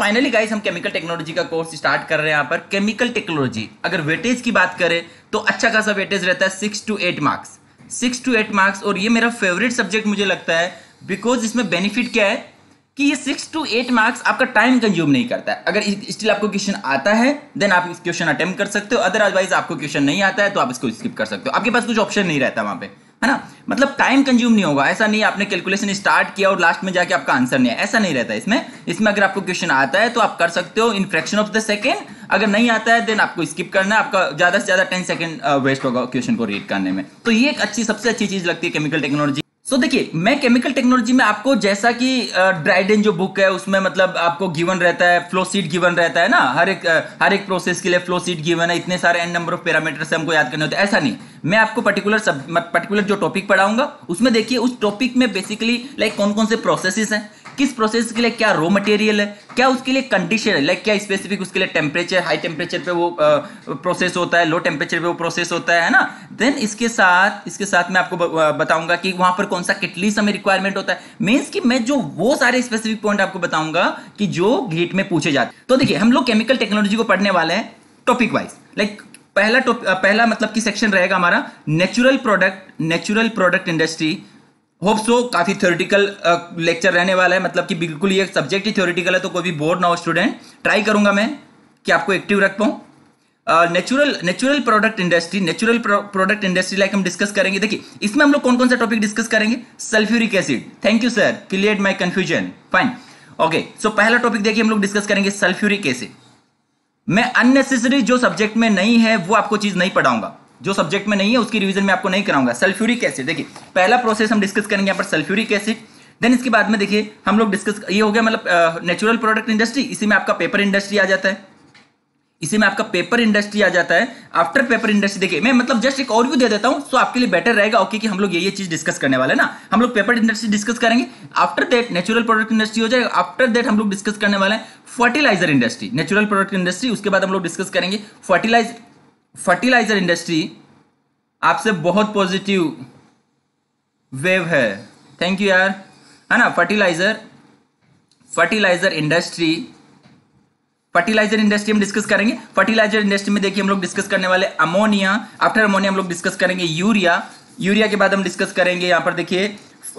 Finally guys हम chemical technology का course start कर रहे हैं यहाँ पर केमिकल टेक्नोलॉजी अगर वेटेज की बात करें तो अच्छा खासा वेटेज रहता है six to eight marks six to eight marks और ये मेरा फेवरेट सब्जेक्ट मुझे लगता है बिकॉज इसमें बेनिफिट क्या है कि ये सिक्स टू एट मार्क्स आपका टाइम कंज्यूम नहीं करता है अगर स्टिल आपको क्वेश्चन आता है देन आप इस क्वेश्चन अटेम्प्ट कर सकते हो अदरवाइज आपको क्वेश्चन नहीं आता है तो आप इसको स्किप कर सकते हो आपके पास कुछ ऑप्शन नहीं रहता वहाँ पे है ना मतलब टाइम कंज्यूम नहीं होगा ऐसा नहीं आपने कैलकुलेशन स्टार्ट किया और लास्ट में जाके आपका आंसर नहीं है ऐसा नहीं रहता इसमें इसमें अगर आपको क्वेश्चन आता है तो आप कर सकते हो in fraction of the second अगर नहीं आता है देन आपको स्किप करना है आपका ज़्यादा से ज़्यादा टेन सेकेंड वेस्ट होगा क्वेश्चन को रीड करने में तो ये एक अच्छी सबसे अच्छी चीज़ लगती है केमिकल टेक्नोलॉजी सो so, देखिए मैं केमिकल टेक्नोलॉजी में आपको जैसा कि ड्राइडन जो बुक है उसमें मतलब आपको गिवन रहता है फ्लो सीट गिवन रहता है ना हर एक हर एक प्रोसेस के लिए फ्लो सीट गिवन है इतने सारे एन नंबर ऑफ पैरामीटर से हमको याद करने होते हैं ऐसा नहीं मैं आपको पर्टिकुलर सब पर्टिकुलर जो टॉपिक पढ़ाऊंगा उसमें देखिए उस टॉपिक में बेसिकली लाइक कौन कौन से प्रोसेसेस हैं किस प्रोसेस के लिए क्या रॉ मटेरियल है क्या उसके लिए कंडीशन है लाइक क्या स्पेसिफिक उसके लिए टेम्परेचर हाई टेम्परेचर पे वो प्रोसेस होता है लो टेम्परेचर पे वो प्रोसेस होता है ना देन इसके साथ इसके साथ मैं आपको बताऊंगा कि वहां पर कौन सा किटलीस हमें रिक्वायरमेंट होता है मीन्स कि मैं जो वो सारे स्पेसिफिक पॉइंट आपको बताऊंगा कि जो गेट में पूछे जाते तो देखिए हम लोग केमिकल टेक्नोलॉजी को पढ़ने वाले हैं टॉपिक वाइज लाइक पहला पहला मतलब कि सेक्शन रहेगा हमारा natural product natural product industry hope so काफ़ी थ्योरिटिकल लेक्चर रहने वाला है मतलब कि बिल्कुल ये सब्जेक्ट ही थ्योरिटिकल है तो कोई भी बोर ना हो स्टूडेंट ट्राई करूंगा मैं कि आपको एक्टिव रख पाऊँ natural natural product industry natural product industry like हम डिस्कस करेंगे देखिए इसमें हम लोग कौन कौन सा टॉपिक डिस्कस करेंगे sulphuric acid thank you sir clear my confusion fine okay so पहला टॉपिक देखिए हम लोग डिस्कस करेंगे सल्फ्यूरिक एसिड मैं अननेसेसरी जो सब्जेक्ट में नहीं है वो आपको चीज़ नहीं पढ़ाऊंगा जो सब्जेक्ट में नहीं है उसकी रिवीजन में आपको नहीं कराऊंगा सल्फ्यूरिक एसिड देखिए पहला प्रोसेस हम डिस्कस करेंगे यहाँ पर सल्फ्यूरिक एसिड देन इसके बाद में देखिए हम लोग डिस्कस ये हो गया मतलब नेचुरल प्रोडक्ट इंडस्ट्री इसी में आपका पेपर इंडस्ट्री आ जाता है इसी में आपका पेपर इंडस्ट्री आ जाता है आफ्टर पेपर इंडस्ट्री देखिए मैं मतलब जस्ट एक और व्यू दे देता हूँ सो आपके लिए बेटर रहेगा ओके कि हम लोग ये ये चीज डिस्कस करने वाले ना हम लोग पेपर इंडस्ट्री डिस्कस करेंगे after that natural product industry हो जाएगा आफ्टर दैट हम लोग डिस्कस करने वाले हैं fertiliser industry natural product industry उसके बाद हम लोग डिस्कस करेंगे फर्टिलाइजर फर्टिलाइजर इंडस्ट्री आपसे बहुत पॉजिटिव वेव है थैंक यू यार है ना fertiliser fertiliser industry fertiliser industry हम डिस्कस करेंगे फर्टिलाइजर इंडस्ट्री में देखिए हम लोग डिस्कस करने वाले अमोनिया आफ्टर अमोनिया हम लोग डिस्कस करेंगे यूरिया यूरिया के बाद हम डिस्कस करेंगे यहाँ पर देखिए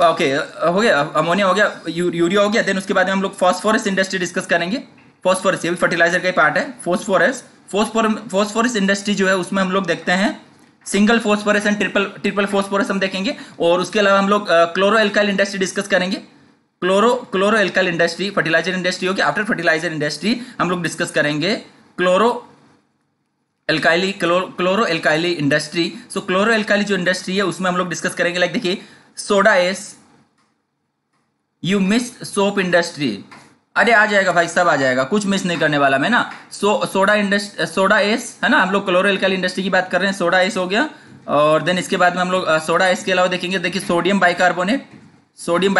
ओके हो गया अमोनिया हो गया यूरिया हो गया देन उसके बाद हम लोग फॉस्फोरस इंडस्ट्री डिस्कस करेंगे फॉस्फोरस ये भी फर्टिलाइजर का ही पार्ट है फॉस्फोरस फोस्फोर फोस्फोरस इंडस्ट्री जो है उसमें हम लोग देखते हैं single phosphorus and triple triple phosphorus हम देखेंगे और उसके अलावा हम लोग क्लोरो एल्काइल इंडस्ट्री डिस्कस करेंगे chloro chloro alkali industry fertiliser industry होगी आफ्टर फर्टिलाइजर इंडस्ट्री हम लोग डिस्कस करेंगे chloro alkali chloro alkali industry so chloro alkali जो इंडस्ट्री है उसमें हम लोग डिस्कस करेंगे लाइक देखिए soda ash you miss soap industry अरे आ जाएगा भाई सब आ जाएगा कुछ मिस नहीं करने वाला मैं ना so soda industry soda ash है ना हम लोग क्लोर इंडस्ट्री की बात कर रहे हैं सोडा एस हो गया और देन इसके बाद में हम लोग सोडा एस के अलावा देखेंगे देखिए सोडियम बाइकार्बोनेट सोडियम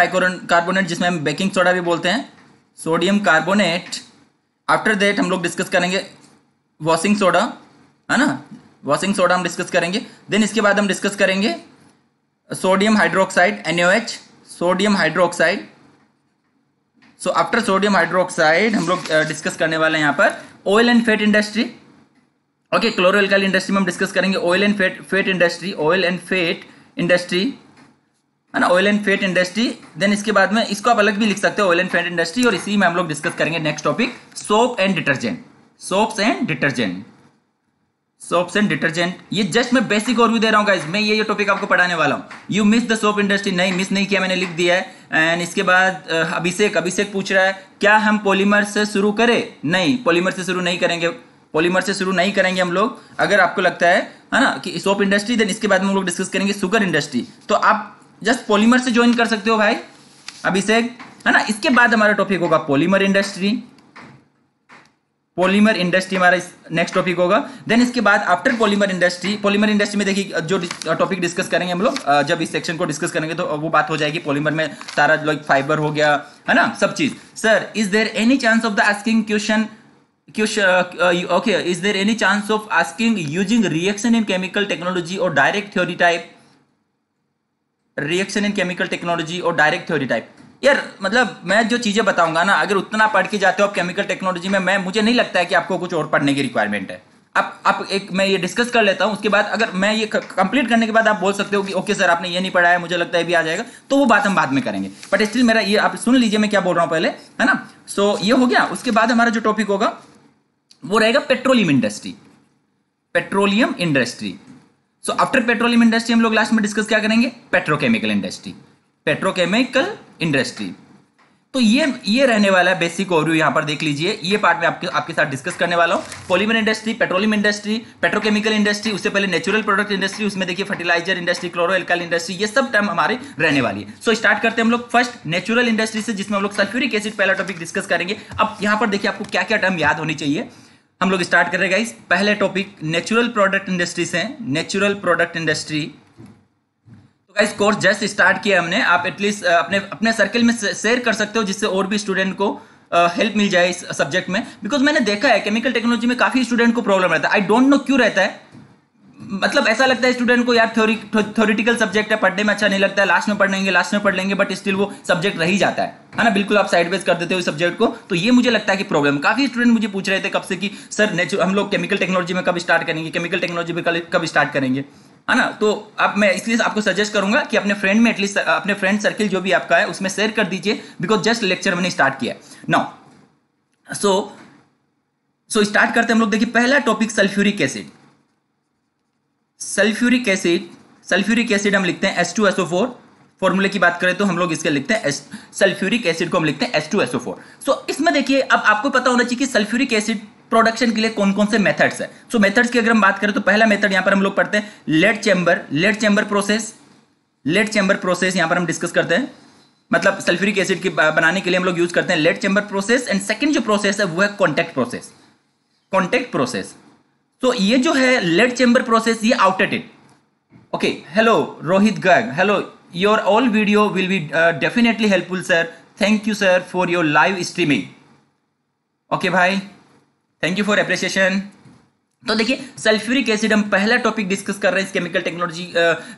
कार्बोनेट जिसमें हम बेकिंग सोडा भी बोलते हैं सोडियम कार्बोनेट आफ्टर दैट हम लोग डिस्कस करेंगे वॉशिंग सोडा है ना वॉशिंग सोडा हम डिस्कस करेंगे देन इसके बाद हम डिस्कस करेंगे sodium hydroxide and sodium hydroxide so after sodium hydroxide हम लोग डिस्कस uh, करने वाले हैं यहाँ पर oil and fat industry okay chloralkali industry में हम डिस्कस करेंगे oil and fat fat industry oil and fat industry है ना oil and fat industry then इसके बाद में इसको आप अलग भी लिख सकते हो ऑयल एंड फेट इंडस्ट्री और इसी में हम लोग डिस्कस करेंगे next topic soap and detergent soaps and detergent soaps and detergent ये जस्ट मैं बेसिक और भी दे रहा हूँ गाइज मैं ये ये टॉपिक आपको पढ़ाने वाला हूँ you miss the soap industry नहीं मिस नहीं किया मैंने लिख दिया है एंड इसके बाद अभिषेक अभिषेक पूछ रहा है क्या हम पॉलीमर से शुरू करें नहीं पॉलीमर से शुरू नहीं करेंगे पॉलीमर से शुरू नहीं करेंगे हम लोग अगर आपको लगता है है ना कि सोप इंडस्ट्री देन इसके बाद हम लोग डिस्कस करेंगे सुगर इंडस्ट्री तो आप जस्ट पॉलीमर से ज्वाइन कर सकते हो भाई अभिषेक है ना इसके बाद हमारा टॉपिक होगा पॉलीमर इंडस्ट्री पॉलीमर इंडस्ट्री हमारा नेक्स्ट टॉपिक होगा देन इसके बाद after polymer industry polymer industry में देखिए जो टॉपिक डिस्कस करेंगे हम लोग जब इस सेक्शन को डिस्कस करेंगे तो वो बात हो जाएगी पॉलीमर में सारा लाइक फाइबर हो गया है ना सब चीज sir is there any chance of the asking question question okay is there any chance of asking using reaction in chemical technology और direct theory type reaction in chemical technology और direct theory type यार मतलब मैं जो चीज़ें बताऊंगा ना अगर उतना पढ़ के जाते हो आप केमिकल टेक्नोलॉजी में मैं मुझे नहीं लगता है कि आपको कुछ और पढ़ने की रिक्वायरमेंट है आप आप एक मैं ये डिस्कस कर लेता हूं उसके बाद अगर मैं ये कंप्लीट करने के बाद आप बोल सकते हो कि ओके सर आपने ये नहीं पढ़ा है मुझे लगता है भी आ जाएगा तो वो बात हम बाद में करेंगे बट स्टिल मेरा ये आप सुन लीजिए मैं क्या बोल रहा हूं पहले है ना सो so, ये हो गया उसके बाद हमारा जो टॉपिक होगा वो रहेगा petroleum industry petroleum industry so after petroleum industry हम लोग लास्ट में डिस्कस क्या करेंगे पेट्रोकेमिकल इंडस्ट्री पेट्रोकेमिकल इंडस्ट्री तो ये ये रहने वाला है बेसिक ओवरव्यू यहाँ पर देख लीजिए ये पार्ट में आपके आपके साथ डिस्कस करने वाला हूँ polymer industry petroleum industry petrochemical industry उससे पहले नेचुरल प्रोडक्ट इंडस्ट्री उसमें देखिए fertiliser industry chloro alkali industry ये सब टर्म हमारे रहने वाली है सो so, स्टार्ट करते हैं हम लोग फर्स्ट नेचुरल इंडस्ट्री से जिसमें हम लोग सल्फ्यूरिक एसिड पहला टॉपिक डिस्कस करेंगे अब यहाँ पर देखिए आपको क्या क्या टर्म याद होनी चाहिए हम लोग स्टार्ट करेगा इस पहले टॉपिक नेचुरल प्रोडक्ट इंडस्ट्री से नेचुरल प्रोडक्ट इंडस्ट्री तो गाइस कोर्स जस्ट स्टार्ट किया हमने आप एटलीस्ट अपने अपने सर्कल में शेयर कर सकते हो जिससे और भी स्टूडेंट को हेल्प uh, मिल जाए इस सब्जेक्ट में बिकॉज मैंने देखा है केमिकल टेक्नोलॉजी में काफ़ी स्टूडेंट को प्रॉब्लम रहता है आई डोंट नो क्यों रहता है मतलब ऐसा लगता है स्टूडेंट को यार थ्योरिटिकल सब्जेक्ट है पढ़ने में अच्छा नहीं लगता है लास्ट में पढ़ लेंगे लास्ट में पढ़ लेंगे बट स्टिल वो सब्जेक्ट रही जाता है है ना बिल्कुल आप साइडवेज कर देते हो सब्जेक्ट को तो ये मुझे लगता है कि प्रॉब्लम काफी स्टूडेंट मुझे पूछ रहे थे कब से कि सर नेचुर हम लोग केमिकल टेक्नोलॉजी में कब स्टार्ट करेंगे केमिकल टेक्नोलॉजी में कब स्टार्ट करेंगे है ना तो अब मैं इसलिए आपको सजेस्ट करूंगा कि अपने फ्रेंड में एटलीस्ट अपने फ्रेंड सर्किल जो भी आपका है उसमें शेयर कर दीजिए बिकॉज जस्ट लेक्चर मैंने स्टार्ट किया नाउ सो सो स्टार्ट करते हैं हम लोग देखिए पहला topic sulphuric acid sulphuric acid sulphuric acid हम लिखते हैं एस टू एसओ फोर फॉर्मूले की बात करें तो हम लोग इसके लिखते हैं सल्फ्यूरिक एसिड को हम लिखते हैं S two SO four so इसमें देखिए अब आपको पता होना चाहिए कि सल्फ्यूरिक एसिड प्रोडक्शन के लिए कौन कौन से मेथड्स है सो so, मेथड्स की अगर हम बात करें तो पहला मेथड यहां पर हम लोग पढ़ते हैं lead chamber lead chamber process lead chamber process यहां पर हम डिस्कस करते हैं मतलब सल्फ्यूरिक एसिड की बनाने के लिए हम लोग यूज करते हैं lead chamber process and second जो प्रोसेस है वो है कॉन्टैक्ट प्रोसेस कॉन्टैक्ट प्रोसेस तो ये जो है लेड चैम्बर प्रोसेस ये outdated okay hello Rohit Garg hello your all video will be uh, definitely helpful sir thank you sir for your live streaming okay okay, भाई थैंक यू फॉर appreciation तो देखिए sulphuric acid हम पहला topic discuss कर रहे हैं इस केमिकल टेक्नोलॉजी uh,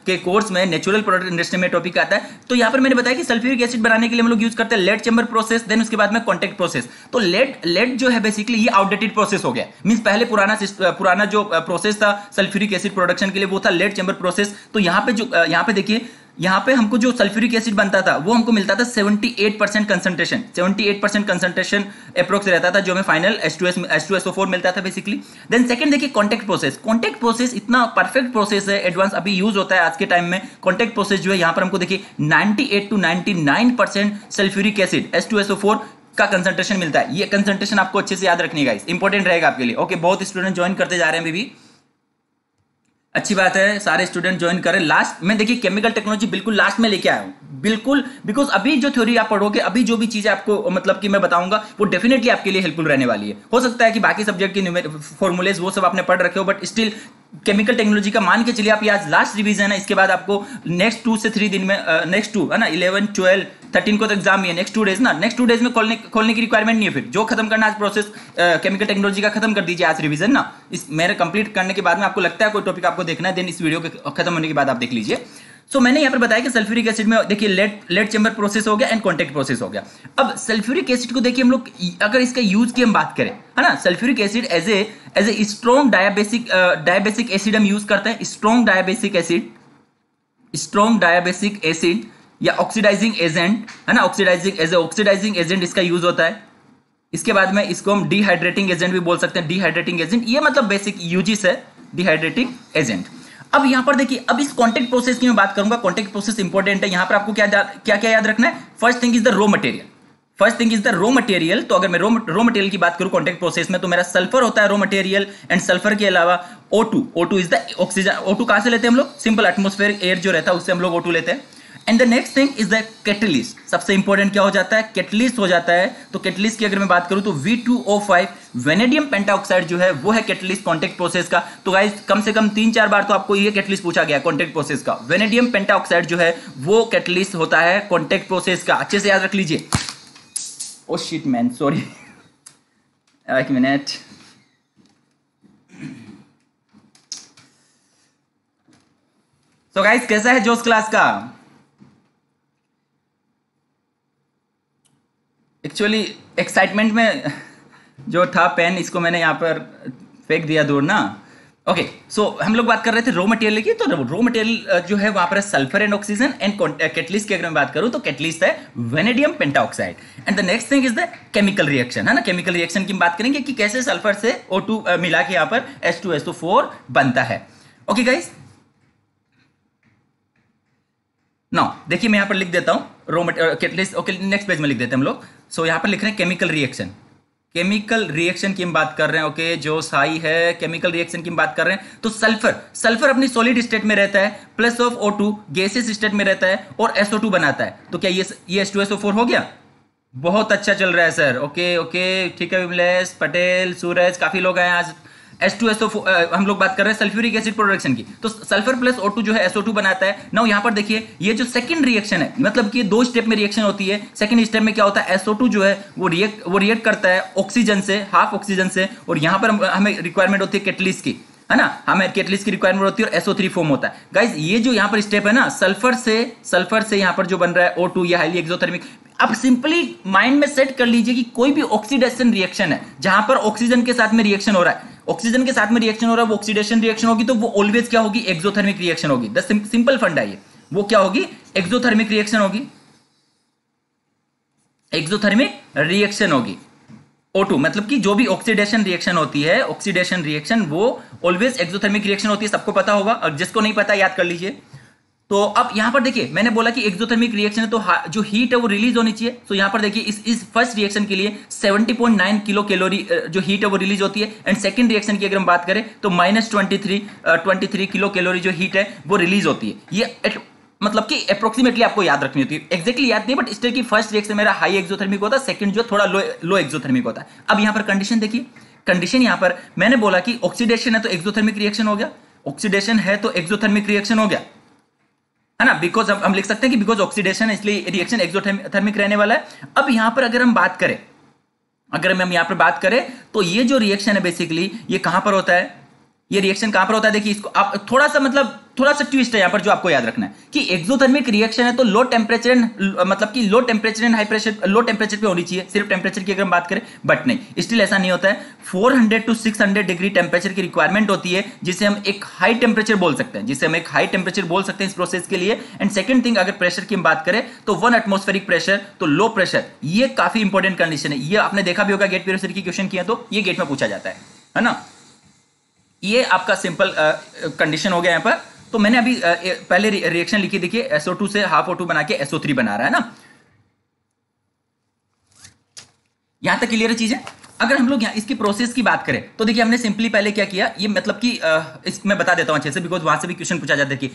के कोर्स में नेचुरल प्रोडक्ट इंडस्ट्री में टॉपिक आता है तो यहाँ पर मैंने बताया कि सल्फ्यूरिक एसिड बनाने के लिए हम लोग यूज करते हैं लेड चेंबर प्रोसेस देन उसके बाद में कॉन्टेक्ट प्रोसेस तो लेड लेड जो है बेसिकली ये आउटडेटेड प्रोसेस हो गया मीन पहले पुराना uh, पुराना जो प्रोसेस uh, था सल्फ्यूरिक एसिड प्रोडक्शन के लिए वो था लेड चेंबर प्रोसेस तो यहाँ पे जो यहाँ पे देखिए यहाँ पे हमको जो सल्फ्यूरिक एसिड बनता था वो हमको मिलता था 78 percent concentration seventy eight percent concentration approx रहता था जो हमें final S two S S two four मिलता था बेसिकली देन सेकंड देखिए कॉन्टैक्ट प्रोसेस कॉन्टैक्ट प्रोसेस इतना परफेक्ट प्रोसेस है एडवांस अभी यूज होता है आज के टाइम में कॉन्टैक्ट प्रोसेस जो है यहाँ पर हमको देखिए ninety eight to ninety nine percent sulphuric acid S two four का कंसेंट्रेशन मिलता है ये कंसनट्रेशन आपको अच्छे से याद रखने का इंपॉर्टेंट रहेगा आपके लिए ओके बहुत स्टूडेंट ज्वाइन करते जा रहे हैं अभी भी अच्छी बात है सारे स्टूडेंट ज्वाइन करें लास्ट में देखिए केमिकल टेक्नोलॉजी बिल्कुल लास्ट में लेके आया हूँ बिल्कुल बिकॉज अभी जो थ्योरी आप पढ़ोगे अभी जो भी चीज़ें आपको मतलब कि मैं बताऊंगा वो डेफिनेटली आपके लिए हेल्पफुल रहने वाली है हो सकता है कि बाकी सब्जेक्ट की फॉर्मुलेज वो सब आपने पढ़ रखे हो बट स्टिल केमिकल टेक्नोलॉजी का मान के चलिए आप आज लास्ट रिवीजन है इसके बाद आपको नेक्स्ट टू से थ्री दिन में नेक्स्ट टू है ना इलेवन ट्वेल्व थर्टीन को तो एग्जाम ही है नेक्स्ट टू डेज ना नेक्स्ट टू डेज में खोलने खोलने की रिक्वायरमेंट नहीं है फिर जो खत्म करना आज प्रोसेस केमिकल टेक्नोलॉजी का खत्म कर दीजिए आज रिवीजन ना इस मेरे कंप्लीट करने के बाद में आपको लगता है कोई टॉपिक आपको देखना है देन इस वीडियो के खत्म होने के बाद आप देख लीजिए सो so, मैंने यहाँ पर बताया कि सल्फ्यूरिक एसिड में देखिए लेट लेट चेंबर प्रोसेस हो गया एंड कॉन्टेक्ट प्रोसेस हो गया अब सल्फ्यूरिक एसिड को देखिए हम लोग अगर इसका यूज की हम बात करें है ना sulphuric acid as a as a strong dibasic dibasic acid हम यूज करते हैं strong dibasic acid strong dibasic acid या ऑक्सीडाइजिंग एजेंट है ना ऑक्सीडाइजिंग एज ऑक्सीडाइजिंग एजेंट इसका यूज होता है इसके बाद में इसको हम डिहाइड्रेटिंग एजेंट भी बोल सकते हैं डिहाइड्रेटिंग एजेंट ये मतलब बेसिक यूजिस है डिहाइड्रेटिंग एजेंट अब यहां पर देखिए अब इस कॉन्टेक्ट प्रोसेस की मैं बात करूंगा कॉन्टेक्ट प्रोसेस इंपॉर्टेंट है यहां पर आपको क्या क्या क्या याद रखना है first thing is the raw material first thing is the raw material तो अगर मैं रो रो मटेरियल की बात करूं कॉन्टेक्ट प्रोसेस में तो मेरा सल्फर होता है रो मटेरियल एंड सल्फर के अलावा O2 O2 is the oxygen O2 कहां से लेते हैं हम लोग सिंपल एटमोस्फेयर एयर जो रहता है उससे हम लोग O2 लेते हैं and the next thing is the catalyst सबसे इंपॉर्टेंट क्या हो जाता है कैटलिस्ट हो जाता है तो कैटलिस्ट की अगर मैं बात करूं तो V two O five vanadium pentoxide जो है वो है कैटलिस्ट कॉन्टेक्ट प्रोसेस का तो गाइज कम से कम तीन चार बार तो आपको ये कैटलिस्ट पूछा गया कॉन्टेक्ट प्रोसेस का वेनेडियम पेंटाऑक्साइड जो है वो कैटलिस्ट होता है कॉन्टेक्ट प्रोसेस का अच्छे से याद रख लीजिए ओ शिट मैन सॉरी एक मिनट तो गाइज कैसा है जोश क्लास का एक्चुअली एक्साइटमेंट में जो था पेन इसको मैंने यहाँ पर फेंक दिया दूर ना ओके okay, सो so, हम लोग बात कर रहे थे रॉ मटेरियल की तो रॉ मटेरियल जो है वहां पर sulphur and oxygen and catalyst की अगर मैं बात करूं तो कैटलिस्ट है vanadium pentoxide and the next thing is the chemical reaction है ना केमिकल रिएक्शन की बात करेंगे कि कैसे सल्फर से ओ टू मिला के यहाँ पर S two S two four बनता है ओके गाइस नाउ देखिए मैं यहां पर लिख देता हूं रो ओके नेक्स्ट पेज में लिख देते हैं हम लोग सो so, यहाँ पर लिख रहे हैं केमिकल रिएक्शन केमिकल रिएक्शन की हम बात कर रहे हैं ओके okay, जो साई है केमिकल रिएक्शन की हम बात कर रहे हैं तो सल्फर सल्फर अपनी सॉलिड स्टेट में रहता है plus of O two gases state में रहता है और एसओ बनाता है तो क्या ये ये एस हो गया बहुत अच्छा चल रहा है सर ओके ओके ठीक है विमलेश पटेल सूरज काफी लोग आए आज H2SO4 uh, एसओ हम लोग बात कर रहे हैं सल्फ्यूरिक एसिड प्रोडक्शन की तो सल्फर प्लस O2 जो है SO2 बनाता है ना यहां पर देखिए ये जो सेकंड रिएक्शन है मतलब कि दो स्टेप में रिएक्शन होती है सेकंड स्टेप में क्या होता है SO2 जो है वो रिएक्ट वो रिएक्ट करता है ऑक्सीजन से हाफ ऑक्सीजन से और यहाँ पर हमें रिक्वायरमेंट होती है कैटलिस्ट की है ना हमें हाँ, केटलिस्ट की रिक्वायरमेंट होती है और एसओ थ्री फॉर्म होता है गाइज ये जो यहाँ पर स्टेप है ना सल्फर से सल्फर से यहाँ पर जो बन रहा है ओ टू या हाईली एक्सोथर्मिक आप सिंपली माइंड में सेट कर लीजिए कि कोई भी ऑक्सीडेशन रिएक्शन है जहां पर ऑक्सीजन के साथ में रिएक्शन हो रहा है ऑक्सीजन के साथ में रिएक्शन हो रहा है वो ऑक्सीडेशन रिएक्शन होगी तो वो ऑलवेज क्या होगी एक्सोथर्मिक रिएक्शन होगी द सिंपल फंड है ये वो क्या होगी एक्सोथर्मिक रिएक्शन होगी एक्सोथर्मिक रिएक्शन होगी O2 मतलब कि जो भी ऑक्सीडेशन रिएक्शन होती है ऑक्सीडेशन रिएक्शन वो ऑलवेज एक्सोथर्मिक रिएक्शन होती है सबको पता होगा और जिसको नहीं पता याद कर लीजिए तो अब यहां पर देखिए मैंने बोला कि एक्सोथर्मिक रिएक्शन है तो जो हीट है वो रिलीज होनी चाहिए तो यहां पर देखिए इस इस फर्स्ट रिएक्शन के लिए 70.9 किलो कैलोरी जो हीट है वो रिलीज होती है एंड सेकंड रिएक्शन की अगर हम बात करें तो minus twenty three kilo calorie जो हीट है वो रिलीज होती है ये मतलब कि अप्रोक्सीमेटली आपको याद रखनी होती है एक्जैक्टली याद नहीं बट स्टेट की फर्स्ट रिएक्शन मेरा हाई एक्जोथर्मिक होता है सेकंड जो थोड़ा लो लो एक्जोथर्मिक होता है अब यहाँ पर कंडीशन देखिए कंडीशन यहाँ पर मैंने बोला कि ऑक्सीडेशन है तो एक्जोथर्मिक रिएक्शन हो गया ऑक्सीडेशन है तो एक्जोथर्मिक रिएक्शन हो गया है ना बिकॉज हम, लिख सकते हैं कि बिकॉज ऑक्सीडेशन है इसलिए रिएक्शन एक्जोथर्मिक रहने वाला है अब यहां पर अगर हम बात करें अगर हम यहां पर बात करें तो ये जो रिएक्शन है बेसिकली ये कहां पर होता है ये रिएक्शन कहां पर होता है देखिए इसको आप थोड़ा सा मतलब थोड़ा सा ट्विस्ट है यहाँ पर जो आपको याद रखना है कि एक्सोथर्मिक रिएक्शन है तो लो टेम्परेचर एंड मतलब कि low temperature and high pressure low temperature पे होनी चाहिए सिर्फ टेम्परेचर की अगर हम बात करें बट नहीं स्टिल ऐसा नहीं होता है 400 टू 600 डिग्री टेम्परेचर की रिक्वायरमेंट होती है जिसे हम एक हाई टेम्परेचर बोल सकते हैं जिसे हम एक हाई टेम्परेचर बोल सकते हैं इस प्रोसेस के लिए एंड सेकंड थिंग अगर प्रेशर की हम बात करें तो वन एटमोस्फेरिक प्रेशर तो लो प्रेशर ये काफी इंपॉर्टेंट कंडीशन है ये आपने देखा भी होगा गेट पेर की क्वेश्चन किया तो ये गेट में पूछा जाता है है ना ये आपका सिंपल कंडीशन हो गया यहाँ पर तो मैंने अभी पहले रिएक्शन लिखी देखिए टू से हाफ टू बना के थ्री बना रहा है ना यहां तक क्लियर है अगर हम लोग यहां इसकी प्रोसेस की बात करें तो देखिए हमने सिंपली पहले क्या किया ये मतलब कि इसमें बता देता हूं अच्छे से बिकॉज वहां से भी क्वेश्चन पूछा जाता है कि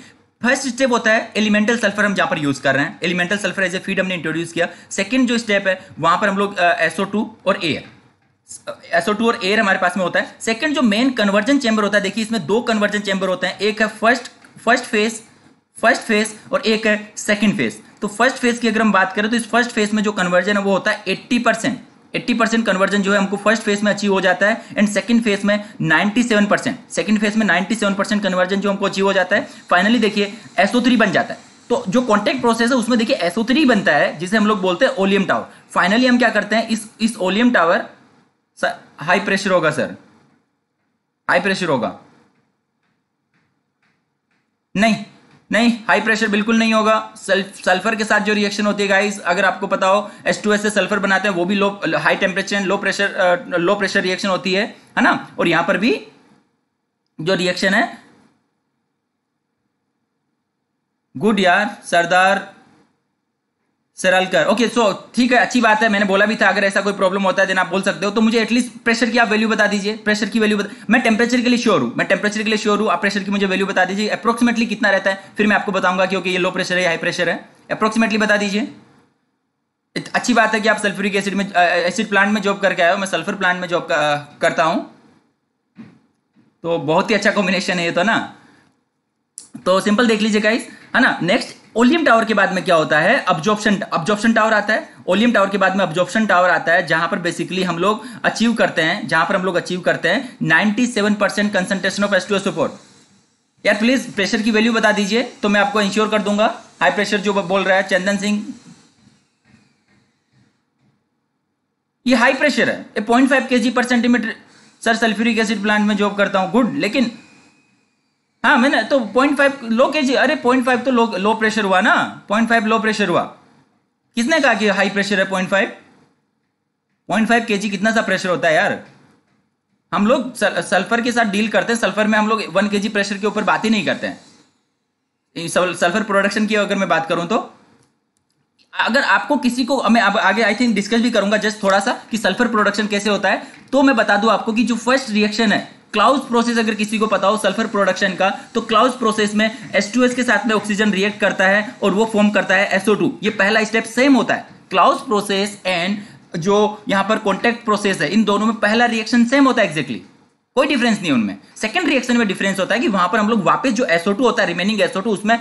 फर्स्ट स्टेप होता है एलिमेंटल सल्फर हम जहां पर यूज कर रहे हैं elemental sulphur as a feed हमने इंट्रोड्यूस किया सेकेंड जो स्टेप है वहां पर हम लोग एसओ टू और एयर टू और एयर हमारे पास में होता है सेकंड जो मेन कन्वर्जन चैम्बर होता है देखिए इसमें दो कन्वर्जन चैम्बर होते हैं एक है first first phase first phase और एक है सेकेंड फेज तो फर्स्ट फेज की अगर हम बात करें तो इस फर्स्ट फेज में जो कन्वर्जन है वो होता है eighty percent eighty percent conversion जो है हमको फर्स्ट फेज में अचीव हो जाता है एंड सेकंड फेज में ninety seven percent second phase में नाइन्टी सेवन परसेंट कन्वर्जन जो हमको अचीव हो जाता है फाइनली देखिए एसओ थ्री बन जाता है तो जो कॉन्टेक्ट प्रोसेस है उसमें देखिए एसओ थ्री बनता है जिसे हम लोग बोलते हैं ओलियम टावर फाइनली हम क्या करते हैं इस इस ओलियम टावर हाई प्रेशर होगा सर हाई प्रेशर होगा नहीं नहीं हाई प्रेशर बिल्कुल नहीं होगा सल्फर के साथ जो रिएक्शन होती है गाइस अगर आपको पता हो एस टू एस से सल्फर बनाते हैं वो भी low high temperature low pressure low pressure reaction होती है है ना और यहां पर भी जो रिएक्शन है गुड यार सरदार सरलकर ओके सो ठीक है अच्छी बात है मैंने बोला भी था अगर ऐसा कोई प्रॉब्लम होता है देना आप बोल सकते हो तो मुझे एटलीस्ट प्रेशर की आप वैल्यू बता दीजिए प्रेशर की वैल्यू बता मैं टेम्परेचर के लिए श्योर हूँ मैं टेम्परेचर के लिए श्योर हूँ आप प्रेशर की मुझे वैल्यू बता दीजिए अप्रोक्सीमेटली कितना रहता है फिर मैं आपको बताऊंगा क्योंकि ये लो प्रेशर है हाई प्रेशर है अप्रोक्सीमेटली बता दीजिए अच्छी बात है कि आप सल्फ्यूरिक एसिड में एसिड प्लांट में जॉब करके आए हो मैं सल्फर प्लांट में जॉब करता हूँ तो बहुत ही अच्छा कॉम्बिनेशन है ये तो ना तो सिंपल देख लीजिए गाइस है ना नेक्स्ट ओलियम टावर के बाद में क्या होता है अब्जॉर्प्शन अब्जॉर्प्शन टावर आता है ओलियम टावर के बाद में अब्जॉर्प्शन टावर आता है जहां पर बेसिकली हम लोग अचीव करते हैं जहां पर हम लोग अचीव करते हैं ninety seven percent concentration of support यार प्लीज प्रेशर की वैल्यू बता दीजिए तो मैं आपको इंश्योर कर दूंगा हाई प्रेशर जो बोल रहा है चंदन सिंह ये हाई प्रेशर है पॉइंट फाइव के जी per centimetre sir sulphuric acid plant में जॉब करता हूं गुड लेकिन हाँ मैंने तो पॉइंट फाइव लो के जी अरे पॉइंट फाइव तो लो लो प्रेशर हुआ ना पॉइंट फाइव लो प्रेशर हुआ किसने कहा कि हाई प्रेशर है point five point five K G कितना सा प्रेशर होता है यार हम लोग सल्फर के साथ डील करते हैं सल्फर में हम लोग वन के जी प्रेशर के ऊपर बात ही नहीं करते हैं सल्फर प्रोडक्शन की अगर मैं बात करूं तो अगर आपको किसी को मैं अब आगे आई थिंक डिस्कस भी करूंगा जस्ट थोड़ा सा कि सल्फर प्रोडक्शन कैसे होता है तो मैं बता दूं आपको कि जो फर्स्ट रिएक्शन है क्लाउज प्रोसेस अगर किसी को पता हो सल्फर प्रोडक्शन का तो क्लाउज प्रोसेस में एस के साथ में ऑक्सीजन रिएक्ट करता है और वो फॉर्म करता है टू ये पहला स्टेप सेम होता है क्लाउज प्रोसेस एंड जो यहां पर कॉन्टेक्ट प्रोसेस है इन दोनों में पहला रिएक्शन सेम होता है एक्जेक्टली exactly. कोई डिफरेंस नहीं उनमें सेकंड रिएक्शन में डिफरेंस होता है कि वहां पर हम लोग वापस जो टू होता है रिमेनिंग टू उसमें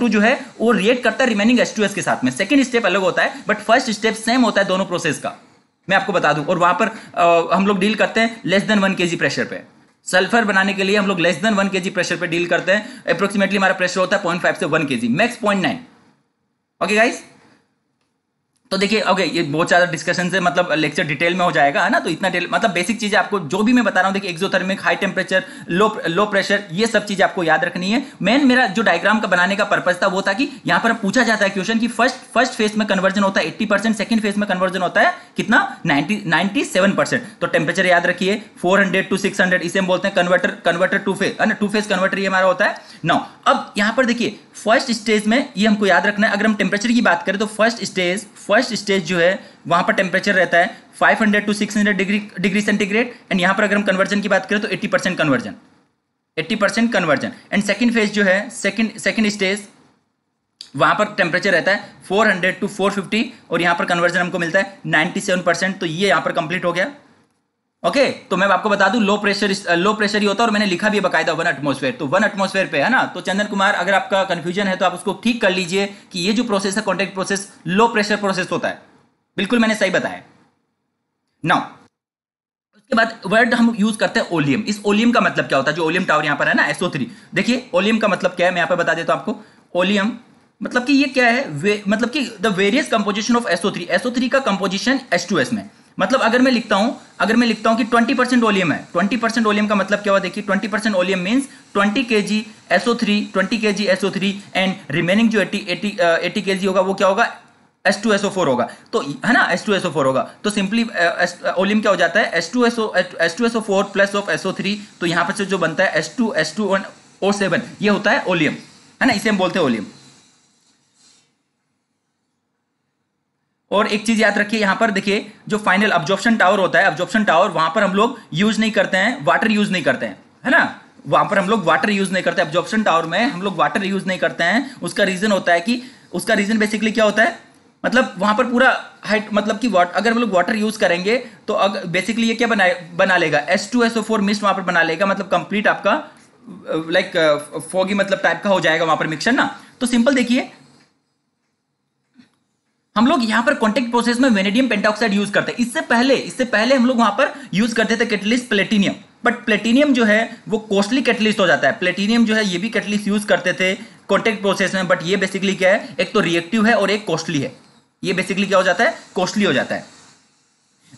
टू जो है वो रिएक्ट करता है रिमेनिंग एस के साथ में सेकंड स्टेप अलग होता है बट फर्स्ट स्टेप सेम होता है दोनों प्रोसेस का मैं आपको बता दूं और वहां पर आ, हम लोग डील करते हैं लेस देन वन के प्रेशर पे सल्फर बनाने के लिए हम लोग लेस देन वन के प्रेशर पे डील करते हैं अप्रोक्सीमेटली हमारा प्रेशर होता है पॉइंट फाइव से one K G max point nine okay guys तो देखिए ओके ये बहुत ज़्यादा डिस्कशन से मतलब लेक्चर डिटेल में हो जाएगा है ना तो इतना डिटेल मतलब बेसिक चीज़ें आपको जो भी मैं बता रहा हूँ देखिए exothermic high temperature low low pressure ये सब चीज़ आपको याद रखनी है मेन मेरा जो डायग्राम का बनाने का पर्पज था वो था कि यहाँ पर पूछा जाता है क्वेश्चन की फर्स्ट फर्स्ट फेज में कन्वर्जन होता है एट्टी परसेंट फेज में कन्वर्जन होता है कितना नाइनटी सेवन परसेंट तो टेम्परेचर याद रखिए four hundred to six hundred इसे हम बोलते हैं कन्वर्टर कन्वर्टर टू फेज है ना टू फेज कन्वर्टर ये हमारा होता है नौ अब यहाँ पर देखिए फर्स्ट स्टेज में ये हमको याद रखना है अगर हम टेम्परेचर की बात करें तो first stage first first stage जो है वहाँ पर टेम्परेचर रहता है 500 to 600 degree degree centigrade and यहाँ पर अगर हम कन्वर्जन की बात करें तो 80 percent conversion 80 percent conversion and second phase जो है सेकेंड सेकेंड स्टेज वहाँ पर टेम्परेचर रहता है 400 टू 450 और यहाँ पर कन्वर्जन हमको मिलता है 97 परसेंट तो ये यहाँ पर कंप्लीट हो गया ओके तो मैं आपको बता दूं लो प्रेशर लो प्रेशर ही होता है और मैंने लिखा भी है बकायदा वन एटमोसफेयर तो वन एटमोसफेयर पे है ना तो चंदन कुमार अगर आपका कंफ्यूजन है तो आप उसको ठीक कर लीजिए कि ये जो प्रोसेस है contact process low pressure process होता है बिल्कुल मैंने सही बताया नाउ उसके बाद वर्ड हम यूज करते हैं ओलियम इस ओलियम का मतलब क्या होता है जो ओलियम टावर यहां पर है ना एसओ थ्री देखिए ओलियम का मतलब क्या है मैं यहाँ पर बता देता हूँ आपको ओलियम मतलब कि ये क्या है मतलब कि the various composition of SO three SO three का कंपोजिशन एस टू एस में मतलब अगर मैं लिखता हूं अगर मैं लिखता हूं कि 20 परसेंट ओलियम है 20 परसेंट ओलियम का मतलब क्या हुआ देखिए 20 percent oleum means 20 K G S O three twenty K G S O three and remaining जो eighty eighty eighty K G होगा वो क्या होगा S two S O four होगा तो है ना S two S O four होगा तो सिंपली uh, uh, ओलियम क्या हो जाता है S two S O S two S O four plus of S O three तो यहाँ पर से जो बनता है S two S two one O seven ये होता है ओलियम है ना इसे हम बोलते हैं ओलियम और एक चीज याद रखिए यहाँ पर देखिए जो फाइनल अब्जॉर्प्शन टावर होता है अब्जॉर्प्शन टावर वहां पर हम लोग यूज नहीं करते हैं वाटर यूज नहीं करते हैं है ना वहां पर हम लोग वाटर यूज नहीं करते अब्जॉर्प्शन टावर में हम लोग वाटर यूज नहीं करते हैं उसका रीजन होता है कि उसका रीजन बेसिकली क्या होता है मतलब वहां पर पूरा हाइट मतलब कि वाट अगर हम लोग वाटर यूज करेंगे तो अगर बेसिकली ये क्या बना बना लेगा S two S O four mist वहां पर बना लेगा मतलब कंप्लीट आपका लाइक फॉगी मतलब टाइप का हो जाएगा वहां पर मिक्सर ना तो सिंपल देखिए हम लोग यहाँ पर कॉन्टेक्ट प्रोसेस में वेनेडियम पेंटाऑक्साइड यूज करते हैं इससे पहले इससे पहले हम लोग वहां पर यूज करते थे कैटलिस्ट प्लेटिनियम बट प्लेटिनियम जो है वो कॉस्टली कैटलिस्ट हो जाता है प्लेटिनियम जो है ये भी कैटलिस्ट यूज करते थे कॉन्टेक्ट प्रोसेस में बट ये बेसिकली क्या है एक तो रिएक्टिव है और एक कॉस्टली है ये बेसिकली क्या हो जाता है कॉस्टली हो जाता है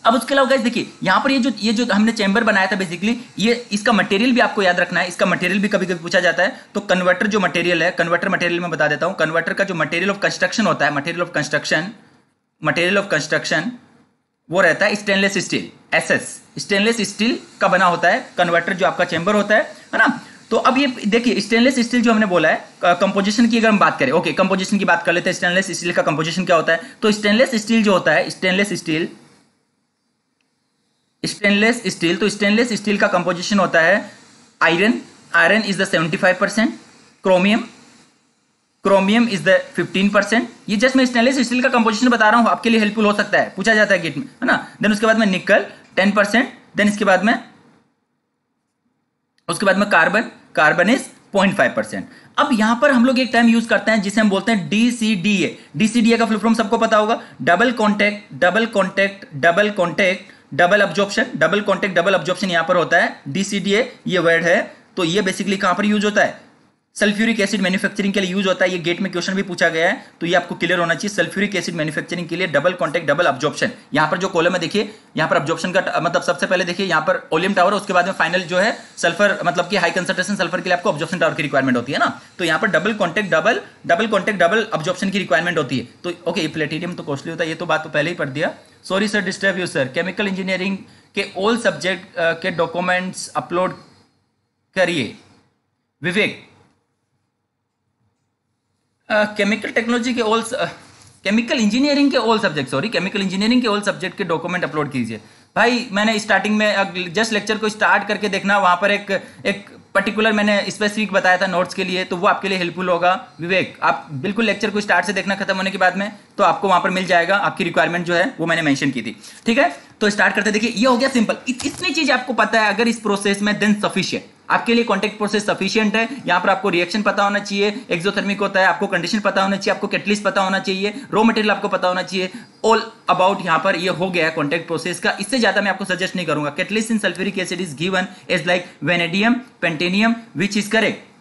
अब उसके अलावा गैस देखिए यहाँ पर ये जो ये जो हमने चैम्बर बनाया था बेसिकली ये इसका मटेरियल भी आपको याद रखना है इसका मटेरियल भी कभी कभी पूछा जाता है तो कन्वर्टर जो मटेरियल है कन्वर्टर मटेरियल में बता देता हूँ कन्वर्टर का जो मटेरियल ऑफ कंस्ट्रक्शन होता है material of construction material of construction वो रहता है stainless steel S S stainless steel का बना होता है कन्वर्टर जो आपका चैम्बर होता है है ना तो अब ये देखिए स्टेनलेस स्टील जो हमने बोला है कंपोजिशन की अगर हम बात करें ओके कंपोजिशन की बात कर लेते हैं स्टेनलेस स्टील का कंपोजिशन क्या होता है तो स्टेनलेस स्टील जो होता है स्टेनलेस स्टील स्टेनलेस स्टील तो स्टेनलेस स्टील का कंपोजिशन होता है iron iron is the seventy five percent chromium chromium is the fifteen percent ये जस्ट मैं स्टेनलेस स्टील का कंपोजिशन बता रहा हूँ आपके लिए हेल्पफुल हो सकता है पूछा जाता है गेट में है ना देन उसके बाद में निकल टेन परसेंट देन इसके बाद में उसके बाद में carbon carbon is point five percent अब यहां पर हम लोग एक टाइम यूज करते हैं जिसे हम बोलते हैं डीसीडीए डीसीडीए का फुल फॉर्म सबको पता होगा double contact double contact double contact double absorption double contact double absorption यहां पर होता है डीसीडीए ये वर्ड है तो ये बेसिकली कहां पर यूज होता है सल्फ्यूरिक एसिड मैन्युफैक्चरिंग के लिए यूज होता है ये गेट में क्वेश्चन भी पूछा गया है तो ये आपको क्लियर होना चाहिए सल्फ्यूरिक एसिड मैन्युफैक्चरिंग के लिए डबल कॉन्टेक्ट डबल अब्जॉर्प्शन यहाँ पर जो कॉलम है देखिए यहाँ पर अब्जॉर्प्शन का मतलब सबसे पहले देखिए यहाँ पर ओलियम टावर उसके बाद में फाइनल जो है सल्फर मतलब की हाई कंसेंट्रेशन सल्फर के लिए आपको ऑब्जॉर्प्शन टावर की रिक्वायरमेंट होती है ना तो यहाँ पर double contact double double contact double absorption की रिक्वायरमेंट होती है तो ओके प्लेटिनियम तो कॉस्टली होता है ये तो बात तो पहले ही पढ़ दिया sorry sir disturb you sir chemical engineering के ऑल सब्जेक्ट uh, के डॉक्यूमेंट्स अपलोड करिए विवेक केमिकल uh, टेक्नोलॉजी के ऑल केमिकल इंजीनियरिंग के all subject sorry chemical engineering के ऑल सब्जेक्ट के डॉक्यूमेंट अपलोड कीजिए भाई मैंने स्टार्टिंग में जस्ट लेक्चर को स्टार्ट करके देखना वहाँ पर एक एक पर्टिकुलर मैंने स्पेसिफिक बताया था नोट्स के लिए तो वो आपके लिए हेल्पफुल होगा विवेक आप बिल्कुल लेक्चर को स्टार्ट से देखना खत्म होने के बाद में तो आपको वहाँ पर मिल जाएगा आपकी रिक्वायरमेंट जो है वो मैंने मेंशन की थी ठीक है तो स्टार्ट करते देखिए ये हो गया सिंपल इतनी चीज़ आपको पता है अगर इस प्रोसेस में देन सफिशियंट आपके लिए कॉन्टेक्ट प्रोसेस सफिशियंट है यहाँ पर आपको रिएक्शन पता होना चाहिए एक्सोथर्मिक होता है आपको कंडीशन पता होना चाहिए आपको कैटलिस्ट पता होना चाहिए रॉ मटेरियल आपको पता होना चाहिए ऑल अबाउट यहाँ पर ये हो गया है कॉन्टेक्ट प्रोसेस का इससे ज्यादा मैं आपको सजेस्ट नहीं करूंगा catalyst in sulphuric acid is given is like vanadium pentanium which is correct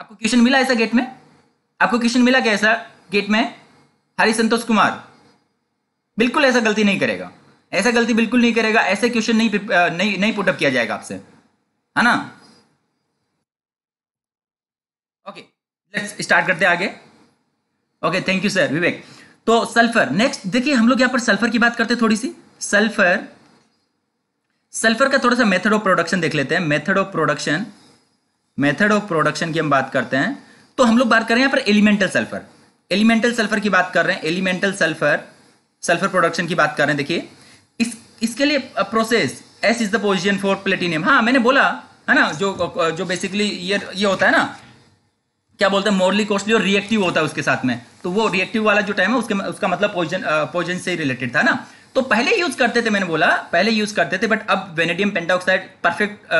आपको क्वेश्चन मिला ऐसा गेट में आपको क्वेश्चन मिला क्या ऐसा गेट में हरी संतोष कुमार बिल्कुल ऐसा गलती नहीं करेगा ऐसा गलती बिल्कुल नहीं करेगा ऐसे क्वेश्चन नहीं नहीं नहीं पुटअप किया जाएगा आपसे है ना ओके लेट्स स्टार्ट करते आगे okay thank you sir Vivek तो सल्फर नेक्स्ट देखिए हम लोग यहां पर सल्फर की बात करते हैं थोड़ी सी सल्फर सल्फर का थोड़ा सा मेथड ऑफ प्रोडक्शन देख लेते हैं method of production method of production की हम बात करते हैं तो हम लोग बात कर रहे हैं यहां पर एलिमेंटल सल्फर एलिमेंटल सल्फर की बात कर रहे हैं एलिमेंटल सल्फर सल्फर प्रोडक्शन की बात कर रहे हैं देखिए इसके लिए process S is the position for platinum हाँ मैंने बोला है ना जो uh, जो बेसिकली ये ये होता है ना क्या बोलते हैं मोरली कॉस्टली और रिएक्टिव होता है उसके साथ में तो वो रिएक्टिव वाला जो टाइम है उसके उसका मतलब पोजन पोजन uh, से रिलेटेड था ना तो पहले यूज करते थे मैंने बोला पहले यूज करते थे बट अब वेनेडियम पेंटाऑक्साइड परफेक्ट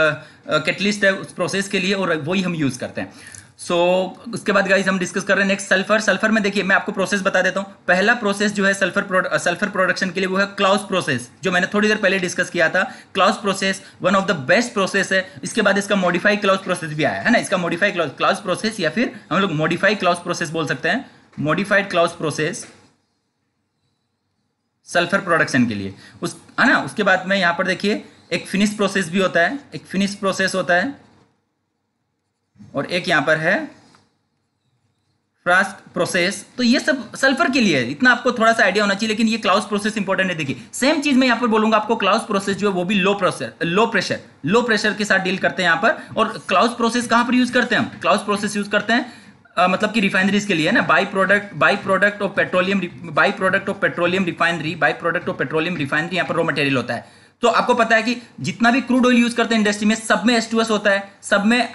कैटलिस्ट है उस प्रोसेस के लिए और वही हम यूज करते हैं सो so, उसके बाद गाइज हम डिस्कस कर रहे हैं नेक्स्ट सल्फर सल्फर में देखिए मैं आपको प्रोसेस बता देता हूँ पहला प्रोसेस जो है सल्फर सल्फर प्रोडक्शन के लिए वो है क्लाउस प्रोसेस जो मैंने थोड़ी देर पहले डिस्कस किया था Claus process one of the best process है इसके बाद इसका मॉडिफाइड क्लाउस प्रोसेस भी आया है ना इसका मॉडिफाई क्लाउस क्लाउस प्रोसेस या फिर हम लोग मॉडिफाई क्लाउस प्रोसेस बोल सकते हैं modified Claus process sulphur production के लिए उस है ना उसके बाद में यहाँ पर देखिए एक फिनिश प्रोसेस भी होता है एक फिनिश प्रोसेस होता है और एक यहां पर है फ्रास्ट प्रोसेस तो ये सब सल्फर के लिए है इतना आपको थोड़ा सा आइडिया होना चाहिए लेकिन ये क्लाउस प्रोसेस इंपॉर्टेंट है देखिए सेम चीज मैं यहां पर बोलूंगा आपको क्लाउस प्रोसेस जो है वो भी low process low pressure low pressure के साथ डील करते हैं यहां पर और क्लाउस प्रोसेस कहां पर यूज करते हैं हम क्लाउस प्रोसेस यूज करते हैं आ, मतलब कि रिफाइनरीज के लिए ना by product by product of petroleum by product of petroleum refinery by product of petroleum refinery यहाँ पर रॉ मटेरियल होता है तो आपको पता है कि जितना भी क्रूड ऑयल यूज करते हैं इंडस्ट्री में सब में एस होता है सब में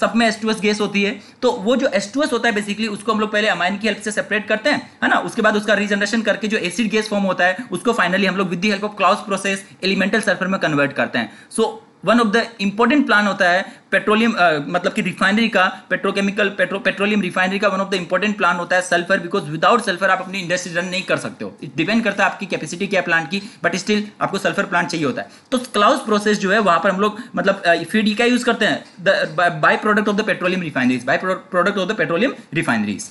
सब में एस गैस होती है तो वो जो एस होता है बेसिकली उसको हम लोग पहले अमाइन की हेल्प से सेपरेट करते हैं है ना उसके बाद उसका रीजनरेशन करके जो एसिड गैस फॉर्म होता है उसको फाइनली हम लोग with the help of Claus process elemental sulphur में कन्वर्ट करते हैं so so, one of the important plan होता है पेट्रोलियम मतलब कि रिफाइनरी का पेट्रोकेमिकल पेट्रो पेट्रोलियम रिफाइनरी का one of the important plan होता है सल्फर बिकॉज विदाउट सल्फर आप अपनी इंडस्ट्री रन नहीं कर सकते हो डिपेंड करता है आपकी कैपेसिटी क्या प्लांट की बट स्टिल आपको सल्फर प्लांट चाहिए होता है तो क्लाउज प्रोसेस जो है वहां पर हम लोग मतलब फीड का यूज करते हैं by product of the petroleum refineries by product of the petroleum refineries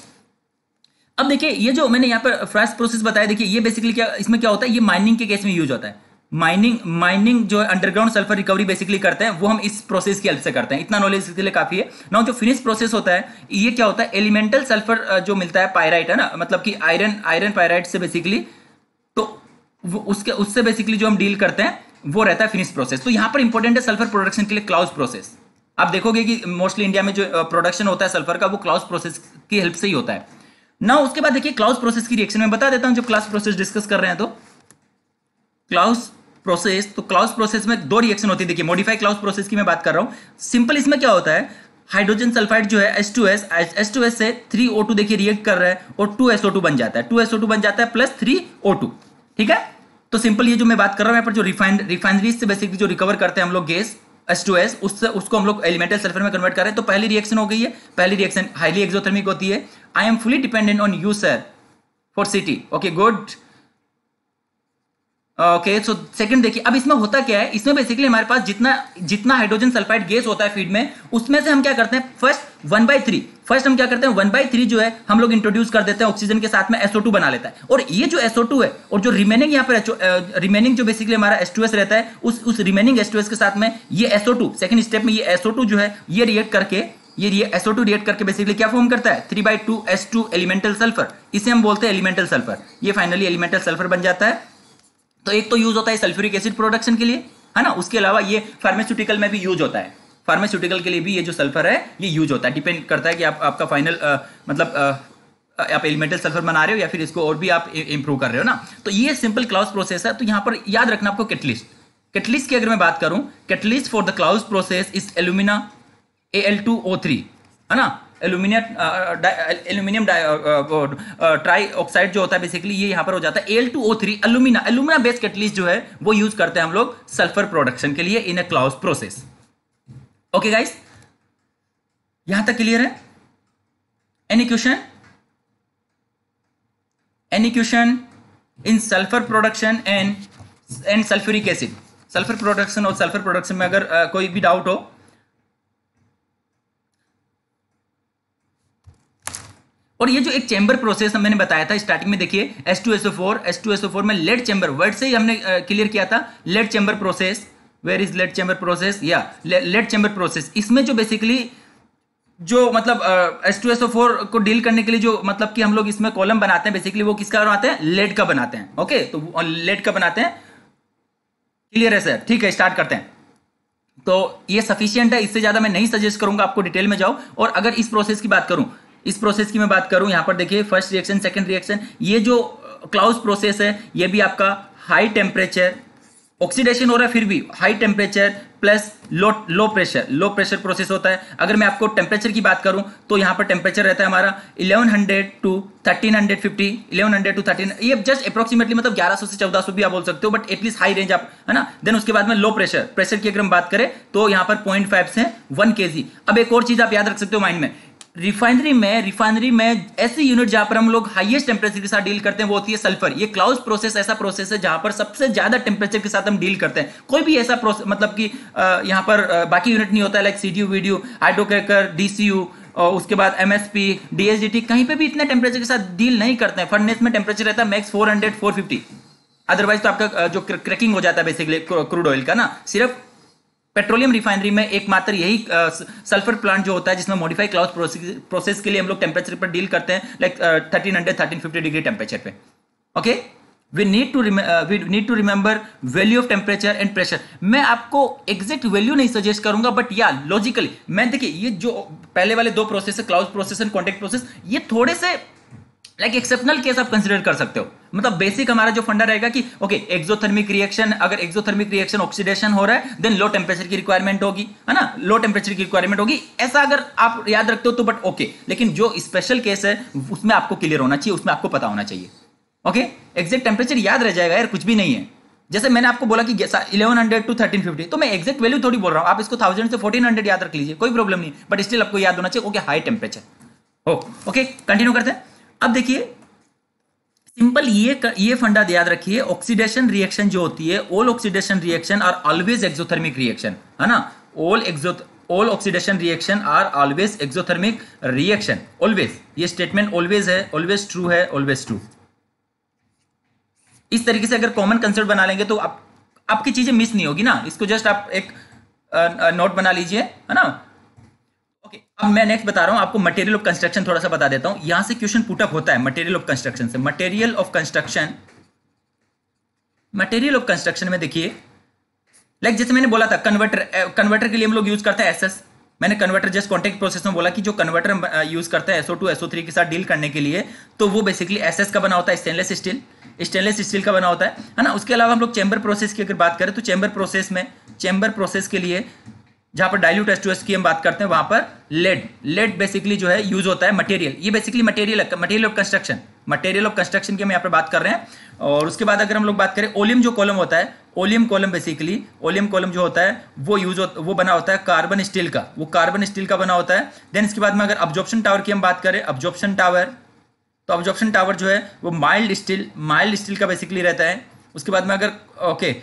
अब देखिए ये जो मैंने यहाँ पर फ्रेश प्रोसेस बताया देखिए ये बेसिकली क्या इसमें क्या होता है ये माइनिंग के केस में यूज होता है माइनिंग माइनिंग जो अंडरग्राउंड सल्फर रिकवरी बेसिकली करते हैं वो हम इस प्रोसेस की हेल्प से करते हैं इतना नॉलेज इसके लिए काफी है ना जो फिनिश प्रोसेस होता है ये क्या होता है एलिमेंटल सल्फर जो मिलता है पायराइट है ना मतलब कि आयरन आयरन पायराइट से बेसिकली तो उसके उससे बेसिकली जो हम डील करते हैं वो रहता है फिनिश प्रोसेस तो यहाँ पर इंपॉर्टेंट है सल्फर प्रोडक्शन के लिए क्लाउज प्रोसेस आप देखोगे कि मोस्टली इंडिया में जो प्रोडक्शन होता है सल्फर का वो क्लाउज प्रोसेस की हेल्प से ही होता है ना उसके बाद देखिए क्लाउज प्रोसेस की रिएक्शन में बता देता हूँ जब क्लास प्रोसेस डिस्कस कर रहे हैं तो क्लाउज प्रोसेस तो क्लाउस प्रोसेस में दो रिएक्शन होती है देखिए मॉडिफाइड क्लाउस प्रोसेस की मैं बात कर रहा हूँ सिंपल इसमें क्या होता है हाइड्रोजन सल्फाइड जो है H2S H2S से 3O2 देखिए रिएक्ट कर रहा है और 2SO2 बन जाता है 2SO2 बन जाता है प्लस 3O2 ठीक है तो सिंपल ये जो मैं बात कर रहा हूँ यहाँ पर जो रिफाइंड रिफाइनरीज से बेसिकली जो रिकवर करते हैं हम लोग गैस H2S उससे उसको हम लोग एलिमेंटल सल्फर में कन्वर्ट कर रहे हैं तो पहली रिएक्शन हो गई है पहली रिएक्शन हाईली एक्सोथर्मिक होती है I am fully dependent on you sir for city okay good okay so second देखिए अब इसमें होता क्या है इसमें बेसिकली हमारे पास जितना जितना हाइड्रोजन सल्फाइड गैस होता है फीड में उसमें से हम क्या करते हैं first one by three first हम क्या करते हैं वन बाई थ्री जो है हम लोग इंट्रोड्यूस कर देते हैं ऑक्सीजन के साथ में टू बना लेता है और ये जो टू है और जो रिमेनिंग यहाँ पर रिमेनिंग जो बेसिकली हमारा एस रहता है उस उस रिमेनिंग एस के साथ में ये टू सेकंड स्टेप में ये टू जो है ये रिएक्ट करके ये ये SO2 रिएक्ट करके बेसिकली क्या फॉर्म करता है three by two S two elemental sulphur इसे हम बोलते हैं एलिमेंटल सल्फर ये फाइनली एलिमेंटल सल्फर बन जाता है तो एक तो यूज होता है सल्फ्यूरिक एसिड प्रोडक्शन के लिए है ना उसके अलावा ये फार्मास्यूटिकल में भी यूज होता है फार्मास्यूटिकल के लिए भी ये जो सल्फर है ये यूज होता है डिपेंड करता है कि आप आपका फाइनल मतलब आ, आप एलिमेंटल सल्फर बना रहे हो या फिर इसको और भी आप इंप्रूव कर रहे हो ना तो ये सिंपल क्लाउस प्रोसेस है तो यहाँ पर याद रखना आपको कैटलिस्ट कैटलिस्ट की अगर मैं बात करूँ catalyst for the Claus process is alumina A L two O three है ना एल्यूमिनियम एल्यूमिनियम ट्राई ऑक्साइड जो होता है बेसिकली ये यहाँ पर हो जाता है L two O three alumina alumina based catalyst जो है वो यूज करते हैं हम लोग सल्फर प्रोडक्शन के लिए in uh Claus process okay guys यहां तक क्लियर है any question any question in sulphur production and and sulphuric acid sulphur production और सल्फर प्रोडक्शन में अगर कोई भी डाउट हो और ये जो एक चैम्बर प्रोसेस मैंने बताया था स्टार्टिंग में देखिए S two S four S two S four में लेड चैम्बर वर्ड से ही हमने क्लियर किया था lead chamber process where is lead chamber process या लेड चैम्बर प्रोसेस इसमें जो बेसिकली जो मतलब एस टू एस फोर को डील करने के लिए जो मतलब कि हम लोग इसमें कॉलम बनाते हैं बेसिकली वो किसका बनाते हैं लेड का बनाते हैं ओके तो लेड का बनाते हैं क्लियर है सर ठीक है स्टार्ट करते हैं तो ये सफिशियंट है इससे ज़्यादा मैं नहीं सजेस्ट करूंगा आपको डिटेल में जाओ और अगर इस प्रोसेस की बात करूं इस प्रोसेस की मैं बात करूं यहाँ पर देखिए फर्स्ट रिएक्शन सेकेंड रिएक्शन ये जो क्लाउज प्रोसेस है ये भी आपका हाई टेम्परेचर ऑक्सीडेशन हो रहा है फिर भी high temperature plus low low pressure low pressure process होता है अगर मैं आपको टेम्परेचर की बात करूं तो यहां पर टेम्परेचर रहता है हमारा 1100 टू 1350 1100 टू 13 ये जस्ट अप्रोक्सीमेटली मतलब 1100 से 1400 भी आप बोल सकते हो बट एटलीस्ट हाई रेंज आप है ना देन उसके बाद में लो प्रेशर प्रेशर की अगर हम बात करें तो यहां पर पॉइंट से वन के अब एक और चीज आप याद रख सकते हो माइंड में रिफाइनरी में रिफाइनरी में ऐसी यूनिट जहां पर हम लोग हाईएस्ट टेम्परेचर के साथ डील करते हैं वो होती है सल्फर ये क्लाउज प्रोसेस ऐसा प्रोसेस है जहां पर सबसे ज्यादा टेम्परेचर के साथ हम डील करते हैं कोई भी ऐसा प्रोसेस मतलब कि यहां पर बाकी यूनिट नहीं होता है like you video hydrocracker DCU और उसके बाद M S P D S D T कहीं पर भी इतने टेम्परेचर के साथ डील नहीं करते हैं फर्नेस में टेम्परेचर रहता है max four hundred four fifty otherwise तो आपका जो क्रैकिंग हो जाता है बेसिकली क्रूड ऑयल का ना सिर्फ पेट्रोलियम रिफाइनरी में एकमात्र यही सल्फर प्लांट जो होता है जिसमें मॉडिफाइड क्लाउस प्रोसेस के लिए हम लोग टेम्परेचर पर डील करते हैं like thirteen hundred thirteen fifty degree temperature पे okay we need to we need to remember value of temperature and pressure मैं आपको एग्जैक्ट वैल्यू नहीं सजेस्ट करूंगा बट या लॉजिकली मैं देखिए ये जो पहले वाले दो प्रोसेस है Claus process and contact process ये थोड़े से लाइक एक्सेप्शनल केस आप कंसिडर कर सकते हो मतलब बेसिक हमारा जो फंडा रहेगा कि ओके एक्सोथर्मिक रिएक्शन अगर एक्सोथर्मिक रिएक्शन ऑक्सीडेशन हो रहा है देन लो टेम्परेचर की रिक्वायरमेंट होगी है ना लो टेम्परेचर की रिक्वायरमेंट होगी ऐसा अगर आप याद रखते हो तो बट ओके okay. लेकिन जो स्पेशल केस है उसमें आपको क्लियर होना चाहिए उसमें आपको पता होना चाहिए ओके एग्जैक्ट टेम्परेचर याद रह जाएगा यार कुछ भी नहीं है जैसे मैंने आपको बोला कि 1100 टू 1350 तो मैं एग्जैक्ट वैल्यू थोड़ी बोल रहा हूँ आप इसको 1000 से 1400 याद रख लीजिए कोई प्रॉब्लम नहीं बट स्टिल आपको याद होना चाहिए ओके हाई टेम्परेचर हो ओके कंटिन्यू करते हैं अब देखिए सिंपल ये ये फंडा याद रखिए ऑक्सीडेशन रिएक्शन जो होती है all oxidation reaction are always exothermic reaction है ना all exo all oxidation reaction are always exothermic reaction always ये स्टेटमेंट ऑलवेज है ऑलवेज ट्रू है ऑलवेज ट्रू इस तरीके से अगर कॉमन कंसेप्ट बना लेंगे तो आप आपकी चीजें मिस नहीं होगी ना इसको जस्ट आप एक नोट बना लीजिए है ना अब मैं नेक्स्ट बता रहा हूं आपको मटेरियल ऑफ कंस्ट्रक्शन थोड़ा सा बता देता हूं यहां से क्वेश्चन पुटअप होता है मटेरियल ऑफ कंस्ट्रक्शन से material of construction material of construction में देखिए लाइक जैसे मैंने बोला था कन्वर्टर कन्वर्टर eh, के लिए हम लोग यूज करते हैं एस मैंने कन्वर्टर जस्ट कॉन्टेक्ट प्रोसेस में बोला कि जो कन्वर्टर यूज eh, करते हैं एसओ टू एसओ थ्री के साथ डील करने के लिए तो वो बेसिकली एस का बना होता है स्टेनलेस स्टील स्टेनलेस स्टील का बना होता है ना उसके अलावा हम लोग चैम्बर प्रोसेस की अगर बात करें तो चैम्बर प्रोसेस में चैम्बर प्रोसेस के लिए जहां पर टू एस की हम बात करते हैं वहां पर लेड लेड बेसिकली जो है यूज होता है मटेरियल ये basically material material of construction material of construction की हम यहाँ पर बात कर रहे हैं और उसके बाद अगर हम लोग बात करें ओलियम जो कॉलम होता है oleum column basically oleum column जो होता है वो यूज वो बना होता है कार्बन स्टील का वो कार्बन स्टील का बना होता है देन इसके बाद में अगर अब्जॉर्प्शन टावर की हम बात करें अब्जॉर्प्शन टावर तो ऑब्जॉर्प्शन टावर जो है वो माइल्ड स्टील माइल्ड स्टील का बेसिकली रहता है उसके बाद में अगर ओके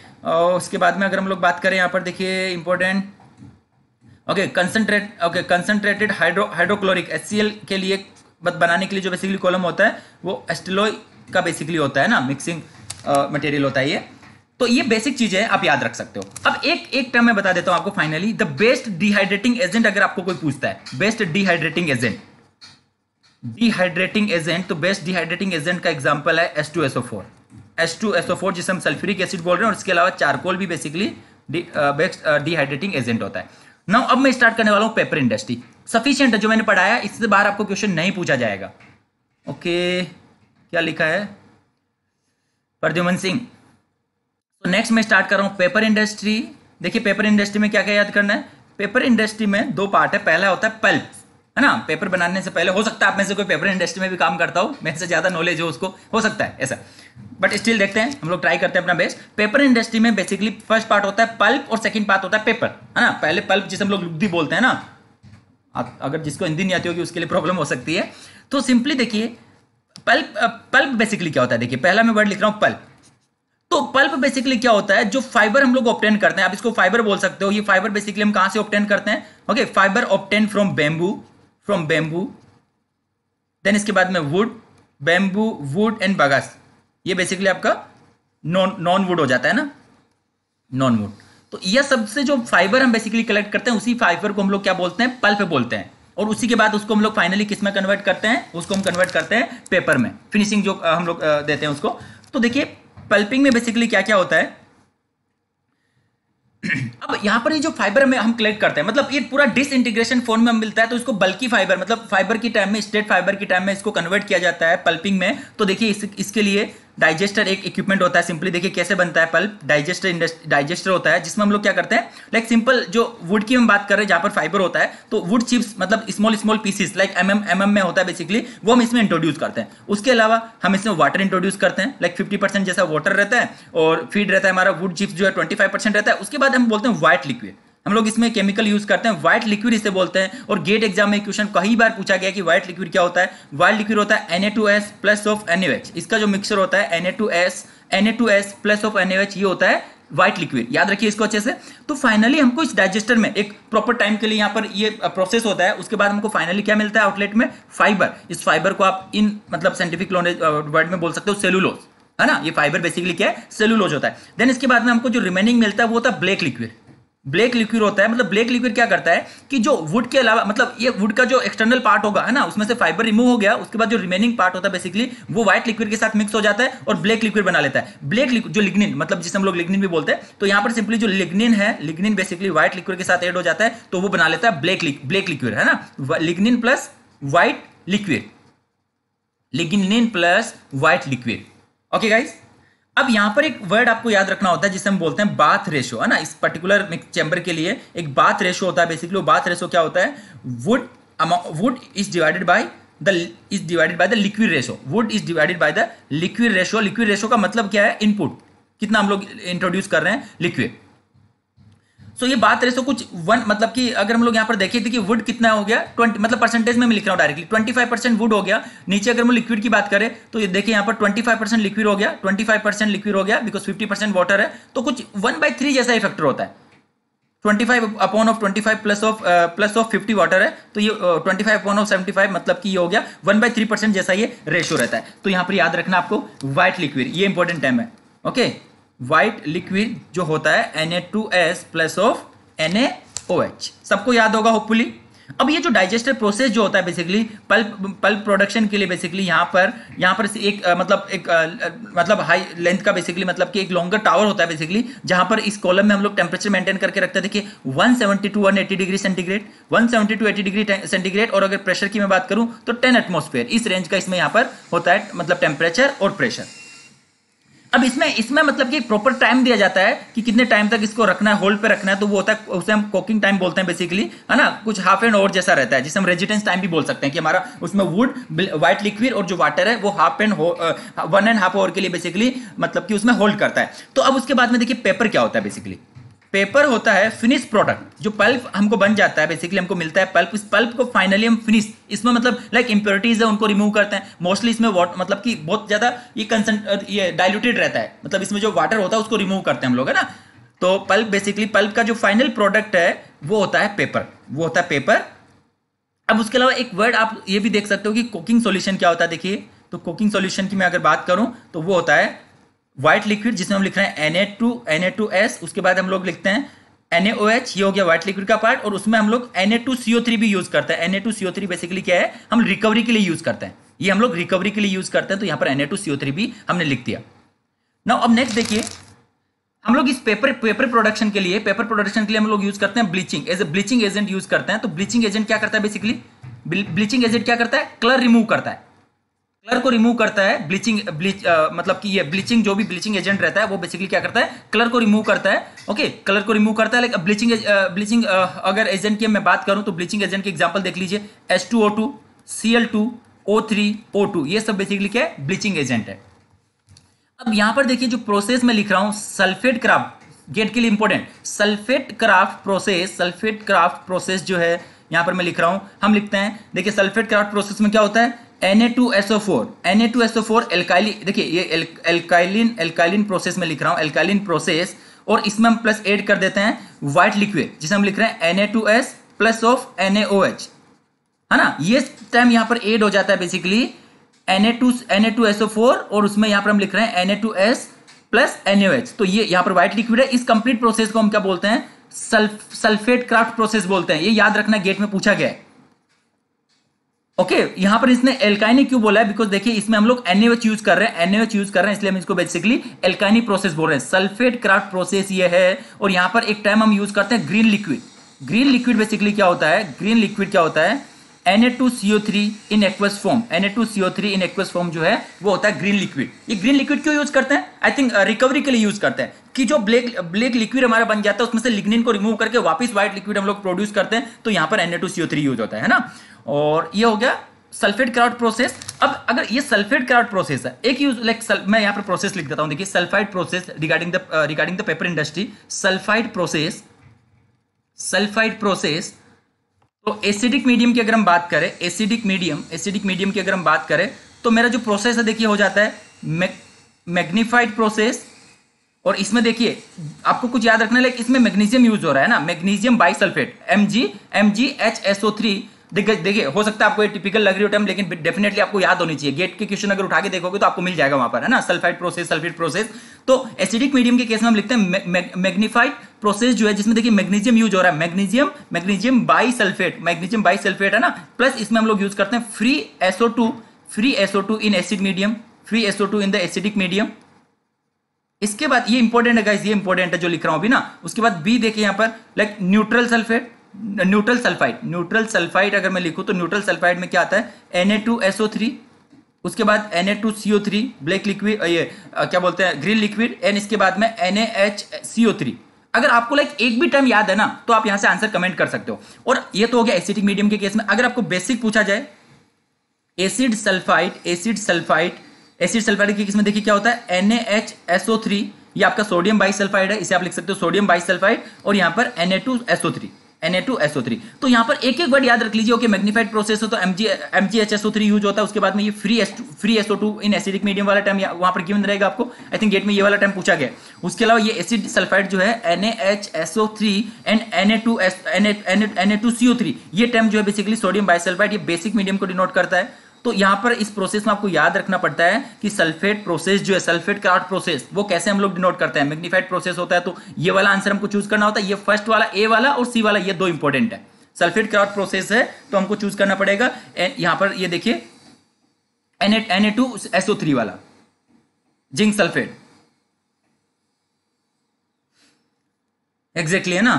उसके बाद में अगर हम लोग बात करें यहाँ पर देखिए important okay concentrate okay concentrated hydro hydrochloric H के लिए बनाने के लिए जो बेसिकली कॉलम होता है वो एस्टेलोय का बेसिकली होता है ना मिक्सिंग मटेरियल uh, होता है ये तो ये बेसिक चीजें आप याद रख सकते हो अब एक एक टर्म मैं बता देता हूं आपको finally the best dehydrating agent अगर आपको कोई पूछता है best dehydrating agent dehydrating agent तो बेस्ट डिहाइड्रेटिंग एजेंट का एग्जाम्पल है S two SO four S two SO four जिसे हम सल्फ्यूरिक एसिड बोल रहे हैं और इसके अलावा चारकोल भी बेसिकली बेस्ट डिहाइड्रेटिंग एजेंट होता है नाउ अब मैं स्टार्ट करने वाला हूं पेपर इंडस्ट्री सफिशियंट है जो मैंने पढ़ाया इससे बाहर आपको क्वेश्चन नहीं पूछा जाएगा ओके क्या लिखा है प्रद्युमन सिंह तो नेक्स्ट मैं स्टार्ट कर रहा हूं पेपर इंडस्ट्री देखिए पेपर इंडस्ट्री में क्या क्या याद करना है पेपर इंडस्ट्री में दो पार्ट है पहला होता है पल्प है ना पेपर बनाने से पहले हो सकता है आप में से कोई पेपर इंडस्ट्री में भी काम करता हो मेरे से ज़्यादा नॉलेज हो उसको हो सकता है ऐसा बट स्टिल देखते हैं हम लोग ट्राई करते हैं अपना बेस्ट पेपर इंडस्ट्री में बेसिकली फर्स्ट पार्ट होता है पल्प और सेकंड पार्ट होता है पेपर है ना पहले पल्प जिसे हम लोग लुब्धि बोलते हैं ना अगर जिसको हिंदी नहीं आती होगी उसके लिए प्रॉब्लम हो सकती है तो सिंपली देखिए पल्प पल्प बेसिकली क्या होता है देखिए पहला मैं वर्ड लिख रहा हूं पल्प तो पल्प बेसिकली क्या होता है जो फाइबर हम लोग ऑप्टेन करते हैं आप इसको फाइबर बोल सकते हो ये फाइबर बेसिकली हम कहां से ऑप्टेन करते हैं okay fibre obtain from bamboo from bamboo then इसके बाद में wood bamboo wood and bagasse ये बेसिकली आपका नॉन नॉन वुड हो जाता है ना नॉन वुड तो यह सबसे जो फाइबर हम बेसिकली कलेक्ट करते हैं उसी फाइबर को हम लोग क्या बोलते हैं पल्प बोलते हैं और उसी के बाद उसको हम लोग फाइनली किस में कन्वर्ट करते हैं उसको हम कन्वर्ट करते हैं पेपर में फिनिशिंग जो हम लोग देते हैं उसको तो देखिए पल्पिंग में बेसिकली क्या क्या होता है अब यहाँ पर ये जो फाइबर में हम कलेक्ट करते हैं मतलब ये पूरा डिस इंटीग्रेशन फोन में मिलता है तो इसको बल्कि फाइबर मतलब फाइबर की टाइम में स्टेट फाइबर की टाइम में इसको कन्वर्ट किया जाता है पल्पिंग में तो देखिए इस, इसके लिए डाइजेस्टर एक इक्विपमेंट होता है सिंपली देखिए कैसे बनता है पल्प डाइजेस्टर डाइजेस्टर होता है जिसमें हम लोग क्या करते हैं लाइक सिंपल जो वुड की हम बात कर रहे हैं जहां पर फाइबर होता है तो वुड चिप्स मतलब small small pieces like M M M M में होता है बेसिकली वो हम इसमें इंट्रोड्यूस करते हैं उसके अलावा हम इसमें वाटर इंट्रोड्यूस करते हैं लाइक फिफ्टी परसेंट जैसा वाटर रहता है और फीड रहता है हमारा वुड चिप्स जो है ट्वेंटी फाइव परसेंट रहता है उसके बाद हम बोलते हैं व्हाइट लिक्विड हम लोग इसमें केमिकल यूज करते हैं व्हाइट लिक्विड इसे बोलते हैं और गेट एग्जाम में क्वेश्चन कई बार पूछा गया कि व्हाइट लिक्विड क्या होता है व्हाइट लिक्विड होता है एन प्लस ऑफ एन इसका जो मिक्सर होता है N A plus of N ये होता है व्हाइट लिक्विड याद रखिए इसको अच्छे से तो फाइनली हमको इस डाइजेस्टर में एक प्रॉपर टाइम के लिए यहाँ पर ये प्रोसेस होता है उसके बाद हमको फाइनली क्या मिलता है आउटलेट में फाइबर इस फाइबर को आप इन मतलब साइंटिफिक वर्ड में बोल सकते हो सेलुलोज है ना ये फाइबर बेसिकली क्या है सेलुलोज होता है देन इसके बाद में हमको जो रिमेनिंग मिलता है वो होता है ब्लैक लिक्विड ब्लैक लिक्विड होता है मतलब ब्लैक लिक्विड क्या करता है कि जो वुड के अलावा मतलब ये वुड का जो एक्सटर्नल पार्ट होगा है ना उसमें से फाइबर रिमूव हो गया उसके बाद जो रिमेनिंग पार्ट होता है बेसिकली वो व्हाइट लिक्विड के साथ मिक्स हो जाता है और ब्लैक लिक्विड बना लेता है ब्लैक जो लिग्निन मतलब जिसे हम लोग लिग्निन भी बोलते हैं तो यहाँ पर सिंपली जो लिग्निन है लिग्निन बेसिकली व्हाइट लिक्विड के साथ एड हो जाता है तो वो बना लेता है ब्लैक ब्लैक लिक्विड है ना lignin plus white liquid lignin plus white liquid okay guys अब यहां पर एक वर्ड आपको याद रखना होता है जिसे हम बोलते हैं बाथ रेशो है ना इस पर्टिकुलर चैम्बर के लिए एक बाथ रेशो होता है बेसिकली वो बाथ रेशो क्या होता है wood wood is divided by the is divided by the liquid ratio wood is divided by the liquid ratio liquid ratio का मतलब क्या है इनपुट कितना हम लोग इंट्रोड्यूस कर रहे हैं लिक्विड सो ये बात रहे सो कुछ वन मतलब कि अगर हम लोग यहाँ पर देखें थे तो कि वुड कितना हो गया ट्वेंटी मतलब परसेंटेज में मैं लिख रहा हूँ directly twenty five percent wood हो गया नीचे अगर हम लिक्विड की बात करें तो ये देखिए यहाँ पर ट्वेंटी फाइव परसेंट लिक्विड हो गया ट्वेंटी फाइव परसेंट लिक्विड हो गया बिकॉज फिफ्टी परसेंट वाटर है तो कुछ वन बाई थ्री जैसा ही फैक्टर होता है twenty five upon of twenty five plus of plus of fifty water है तो ये twenty five upon of seventy five मतलब कि ये हो गया वन बाई थ्री परसेंट जैसा ये रेशो रहता है तो यहाँ पर याद रखना आपको व्हाइट लिक्विड ये इंपॉर्टेंट टाइम है ओके okay? वाइट लिक्विड जो होता है N A two S plus of N A O H सबको याद होगा होपफुली अब ये जो डाइजेस्टर प्रोसेस जो होता है बेसिकली पल्प पल्प प्रोडक्शन के लिए बेसिकली यहाँ पर यहाँ पर एक आ, मतलब एक आ, मतलब हाई लेंथ का बेसिकली मतलब कि एक लॉन्गर टावर होता है बेसिकली जहाँ पर इस कॉलम में हम लोग टेम्परेचर मेंटेन करके रखते हैं देखिए seventy to 180 degree centigrade seventy to 80 degree centigrade और अगर प्रेशर की मैं बात करूँ तो टेन एटमोसफेयर इस रेंज का इसमें यहाँ पर होता है मतलब टेम्परेचर और प्रेशर अब इसमें इसमें मतलब कि प्रॉपर टाइम दिया जाता है कि कितने टाइम तक इसको रखना है होल्ड पे रखना है तो वो होता है उसे हम कुकिंग टाइम बोलते हैं बेसिकली है ना कुछ हाफ एंड ओवर जैसा रहता है जिसे हम रेजिडेंस टाइम भी बोल सकते हैं कि हमारा उसमें वुड व्हाइट लिक्विड और जो वाटर है वो half and one and half hour के लिए बेसिकली मतलब कि उसमें होल्ड करता है तो अब उसके बाद में देखिए पेपर क्या होता है बेसिकली पेपर होता है फिनिश प्रोडक्ट जो पल्प हमको बन जाता है बेसिकली हमको मिलता है पल्प इस पल्प को फाइनली हम फिनिश इसमें मतलब लाइक like इंप्योरिटीज है उनको रिमूव करते हैं मोस्टली इसमें वाट मतलब कि बहुत ज़्यादा ये कंसेंट ये डायल्यूटेड रहता है मतलब इसमें जो वाटर होता है उसको रिमूव करते हैं हम लोग है ना तो पल्प बेसिकली पल्प का जो फाइनल प्रोडक्ट है वो होता है पेपर वो होता है पेपर अब उसके अलावा एक वर्ड आप ये भी देख सकते हो कि कुकिंग सोल्यूशन क्या होता है देखिए तो कुकिंग सोल्यूशन की मैं अगर बात करूं तो वो होता है व्हाइट लिक्विड जिसमें हम लिख रहे हैं N A two N A two S उसके बाद हम लोग लिखते हैं एन ए एच ये हो गया व्हाइट लिक्विड का पार्ट और उसमें हम लोग एन ए टू थ्री भी यूज करते हैं N A two three basically क्या है हम रिकवरी के लिए यूज करते हैं ये हम लोग रिकवरी के लिए यूज करते हैं तो यहाँ पर एन टू थ्री भी हमने लिख दिया ना अब नेक्स्ट देखिए हम लोग इस पेपर पेपर प्रोडक्शन के लिए पेपर प्रोडक्शन के लिए हम लोग यूज करते हैं bleaching as a bleaching agent use करते हैं तो ब्लीचिंग एजेंट क्या करता है बेसिकली ब्लीचिंग एजेंट क्या करता है कलर रिमूव करता है कलर को रिमूव करता है ब्लीचिंग ब्लीच मतलब कि ये ब्लीचिंग जो भी ब्लीचिंग एजेंट रहता है वो बेसिकली क्या करता है कलर को रिमूव करता है ओके कलर को रिमूव करता है लाइक ब्लीचिंग ब्लीचिंग अगर एजेंट की मैं बात करूं तो ब्लीचिंग एजेंट की एग्जांपल देख लीजिए S two O two C L two O three O two ये सब बेसिकली क्या है ब्लीचिंग एजेंट है अब यहां पर देखिए जो प्रोसेस में लिख रहा हूं सल्फेट क्राफ्ट गेट के लिए important sulphate kraft process sulphate kraft process जो है यहां पर मैं लिख रहा हूं हम लिखते हैं देखिए सल्फेट क्राफ्ट प्रोसेस में क्या होता है Na2SO4 Na2SO4 एल्काइली देखिए ये एल्काइलिन एल्काइलिन प्रोसेस में लिख रहा हूँ एल्काइलिन प्रोसेस और इसमें हम प्लस एड कर देते हैं व्हाइट लिक्विड जिसे हम लिख रहे हैं Na2S प्लस ऑफ NaOH है ना ये टाइम यहाँ पर एड हो जाता है बेसिकली Na2 Na2SO4 और उसमें यहाँ पर हम लिख रहे हैं Na2S प्लस NaOH तो ये यहाँ पर व्हाइट लिक्विड है इस कंप्लीट प्रोसेस को हम क्या बोलते हैं सल्फ सल्फेट क्राफ्ट प्रोसेस बोलते हैं ये याद रखना गेट में पूछा गया है ओके okay, यहां पर इसने एल्काइनिक क्यों बोला है बिकॉज देखिए इसमें हम लोग एनएच यूज कर रहे हैं एनएच यूज कर रहे हैं इसलिए हम इसको बेसिकली एल्काइनिक प्रोसेस बोल रहे हैं सल्फेट क्राफ्ट प्रोसेस ये है और यहां पर एक टाइम हम यूज करते हैं green liquid green liquid basically क्या होता है ग्रीन लिक्विड क्या होता है Na2CO3 in aqueous form Na2CO3 in aqueous form जो है वो होता है ग्रीन लिक्विड ये ग्रीन लिक्विड क्यों यूज करते हैं आई थिंक रिकवरी के लिए यूज करते हैं कि जो ब्लैक ब्लैक लिक्विड हमारा बन जाता है उसमें से लिग्निन को रिमूव करके वापस व्हाइट लिक्विड हम लोग प्रोड्यूस करते हैं तो यहाँ पर Na2CO3 यूज होता है ना और ये हो गया सल्फेट क्राउड प्रोसेस अब अगर ये सल्फेट क्राउड प्रोसेस है एक यूज लाइक मैं यहाँ पर प्रोसेस लिख देता हूँ देखिए sulphide process regarding the regarding the paper industry sulphide process sulphide process तो एसिडिक मीडियम की अगर हम बात करें एसिडिक मीडियम एसिडिक मीडियम की अगर हम बात करें तो मेरा जो प्रोसेस है देखिए हो जाता है मैग्नीफाइड प्रोसेस और इसमें देखिए आपको कुछ याद रखना लाइक इसमें मैग्नीशियम यूज हो रहा है ना magnesium sulphate M G M G H S O three देखिए देखिए हो सकता है आपको ये टिपिकल लग रही हो टाइम लेकिन डेफिनेटली आपको याद होनी चाहिए गेट के क्वेश्चन अगर उठा के देखोगे तो आपको मिल जाएगा वहां पर है ना सल्फाइड प्रोसेस सल्फेट प्रोसेस तो एसिडिक मीडियम के केस में हम लिखते हैं मैग्नीफाइड प्रोसेस जो है जिसमें देखिए मैग्नीजियम यूज हो रहा है magnesium magnesium bisulphate magnesium bisulphate है ना प्लस इसमें हम लोग यूज करते हैं free SO two free SO two in acid medium free SO in the acidic medium इसके बाद ये इंपॉर्टेंट है गाइज ये इंपॉर्टेंट है जो लिख रहा हूं अभी ना उसके बाद बी देखिए यहाँ पर like neutral sulphate neutral sulphide neutral sulphide अगर मैं लिखूँ तो न्यूट्रल सल्फाइड में क्या आता है Na2SO3 उसके बाद Na2CO3 ब्लैक लिक्विड ये क्या बोलते हैं ग्रीन लिक्विड एंड इसके बाद में NaHCO3 अगर आपको लाइक एक भी टर्म याद है ना तो आप यहां से आंसर कमेंट कर सकते हो और ये तो हो गया एसिडिक मीडियम के केस में अगर आपको बेसिक पूछा जाए acid sulphide acid sulphide acid sulphide के केस में देखिए क्या होता है NaHSO3 ये आपका सोडियम बाइसल्फाइड है इसे आप लिख सकते हो सोडियम बाइसल्फाइड और यहां पर Na2SO3 Na2SO3 तो यहाँ पर एक एक वर्ड याद रख लीजिए ओके मैग्निफाइड प्रोसेस हो तो MgHSO3 यूज होता है उसके बाद में ये free free SO2 in acidic medium वाला टर्म वहां पर गिवन रहेगा आपको आई थिंक गेट में ये वाला टर्म पूछा गया उसके अलावा ये एसिड सल्फाइड जो है NaHSO3 एंड सीओ Na2CO3 ये टर्म जो है बेसिकली सोडियम बाइसल्फाइड ये बेसिक मीडियम को डिनोट करता है तो यहां पर इस प्रोसेस में आपको याद रखना पड़ता है कि सल्फेट प्रोसेस जो है सल्फेट क्राउट प्रोसेस वो कैसे हम लोग डिनोट करते हैं मैग्निफाइड प्रोसेस होता है तो ये वाला आंसर हमको चूज करना होता है ये फर्स्ट वाला ए वाला और सी वाला ये दो इंपॉर्टेंट है सल्फेट क्राउट प्रोसेस है तो हमको चूज करना पड़ेगा यहां पर ये देखिए एन एट एन वाला जिंक सल्फेट एग्जैक्टली है ना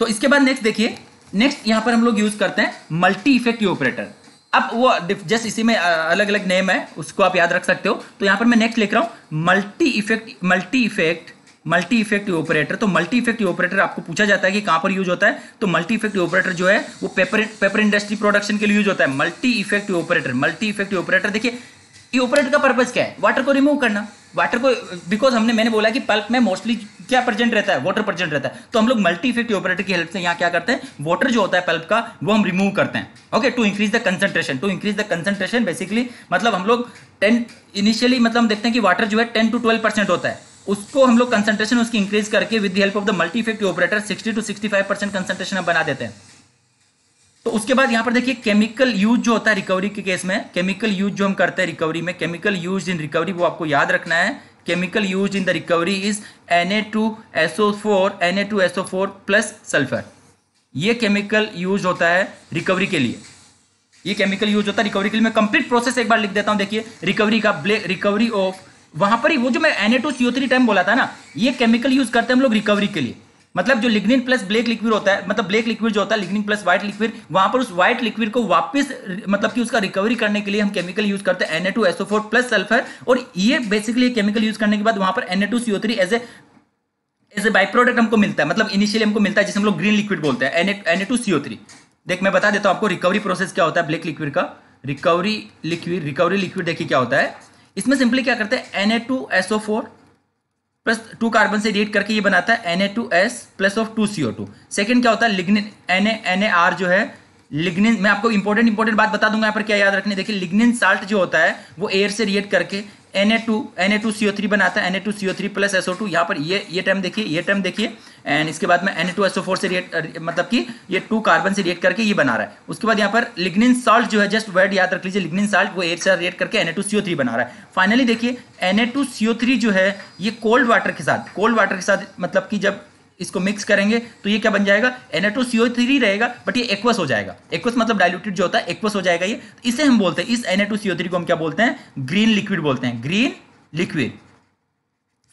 तो इसके बाद नेक्स्ट देखिए नेक्स्ट यहां पर हम लोग यूज करते हैं मल्टी इफेक्टिव ऑपरेटर अब वो जस्ट इसी में अलग अलग नेम है उसको आप याद रख सकते हो तो यहां पर मैं नेक्स्ट लिख रहा हूं multi effect multi effect multi effective operator तो मल्टी इफेक्टिव ऑपरेटर आपको पूछा जाता है कि कहां पर यूज होता है तो मल्टी इफेक्टिव ऑपरेटर जो है वो पेपर पेपर इंडस्ट्री प्रोडक्शन के लिए यूज होता है multi effective operator multi effective operator देखिए कि का पर्पज क्या है वाटर को रिमूव करना वाटर को बिकॉज हमने मैंने बोला कि पल्प में मोस्टली क्या प्रेजेंट रहता है वाटर प्रेजेंट रहता है तो हम लोग मल्टी इफेक्ट ऑपरेटर की हेल्प से यहाँ क्या करते हैं वाटर जो होता है पल्प का वो हम रिमूव करते हैं okay to increase the concentration to increase the concentration basically मतलब हम लोग टेन इनिशियली मतलब देखते हैं कि वाटर जो है टेन टू ट्वेल्व परसेंट होता है उसको हम लोग कंसंट्रेशन उसकी इंक्रीज करके with the help of the multi effect operator sixty to sixty five percent concentration बना देते हैं तो उसके बाद यहां पर देखिए केमिकल यूज जो होता है रिकवरी के केस में केमिकल यूज जो हम करते हैं रिकवरी में केमिकल यूज इन रिकवरी वो आपको याद रखना है chemical use in the recovery is N A two SO four N A two SO four plus sulphur ये केमिकल यूज होता है रिकवरी के लिए ये केमिकल यूज होता है रिकवरी के लिए मैं कंप्लीट प्रोसेस एक बार लिख देता हूं देखिए रिकवरी का ब्ले रिकवरी ऑफ वहां पर ही वो जो मैं N A two CO three time बोला था ना ये केमिकल यूज करते हैं हम लोग रिकवरी के लिए मतलब जो लिग्निन प्लस ब्लैक लिक्विड होता है मतलब ब्लैक लिक्विड जो होता है लिग्निन प्लस व्हाइट लिक्विड वहां पर उस व्हाइट लिक्विड को वापस मतलब कि उसका रिकवरी करने के लिए हम केमिकल यूज करते हैं Na2SO4 प्लस सल्फर और ये बेसिकली केमिकल यूज करने के बाद वहां पर Na2CO3 as a as a by product हमको मिलता है मतलब इनिशियली हमको मिलता है जिसे हम लोग ग्रीन लिक्विड बोलते हैं Na2CO3 देख मैं बता देता हूं आपको रिकवरी प्रोसेस क्या होता है ब्लैक लिक्विड का रिकवरी लिक्विड रिकवरी लिक्विड देखिए क्या होता है इसमें सिंपली क्या करते हैं Na2SO4 प्लस टू कार्बन से रिएक्ट करके ये बनाता है N A two S plus of two C O two second क्या होता है lignin N A N A R जो है लिग्निन मैं आपको इंपॉर्टेंट इंपॉर्टेंट बात बता दूंगा यहाँ पर क्या याद रखने देखिए लिग्निन साल्ट जो होता है वो एयर से रिएक्ट करके N A two N A two three बनाता है N A two three plus S O two यहाँ पर ये ये टर्म देखिए ये टर्म देखिए एंड इसके बाद में N A two S O four से रिएक्ट मतलब कि ये टू कार्बन से रिएक्ट करके ये बना रहा है उसके बाद यहाँ पर लिग्निन साल्ट जो है जस्ट वर्ड याद रख लीजिए लिग्निन साल्ट वो एयर से रिएक्ट करके एन ए टू थ्री बना रहा है फाइनली देखिए एन ए टू थ्री जो है ये कोल्ड वाटर के साथ कोल्ड वाटर के साथ मतलब कि जब इसको मिक्स करेंगे तो ये क्या बन जाएगा एनएटो सीओ थ्री रहेगा बट ये एक्वस हो जाएगा एक्वस मतलब डायल्यूटेड जो होता है एक्वस हो जाएगा ये तो इसे हम बोलते हैं इस एनएटो सीओ थ्री को हम क्या बोलते हैं ग्रीन लिक्विड बोलते हैं ग्रीन लिक्विड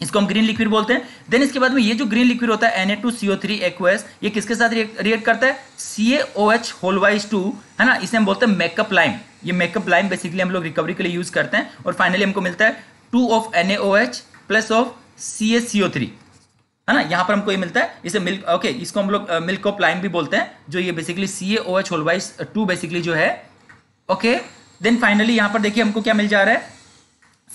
इसको हम ग्रीन लिक्विड बोलते हैं देन इसके बाद में ये जो ग्रीन लिक्विड होता है Na2CO3 ए ये किसके साथ रिएक्ट करता है CaOH होलवाइज टू है ना इसे हम बोलते हैं मेकअप लाइम ये मेकअप लाइम बेसिकली हम लोग रिकवरी के लिए यूज करते हैं और फाइनली हमको मिलता है two of NaOH H plus of CaCO3, है ना यहाँ पर हमको ये मिलता है इसे मिल्क ओके इसको हम लोग मिल्क ऑफ लाइम भी बोलते हैं जो ये basically C A O H होलवाइस टू बेसिकली जो है ओके देन फाइनली यहाँ पर देखिए हमको क्या मिल जा रहा है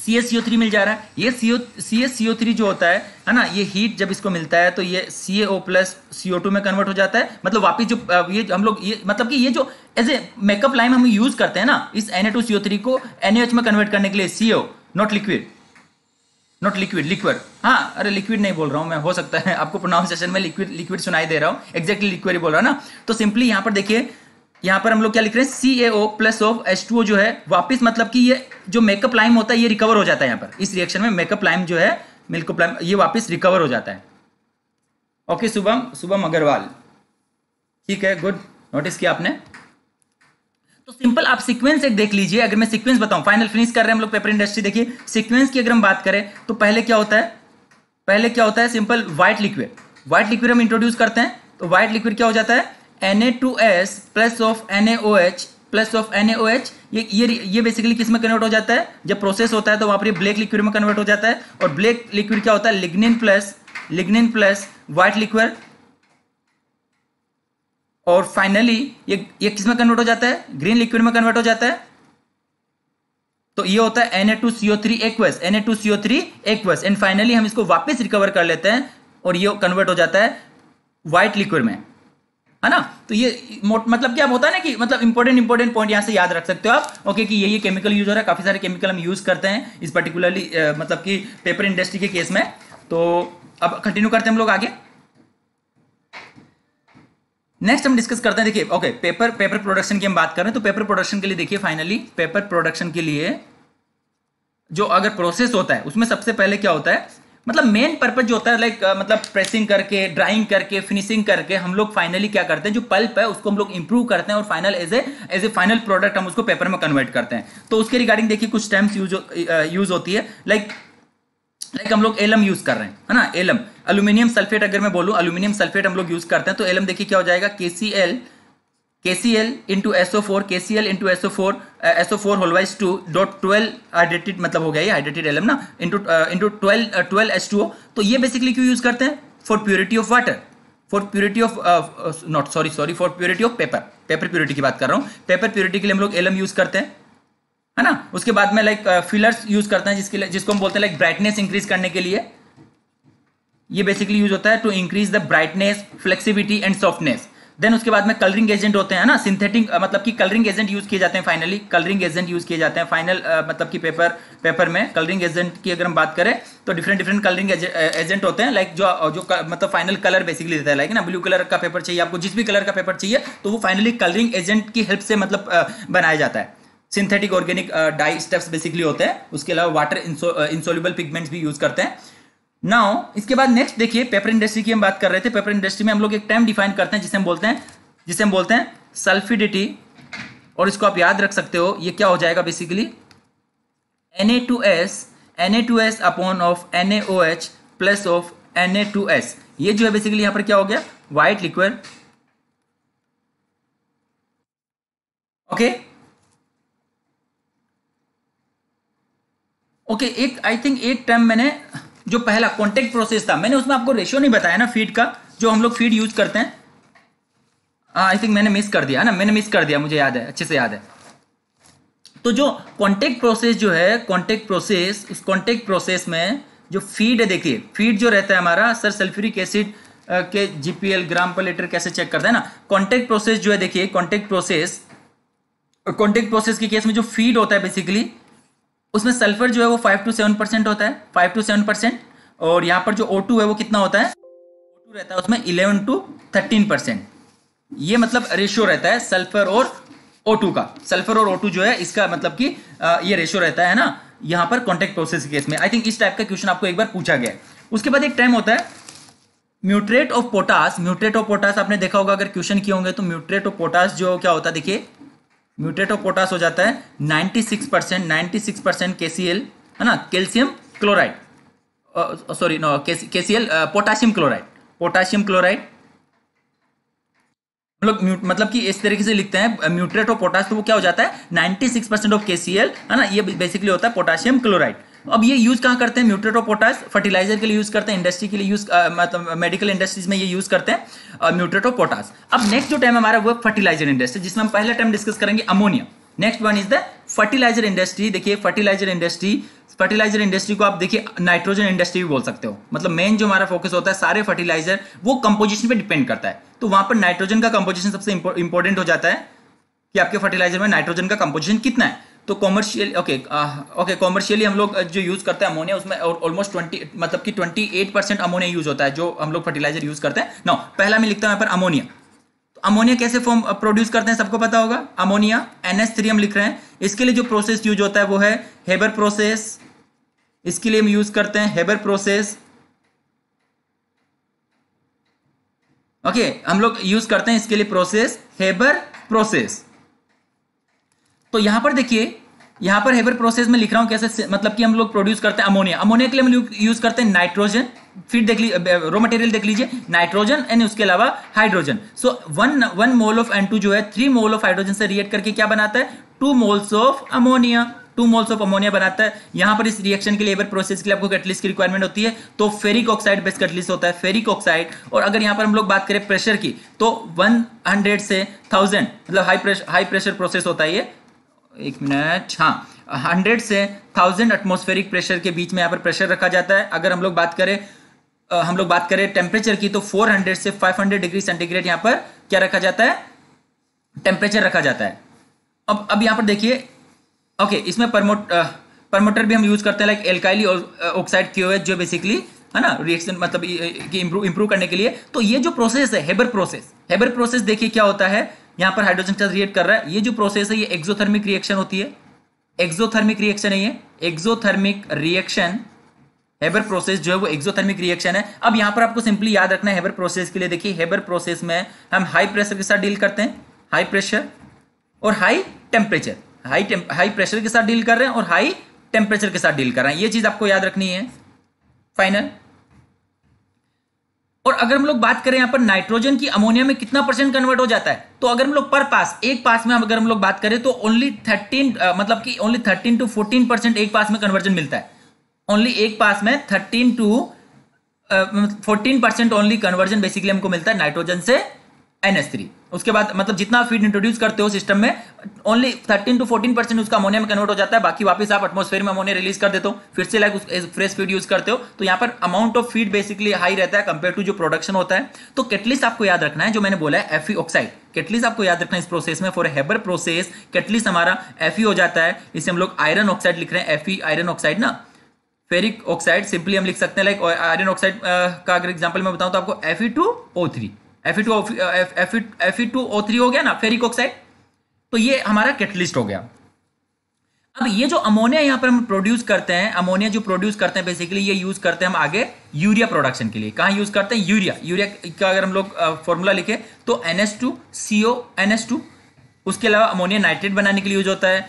C S C O three मिल जा रहा है ये सी O C S C O three जो होता है है ना ये हीट जब इसको मिलता है तो ये C A O plus C O two में कन्वर्ट हो जाता है मतलब वापस जो ये हम लोग ये मतलब कि ये जो एज ए मेकअप लाइम हम यूज़ करते हैं ना इस N A two C O three को एन ए एच में कन्वर्ट करने के लिए C O not liquid not liquid liquid हाँ अरे लिक्विड नहीं बोल रहा हूँ मैं हो सकता है आपको प्रोनाउंसिएशन में लिक्विड लिक्विड सुनाई दे रहा हूँ एक्जैक्टली लिक्विड बोल रहा हूँ ना तो सिंपली यहाँ पर देखिए यहाँ पर हम लोग क्या लिख रहे हैं C A O plus of H two O जो है वापस मतलब कि ये जो मेकअप लाइम होता है ये रिकवर हो जाता है यहाँ पर इस रिएक्शन में मेकअप लाइम जो है मिल्कअप लाइम ये वापस रिकवर हो जाता है ओके शुभम शुभम अग्रवाल ठीक है गुड नोटिस किया आपने तो सिंपल आप सीक्वेंस एक देख लीजिए अगर मैं सीक्वेंस बताऊं फाइनल फिनिश कर रहे हैं हम लोग पेपर इंडस्ट्री देखिए सीक्वेंस की अगर हम बात करें तो पहले क्या होता है पहले क्या होता है simple white liquid white liquid हम इंट्रोड्यूस करते हैं तो व्हाइट लिक्विड क्या हो जाता है N plus of NaOH plus of N ये ये ये बेसिकली किस में कन्वर्ट हो जाता है जब प्रोसेस होता है तो वहां पर ब्लैक लिक्विड में कन्वर्ट हो जाता है और ब्लैक लिक्विड क्या होता है lignin plus lignin plus white liquid और फाइनली ये ये किस में कन्वर्ट हो जाता है ग्रीन लिक्विड में कन्वर्ट हो जाता है तो ये होता है N A two CO three aqueous N A two three aqueous and finally हम इसको वापस रिकवर कर लेते हैं और ये कन्वर्ट हो जाता है व्हाइट लिक्विड में है ना तो ये मतलब क्या होता है ना कि मतलब इंपॉर्टेंट इंपॉर्टेंट पॉइंट यहां से याद रख सकते हो आप ओके कि ये ये केमिकल यूज हो रहा है काफी सारे केमिकल हम यूज करते हैं इस पर्टिकुलरली मतलब कि पेपर इंडस्ट्री के केस में तो अब कंटिन्यू करते हैं हम लोग आगे नेक्स्ट हम डिस्कस करते हैं देखिए ओके पेपर पेपर प्रोडक्शन की हम बात कर रहे हैं तो पेपर प्रोडक्शन के लिए देखिए फाइनली पेपर प्रोडक्शन के लिए जो अगर प्रोसेस होता है उसमें सबसे पहले क्या होता है मतलब मेन पर्पज जो होता है लाइक मतलब प्रेसिंग करके ड्राइंग करके फिनिशिंग करके हम लोग फाइनली क्या करते हैं जो पल्प है उसको हम लोग इंप्रूव करते हैं और final as a as a final product हम उसको पेपर में कन्वर्ट करते हैं तो उसके रिगार्डिंग देखिए कुछ टर्म्स यूज यूज होती है लाइक लाइक हम लोग एलम यूज कर रहे हैं है ना एलम अल्यूमिनियम सल्फेट अगर मैं बोलूं अल्यूमिनियम सल्फेट हम लोग यूज करते हैं तो एलम देखिए क्या हो जाएगा के C L K C L into SO four K C L into SO four SO four होलवाइज two dot twelve hydrated मतलब हो गया ये हाइड्रेटेड एलम ना into into twelve twelve S two O तो ये बेसिकली क्यों यूज करते हैं for purity of water for purity of not sorry sorry for purity of paper paper purity की बात कर रहा हूँ पेपर प्योरिटी के लिए हम लोग एलम यूज करते हैं है ना उसके बाद में लाइक फिलर्स यूज करते हैं जिसके लिए जिसको हम बोलते हैं लाइक ब्राइटनेस इंक्रीज करने के लिए ये बेसिकली यूज होता है to increase the brightness flexibility and softness then उसके बाद में कलरिंग एजेंट होते हैं ना सिंथेटिक uh, मतलब कि कलरिंग एजेंट यूज किए जाते हैं फाइनली कलरिंग एजेंट यूज किए जाते हैं फाइनल uh, मतलब कि पेपर पेपर में कलरिंग एजेंट की अगर हम बात करें तो डिफरेंट डिफरेंट कलरिंग एजेंट होते हैं लाइक जो जो मतलब फाइनल कलर बेसिकली देता है लाइक ना ब्लू कलर का पेपर चाहिए आपको जिस भी कलर का पेपर चाहिए तो वो फाइनली कलरिंग एजेंट की हेल्प से मतलब uh, बनाया जाता है synthetic organic dye steps basically होते हैं उसके अलावा वाटर इंसोल्यूबल पिगमेंट्स भी यूज करते हैं नाउ इसके बाद नेक्स्ट देखिए पेपर इंडस्ट्री की हम बात कर रहे थे पेपर इंडस्ट्री में हम लोग एक टाइम डिफाइन करते हैं जिसे हम बोलते हैं जिसे हम बोलते हैं सल्फिडिटी और इसको आप याद रख सकते हो ये क्या हो जाएगा basically N A two S N A two S upon of N A O H plus of N A two S ये जो है बेसिकली यहां पर क्या हो गया white liquid okay okay? Okay okay, एक आई थिंक एक टाइम मैंने जो पहला कॉन्टेक्ट प्रोसेस था मैंने उसमें आपको रेशियो नहीं बताया ना फीड का जो हम लोग फीड यूज करते हैं आई ah, थिंक मैंने मिस कर दिया ना मैंने मिस कर दिया मुझे याद है अच्छे से याद है तो जो कॉन्टेक्ट प्रोसेस जो है कॉन्टेक्ट प्रोसेस उस कॉन्टेक्ट प्रोसेस में जो फीड है देखिए फीड जो रहता है हमारा सर सल्फ्यूरिक एसिड के जीपीएल ग्राम पर लीटर कैसे चेक करता है ना कॉन्टेक्ट प्रोसेस जो है देखिए कॉन्टेक्ट प्रोसेस कॉन्टेक्ट प्रोसेस के केस में जो फीड होता है बेसिकली उसमें सल्फर जो है वो फाइव टू सेवन परसेंट होता है फाइव टू सेवन परसेंट और यहाँ पर जो ओ टू है वो कितना होता है ओ टू रहता है उसमें इलेवन टू थर्टीन परसेंट ये मतलब रेशियो रहता है सल्फर और ओ टू का सल्फर और ओ टू जो है इसका मतलब कि ये रेशियो रहता है ना यहाँ पर कॉन्टेक्ट प्रोसेस केस में आई थिंक इस टाइप का क्वेश्चन आपको एक बार पूछा गया उसके बाद एक टाइम होता है muriate of potash muriate of potash आपने देखा होगा अगर क्वेश्चन किए होंगे तो म्यूट्रेट ऑफ पोटास जो क्या होता है देखिए म्यूटेट ऑफ पोटास हो जाता है 96 परसेंट नाइन्टी सिक्स परसेंट के है ना calcium chloride sorry no K C L potassium chloride potassium chloride लोग मतलब कि इस तरीके से लिखते हैं म्यूट्रेट ऑफ पोटास तो वो क्या हो जाता है 96 परसेंट ऑफ के है ना ये बेसिकली होता है पोटाशियम क्लोराइड अब ये यूज कहाँ करते हैं म्यूट्रेट ऑफ पोटास फर्टिलाइजर के लिए यूज करते हैं इंडस्ट्री के लिए यूज मतलब मेडिकल इंडस्ट्रीज में ये यूज करते हैं म्यूट्रेट ऑफ पोटास अब नेक्स्ट जो टाइम हमारा वो फर्टिलाइजर इंडस्ट्री जिसमें हम पहले टाइम डिस्कस करेंगे ammonia next one is the fertiliser industry देखिए फर्टिलाइजर इंडस्ट्री फर्टिलाइजर इंडस्ट्री को आप देखिए नाइट्रोजन इंडस्ट्री भी बोल सकते हो मतलब मेन जो हमारा फोकस होता है सारे फर्टिलाइजर वो कंपोजिशन पे डिपेंड करता है तो वहां पर नाइट्रोजन का कंपोजिशन सबसे इंपॉर्टेंट हो जाता है कि आपके फर्टिलाइजर में नाइट्रोजन का कंपोजिशन कितना है तो कॉमर्शियल ओके ओके कॉमर्शियली हम लोग uh, जो यूज़ करते हैं अमोनिया उसमें ऑलमोस्ट ट्वेंटी मतलब कि twenty eight percent ammonia use होता है जो हम लोग फर्टिलाइजर यूज़ करते हैं ना पहला मैं लिखता हूं यहाँ पर अमोनिया तो अमोनिया कैसे फॉर्म प्रोड्यूस uh, करते हैं सबको पता होगा अमोनिया एन एस थ्री हम लिख रहे हैं इसके लिए जो प्रोसेस यूज होता है वो है हेबर प्रोसेस इसके लिए हम यूज़ करते हैं हेबर प्रोसेस ओके हम लोग यूज़ करते हैं इसके लिए प्रोसेस हेबर प्रोसेस तो यहां पर देखिए यहां पर हेबर प्रोसेस में लिख रहा हूं कैसे मतलब कि हम लोग प्रोड्यूस करते हैं अमोनिया अमोनिया के लिए हम लोग यूज़ करते हैं नाइट्रोजन फिर देख लीजिए रो मटेरियल देख लीजिए नाइट्रोजन एंड उसके अलावा hydrogen so one one mole of N जो है थ्री मोल ऑफ हाइड्रोजन से रिएक्ट करके क्या बनाता है two moles of ammonia two moles of ammonia बनाता है यहां पर इस रिएक्शन के लिए एबर प्रोसेस के लिए आपको कैटलिस्ट की रिक्वायरमेंट होती है तो फेरिक ऑक्साइड बेस्ट कैटलिस्ट होता है फेरिक ऑक्साइड और अगर यहां पर हम लोग बात करें प्रेशर की तो 100 से 1000 मतलब high pressure high pressure process होता है ये एक मिनट हाँ हंड्रेड से थाउजेंड एटमोस्फेरिक प्रेशर के बीच में यहाँ पर प्रेशर रखा जाता है अगर हम लोग बात करें हम लोग बात करें टेम्परेचर की तो फोर हंड्रेड से फाइव हंड्रेड डिग्री सेंटीग्रेड यहाँ पर क्या रखा जाता है टेम्परेचर रखा जाता है अब अब यहाँ पर देखिए ओके इसमें परमोट परमोटर भी हम यूज करते हैं लाइक एल्काइली ऑक्साइड क्यू जो बेसिकली है ना रिएक्शन मतलब इंप्रूव करने के लिए तो ये जो प्रोसेस है हेबर प्रोसेस हेबर प्रोसेस देखिए क्या होता है यहाँ पर हाइड्रोजन के रिएक्ट कर रहा है ये जो प्रोसेस है ये एक्जोथर्मिक रिएक्शन होती है एक्जोथर्मिक रिएक्शन है ये एक्जोथर्मिक रिएक्शन हेबर प्रोसेस जो है वो एक्सोथर्मिक रिएक्शन है अब यहां पर आपको सिंपली याद रखना है प्रोसेस के लिए देखिए हेबर प्रोसेस में हम हाई प्रेशर के साथ डील करते हैं हाई प्रेशर और high temperature high high pressure के साथ डील कर रहे हैं और हाई टेम्परेचर के साथ डील कर रहे हैं ये चीज आपको याद रखनी है फाइनल और अगर हम लोग बात करें यहाँ पर नाइट्रोजन की अमोनिया में कितना परसेंट कन्वर्ट हो जाता है तो अगर हम लोग पर पास एक पास में अगर हम लोग बात करें तो ओनली थर्टीन मतलब कि only thirteen to fourteen percent एक पास में कन्वर्जन मिलता है ओनली एक पास में thirteen to fourteen percent only conversion basically हमको मिलता है नाइट्रोजन से एस थ्री उसके बाद मतलब जितना फीड इंट्रोड्यूस करते हो सिस्टम में only thirteen to fourteen percent उसका अमोनिया में कन्वर्ट हो जाता है बाकी वापस आप एटमोस्फेयर में अमोनिया रिलीज कर देते हो फिर से लाइक उस फ्रेश फीड यूज करते हो तो यहाँ पर amount of feed basically high रहता है कंपेयर टू जो प्रोडक्शन होता है तो केटलिस आपको याद रखना है जो मैंने बोला है एफ ऑक्साइड केटलिस आपको याद रखना है इस प्रोसेस में फॉर हेबर प्रोसेस केटलिस हमारा एफ हो जाता है इसे हम लोग आयरन ऑक्साइड लिख रहे हैं एफी आयरन ऑक्साइड ना फेरिक ऑक्साइड सिंपली हम लिख सकते हैं लाइक आयरन ऑक्साइड का अगर एग्जाम्पल मैं बताऊँ तो आपको F E two O three Fe2O3 e, e हो गया ना फेरिक ऑक्साइड तो ये हमारा कैटलिस्ट हो गया अब ये जो अमोनिया यहां पर हम प्रोड्यूस करते हैं अमोनिया जो प्रोड्यूस करते हैं बेसिकली ये यूज करते हैं हम आगे यूरिया प्रोडक्शन के लिए कहां यूज करते हैं यूरिया यूरिया का अगर हम लोग फॉर्मूला लिखे तो N S two CO N S two उसके अलावा अमोनिया नाइट्रेट बनाने के लिए यूज होता है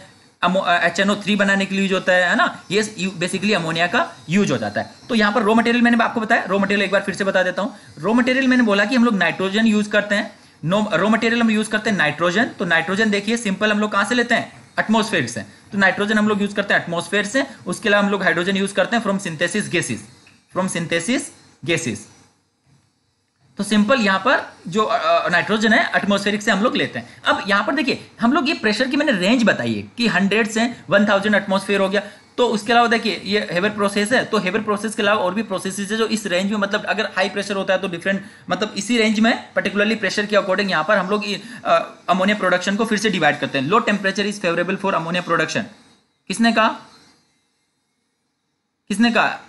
एच एन ओ थ्री बनाने के लिए यूज होता है ना ये बेसिकली अमोनिया का यूज हो जाता है तो यहाँ पर रो मटेरियल मैंने आपको बताया रो मटेरियल एक बार फिर से बता देता हूँ रो मटेरियल मैंने बोला कि हम लोग नाइट्रोजन यूज करते हैं नो रो मटेरियल हम यूज करते हैं नाइट्रोजन तो नाइट्रोजन देखिए सिंपल हम लोग कहाँ से लेते हैं एटमोसफेयर से तो नाइट्रोजन हम लोग यूज करते हैं एटमोसफेयर से उसके अलावा हम लोग हाइड्रोजन यूज करते हैं from synthesis gases from synthesis gases तो सिंपल यहां पर जो नाइट्रोजन है एटमोस्फेरिक से हम लोग लेते हैं अब यहां पर देखिए हम लोग ये प्रेशर की मैंने रेंज बताई कि हंड्रेड से वन थाउजेंड एटमोसफेयर हो गया तो उसके अलावा देखिए ये हेवर प्रोसेस है तो हेवर प्रोसेस के अलावा और भी प्रोसेस है जो इस रेंज में मतलब अगर हाई प्रेशर होता है तो डिफरेंट मतलब इसी रेंज में पर्टिकुलरली प्रेशर के अकॉर्डिंग यहां पर हम लोग अमोनिया प्रोडक्शन को फिर से डिवाइड करते हैं low temperature is favourable for ammonia production किसने कहा किसने कहा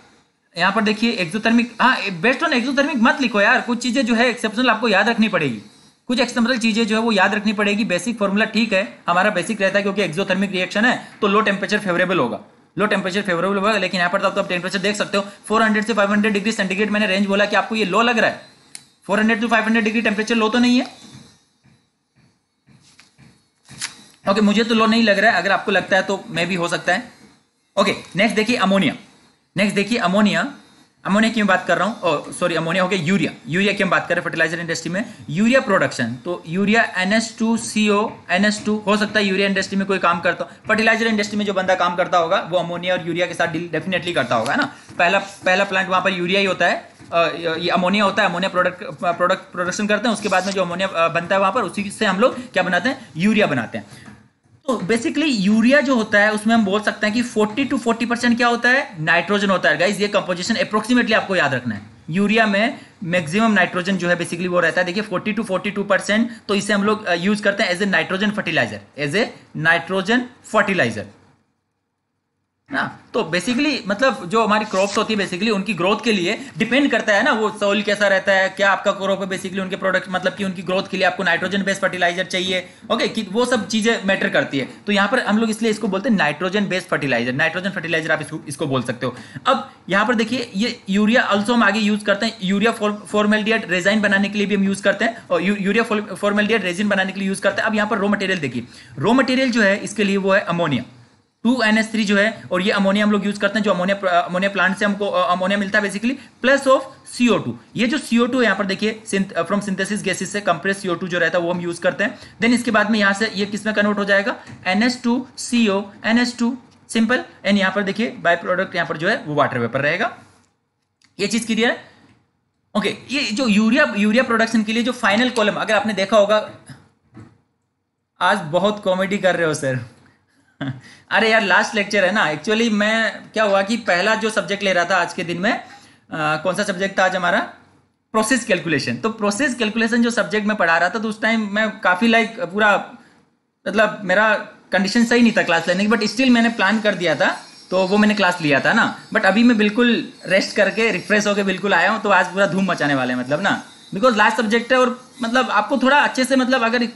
यहाँ पर देखिए एक्सोथर्मिक हाँ बेस्ट ऑन एक्सोथर्मिक मत लिखो यार कुछ चीज़ें जो है एक्सेप्शनल आपको याद रखनी पड़ेगी कुछ एक्सटर्नल चीज़ें जो है वो याद रखनी पड़ेगी बेसिक फॉर्मूला ठीक है हमारा बेसिक रहता है क्योंकि एक्सोथर्मिक रिएक्शन है तो लो टेम्परेचर फेवरेबल होगा लो टेम्परेचर फेवरेबल होगा लेकिन यहाँ पर तो आप टेम्परेचर तो देख सकते हो 400 से 500 डिग्री सेंटीग्रेड मैंने रेंज बोला कि आपको ये लो लग रहा है 400 to five degree temperature low तो नहीं है ओके okay, मुझे तो लो नहीं लग रहा है अगर आपको लगता है तो मे भी हो सकता है ओके नेक्स्ट देखिए अमोनिया नेक्स्ट देखिए अमोनिया अमोनिया की मैं बात कर रहा हूँ सॉरी oh, अमोनिया हो गया यूरिया यूरिया की हम बात करें फर्टिलाइजर इंडस्ट्री में यूरिया प्रोडक्शन तो urea N S two C O N S two हो सकता है यूरिया इंडस्ट्री में कोई काम करता हो फर्टिलाइजर इंडस्ट्री में जो बंदा काम करता होगा वो अमोनिया और यूरिया के साथ डील डेफिनेटली करता होगा है ना पहला पहला प्लांट वहाँ पर यूरिया ही होता है uh, ये अमोनिया होता है अमोनिया प्रोडक्ट प्रोडक्ट प्रोडक्शन करते हैं उसके बाद में जो अमोनिया uh, बनता है वहाँ पर उसी से हम लोग क्या बनाते हैं यूरिया बनाते हैं तो बेसिकली यूरिया जो होता है उसमें हम बोल सकते हैं कि 40 टू 40 परसेंट क्या होता है नाइट्रोजन होता है गाइज ये कंपोजिशन अप्रोक्सीमेटली आपको याद रखना है यूरिया में मैक्सिमम नाइट्रोजन जो है बेसिकली वो रहता है देखिए 40 टू 42 परसेंट तो इसे हम लोग यूज uh, करते हैं as a nitrogen fertiliser as a nitrogen fertiliser ना तो बेसिकली मतलब जो हमारी क्रॉप्स होती है बेसिकली उनकी ग्रोथ के लिए डिपेंड करता है ना वो सोल कैसा रहता है क्या आपका क्रॉप है बेसिकली उनके प्रोडक्ट मतलब कि उनकी ग्रोथ के लिए आपको नाइट्रोजन बेस्ड फर्टिलाइजर चाहिए ओके कि वो सब चीजें मैटर करती है तो यहाँ पर हम लोग इसलिए इसको बोलते हैं nitrogen based fertiliser nitrogen fertiliser आप इसको इसको बोल सकते हो अब यहाँ पर देखिए ये यूरिया अल्सो हम आगे यूज करते हैं यूरिया फॉर्मेलिडियट रेजाइन बनाने के लिए भी हम यूज करते हैं और यूरिया फॉर्मेलिडियट रेजिन बनाने के लिए यूज करते हैं अब यहाँ पर रो मटेरियल देखिए रो मटेरियल जो है इसके लिए वो है ammonia two N S three जो है और ये अमोनिया हम लोग यूज करते हैं जो अमोनिया अमोनिया प्लांट से हमको अमोनिया मिलता है basically plus of CO two ये जो सीओ टू यहाँ पर देखिए फ्रॉम सिंथेसिस गैसेस से कंप्रेस सीओ टू जो रहता है वो हम यूज करते हैं देन इसके बाद में यहाँ से ये किसमें कन्वर्ट हो जाएगा N S two CO N S two simple and यहाँ पर देखिए बाय प्रोडक्ट यहाँ पर जो है वो वाटर वेपर रहेगा ये चीज क्लियर है ओके okay, ये जो यूरिया यूरिया प्रोडक्शन के लिए जो फाइनल कॉलम अगर आपने देखा होगा आज बहुत कॉमेडी कर रहे हो सर अरे यार लास्ट लेक्चर है ना एक्चुअली मैं क्या हुआ कि पहला जो सब्जेक्ट ले रहा था आज के दिन में आ, कौन सा सब्जेक्ट था आज हमारा प्रोसेस कैलकुलेशन तो प्रोसेस कैलकुलेशन जो सब्जेक्ट में पढ़ा रहा था तो उस टाइम मैं काफ़ी लाइक पूरा मतलब मेरा कंडीशन सही नहीं था क्लास लेने की बट स्टिल मैंने प्लान कर दिया था तो वो मैंने क्लास लिया था ना बट अभी मैं बिल्कुल रेस्ट करके रिफ्रेश होकर बिल्कुल आया हूँ तो आज पूरा धूम मचाने वाले हैं मतलब ना बिकॉज लास्ट सब्जेक्ट है और मतलब आपको थोड़ा अच्छे से मतलब अगर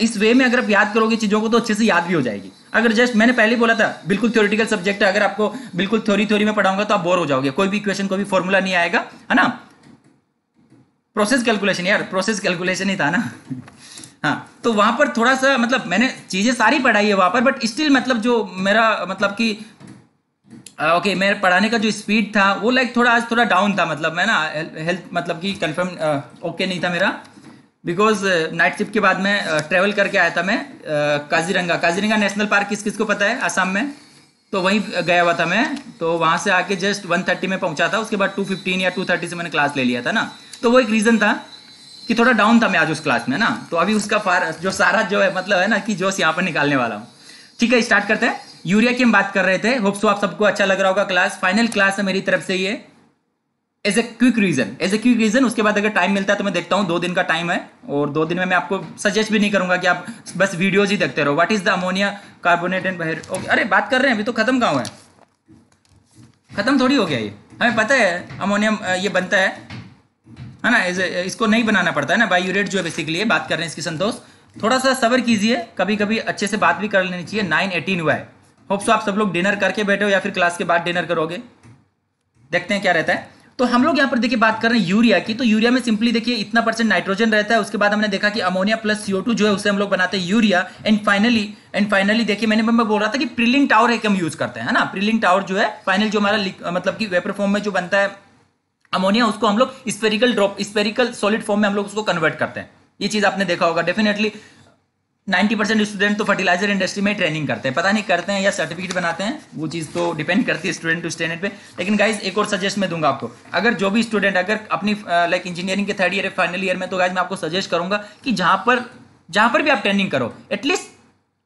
इस वे में अगर आप याद करोगे चीज़ों को तो अच्छे से याद भी हो जाएगी अगर जस्ट मैंने पहले बोला था बिल्कुल थ्योरिटिकल सब्जेक्ट है अगर आपको बिल्कुल थ्योरी थ्योरी में पढ़ाऊंगा तो आप बोर हो जाओगे कोई भी इक्वेशन कोई भी फॉर्मूला नहीं आएगा है ना प्रोसेस कैलकुलेशन यार प्रोसेस कैलकुलेशन ही था ना हाँ तो वहां पर थोड़ा सा मतलब मैंने चीज़ें सारी पढ़ाई है वहां पर बट स्टिल मतलब जो मेरा मतलब कि ओके मेरे पढ़ाने का जो स्पीड था वो लाइक थोड़ा आज थोड़ा डाउन था मतलब मैं ना हेल्थ मतलब कि कंफर्म ओके नहीं था मेरा बिकॉज नाइट शिफ्ट के बाद में ट्रेवल uh, करके आया था मैं uh, Kaziranga Kaziranga national park किस किस को पता है आसाम में तो वहीं uh, गया हुआ था मैं तो वहाँ से आके जस्ट वन थर्टी में पहुँचा था उसके बाद टू फिफ्टीन या टू थर्टी से मैंने क्लास ले लिया था ना तो वो एक रीज़न था कि थोड़ा डाउन था मैं आज उस क्लास में ना तो अभी उसका फार जो सारा जो है मतलब है ना कि जोश यहाँ पर निकालने वाला हूँ ठीक है स्टार्ट करते हैं यूरिया की हम बात कर रहे थे होप्सो तो आप सबको अच्छा लग रहा होगा क्लास फाइनल क्लास है मेरी तरफ से ये as a quick reason as a quick reason उसके बाद अगर टाइम मिलता है तो मैं देखता हूँ दो दिन का टाइम है और दो दिन में मैं आपको सजेस्ट भी नहीं करूंगा कि आप बस वीडियोज ही देखते रहो what is the ammonia carbonate and बहर ओके अरे बात कर रहे हैं अभी तो खत्म कहाँ है खत्म थोड़ी हो गया ये हमें पता है अमोनियम ये बनता है है ना इसको नहीं बनाना पड़ता है ना यूरेट जो है बेसिकली बात कर रहे हैं इसकी संतोष थोड़ा सा सबर कीजिए कभी कभी अच्छे से बात भी कर लेनी चाहिए नाइन एटीन हुआ है होप्स आप सब लोग डिनर करके बैठे हो या फिर क्लास के बाद डिनर करोगे देखते हैं क्या रहता है तो हम लोग यहाँ पर देखिए बात कर रहे हैं यूरिया की तो यूरिया में सिंपली देखिए इतना परसेंट नाइट्रोजन रहता है उसके बाद हमने देखा कि अमोनिया प्लस सीओ जो है उसे हम लोग बनाते हैं urea and finally and finally देखिए मैंने मैं बोल रहा था कि प्रिलिंग टावर एक हम यूज करते हैं ना प्रिलिंग टावर जो है फाइनल जो हमारा मतलब कि वेपर फॉर्म में जो बनता है अमोनिया उसको हम लोग spherical drop spherical solid form में हम लोग उसको कन्वर्ट करते हैं ये चीज आपने देखा होगा डेफिनेटली नाइन्टी परसेंट स्टूडेंट तो फर्टिलाइजर इंडस्ट्री में ट्रेनिंग करते हैं पता नहीं करते हैं या सर्टिफिकेट बनाते हैं वो चीज़ तो डिपेंड करती है स्टूडेंट टू स्टैंडर्ड पे लेकिन गाइज एक और सजेस्ट मैं दूंगा आपको अगर जो भी स्टूडेंट अगर अपनी लाइक इंजीनियरिंग के थर्ड ईयर फाइनल ईयर में तो गाइज मैं आपको सजेस्ट करूंगा कि जहाँ पर जहाँ पर भी आप ट्रेनिंग करो एटलीस्ट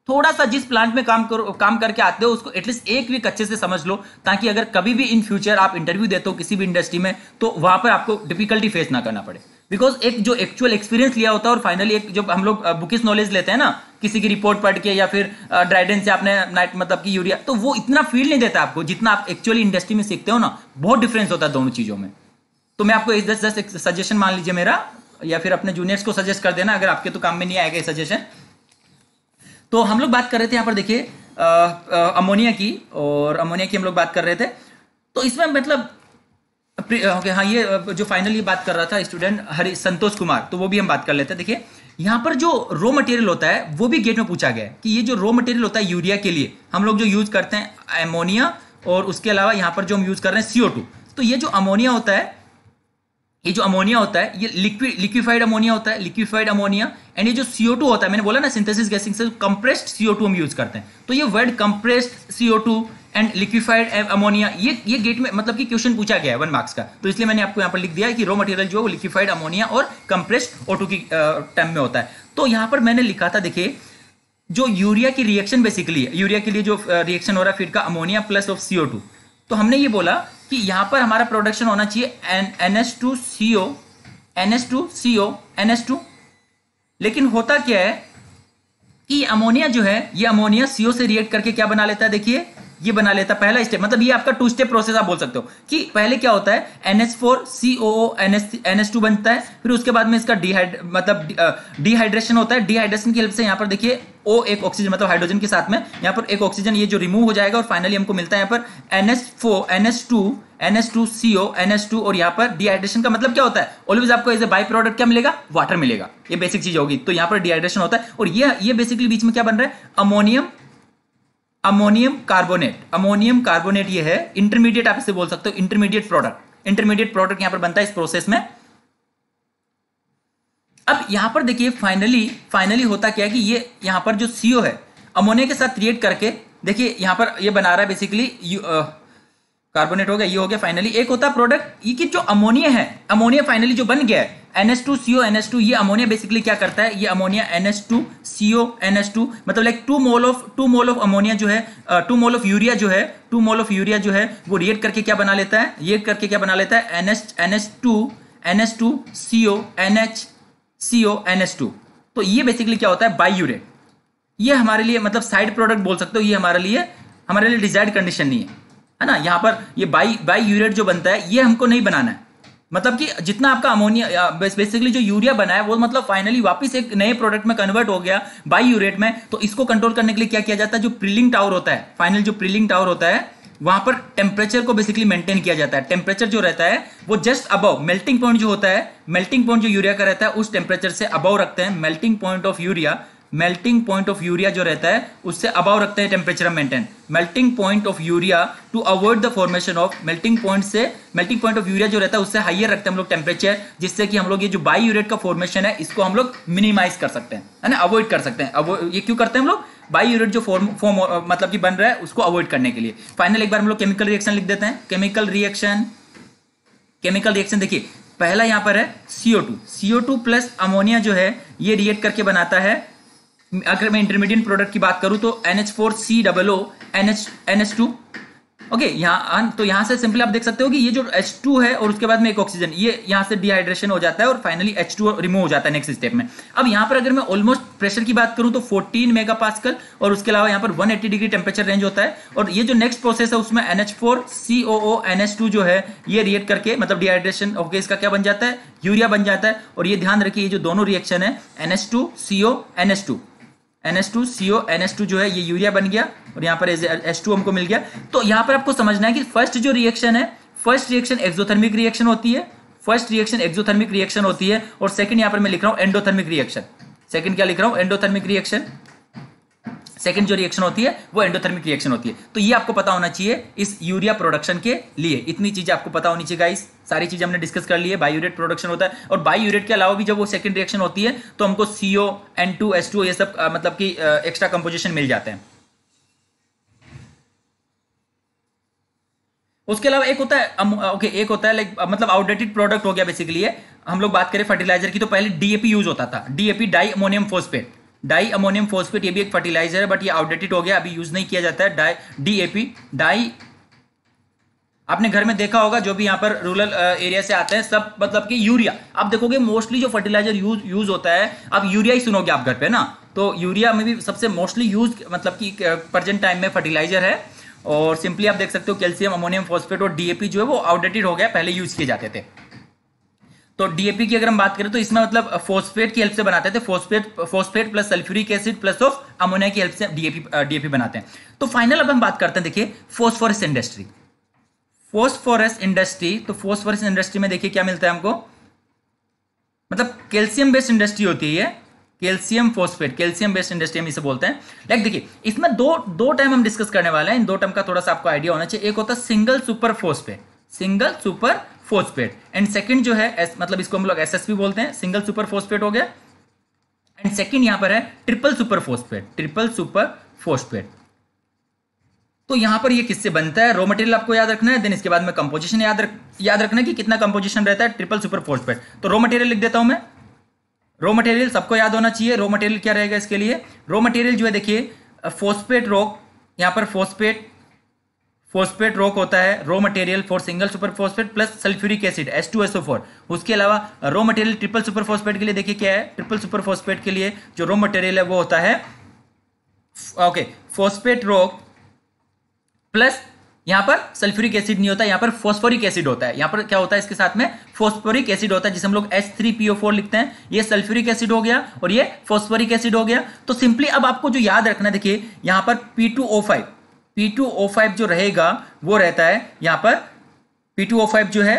थोड़ा सा जिस प्लांट में काम करो काम करके आते हो उसको एटलीस्ट एक वीक अच्छे से समझ लो ताकि अगर कभी भी इन फ्यूचर आप इंटरव्यू देते हो किसी भी इंडस्ट्री में तो वहां पर आपको डिफिकल्टी फेस ना करना पड़े बिकॉज एक जो एक्चुअल एक्सपीरियंस लिया होता है और फाइनली एक जब हम लोग बुकिस नॉलेज लेते हैं ना किसी की रिपोर्ट पढ़ के या फिर ड्राइडन से आपने नाइट मतलब की यूरिया तो वो इतना फील नहीं देता आपको जितना आप एक्चुअली इंडस्ट्री में सीखते हो ना बहुत डिफरेंस होता है दोनों चीज़ों में तो मैं आपको दस दस सजेशन मान लीजिए मेरा या फिर अपने जूनियर्स को सजेस्ट कर देना अगर आपके तो काम में नहीं आएगा ये सजेशन तो हम लोग बात कर रहे थे यहाँ पर देखिए अमोनिया की और अमोनिया की हम लोग बात कर रहे थे तो इसमें मतलब ओके हाँ ये जो फाइनली बात कर रहा था स्टूडेंट हरि संतोष कुमार तो वो भी हम बात कर लेते हैं देखिए यहाँ पर जो रॉ मटेरियल होता है वो भी गेट में पूछा गया है कि ये जो रॉ मटेरियल होता है यूरिया के लिए हम लोग जो यूज करते हैं अमोनिया और उसके अलावा यहाँ पर जो हम यूज कर रहे हैं सीओ तो ये जो अमोनिया होता है ये जो अमोनिया होता है ये लिक्विड लिक्विफाइड अमोनिया होता है लिक्विफाइड अमोनिया एंड ये जो सीओ टू होता है मैंने बोला ना सिंथेसिस गैसिंग से कंप्रेस्ड CO2 हम यूज करते हैं तो ये word compressed CO two and liquefied ammonia ये ये गेट में मतलब कि क्वेश्चन पूछा गया है वन मार्क्स का तो इसलिए मैंने आपको यहाँ पर लिख दिया है कि रो मटेरियल जो है वो लिक्विफाइड अमोनिया और कंप्रेस्ड ओ की टाइम में होता है तो यहाँ पर मैंने लिखा था देखिए जो यूरिया की रिएक्शन बेसिकली है यूरिया के लिए जो रिएक्शन हो रहा है फिर का अमोनिया प्लस ऑफ सीओ तो हमने ये बोला कि यहां पर हमारा प्रोडक्शन होना चाहिए N N S two C O N S two C O N S two लेकिन होता क्या है कि अमोनिया जो है ये अमोनिया सीओ से रिएक्ट करके क्या बना लेता है देखिए ये बना लेता पहला स्टेप मतलब ये आपका टू स्टेप प्रोसेस आप बोल सकते हो कि पहले क्या होता है N S four C O N S two बनता है फिर उसके बाद में इसका डिहाइड मतलब डिहाइड्रेशन होता है डिहाइड्रेशन की हेल्प से यहाँ पर देखिए ओ एक ऑक्सीजन मतलब हाइड्रोजन के साथ में यहाँ पर एक ऑक्सीजन ये जो रिमूव हो जाएगा और फाइनली हमको मिलता है यहाँ पर N S four N S two N S two C O N S two और यहाँ पर डिहाइड्रेशन का मतलब क्या होता है ऑलवेज आपको एज ए बाई प्रोडक्ट क्या मिलेगा वाटर मिलेगा ये बेसिक चीज होगी तो यहाँ पर डिहाइड्रेशन होता है और ये ये बेसिकली बीच में क्या बन रहा है ammonium ammonium carbonate ammonium carbonate ये है इंटरमीडिएट आप इसे बोल सकते हो इंटरमीडिएट प्रोडक्ट इंटरमीडिएट प्रोडक्ट यहां पर बनता है इस प्रोसेस में अब यहां पर देखिए फाइनली फाइनली होता क्या है कि ये यहां पर जो सीओ है अमोनिया के साथ क्रिएट करके देखिए यहां पर ये बना रहा है बेसिकली कार्बोनेट हो गया ये हो गया फाइनली एक होता है प्रोडक्ट ये कि जो अमोनिया है अमोनिया फाइनली जो बन गया है एस टू ये अमोनिया बेसिकली क्या करता है ये अमोनिया एनएस टू मतलब like two mole of two mole of ammonia जो है टू मोल ऑफ यूरिया जो है टू मोल ऑफ यूरिया जो है वो रिएक्ट करके क्या बना लेता है रिएक्ट करके क्या बना लेता है two NH NH2 N S two तो ये बेसिकली क्या होता है बाई ये हमारे लिए मतलब साइड प्रोडक्ट बोल सकते हो ये हमारे लिए हमारे लिए डिजायर्ड कंडीशन नहीं है है ना यहाँ पर ये बाई बाई यूरेट जो बनता है ये हमको नहीं बनाना है मतलब कि जितना आपका अमोनिया बेसिकली जो यूरिया बना है वो मतलब फाइनली वापस एक नए प्रोडक्ट में कन्वर्ट हो गया बाई यूरेट में तो इसको कंट्रोल करने के लिए क्या किया जाता है जो प्रिलिंग टावर होता है फाइनल जो प्रिलिंग टावर होता है वहां पर टेम्परेचर को बेसिकली मेंटेन किया जाता है टेम्परेचर जो रहता है वो जस्ट अबव मेल्टिंग पॉइंट जो होता है मेल्टिंग पॉइंट जो यूरिया का रहता है उस टेम्परेचर से अबव रखते हैं melting point of urea melting point of urea जो रहता है उससे अबाव रखते हैं temperature maintain melting point of urea to avoid the formation of melting point से मेल्टिंग पॉइंट ऑफ यूरिया जो रहता है उससे हाइयर रखते हैं हम लोग टेम्परेचर जिससे कि हम लोग ये जो बाई यूरेट का फॉर्मेशन है इसको हम लोग मिनिमाइज कर सकते हैं है ना अवॉइड कर सकते हैं ये क्यों करते हैं हम लोग बाई यूरेट जो फॉर्म फॉर्म मतलब कि बन रहा है उसको अवॉइड करने के लिए फाइनल एक बार हम लोग केमिकल रिएक्शन लिख देते हैं केमिकल रिएक्शन केमिकल रिएक्शन देखिए पहला यहां पर है CO two CO two plus ammonia जो है ये रिएक्ट करके बनाता है अगर मैं इंटरमीडिएट प्रोडक्ट की बात करूं तो N H four C double O N H N H two okay यहाँ हाँ, तो यहाँ से सिंपली आप देख सकते हो कि ये जो एच टू है और उसके बाद में एक ऑक्सीजन ये यहाँ से डिहाइड्रेशन हो जाता है और फाइनली एच टू रिमूव हो जाता है नेक्स्ट स्टेप में अब यहाँ पर अगर मैं ऑलमोस्ट प्रेशर की बात करूँ तो 14 मेगा पासकल और उसके अलावा यहाँ पर 180 डिग्री टेम्परेचर रेंज होता है और ये जो नेक्स्ट प्रोसेस है उसमें N H four C O O N H two जो है ये रिएक्ट करके मतलब डिहाइड्रेशन ओके इसका क्या बन जाता है यूरिया बन जाता है और ये ध्यान रखिए ये जो दोनों रिएक्शन है N H two C O N H two N S NH2 जो है ये यूरिया बन गया और यहाँ पर एस टू हमको मिल गया तो यहाँ पर आपको समझना है कि फर्स्ट जो रिएक्शन है फर्स्ट रिएक्शन एक्सोथर्मिक रिएक्शन होती है फर्स्ट रिएक्शन एक्सोथर्मिक रिएक्शन होती है और सेकंड यहाँ पर मैं लिख रहा हूँ एंडोथर्मिक रिएक्शन सेकंड क्या लिख रहा हूँ एंडोथर्मिक रिएक्शन सेकेंड जो रिएक्शन होती है वो एंडोथर्मिक रिएक्शन होती है तो ये आपको पता होना चाहिए इस यूरिया प्रोडक्शन के लिए इतनी चीजें आपको पता होनी चाहिए गाइस सारी चीजें हमने डिस्कस कर ली है बायोरेट प्रोडक्शन होता है और बायोरेट के अलावा भी जब वो सेकेंड रिएक्शन होती है तो हमको CO N two S two ये सब आ, मतलब कि एक्स्ट्रा कंपोजिशन मिल जाते हैं उसके अलावा एक होता है अम, ओके एक होता है लाइक मतलब आउटडेटेड प्रोडक्ट हो गया बेसिकली है हम लोग बात करें फर्टिलाइजर की तो पहले डीएपी यूज होता था DAP di ammonium phosphate di ammonium phosphate ये भी एक फर्टिलाइजर है बट ये आउटडेटेड हो गया अभी यूज नहीं किया जाता है डाई डीएपी डाई आपने घर में देखा होगा जो भी यहाँ पर रूरल एरिया से आते हैं सब मतलब कि यूरिया आप देखोगे मोस्टली जो फर्टिलाइजर यूज यूज होता है आप यूरिया ही सुनोगे आप घर पे ना तो यूरिया में भी सबसे मोस्टली यूज मतलब कि प्रजेंट टाइम में फर्टिलाइजर है और सिंपली आप देख सकते हो कैल्शियम अमोनियम फॉस्फेट और डीएपी जो है वो आउटडेटेड हो गया पहले यूज किए जाते थे तो डीएपी की अगर हम बात करें तो इसमें मतलब फोस्फेट की हेल्प से बनाते थे phosphate phosphate plus sulphuric acid plus of ammonia की हेल्प से डीएपी डीएपी बनाते हैं तो फाइनल अब हम बात करते हैं देखिए फोस्फोरस इंडस्ट्री फोस्फोरस इंडस्ट्री तो फोस्फोरस इंडस्ट्री में देखिए क्या मिलता है हमको मतलब कैल्शियम बेस्ड इंडस्ट्री होती है calcium phosphate calcium based industry हम इसे बोलते हैं लाइक देखिए इसमें दो दो टाइम हम डिस्कस करने वाले हैं इन दो टाइम का थोड़ा सा आपको आइडिया होना चाहिए एक होता है single super phosphate single super phosphate and second जो है एस, मतलब इसको हम लोग एसएसपी बोलते हैं सिंगल सुपर फोस्फेट हो गया एंड सेकंड यहां पर है triple super phosphate triple super phosphate तो यहां पर ये किससे बनता है रो मटेरियल आपको याद रखना है देन इसके बाद में कंपोजिशन याद रख याद रखना कि कितना कंपोजिशन रहता है ट्रिपल सुपर फोस्फेट तो रो मटेरियल लिख देता हूं मैं रो मटेरियल सबको याद होना चाहिए रो मटेरियल क्या रहेगा इसके लिए रो मटेरियल जो है देखिए फोस्फेट रॉक यहां पर फोस्फेट फोस्फेट रोक होता है raw material for single super phosphate plus sulphuric acid S two SO four उसके अलावा raw material triple super phosphate के लिए देखिए क्या है ट्रिपल सुपर फोस्फेट के लिए जो रो मटेरियल है वो होता है ओके फोस्फेट रोक प्लस यहां पर सल्फ्यूरिक एसिड नहीं होता यहाँ पर फोस्फोरिक एसिड होता है यहां पर क्या होता है इसके साथ में फोस्फोरिक एसिड होता है जिसे हम लोग फोर लिखते हैं ये सल्फ्यूरिक एसिड हो गया और ये फोस्फोरिक एसिड हो गया तो सिंपली अब आपको जो याद रखना देखिए यहां पर फाइव P2O5 जो रहेगा वो रहता है यहाँ पर P2O5 जो है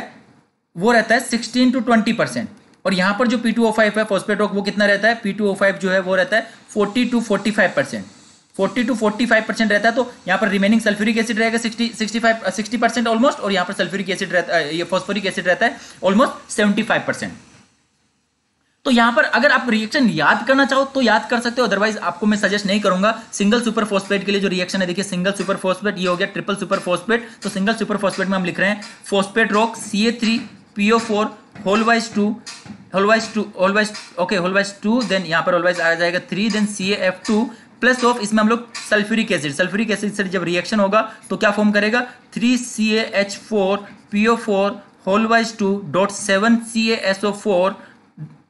वो रहता है सिक्सटीन टू ट्वेंटी परसेंट और यहाँ पर जो P2O5 है रॉक वो कितना रहता है P2O5 जो है वो रहता है forty two forty five percent forty two forty five percent रहता है तो यहाँ पर रिमेनिंग सल्फ्यूरिक एसिड रहेगा sixty sixty five sixty percent almost और यहाँ पर सल्फ्यूरिक uh, एसिड रहता है ये फॉस्फोरिक एसिड रहता है ऑलमोस्ट सेवेंटी फाइव परसेंट तो यहां पर अगर आप रिएक्शन याद करना चाहो तो याद कर सकते हो अदरवाइज आपको मैं सजेस्ट नहीं करूंगा सिंगल सुपर फोस्पेट के लिए जो रिएक्शन है देखिए सिंगल सुपर फोस्पेट ये हो गया ट्रिपल सुपर फोस्पेट तो सिंगल सुपर फोस्पेट में हम लिख रहे हैं phosphate rock C A three O four होलवाइज two whole wise two whole wise okay whole wise two then यहां पर होलवाइज आ जाएगा three then C F two plus of इसमें हम लोग सल्फ्यूरिक एसिड सल्फ्यूरिक एसिड से जब रिएक्शन होगा तो क्या फॉर्म करेगा three C H four PO four होलवाइज two dot seven C S O four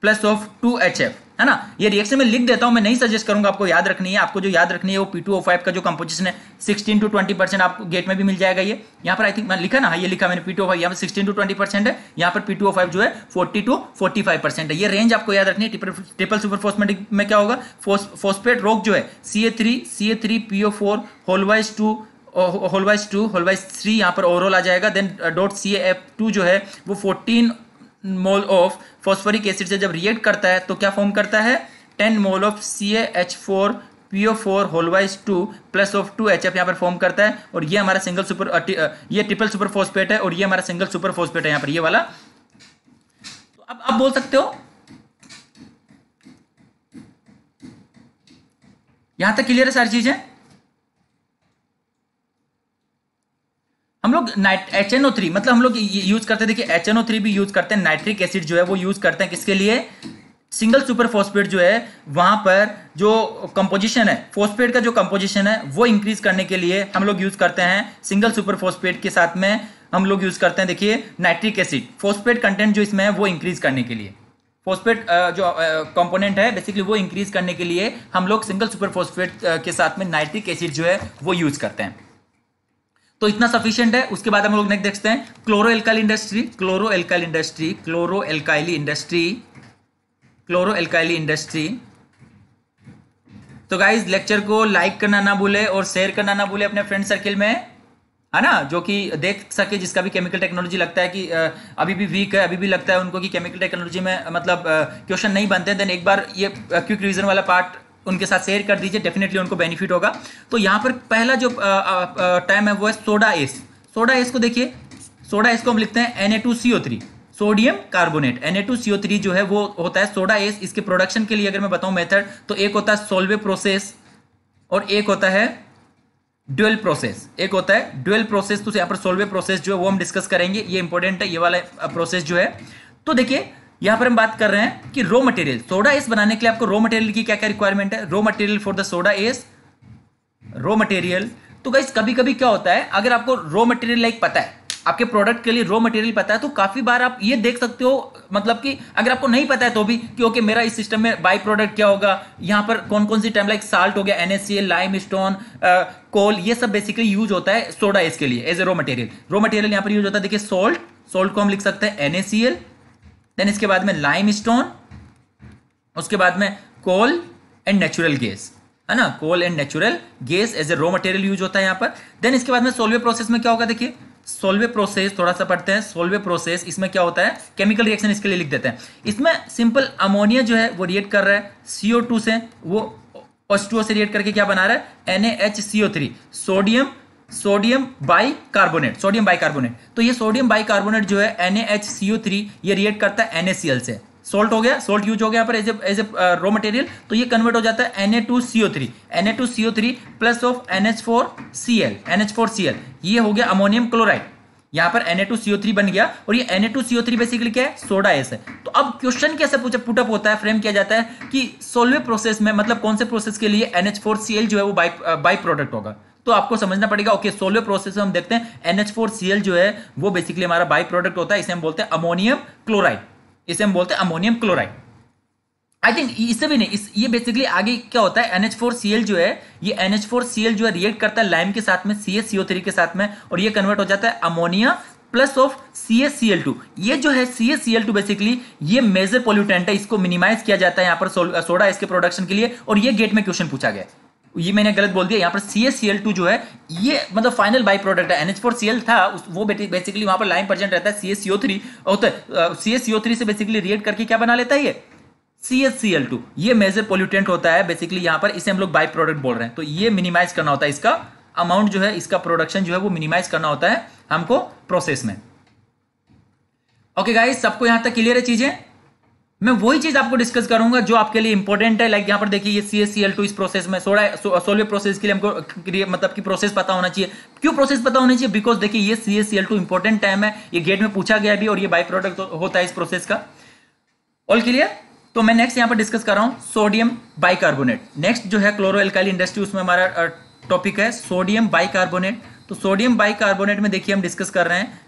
plus of two H F है ना ये रिएक्शन में लिख देता हूं मैं नहीं सजेस्ट करूंगा आपको याद रखनी है आपको जो याद रखनी है वो पी टू ओ फाइव का जो कंपोजिशन है सिक्सटीन टू ट्वेंटी परसेंट आपको गेट में भी मिल जाएगा ये यहाँ पर आई थिंक मैं लिखा ना ये लिखा मैंने पी टू फाइव यहाँ पर सिक्सटीन टू ट्वेंटी परसेंट है यहाँ पर पी टू ओ फाइव जो है forty two forty five percent है ये रेंज आपको याद रखनी है ट्रिपल सुपर फोस्मेटिक में क्या होगा फोस्फेट रोग जो है C A three C A three P O four होलवाइज two whole wise two whole wise three यहाँ पर ओवरऑल आ जाएगा then dot C F two जो है वो fourteen mole of phosphoric acid से जब रिएक्ट करता है तो क्या फॉर्म करता है ten mole of C H four P O four होलवाइज two plus of two H F यहाँ पर फॉर्म करता है और ये हमारा सिंगल सुपर ये ट्रिपल सुपर फोस्पेट है और ये हमारा सिंगल सुपर फोस्पेट है यहाँ पर ये वाला तो अब आप बोल सकते हो यहां तक क्लियर है सारी चीजें हम लोग नाइट एच एन ओ थ्री मतलब हम लोग यूज करते देखिए एच एन ओ थ्री भी यूज करते हैं नाइट्रिक एसिड जो है वो यूज करते हैं किसके लिए सिंगल सुपर फोस्पेट जो है वहाँ पर जो कंपोजिशन है फोस्पेट का जो कंपोजिशन है वो इंक्रीज करने के लिए हम लोग यूज़ करते हैं सिंगल सुपर फोस्पेट के साथ में हम लोग यूज़ करते हैं देखिए नाइट्रिक एसिड फोस्पेट कंटेंट जो इसमें है वो इंक्रीज करने के लिए फोस्पेट जो कंपोनेंट है बेसिकली वो इंक्रीज करने के लिए हम लोग सिंगल सुपर फोस्फेट के साथ में नाइट्रिक एसिड जो है वो यूज़ करते हैं तो इतना सफिशियंट है उसके बाद हम लोग नेक्स्ट देखते हैं chloro alkali industry chloro alkali industry chloro alkali industry chloro alkali industry तो गाइज लेक्चर को लाइक करना ना भूले और शेयर करना ना भूले अपने फ्रेंड सर्किल में है ना जो कि देख सके जिसका भी केमिकल टेक्नोलॉजी लगता है कि अभी भी वीक है अभी भी लगता है उनको कि केमिकल टेक्नोलॉजी में मतलब क्वेश्चन नहीं बनते देन एक बार ये क्विक रीजन वाला पार्ट उनके साथ शेयर कर दीजिए डेफिनेटली उनको बेनिफिट होगा तो यहाँ पर पहला जो टाइम है वो है सोडा एस सोडा एस को देखिए सोडा एस को हम लिखते हैं Na2CO3 सोडियम कार्बोनेट Na2CO3 जो है वो होता है सोडा एस इसके प्रोडक्शन के लिए अगर मैं बताऊँ मेथड तो एक होता है सोलवे प्रोसेस और एक होता है ड्यूअल प्रोसेस एक होता है ड्यूअल प्रोसेस तो यहाँ पर सोलवे प्रोसेस जो है वो हम डिस्कस करेंगे ये इंपॉर्टेंट है ये वाला प्रोसेस जो है तो देखिए यहाँ पर हम बात कर रहे हैं कि रो मटेरियल सोडा एस बनाने के लिए आपको रो मटेरियल की क्या क्या रिक्वायरमेंट है raw material for the soda ash raw material तो गाइस कभी कभी क्या होता है अगर आपको रो मटेरियल लाइक पता है आपके प्रोडक्ट के लिए रॉ मटेरियल पता है तो काफी बार आप ये देख सकते हो मतलब कि अगर आपको नहीं पता है तो भी कि ओके मेरा इस सिस्टम में बाई प्रोडक्ट क्या होगा यहाँ पर कौन कौन सी टाइम लाइक साल्ट हो गया एनएससीएल लाइम स्टोन कोल ये सब बेसिकली यूज होता है सोडा इसके लिए as a raw material raw material यहाँ पर यूज होता है देखिए सोल्ट सोल्ट को हम लिख सकते हैं एनएसीएल देन इसके बाद में लाइम स्टोन उसके बाद में कोल एंड नेचुरल गैस है ना coal and natural gas as a raw material use होता है यहाँ पर देन इसके बाद में सोलवे प्रोसेस में क्या होगा देखिए सोलवे प्रोसेस थोड़ा सा पढ़ते हैं सोलवे प्रोसेस इसमें क्या होता है केमिकल रिएक्शन इसके लिए लिख देते हैं इसमें सिंपल अमोनिया जो है वो रिएक्ट कर रहा है सीओ टू से वो ओ से रिएक्ट करके क्या बना रहा है N sodium sodium bicarbonate sodium bicarbonate तो ये सोडियम बाइकार्बोनेट जो है NaHCO3 ये रिएक्ट करता है NaCl से सोल्ट हो गया सोल्ट यूज हो गया पर as as a raw material तो ये कन्वर्ट हो जाता है Na2CO3 Na2CO3 plus of NH4Cl NH4Cl ये हो गया अमोनियम क्लोराइड यहाँ पर Na2CO3 बन गया और ये Na2CO3 बेसिकली क्या है सोडा एस है तो अब क्वेश्चन कैसे पूछा पुटअप होता है फ्रेम किया जाता है कि सोलवे प्रोसेस में मतलब कौन से प्रोसेस के लिए NH4Cl जो है वो बाई बाई प्रोडक्ट होगा तो आपको समझना पड़ेगा ओके सोलो प्रोसेस हम देखते हैं एनएच जो है वो बेसिकली हमारा बाई प्रोडक्ट होता है इसे हम बोलते हैं अमोनियम क्लोराइड इसे हम बोलते हैं अमोनियम क्लोराइड आई थिंक इससे भी नहीं इस ये बेसिकली आगे क्या होता है NH4Cl जो है ये NH4Cl जो है रिएक्ट करता है लाइम के साथ में CaCO3 के साथ में और ये कन्वर्ट हो जाता है अमोनिया प्लस ऑफ CaCl2 ये जो है CaCl2 बेसिकली ये मेजर पोल्यूटेंट है इसको मिनिमाइज किया जाता है यहाँ पर सोडा इसके प्रोडक्शन के लिए और ये गेट में क्वेश्चन पूछा गया है ये मैंने गलत बोल दिया यहाँ पर C S C L two जो है ये मतलब फाइनल बाई प्रोडक्ट है N H four C L था उस, वो बेसिकली वहाँ पर लाइन परसेंट रहता है C S C O three होता है C S C O three से बेसिकली रिएक्ट करके क्या बना लेता है ये C S C L two ये मेजर पोल्यूटेंट होता है बेसिकली यहाँ पर इसे हम लोग बाई प्रोडक्ट बोल रहे हैं तो ये मिनिमाइज करना होता है इसका अमाउंट जो है इसका प्रोडक्शन जो है वो मिनिमाइज करना होता है हमको प्रोसेस में ओके गाइस सबको यहाँ तक क्लियर है चीज़ें मैं वही चीज आपको डिस्कस करूंगा जो आपके लिए इंपॉर्टेंट है लाइक यहाँ पर देखिए ये C S C L two इस प्रोसेस में सोडा सो, सोलवे प्रोसेस के लिए हमको मतलब की प्रोसेस पता होना चाहिए क्यों प्रोसेस पता होना चाहिए बिकॉज देखिए ये C S C L two important time है ये गेट में पूछा गया भी और ये बाई प्रोडक्ट होता है इस प्रोसेस का ऑल क्लियर तो मैं नेक्स्ट यहाँ पर डिस्कस कर रहा हूँ सोडियम बाइकार्बोनेट नेक्स्ट जो है क्लोरो एल्काली इंडस्ट्री उसमें हमारा टॉपिक है सोडियम बाइकार्बोनेट तो सोडियम बाइकार्बोनेट में देखिए हम डिस्कस कर रहे हैं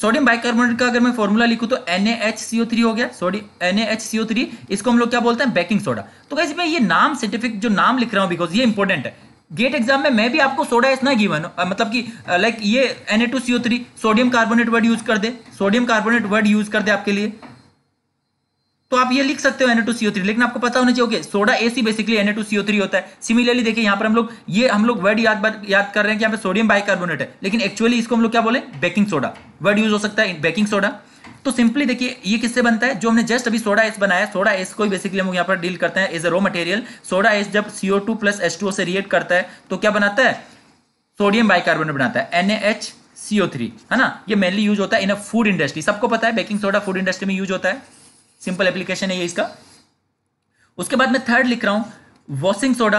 सोडियम बाइकार्बोनेट का अगर मैं फॉर्मूला लिखूं तो NaHCO3 हो गया सोडियम NaHCO3 इसको हम लोग क्या बोलते हैं बेकिंग सोडा तो कैसे मैं ये नाम साइंटिफिक जो नाम लिख रहा हूं बिकॉज ये इंपॉर्टेंट है गेट एग्जाम में मैं भी आपको सोडा इतना ना गिवन मतलब कि लाइक ये Na2CO3 sodium carbonate word use कर दे सोडियम कार्बोनेट वर्ड यूज कर दे आपके लिए तो आप ये लिख सकते हो Na2CO3 लेकिन आपको पता होना चाहिए okay soda see basically Na2CO3 होता है सिमिलरली देखिए यहाँ पर हम लोग ये हम लोग वर्ड याद याद कर रहे हैं कि यहाँ पे सोडियम बाइकार्बोनेट है लेकिन एक्चुअली इसको हम लोग क्या बोले बेकिंग सोडा वर्ड यूज हो सकता है बेकिंग सोडा तो सिंपली देखिए ये किससे बनता है जो हमने जस्ट अभी सोडा एस बनाया सोडा एस को ही बेसिकली हम लोग यहाँ पर डील करते हैं as a raw material soda ash जब CO two plus S two से रिएक्ट करता है तो क्या बनाता है सोडियम बाइकार्बोनेट बनाता है एनएच सीओ थ्री है ना ये मेनली यूज होता है इन अ फूड इंडस्ट्री सबको पता है बेकिंग सोडा फूड इंडस्ट्री में यूज होता है सिंपल एप्लीकेशन है ये इसका उसके बाद मैं थर्ड लिख रहा हूं वॉशिंग सोडा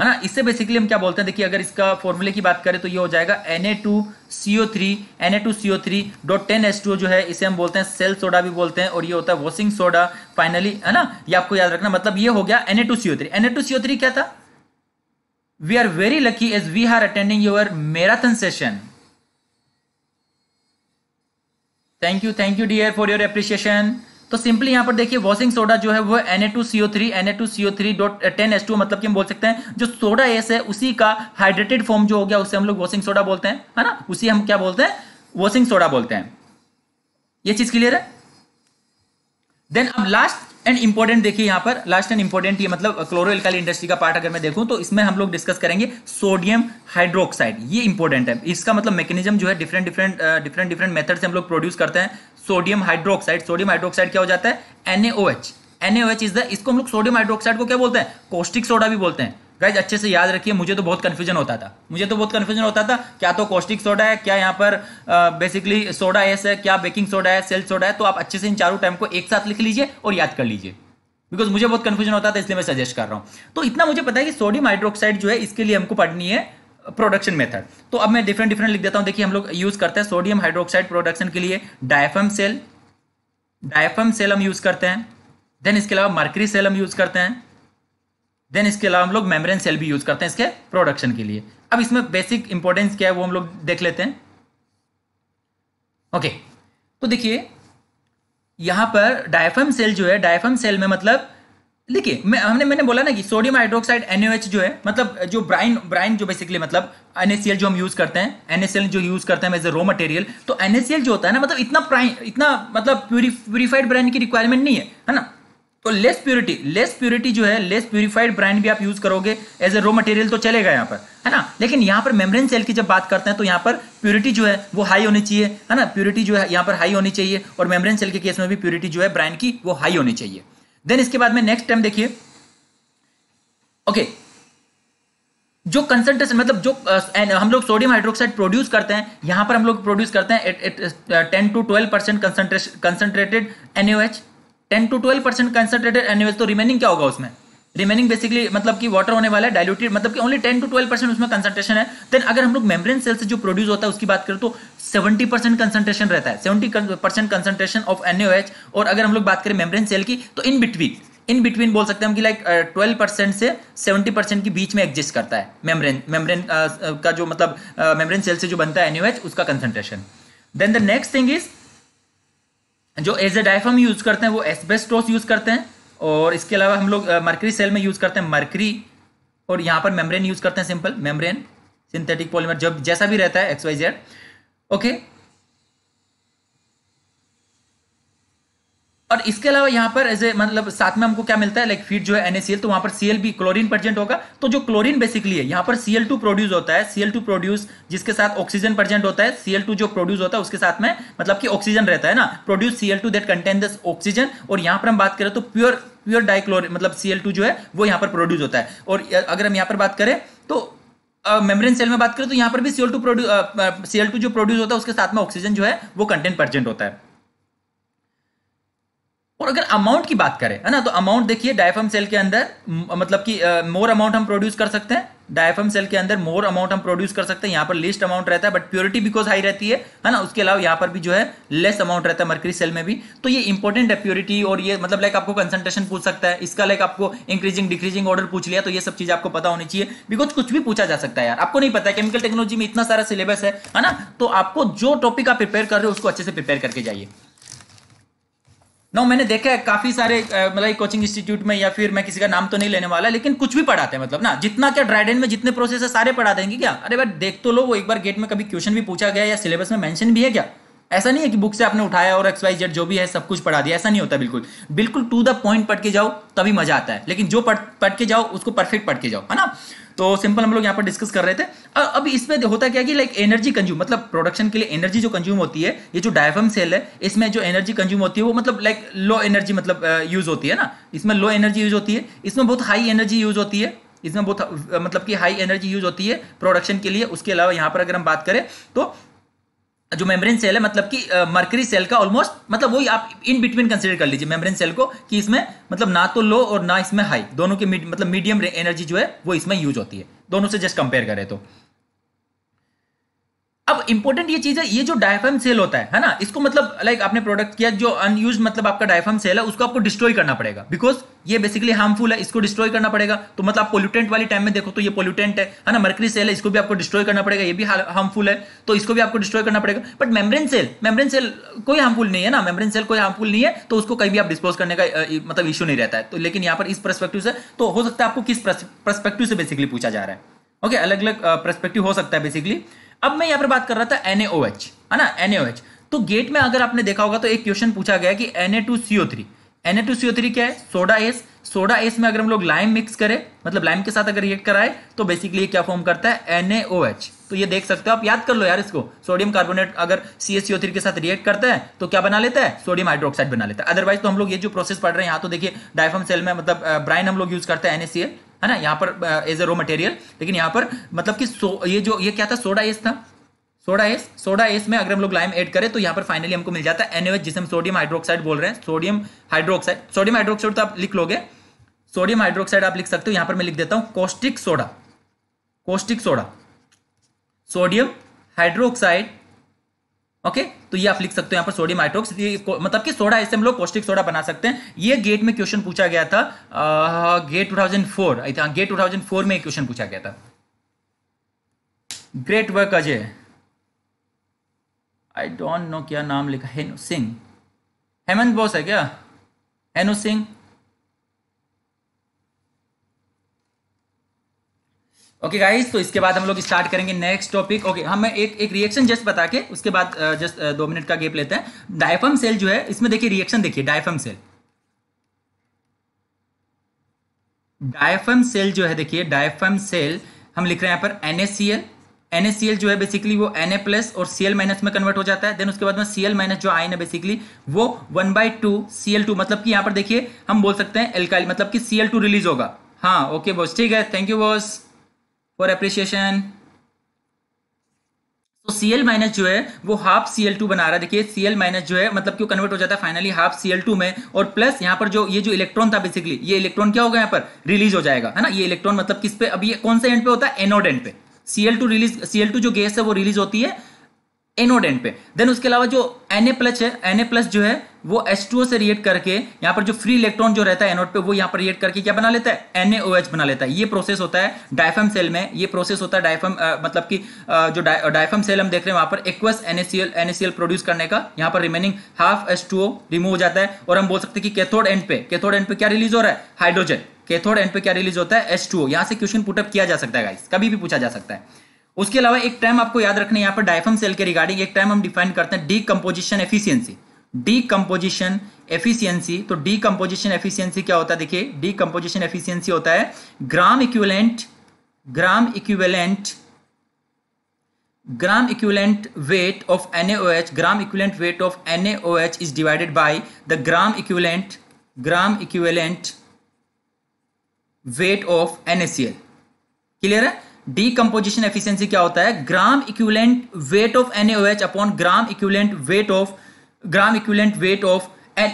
है ना इससे बेसिकली हम क्या बोलते हैं देखिए अगर इसका फॉर्मूले की बात करें तो ये हो जाएगा N A two three N A two three dot ten S two जो है इसे हम बोलते हैं सेल सोडा भी बोलते हैं और ये होता है वॉशिंग सोडा फाइनली है ना ये आपको याद रखना मतलब ये हो गया N A two CO three N A two CO three क्या था we are very lucky as we are attending your marathon session thank you thank you dear for your appreciation तो सिंपली यहां पर देखिए वॉशिंग सोडा जो है वो N A two CO three N A two CO three dot ten S two मतलब कि हम बोल सकते हैं जो सोडा एस है उसी का हाइड्रेटेड फॉर्म जो हो गया उसे हम लोग वॉशिंग सोडा बोलते हैं है ना उसी हम क्या बोलते हैं वॉशिंग सोडा बोलते हैं ये चीज क्लियर है देन अब लास्ट एंड इंपॉर्टेंट देखिए यहां पर लास्ट एंड इंपॉर्टेंट ये मतलब क्लोरोल्काइल इंडस्ट्री का पार्ट अगर मैं देखूं तो इसमें हम लोग डिस्कस करेंगे सोडियम हाइड्रोक्साइड ये इंपॉर्टेंट है इसका मतलब मैकेनिज्म जो है different different different different method से हम लोग प्रोड्यूस करते हैं सोडियम हाइड्रोक्साइड सोडियम हाइड्रोक्साइड क्या हो जाता है एनएओएच एनएओएच इज द इसको हम लोग सोडियम हाइड्रोक्साइड को क्या बोलते हैं कोस्टिक सोडा भी बोलते हैं गाइज अच्छे से याद रखिए मुझे तो बहुत कन्फ्यूजन होता था मुझे तो बहुत कन्फ्यूजन होता था क्या तो कॉस्टिक सोडा है क्या यहाँ पर बेसिकली सोडा एस है क्या बेकिंग सोडा है सेल्फ सोडा है तो आप अच्छे से इन चारों टाइम को एक साथ लिख लीजिए और याद कर लीजिए बिकॉज मुझे बहुत कन्फ्यूजन होता था इसलिए मैं सजेस्ट कर रहा हूँ तो इतना मुझे पता है कि सोडियम हाइड्रोक्साइड जो है इसके लिए हमको पढ़नी है प्रोडक्शन मेथड तो अब मैं डिफरेंट डिफरेंट लिख देता हूँ देखिए हम लोग यूज करते हैं सोडियम हाइड्रोक्साइड प्रोडक्शन के लिए डायफम सेल डायफम सेल हम यूज करते हैं देन इसके अलावा मर्करी सेल हम यूज करते हैं देन इसके अलावा हम लोग मेम्ब्रेन सेल भी यूज करते हैं इसके प्रोडक्शन के लिए अब इसमें बेसिक इंपॉर्टेंस क्या है वो हम लोग देख लेते हैं ओके okay, तो देखिए यहां पर डायफम सेल जो है डायफम सेल में मतलब देखिए मैं हमने मैंने बोला ना कि सोडियम हाइड्रोक्साइड एनओएच जो है मतलब जो ब्राइन ब्राइन जो बेसिकली मतलब एनएससीएल जो हम यूज करते हैं एनएसएल जो यूज करते हैं एज ए रॉ मटेरियल तो एनएसएल जो होता है ना मतलब इतना प्राइन इतना मतलब प्यूरिफाइड ब्राइन की रिक्वायरमेंट नहीं है है ना तो लेस प्योरिटी लेस प्योरिटी जो है लेस प्योरीफाइड ब्रांड भी आप यूज करोगे एज ए रॉ मटेरियल तो चलेगा यहाँ पर है ना लेकिन यहाँ पर मेम्ब्रेन सेल की जब बात करते हैं तो यहाँ पर प्योरिटी जो है वो हाई होनी चाहिए है ना प्योरिटी जो है यहाँ पर हाई होनी चाहिए और मेम्ब्रेन सेल के केस में भी प्योरिटी जो है ब्रांड की वो हाई होनी चाहिए देन इसके बाद में नेक्स्ट टाइम देखिए ओके जो कंसंट्रेशन मतलब जो आ, हम लोग सोडियम हाइड्रोक्साइड प्रोड्यूस करते हैं यहाँ पर हम लोग प्रोड्यूस करते हैं ten to twelve percent concentrated NOH ten to twelve percent concentrated एनुअल तो रिमेनिंग क्या होगा उसमें रिमेनिंग बेसिकली मतलब कि वाटर होने वाला है डायल्यूटेड मतलब कि only ten to twelve percent उसमें कंसनट्रेशन है देन अगर हम लोग मेम्ब्रेन सेल से जो प्रोड्यूस होता है उसकी बात करें तो सेवेंटी परसेंट कंसनट्रेशन रहता है seventy percent concentration of H और अगर हम लोग बात करें मेम्ब्रेन सेल की तो इन बिटवीन इन बिटवीन बोल सकते हैं हम कि लाइक ट्वेल्व परसेंट से सेवेंटी परसेंट के बीच में एग्जिस्ट करता है मेम्ब्रेन मेम्ब्रेन uh, uh, का जो मतलब मेम्ब्रेन uh, सेल से जो बनता है एच उसका concentration then the next thing is जो एज ए डायफ्राम यूज करते हैं वो एसबेस्टोस यूज करते हैं और इसके अलावा हम लोग मरकरी सेल में यूज करते हैं मरकरी और यहाँ पर मेम्ब्रेन यूज करते हैं सिंपल मेम्ब्रेन सिंथेटिक पॉलीमर जब जैसा भी रहता है एक्स वाई जेड ओके और इसके अलावा यहाँ पर एज ए मतलब साथ में हमको क्या मिलता है लाइक फीड जो है एनएसीएल तो वहाँ पर सीएल भी क्लोरीन प्रजेंट होगा तो जो क्लोरीन बेसिकली है यहाँ पर सीएल टू प्रोड्यूस होता है सीएल टू प्रोड्यूस जिसके साथ ऑक्सीजन प्रजेंट होता है सीएल टू जो प्रोड्यूस होता है उसके साथ में मतलब कि ऑक्सीजन रहता है ना produce CL two that contain this oxygen और यहाँ पर हम बात करें तो प्योर प्योर डाइक्लोर मतलब सीएल टू जो है वो यहाँ पर प्रोड्यूस होता है और अगर हम यहाँ पर बात करें तो मेम्ब्रेन सेल में बात करें तो यहाँ पर भी CL two produce CL two जो प्रोड्यूस होता है उसके साथ में ऑक्सीजन जो है वो कंटेंट प्रजेंट होता है और अगर अमाउंट की बात करें है ना तो अमाउंट देखिए डायफम सेल के अंदर मतलब कि मोर अमाउंट हम प्रोड्यूस कर सकते हैं डायफम सेल के अंदर मोर अमाउंट हम प्रोड्यूस कर सकते हैं यहाँ पर लिस्ट अमाउंट रहता है बट प्योरिटी बिकॉज हाई रहती है है ना उसके अलावा यहाँ पर भी जो है लेस अमाउंट रहता है मर्करी सेल में भी तो ये इंपॉर्टेंट है प्योरिटी और ये मतलब लाइक आपको कंसंट्रेशन पूछ सकता है इसका लाइक आपको इंक्रीजिंग डिक्रीजिंग ऑर्डर पूछ लिया तो ये सब चीज आपको पता होनी चाहिए बिकॉज कुछ भी पूछा जा सकता है यार आपको नहीं पता है केमिकल टेक्नोलॉजी में इतना सारा सिलेबस है ना तो आपको जो टॉपिक आप प्रिपेयर कर रहे हो उसको अच्छे से प्रिपेयर करके जाइए नो मैंने देखा है काफी सारे मतलब कोचिंग इंस्टीट्यूट में या फिर मैं किसी का नाम तो नहीं लेने वाला लेकिन कुछ भी पढ़ाते हैं मतलब ना जितना क्या ड्राइडन में जितने प्रोसेस है सारे पढ़ा देंगे क्या अरे भाई देख तो लो वो एक बार गेट में कभी क्वेश्चन भी पूछा गया या सिलेबस में मेंशन भी है क्या ऐसा नहीं है कि बुक से आपने उठाया और एक्स वाई जेड जो भी है सब कुछ पढ़ा दिया ऐसा नहीं होता बिल्कुल बिल्कुल टू द पॉइंट पढ़ के जाओ तभी मजा आता है लेकिन जो पढ़ पढ़ के जाओ उसको परफेक्ट पढ़ के जाओ है ना तो सिंपल हम लोग यहाँ पर डिस्कस कर रहे थे अब इसमें होता क्या कि लाइक एनर्जी कंज्यूम मतलब प्रोडक्शन के लिए एनर्जी जो कंज्यूम होती है ये जो डायफम सेल है इसमें जो एनर्जी कंज्यूम होती है वो मतलब लाइक लो एनर्जी मतलब यूज होती है ना इसमें लो एनर्जी यूज होती है इसमें बहुत हाई एनर्जी यूज होती है इसमें बहुत मतलब कि हाई एनर्जी यूज होती है प्रोडक्शन के लिए उसके अलावा यहाँ पर अगर हम बात करें तो जो मेम्ब्रेन सेल है मतलब कि मर्करी सेल का ऑलमोस्ट मतलब वही आप इन बिटवीन कंसिडर कर लीजिए मेम्ब्रेन सेल को कि इसमें मतलब ना तो लो और ना इसमें हाई दोनों के मतलब मीडियम एनर्जी जो है वो इसमें यूज होती है दोनों से जस्ट कंपेयर करें तो अब इंपॉर्टेंट ये चीज है ये जो डायफम सेल होता है है ना इसको मतलब लाइक आपने प्रोडक्ट किया जो अनयूज मतलब आपका डायफम सेल है उसको आपको डिस्ट्रॉय करना पड़ेगा बिकॉज ये बेसिकली हार्मफुल है इसको डिस्ट्रॉय करना पड़ेगा तो मतलब आप पोल्यूटेंट वाली टाइम में देखो तो ये पोल्यूटेंट है है ना मर्करी सेल है इसको भी आपको डिस्ट्रॉय करना पड़ेगा ये भी हार्मफुल है तो इसको भी आपको डिस्ट्रॉय करना पड़ेगा but membrane cell membrane cell कोई हार्मफुल नहीं है ना मेम्ब्रेन सेल कोई हार्मफुल नहीं है तो उसको कहीं भी आप डिस्पोज करने का मतलब इशू नहीं रहता है तो लेकिन यहाँ पर इस परस्पेक्टिव से तो हो सकता है आपको किस परस्पेक्टिव से बेसिकली पूछा जा रहा है ओके अलग अलग परस्पेक्टिव हो सकता है बेसिकली अब मैं यहां पर बात कर रहा था NaOH है ना NaOH तो गेट में अगर आपने देखा होगा तो एक क्वेश्चन पूछा गया कि Na2CO3 Na2CO3 क्या है सोडा एस सोडा एस में अगर हम लोग लाइम मिक्स करें मतलब लाइम के साथ अगर रिएक्ट कराए तो बेसिकली ये क्या फॉर्म करता है NaOH तो ये देख सकते हो आप याद कर लो यार इसको सोडियम कार्बोनेट अगर CaCO3 के साथ रिएक्ट करता है तो क्या बना लेता है सोडियम हाइड्रोक्साइड बना लेता है अदरवाइज तो हम लोग ये जो प्रोसेस पढ़ रहे हैं यहाँ तो देखिए डायफम सेल में मतलब ब्राइन हम लोग यूज करते हैं NaCl है ना यहाँ पर एज ए रो मटेरियल लेकिन यहाँ पर मतलब कि सो ये जो ये क्या था सोडा एस था सोडा एस सोडा एस में अगर हम लोग लाइम ऐड करें तो यहाँ पर फाइनली हमको मिल जाता है एनएच जिसे हम सोडियम हाइड्रोक्साइड बोल रहे हैं सोडियम हाइड्रोक्साइड सोडियम हाइड्रोक्साइड तो आप लिख लोगे सोडियम हाइड्रोक्साइड आप लिख सकते हो यहाँ पर मैं लिख देता हूँ caustic soda caustic soda sodium hydroxide okay तो ये आप लिख सकते हो यहाँ पर सोडियम आइट्रोक्स मतलब कि सोडा इससे हम लोग पौष्टिक सोडा बना सकते हैं ये गेट में क्वेश्चन पूछा गया था GATE two I four GATE two में क्वेश्चन पूछा गया था great work Ajay I don't know क्या नाम लिखा हेनु सिंह हेमंत बोस है क्या हेनु सिंह ओके गाइस तो इसके बाद हम लोग स्टार्ट करेंगे नेक्स्ट टॉपिक ओके हम एक एक रिएक्शन जस्ट बता के उसके बाद जस्ट uh, uh, दो मिनट का गेप लेते हैं डायफम सेल जो है इसमें देखिए रिएक्शन देखिए डायफम सेल डायफम सेल जो है देखिए डायफम सेल हम लिख रहे हैं यहां पर एनएसीएल एनएसीएल जो है बेसिकली वो एन प्लस और सीएल माइनस में कन्वर्ट हो जाता है देन उसके बाद में सीएल माइनस जो आयन है बेसिकली वो one by two CL two मतलब कि यहां पर देखिए हम बोल सकते हैं एल्काइल मतलब कि सीएल टू रिलीज होगा हाँ ओके बॉस ठीक है thank you boss for appreciation तो सी एल माइनस जो है वो हाफ सी एल टू बना रहा है देखिए सी एल माइनस जो है मतलब क्यों कन्वर्ट हो जाता है finally half C L two में और प्लस यहाँ पर जो ये जो इलेक्ट्रॉन था बेसिकली ये इलेक्ट्रॉन क्या होगा यहाँ पर रिलीज हो जाएगा है ना ये इलेक्ट्रॉन मतलब किस पे अभी ये कौन से एंड पे होता है एनोड एंड पे C L two release C L two जो गैस है वो रिलीज होती है एनोड एंड पे देन उसके अलावा जो एन ए प्लस है एन ए प्लस जो है वो H2O से रिएक्ट करके यहाँ पर जो फ्री इलेक्ट्रॉन जो रहता है एनोड पे वो यहाँ पर रिएक्ट करके क्या बना लेता है NaOH बना लेता है ये प्रोसेस होता है डायफम सेल में ये प्रोसेस होता है डायफम मतलब कि जो डायफम सेल हम देख रहे हैं वहाँ पर एक्वस NaCl NaCl प्रोड्यूस करने का यहाँ पर रिमेनिंग हाफ ओ रिमूव हो जाता है और हम बोल सकते हैं कि कैथोड एंड पे कैथोड एंड पे क्या रिलीज हो रहा है हाइड्रोजन कैथोड एंड पे क्या रिलीज होता है एस टू यहाँ से क्वेश्चन पुटअप किया जा सकता है गाइस कभी भी पूछा जा सकता है उसके अलावा एक टाइम आपको याद रखना है यहाँ पर डायफम सेल के रिगार्डिंग एक टाइम हम डिफाइन करते हैं decomposition efficiency decomposition efficiency तो डीकम्पोजिशन एफिशियंसी क्या होता है देखिए डीकम्पोजिशन एफिशियंसी होता है gram equivalent gram equivalent gram equivalent weight of NaOH gram equivalent weight of NaOH is divided by the gram equivalent gram equivalent weight of NaCl clear है decomposition efficiency क्या होता है gram equivalent weight of NaOH upon gram equivalent weight of gram equivalent weight of N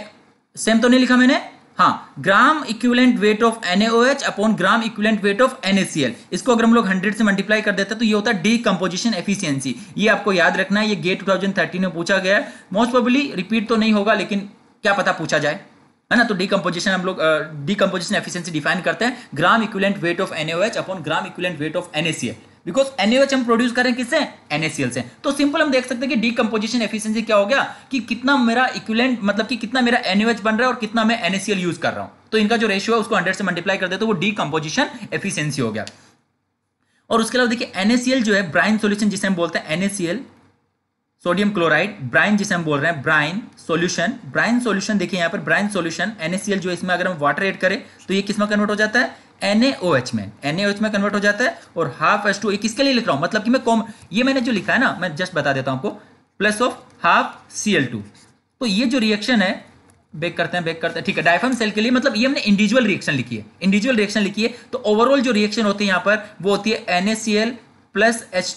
same तो नहीं लिखा मैंने हाँ gram equivalent weight of H upon gram equivalent weight of N इसको अगर हम लोग 100 से मल्टीप्लाई कर देते हैं तो ये होता है डी कंपोजिशन एफिशियंसी ये आपको याद रखना है ये गेट 2013 में पूछा गया है मोस्ट प्रोबली रिपीट तो नहीं होगा लेकिन क्या पता पूछा जाए है ना तो डी कम्पोजिशन हम लोग डीकम्पोजिशन एफिशियंसी डिफाइन करते हैं gram equivalent weight of N upon gram equivalent weight of N because NH हम प्रोड्यूस करें किससे एनएसीएल से तो सिंपल हम देख सकते हैं कि डीकम्पोजिशन एफिशियंसी क्या हो गया कि कितना मेरा इक्विलेंट मतलब कि कितना मेरा एनएच बन रहा है और कितना मैं एनएसीएल यूज कर रहा हूं तो इनका जो रेशियो है उसको हंड्रेड से मल्टीप्लाई कर देते तो वो डीकम्पोजिशन एफिशियंसी हो गया और उसके अलावा देखिए एनएसीएल जो है ब्राइन सोल्यूशन जिसे हम बोलते हैं एनएसीएल सोडियम क्लोराइड ब्राइन जिसे हम बोल रहे हैं ब्राइन सोल्यूशन ब्राइन सोल्यूशन देखिए यहां पर ब्राइन सोल्यूशन एनएसीएल जो इसमें अगर हम वाटर एड करें तो ये किसमें कन्वर्ट हो जाता है NaOH में NaOH में कन्वर्ट हो जाता है और हाफ एस टू किसके लिए लिख रहा हूं मतलब कि मैं कॉम ये मैंने जो लिखा है ना मैं जस्ट बता देता हूं आपको plus of half C L two तो ये जो रिएक्शन है बेक करते हैं बेक करते हैं ठीक है डायफम सेल के लिए मतलब ये हमने इंडिविजुअल रिएक्शन लिखी है इंडिविजुअल रिएक्शन लिखी है तो ओवरऑल जो रिएक्शन होती है यहां पर वो होती है NaCl प्लस एच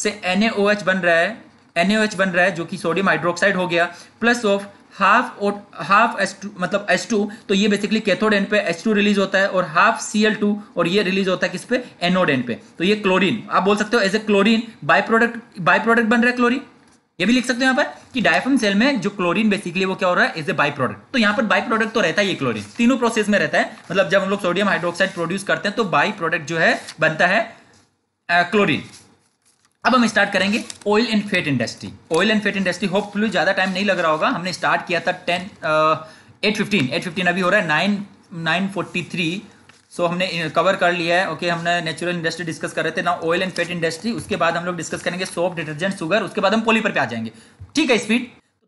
से एन बन रहा है एन बन रहा है जो कि सोडियम हाइड्रोक्साइड हो गया प्लस ऑफ हाफ और हाफ एस टू मतलब एस टू तो ये बेसिकली कैथोड एंड पे एस टू रिलीज होता है और हाफ सी एल टू और ये रिलीज होता है किस पे एनोड एंड पे तो ये क्लोरीन आप बोल सकते हो as a chlorine by product by product बन रहा है क्लोरीन ये भी लिख सकते हो यहाँ पर कि डायफ्राम सेल में जो क्लोरीन बेसिकली वो क्या हो रहा है एज ए बाई प्रोडक्ट तो यहाँ पर बाई प्रोडक्ट तो रहता है ये क्लोरीन तीनों प्रोसेस में रहता है मतलब जब हम लोग सोडियम हाइड्रोक्साइड प्रोड्यूस करते हैं तो बाई प्रोडक्ट जो है बनता है क्लोरीन uh, अब हम स्टार्ट करेंगे oil and fat industry oil and fat industry hope ज़्यादा टाइम नहीं लग रहा होगा हमने स्टार्ट किया था ten eight fifteen eight fifteen अभी हो रहा है nine nine forty three so हमने कवर कर लिया है ओके okay, हमने नेचुरल इंडस्ट्री डिस्कस कर रहे थे ना ऑयल एंड फेट इंडस्ट्री उसके बाद हम लोग डिस्कस करेंगे सोप डिटर्जेंट सुगर उसके बाद हम पोली पर पे आ जाएंगे ठीक है स्पीड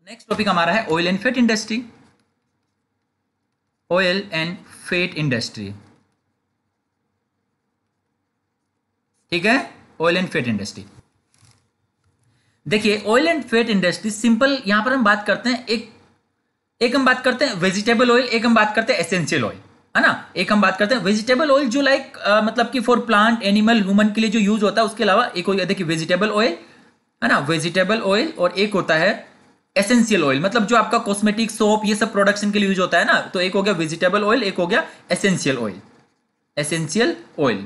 नेक्स्ट टॉपिक हमारा है oil and fat industry oil and fat industry ठीक है ऑयल एंड फेट इंडस्ट्री देखिए oil and fat industry simple यहां पर हम बात करते हैं एक एक हम बात करते हैं वेजिटेबल ऑयल एक हम बात करते हैं एसेंशियल ऑयल है ना एक हम बात करते हैं वेजिटेबल ऑयल जो लाइक मतलब कि फॉर प्लांट एनिमल ह्यूमन के लिए जो यूज होता है उसके अलावा एक हो गया देखिए वेजिटेबल ऑयल है ना वेजिटेबल ऑयल और एक होता है एसेंशियल ऑयल मतलब जो आपका कॉस्मेटिक सोप ये सब प्रोडक्शन के लिए यूज होता है ना तो एक हो गया वेजिटेबल ऑयल एक हो गया essential oil essential oil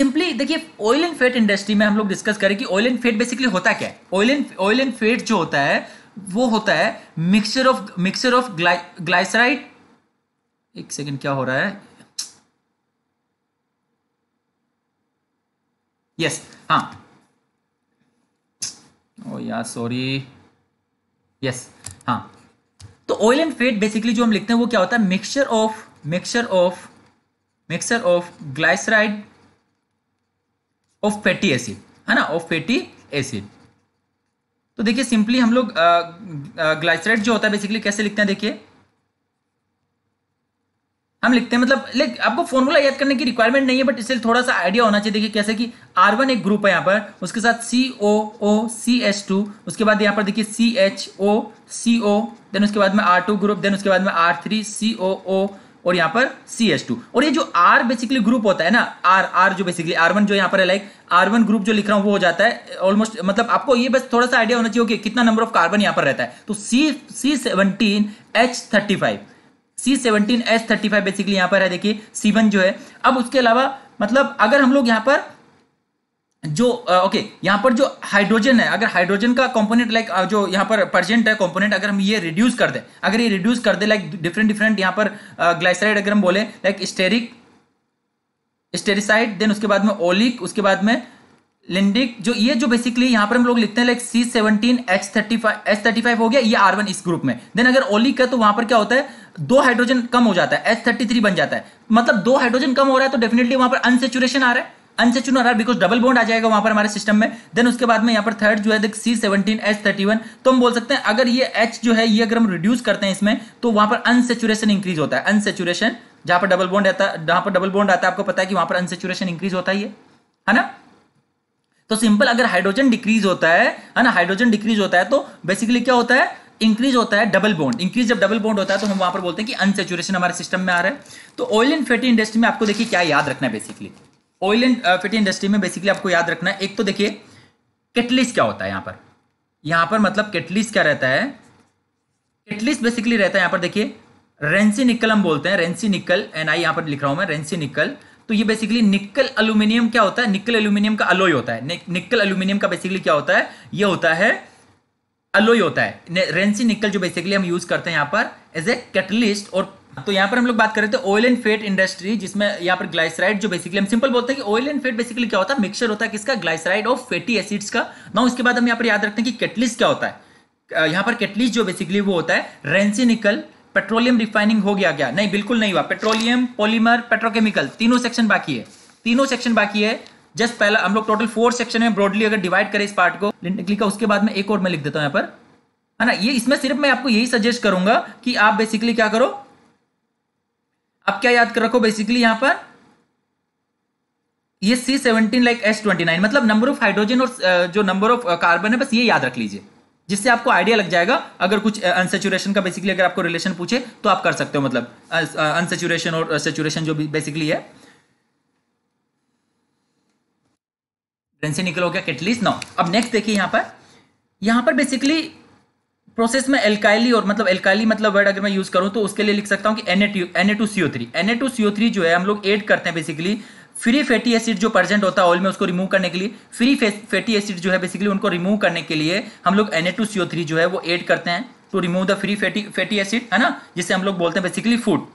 simply देखिए ऑयल एंड फेट इंडस्ट्री में हम लोग डिस्कस करें कि ऑयल एंड फेट बेसिकली होता क्या है oil and oil and fat जो होता है वो होता है mixture of mixture of glyceride एक सेकेंड क्या हो रहा है यस yes, हाँ ओ यार सॉरी यस हाँ तो ऑयल एंड फेट बेसिकली जो हम लिखते हैं वो क्या होता है mixture of mixture of mixture of glyceride of fatty acid है ना ऑफ फैटी एसिड तो देखिए सिंपली हम लोग ग्लाइसराइड जो होता है बेसिकली कैसे लिखते हैं देखिए हम लिखते हैं मतलब लेकिन आपको फॉर्मूला याद करने की रिक्वायरमेंट नहीं है बट इसलिए थोड़ा सा आइडिया होना चाहिए देखिए कैसे कि आर वन एक ग्रुप है यहाँ पर उसके साथ सी O O C H to उसके बाद यहाँ पर देखिए सी एच ओ सी ओ देन उसके बाद में आर टू ग्रुप देन उसके बाद में आर थ्री सी ओ ओ और यहां पर सी एस टू और ये जो आर बेसिकली ग्रुप होता है ना आर आर जो बेसिकली आर वन जो यहां पर है लाइक आर वन ग्रुप जो लिख रहा हूं वो हो जाता है ऑलमोस्ट मतलब आपको ये बस थोड़ा सा आइडिया होना चाहिए कि कितना नंबर ऑफ कार्बन यहां पर रहता है तो C C seventeen H thirty five C seventeen H thirty five basically यहां पर है देखिए सी वन जो है अब उसके अलावा मतलब अगर हम लोग यहां पर जो ओके यहाँ पर जो हाइड्रोजन है अगर हाइड्रोजन का कंपोनेंट लाइक जो यहाँ पर परजेंट है कंपोनेंट अगर हम ये रिड्यूस कर दें अगर ये रिड्यूस कर दे लाइक डिफरेंट डिफरेंट यहाँ पर ग्लाइसराइड अगर हम बोले लाइक स्टेरिक स्टेरिसाइड देन उसके बाद में ओलिक उसके बाद में लिंडिक जो ये जो बेसिकली यहाँ पर हम लोग लिखते हैं like C seventeen H thirty five H thirty five हो गया ये आर वन इस ग्रुप में देन अगर ओलिक है तो वहां पर क्या होता है दो हाइड्रोजन कम हो जाता है एच थर्टी थ्री बन जाता है मतलब दो हाइड्रोजन कम हो रहा है तो डेफिनेटली वहां पर अनसेचुरेशन आ रहा है चुनो आर बिकॉज डबल बॉन्ड आ जाएगा वहां पर हमारे सिस्टम में देन उसके बाद में यहाँ पर थर्ड जो है देख C seventeen H thirty one तो हम बोल सकते हैं अगर ये एच जो है ये अगर हम रिड्यूस करते हैं इसमें तो वहां पर अनसेचुरेशन इंक्रीज होता है अनसेचुरेशन जहां पर डबल बॉन्ड आता है जहां पर डबल बॉन्ड आता है आपको पता है कि वहां पर अनसेचुरेशन इंक्रीज होता है ये है ना तो सिंपल अगर हाइड्रोजन डिक्रीज होता है है ना हाइड्रोजन डिक्रीज होता है तो बेसिकली क्या होता है इंक्रीज होता है डबल बॉन्ड इंक्रीज जब डबल बॉन्ड होता है तो हम वहां पर बोलते हैं कि अनसेचुरेशन हमारे सिस्टम में आ रहा है तो ऑयल एंड फैटी इंडस्ट्री में आपको देखिए क्या याद रखना है basically oil and fatty industry में बेसिकली आपको याद रखना है एक तो देखिए केटलिस्ट क्या होता है यहां पर यहां पर मतलब केटलिस्ट क्या रहता है केटलिस्ट बेसिकली रहता है यहां पर देखिए रेंसी निकल हम बोलते हैं रेंसी निकल एन आई यहां पर लिख रहा हूं मैं रेंसी निकल तो ये बेसिकली निकल अल्यूमिनियम क्या होता है निकल एल्यूमिनियम का अलोई होता है निकल अल्यूमिनियम का बेसिकली क्या होता है ये होता है अलोई होता है रेंसी निकल जो बेसिकली हम यूज करते हैं यहां पर एज ए कैटलिस्ट और तो यहाँ पर हम लोग बात कर रहे थे ऑयल एंड फेट इंडस्ट्री जिसमें यहाँ पर ग्लाइसराइड जो बेसिकली हम सिंपल बोलते हैं कि ऑयल एंड फेट बेसिकली क्या होता है मिक्सर होता है किसका ग्लाइसराइड और फेटी एसिड्स का ना उसके बाद हम यहाँ पर याद रखते हैं कि कैटलिस्ट क्या होता है यहाँ पर कैटलिस्ट जो बेसिकली वो होता है रेंसी निकल पेट्रोलियम रिफाइनिंग हो गया क्या नहीं बिल्कुल नहीं हुआ पेट्रोलियम पॉलीमर पेट्रोकेमिकल तीनों सेक्शन बाकी है तीनों सेक्शन बाकी है जस्ट पहला हम लोग टोटल फोर सेक्शन में ब्रॉडली अगर डिवाइड करें इस पार्ट को लिंटेक्ली का उसके बाद में एक और मैं लिख देता हूँ यहाँ पर है ना ये इसमें सिर्फ मैं आपको यही सजेस्ट करूंगा कि आप बेसिकली क्या करो आप क्या याद कर रखो बेसिकली यहां पर ये C seventeen like S twenty nine मतलब नंबर ऑफ हाइड्रोजन और जो नंबर ऑफ कार्बन है बस ये याद रख लीजिए जिससे आपको आइडिया लग जाएगा अगर कुछ अनसेचुरेशन का बेसिकली अगर आपको रिलेशन पूछे तो आप कर सकते हो मतलब अनसेचुरेशन और सेचुरेशन जो भी बेसिकली है से निकल हो गया अब नेक्स्ट देखिए यहां पर यहां पर बेसिकली प्रोसेस में एल्काइली और मतलब एल्काइली मतलब वर्ड अगर मैं यूज करूं तो उसके लिए लिख सकता हूं कि N A two CO three जो है हम लोग एड करते हैं बेसिकली फ्री फैटी एसिड जो प्रेजेंट होता है ऑयल में उसको रिमूव करने के लिए फ्री फैटी एसिड जो है बेसिकली उनको रिमूव करने के लिए हम लोग N A two CO three जो है वो एड करते हैं to remove the free fatty fatty acid है ना जिसे हम लोग बोलते हैं बेसिकली फूड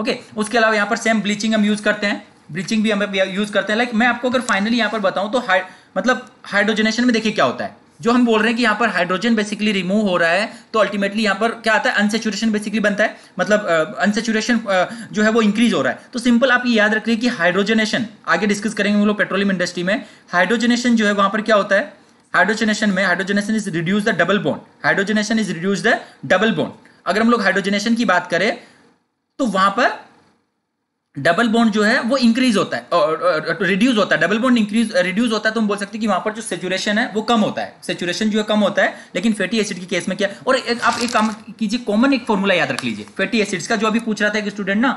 ओके उसके अलावा यहाँ पर सेम ब्लीचिंग हम यूज करते हैं ब्लीचिंग भी हम यूज करते हैं लाइक मैं आपको अगर फाइनली यहाँ पर बताऊँ तो हाई मतलब हाइड्रोजनेशन में देखिए क्या होता है जो हम बोल रहे हैं कि यहाँ पर हाइड्रोजन बेसिकली रिमूव हो रहा है तो अल्टीमेटली यहाँ पर क्या आता है अनसेचुरेशन बेसिकली बनता है मतलब अनसेचुरेशन uh, uh, जो है वो इंक्रीज हो रहा है तो सिंपल आप ये याद रखिए कि हाइड्रोजनेशन आगे डिस्कस करेंगे हम लोग पेट्रोलियम इंडस्ट्री में हाइड्रोजनेशन जो है वहाँ पर क्या होता है हाइड्रोजनेशन में hydrogenation is reduce the double bond hydrogenation is reduce the double bond अगर हम लोग हाइड्रोजनेशन की बात करें तो वहां पर डबल बॉन्ड जो है वो इंक्रीज होता है और रिड्यूस होता है डबल बॉन्ड इंक्रीज रिड्यूस होता है तो हम बोल सकते हैं कि वहां पर जो सेचुरेशन है वो कम होता है सेचुरेशन जो है कम होता है लेकिन फैटी एसिड के केस में क्या और एक, आप एक काम कीजिए कॉमन एक फॉर्मूला याद रख लीजिए फैटी एसिड्स का जो अभी पूछ रहा था एक स्टूडेंट ना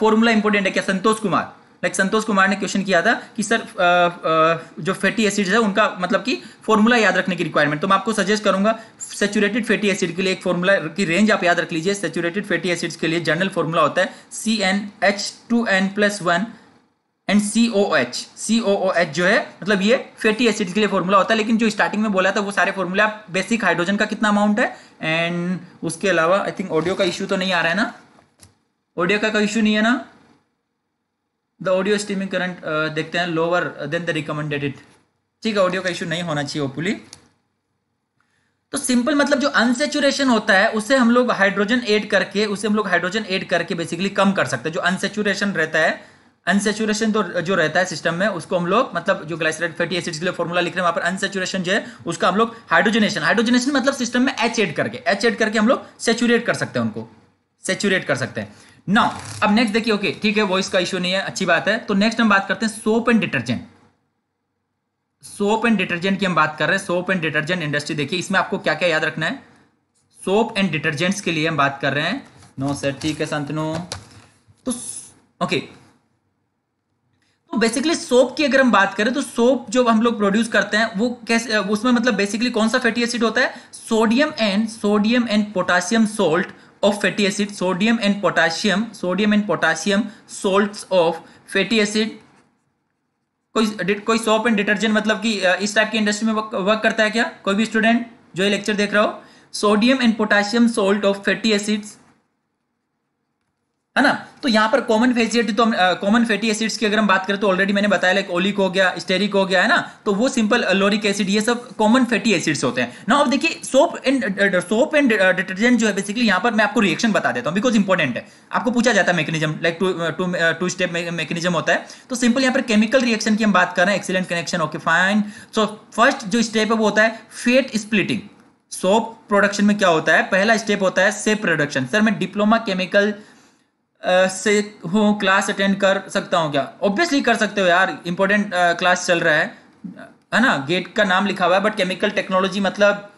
फॉर्मूला इंपॉर्टेंट है क्या संतोष कुमार लाइक संतोष कुमार ने क्वेश्चन किया था कि सर आ, आ, जो फैटी एसिड्स है उनका मतलब कि फॉर्मूला याद रखने की रिक्वायरमेंट तो मैं आपको सजेस्ट करूंगा सेचुरेटेड फैटी एसिड के लिए एक फॉर्मूला की रेंज आप याद रख लीजिए सेचुरेटेड फैटी एसिड्स के लिए जनरल फॉर्मूला होता है C N H two N plus one and C O H C O O H जो है मतलब ये फैटी एसिड के लिए फॉर्मूला होता है लेकिन जो स्टार्टिंग में बोला था वो सारे फॉर्मूले आप बेसिक हाइड्रोजन का कितना अमाउंट है एंड उसके अलावा आई थिंक ऑडियो का इश्यू तो नहीं आ रहा है ना ऑडियो का कोई इशू नहीं है ना द ऑडियो स्ट्रीमिंग करंट देखते हैं lower than the recommended it ठीक है ऑडियो का इशू नहीं होना चाहिए ओपुली तो सिंपल मतलब जो अनसेचुरेशन होता है उसे हम लोग हाइड्रोजन एड करके उसे हम लोग हाइड्रोजन एड करके बेसिकली कम कर सकते हैं जो अनसेचुरेशन रहता है अनसेचुरेशन तो जो रहता है सिस्टम में उसको हम लोग मतलब जो ग्लाइसराइड फैटी एसिड्स के लिए फॉर्मूला लिख रहे हैं वहां पर अनसेचुरेशन जो है उसका हम लोग हाइड्रोजनेशन हाइड्रोजनेशन मतलब सिस्टम में एच एड करके एच एड करके हम लोग सेचुरेट कर सकते हैं उनको सेचुरेट कर सकते हैं नाउ अब नेक्स्ट देखिए ओके ठीक है वॉइस का इश्यू नहीं है अच्छी बात है तो नेक्स्ट हम बात करते हैं soap and detergent soap and detergent की हम बात कर रहे हैं सोप एंड डिटर्जेंट इंडस्ट्री देखिए इसमें आपको क्या क्या याद रखना है सोप एंड डिटर्जेंट्स के लिए हम बात कर रहे हैं नो सर ठीक है संतनो तो ओके तो बेसिकली सोप की अगर हम बात करें तो सोप जो हम लोग प्रोड्यूस करते हैं वो कैसे उसमें मतलब बेसिकली कौन सा फैटी एसिड होता है sodium and sodium and potassium salt of fatty acid sodium and potassium sodium and potassium salts of fatty acid कोई कोई सोप एंड डिटर्जेंट मतलब कि इस टाइप की इंडस्ट्री में वर्क करता है क्या कोई भी स्टूडेंट जो ये लेक्चर देख रहा हो sodium and potassium salt of fatty acids है ना तो यहाँ पर कॉमन फैटी एसिड तो कॉमन फैटी एसिड्स की अगर हम बात करें तो ऑलरेडी मैंने बताया लाइक ओलिक हो गया स्टेरिक हो गया है ना तो वो सिंपल लोरिक एसिड ये सब कॉमन फैटी एसिड्स होते हैं ना अब देखिए soap and soap and detergent जो है बेसिकली यहाँ पर मैं आपको रिएक्शन बता देता हूँ बिकॉज इंपॉर्टेंट है आपको पूछा जाता है mechanism like two step mechanism होता है तो सिंपल यहाँ पर केमिकल रिएक्शन की हम बात कर रहे हैं excellent connection okay fine so first जो स्टेप है वो होता है फेट स्प्लिटिंग सोप प्रोडक्शन में क्या होता है पहला स्टेप होता है सेप प्रोडक्शन सर मैं डिप्लोमा केमिकल से हूँ क्लास अटेंड कर सकता हूँ क्या ऑब्वियसली कर सकते हो यार इम्पोर्टेंट क्लास चल रहा है है ना गेट का नाम लिखा हुआ है बट केमिकल टेक्नोलॉजी मतलब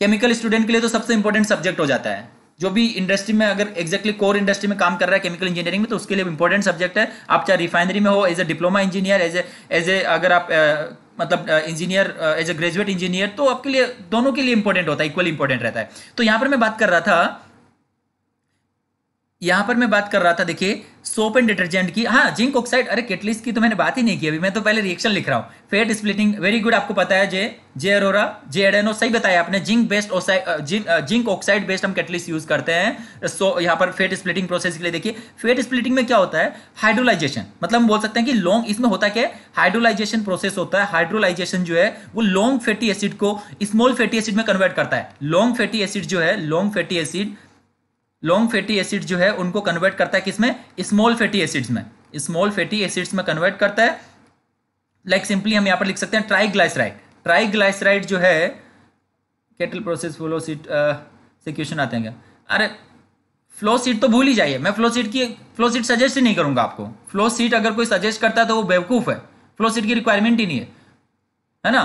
केमिकल स्टूडेंट के लिए तो सबसे इंपॉर्टेंट सब्जेक्ट हो जाता है जो भी इंडस्ट्री में अगर एक्जैक्टली कोर इंडस्ट्री में काम कर रहा है केमिकल इंजीनियरिंग में तो उसके लिए इंपॉर्टेंट सब्जेक्ट है आप चाहे रिफाइनरी में हो as a diploma engineer as a as a अगर आप मतलब engineer as a graduate engineer तो आपके लिए दोनों के लिए इंपॉर्टेंट होता है इक्वली इंपॉर्टेंट रहता है तो यहाँ पर मैं बात कर रहा था यहाँ पर मैं बात कर रहा था देखिए सोप एंड डिटर्जेंट की हाँ जिंक ऑक्साइड अरे केटलिस की तो मैंने बात ही नहीं की अभी मैं तो पहले रिएक्शन लिख रहा हूँ फेट स्प्लिटिंग वेरी गुड आपको पता है जे जे अरोरा जे एडेनो सही बताया आपने zinc based zinc oxide based हम केटलिस यूज करते हैं सो so, यहाँ पर फेट स्प्लिटिंग प्रोसेस के लिए देखिए फेट स्प्लिटिंग में क्या होता है हाइड्रोलाइजेशन मतलब हम बोल सकते हैं कि लॉन्ग इसमें होता क्या है हाइड्रोलाइजेशन प्रोसेस होता है हाइड्रोलाइजेशन जो है वो लॉन्ग फैटी एसिड को स्मॉल फैटी एसिड में कन्वर्ट करता है लॉन्ग फैटी एसिड जो है long fatty acid long fatty acid जो है उनको कन्वर्ट करता है किसमें स्मॉल फैटी एसिड्स में स्मॉल फैटी एसिड्स में कन्वर्ट करता है लाइक like सिंपली हम यहाँ पर लिख सकते हैं ट्राइग्लाइसराइड ट्राइग्लाइसराइड जो है केटल प्रोसेस फ्लोसिट से क्वेश्चन आते हैं अरे फ्लोसिट तो भूल ही जाइए मैं फ्लोसिट की फ्लोसिट सजेस्ट ही नहीं करूंगा आपको फ्लोसिट अगर कोई सजेस्ट करता है तो वो बेवकूफ़ है फ्लोसिट की रिक्वायरमेंट ही नहीं है है ना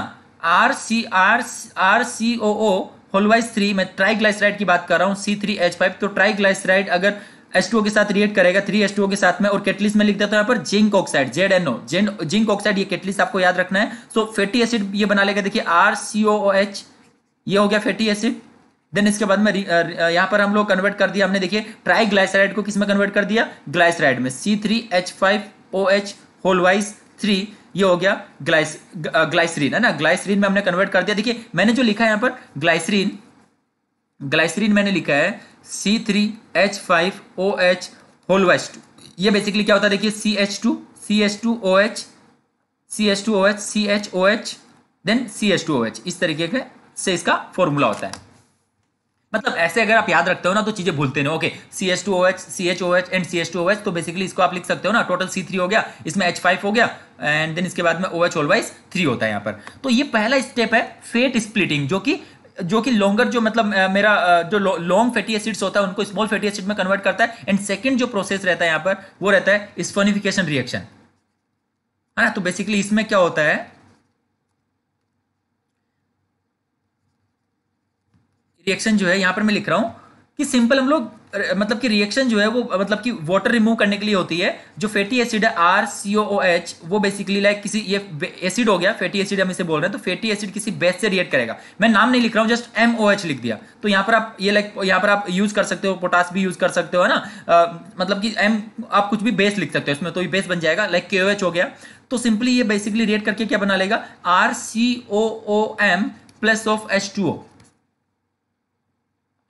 R C R R C O O whole wise three मैं ट्राइग्लाइसराइड की बात कर रहा हूँ सी थ्री एच फाइव तो ट्राइग्लाइसराइड अगर एस टू के साथ रिएक्ट करेगा थ्री एस टू के साथ में और केटलिस में लिख देता हूँ यहाँ पर zinc oxide Z NO zinc oxide ये केटलिस आपको याद रखना है सो so, फेटी एसिड ये बना लेगा देखिए आर सी ओ एच ये हो गया फेटी एसिड देन इसके बाद में यहाँ पर हम लोग कन्वर्ट कर दिया हमने देखिए ट्राई ग्लाइसराइड को किस में कन्वर्ट कर दिया ग्लाइसराइड में C three H five O H whole wise three ये हो गया ग्लाइस ग्लाइसरीन है ना ग्लाइसरीन में हमने कन्वर्ट कर दिया देखिए मैंने जो लिखा है यहां पर ग्लाइसरीन ग्लाइसरीन मैंने लिखा है C three H five O H whole wise two ये बेसिकली क्या होता है देखिए C H two C H two O H C H two O H C H O H then C H two O H इस तरीके के से इसका फॉर्मूला होता है मतलब ऐसे अगर आप याद रखते हो ना तो चीजें भूलते नहीं okay C S two O H C H O H and C S two O H तो बेसिकली इसको आप लिख सकते हो ना टोटल सी थ्री हो गया इसमें एच फाइव हो गया एंड देन इसके बाद में ओ एच ऑलवाइज थ्री होता है यहाँ पर तो ये पहला स्टेप है फेट स्प्लिटिंग जो कि जो कि लॉन्गर जो मतलब मेरा जो लॉन्ग फैटी एसिड्स होता है उनको स्मॉल फैटी एसिड में कन्वर्ट करता है एंड सेकेंड जो प्रोसेस रहता है यहाँ पर वो रहता है स्पोनिफिकेशन रिएक्शन है ना तो बेसिकली इसमें क्या होता है रिएक्शन जो है यहाँ पर मैं लिख रहा हूँ कि सिंपल हम लोग मतलब कि रिएक्शन जो है वो मतलब कि वाटर रिमूव करने के लिए होती है जो फैटी एसिड है आर सी ओ एच वो बेसिकली लाइक किसी ये एसिड हो गया फैटी एसिड हम इसे बोल रहे हैं तो फैटी एसिड किसी बेस से रिएक्ट करेगा मैं नाम नहीं लिख रहा हूँ जस्ट एम ओ एच लिख दिया तो यहाँ पर आप ये लाइक यहाँ पर आप यूज कर सकते हो पोटास भी यूज कर सकते हो ना आ, मतलब कि एम आप कुछ भी बेस लिख सकते हो इसमें तो बेस बन जाएगा लाइक के ओ एच हो गया तो सिंपली ये बेसिकली रिएक्ट करके क्या बना लेगा R C O O M plus of H two O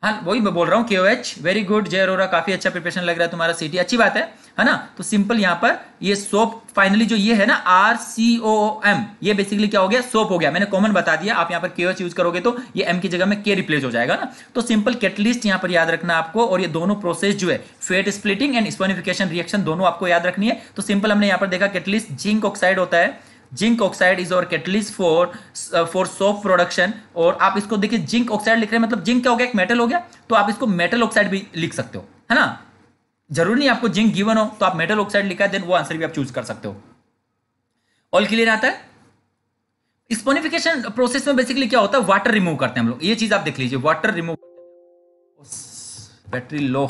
हाँ वही मैं बोल रहा हूँ के ओ एच वेरी गुड जय अरोरा काफी अच्छा प्रिपरेशन लग रहा है तुम्हारा सीटी अच्छी बात है है ना तो सिंपल यहाँ पर ये सोप फाइनली जो ये है ना आर सी ओ एम ये बेसिकली क्या हो गया सोप हो गया मैंने कॉमन बता दिया आप यहाँ पर के ओ एच यूज करोगे तो ये एम की जगह में के रिप्लेस हो जाएगा ना तो सिंपल कैटलिस्ट यहाँ पर याद रखना आपको और ये दोनों प्रोसेस जो है fat splitting and saponification reaction दोनों आपको याद रखनी है तो सिंपल हमने यहाँ पर देखा कैटलिस्ट जिंक ऑक्साइड होता है जिंक ऑक्साइड इज और catalyst for for soap production और आप इसको देखिए जिंक ऑक्साइड लिख रहे हैं मतलब जिंक क्या हो गया एक मेटल हो गया तो आप इसको मेटल ऑक्साइड भी लिख सकते हो है ना जरूरी नहीं आपको जिंक गिवन हो तो आप मेटल ऑक्साइड लिखा देन वो आंसर भी आप चूज कर सकते हो ऑल क्लियर आता है स्पोनिफिकेशन प्रोसेस में बेसिकली क्या होता है वाटर रिमूव करते हैं हम लोग ये चीज आप देख लीजिए वाटर रिमूव बैटरी लो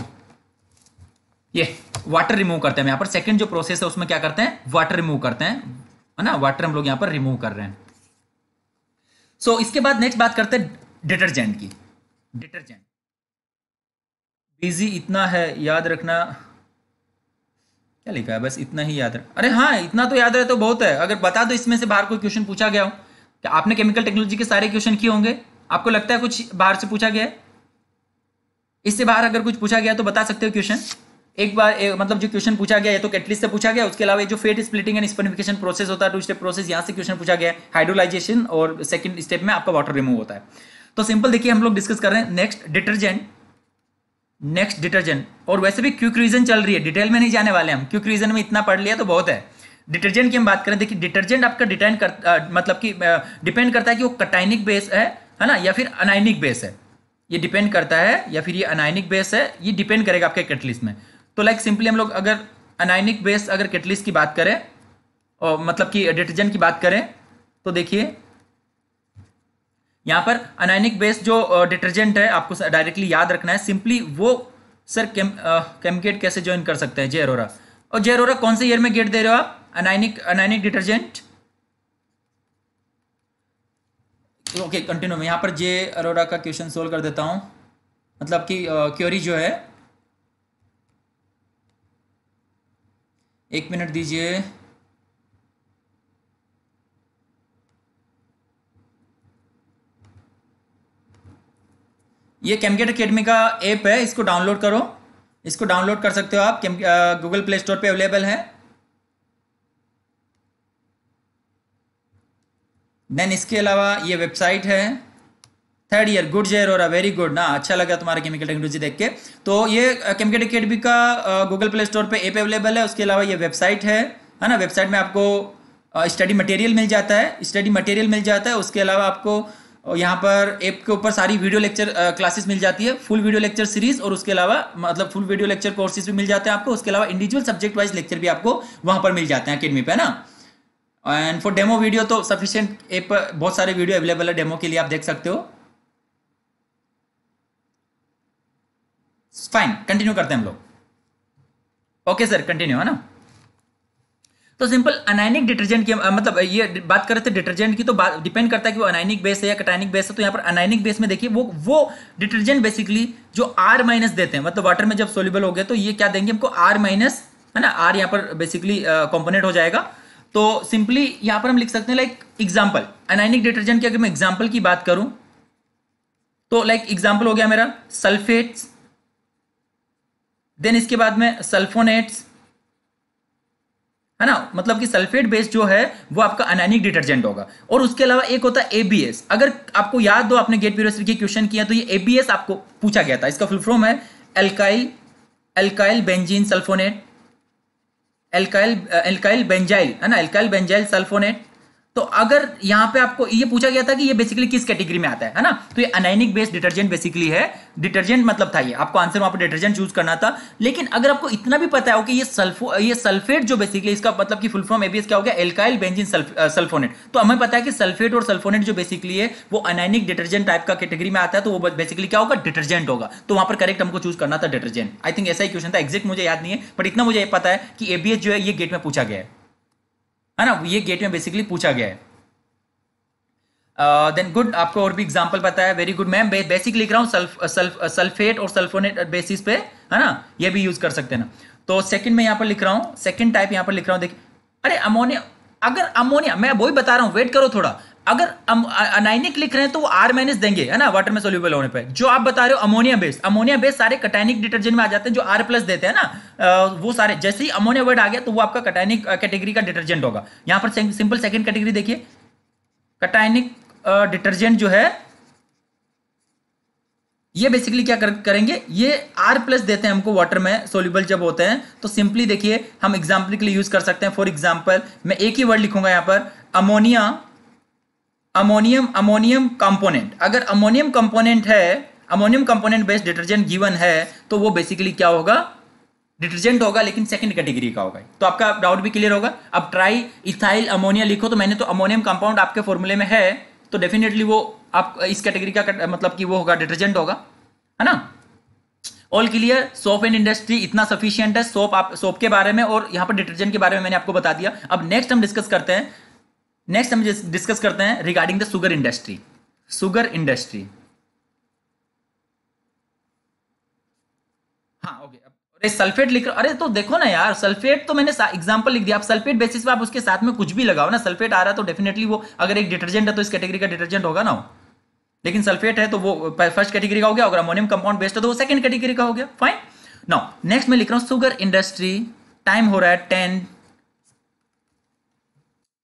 ये वाटर रिमूव करते हैं यहां पर सेकंड जो प्रोसेस है उसमें क्या करते हैं वाटर रिमूव करते हैं है ना वाटर हम लोग यहां पर रिमूव कर रहे हैं सो so, इसके बाद नेक्स्ट बात करते हैं डिटर्जेंट की डिटर्जेंट बिजी इतना है याद रखना क्या लिखा है बस इतना ही याद रख अरे हाँ इतना तो याद रहे तो बहुत है अगर बता दो इसमें से बाहर कोई क्वेश्चन पूछा गया हो क्या आपने केमिकल टेक्नोलॉजी के सारे क्वेश्चन किए होंगे आपको लगता है कुछ बाहर से पूछा गया है इससे बाहर अगर कुछ पूछा गया तो बता सकते हो क्वेश्चन एक बार एक, मतलब जो क्वेश्चन पूछा गया है तो कैटलिस्ट से पूछा गया उसके अलावा जो fat splitting and saponification process होता है टू स्टेप प्रोसेस यहाँ से क्वेश्चन पूछा गया है हाइड्रोलाइजेशन और सेकंड स्टेप में आपका वाटर रिमूव होता है तो सिंपल देखिए हम लोग डिस्कस कर रहे हैं नेक्स्ट डिटर्जेंट नेक्स्ट डिटर्जेंट और वैसे भी क्यूक रीजन चल रही है डिटेल में नहीं जाने वाले हम क्यूक रीजन में इतना पढ़ लिया तो बहुत है डिटर्जेंट की हम बात करें देखिए डिटर्जेंट आपका डिटेंड कर मतलब कि डिपेंड करता है कि वो कटाइनिक बेस है है ना या फिर अनाइनिक बेस है ये डिपेंड करता है या फिर ये अनाइनिक बेस है ये डिपेंड करेगा आपके कैटलिस्ट में तो लाइक सिंपली हम लोग अगर अनाइनिक बेस अगर केटलिस की बात करें और मतलब कि डिटर्जेंट की बात करें तो देखिए यहाँ पर अनाइनिक बेस जो डिटर्जेंट है आपको डायरेक्टली याद रखना है सिंपली वो सर केम केमगेट कैसे ज्वाइन कर सकते हैं जेरोरा और जेरोरा कौन से ईयर में गेट दे रहे हो आप anionic anionic detergent okay continue यहां यहाँ पर जे अरोरा का क्वेश्चन सोल्व कर देता हूँ मतलब कि क्योरी जो है एक मिनट दीजिए ये कैमकेट अकेडमी का ऐप है इसको डाउनलोड करो इसको डाउनलोड कर सकते हो आप गूगल प्ले स्टोर पे अवेलेबल है देन इसके अलावा ये वेबसाइट है थर्ड ईयर गुड जय और वेरी गुड ना अच्छा लगा तुम्हारा केमिकल टेक्नोलॉजी देख के तो ये केमिकल अकेडमी का गूगल प्ले स्टोर पर एप अवेलेबल है उसके अलावा ये वेबसाइट है है ना वेबसाइट में आपको स्टडी मटेरियल मिल जाता है स्टडी मटेरियल मिल जाता है उसके अलावा आपको यहाँ पर ऐप के ऊपर सारी वीडियो लेक्चर क्लासेस मिल जाती है फुल वीडियो लेक्चर सीरीज और उसके अलावा मतलब फुल वीडियो लेक्चर कोर्सेज भी मिल जाते हैं आपको उसके अलावा इंडिविजुअल सब्जेक्ट वाइज लेक्चर भी आपको वहाँ पर मिल जाते हैं अकेडमी पे है ना एंड फॉर डेमो वीडियो तो सफिशियंट ऐप बहुत सारे वीडियो अवेलेबल है डेमो के लिए आप देख सकते हो फाइन कंटिन्यू करते हैं हम लोग ओके सर कंटिन्यू है ना तो सिंपल अनाइनिक डिटर्जेंट की मतलब ये बात कर रहे थे डिटर्जेंट की तो बात डिपेंड करता है कि वो अनायनिक बेस है या कटायनिक बेस है तो यहाँ पर अनायनिक बेस में देखिए वो वो डिटर्जेंट बेसिकली जो आर माइनस देते हैं मतलब वाटर में जब सोल्यूबल हो गया तो ये क्या देंगे हमको आर माइनस है ना आर यहाँ पर बेसिकली कॉम्पोनेट हो जाएगा तो सिंपली यहाँ पर हम लिख सकते हैं लाइक एग्जाम्पल अनाइनिक डिटर्जेंट की अगर मैं एग्जाम्पल की बात करूँ तो लाइक एग्जाम्पल हो गया मेरा सल्फेट्स देन इसके बाद में सल्फोनेट्स है ना मतलब कि सल्फेट बेस्ड जो है वो आपका अनैनिक डिटर्जेंट होगा और उसके अलावा एक होता है एबीएस अगर आपको याद हो आपने गेट पीरियड के क्वेश्चन किया तो ये एबीएस आपको पूछा गया था इसका फुल फॉर्म है alkyl alkyl benzene sulphonate alkyl alkyl benzyl है ना एल्काइल बेंजाइल सल्फोनेट तो अगर यहां पे आपको ये पूछा गया था कि ये बेसिकली किस कैटेगरी में आता है है ना तो ये अनाइनिक बेस्ड डिटर्जेंट बेसिकली है डिटर्जेंट मतलब था ये आपको आंसर वहां पे डिटर्जेंट चूज करना था लेकिन अगर आपको इतना भी पता हो कि ये सल्फो ये सल्फेट जो बेसिकली इसका मतलब कि फुल फॉर्म एबीएस क्या हो गया एल्काइल बेंजिन सल्फोनेट तो हमें पता है कि सल्फेट और सल्फोनेट जो बेसिकली है वो अनाइनिक डिटर्जेंट टाइप का कैटेगरी में आता है तो वो बेसिकली क्या होगा डिटर्जेंट होगा तो वहां पर करेक्ट हमको चूज करना था डिटर्जेंट आई थिंक ऐसा ही क्वेश्चन था एक्जेक्ट मुझे याद नहीं है बट इतना मुझे पता है कि एबीएस जो है ये गेट में पूछा गया है है ना ये गेट में बेसिकली पूछा गया है देन uh, गुड आपको और भी एग्जाम्पल पता है वेरी गुड मैम बेसिक लिख रहा हूँ सल्फ, सल्फ, सल्फेट और सल्फोनेट बेसिस पे है ना ये भी यूज कर सकते हैं ना तो सेकंड में यहाँ पर लिख रहा हूँ सेकंड टाइप यहाँ पर लिख रहा हूँ देखिए अरे अमोनिया अगर अमोनिया मैं वही बता रहा हूँ वेट करो थोड़ा अगर अनाइनिक लिख रहे हैं तो वो आर माइनस देंगे है ना वाटर में सोल्यूबल होने पे जो आप बता रहे हो अमोनिया बेस्ड अमोनिया बेस्ड सारे कटाइनिक डिटर्जेंट में आ जाते हैं जो आर प्लस देते हैं ना वो सारे जैसे ही अमोनिया वर्ड आ गया तो वो आपका कटाइनिक कैटेगरी का डिटर्जेंट होगा यहां पर सिंपल सेकेंड कैटेगरी देखिए कटाइनिक डिटर्जेंट जो है ये बेसिकली क्या कर, करेंगे ये आर प्लस देते हैं हमको वाटर में सोल्यूबल जब होते हैं तो सिंपली देखिए हम एग्जाम्पल के लिए यूज कर सकते हैं फॉर एग्जाम्पल मैं एक ही वर्ड लिखूंगा यहां पर अमोनिया अमोनियम अमोनियम कंपोनेंट अगर अमोनियम कंपोनेंट है ammonium component based detergent given है तो वो बेसिकली क्या होगा डिटर्जेंट होगा लेकिन सेकंड कैटेगरी का होगा तो आपका डाउट भी क्लियर होगा अब ट्राई इथाइल अमोनिया लिखो तो मैंने तो अमोनियम कंपाउंड आपके फॉर्मूले में है तो डेफिनेटली वो आप इस कैटेगरी का मतलब कि वो होगा डिटर्जेंट होगा है ना all clear soap and industry इतना सफिशियंट है सोप आप सोप के बारे में और यहाँ पर डिटर्जेंट के बारे में मैंने आपको बता दिया अब नेक्स्ट हम डिस्कस करते हैं नेक्स्ट हम डिस्कस करते हैं regarding the sugar industry sugar industry हाँ ओके अरे सल्फेट लिख अरे तो देखो ना यार सल्फेट तो मैंने एग्जांपल लिख दिया आप सल्फेट बेसिस पे आप उसके साथ में कुछ भी लगाओ ना सल्फेट आ रहा है तो डेफिनेटली वो अगर एक डिटर्जेंट है तो इस कैटेगरी का डिटर्जेंट होगा ना लेकिन सल्फेट है तो वो फर्स्ट कैटेगरी का हो गया अगर अमोनियम कंपाउंड बेस्ट है तो वो सेकंड कैटेगरी का हो गया फाइन नो नेक्स्ट मैं लिख रहा हूँ सुगर इंडस्ट्री टाइम हो रहा है टेन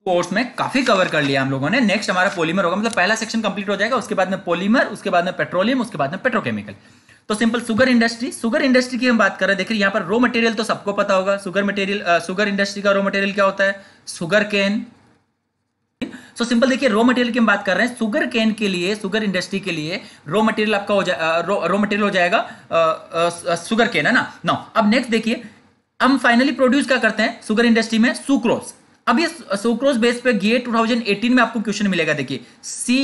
कोर्स में काफी कवर कर लिया हम लोगों ने नेक्स्ट हमारा पॉलीमर होगा मतलब पहला सेक्शन कंप्लीट हो जाएगा उसके बाद में पॉलीमर उसके बाद में पेट्रोलियम उसके बाद में पेट्रोकेमिकल तो simple sugar industry sugar industry की हम बात कर रहे हैं देखिए यहाँ पर रो मटेरियल तो सबको पता होगा सुगर मटेरियल सुगर इंडस्ट्री का रो मटेरियल क्या होता है सुगर केन सो सिंपल देखिए रो मटेरियल की हम बात कर रहे हैं सुगर केन के लिए सुगर इंडस्ट्री के लिए रो मटेरियल आपका हो जाए रो मटेरियल हो जाएगा सुगर केन है ना नो अब नेक्स्ट देखिए हम फाइनली प्रोड्यूस क्या करते हैं सुगर इंडस्ट्री में सुक्रोज अब ये सुक्रोज बेस पे गे 2018 में आपको क्वेश्चन मिलेगा देखिए C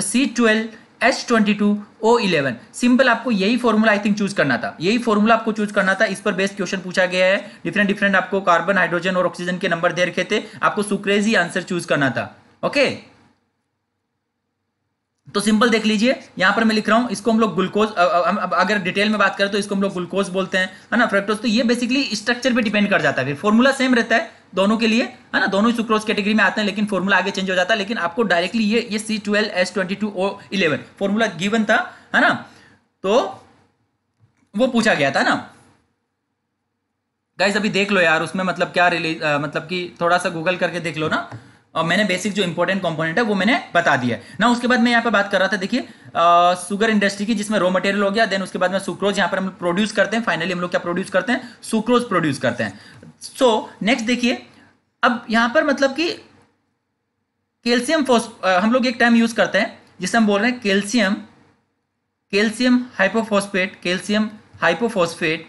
C twelve H twenty two O eleven simple आपको यही फॉर्मूला आई थिंक चूज करना था यही फॉर्मूला आपको चूज करना था इस पर बेस्ट क्वेश्चन पूछा गया है डिफरेंट डिफरेंट आपको कार्बन हाइड्रोजन और ऑक्सीजन के नंबर दे रखे थे आपको सुक्रेज ही आंसर चूज करना था ओके okay? तो सिंपल देख लीजिए यहाँ पर मैं लिख रहा हूँ इसको हम लोग ग्लूकोज अगर डिटेल में बात करें तो इसको हम लोग ग्लूकोज बोलते हैं है ना फ्रेक्टोज तो ये बेसिकली स्ट्रक्चर पे डिपेंड कर जाता है फॉर्मूला सेम रहता है दोनों के लिए है ना दोनों सुक्रोज कैटेगरी में आते हैं लेकिन फॉर्मूला आगे चेंज हो जाता है लेकिन आपको डायरेक्टली ये ये C twelve S twenty two O eleven formula given था है ना तो वो पूछा गया था ना गाइज अभी देख लो यार उसमें मतलब क्या रिलीज मतलब कि थोड़ा सा गूगल करके देख लो ना और मैंने बेसिक जो इंपॉर्टेंट कंपोनेंट है वो मैंने बता दिया ना उसके बाद मैं यहाँ पर बात कर रहा था देखिए सुगर इंडस्ट्री की जिसमें रॉ मटेरियल हो गया देन उसके बाद में सुक्रोज यहाँ पर हम प्रोड्यूस करते हैं फाइनली हम लोग क्या प्रोड्यूस करते हैं सुक्रोज प्रोड्यूस करते हैं सो नेक्स्ट देखिए अब यहाँ पर मतलब कि कैल्शियम फोस हम लोग एक टाइम यूज करते हैं जिसे हम बोल रहे हैं calcium calcium hypophosphate calcium hypophosphate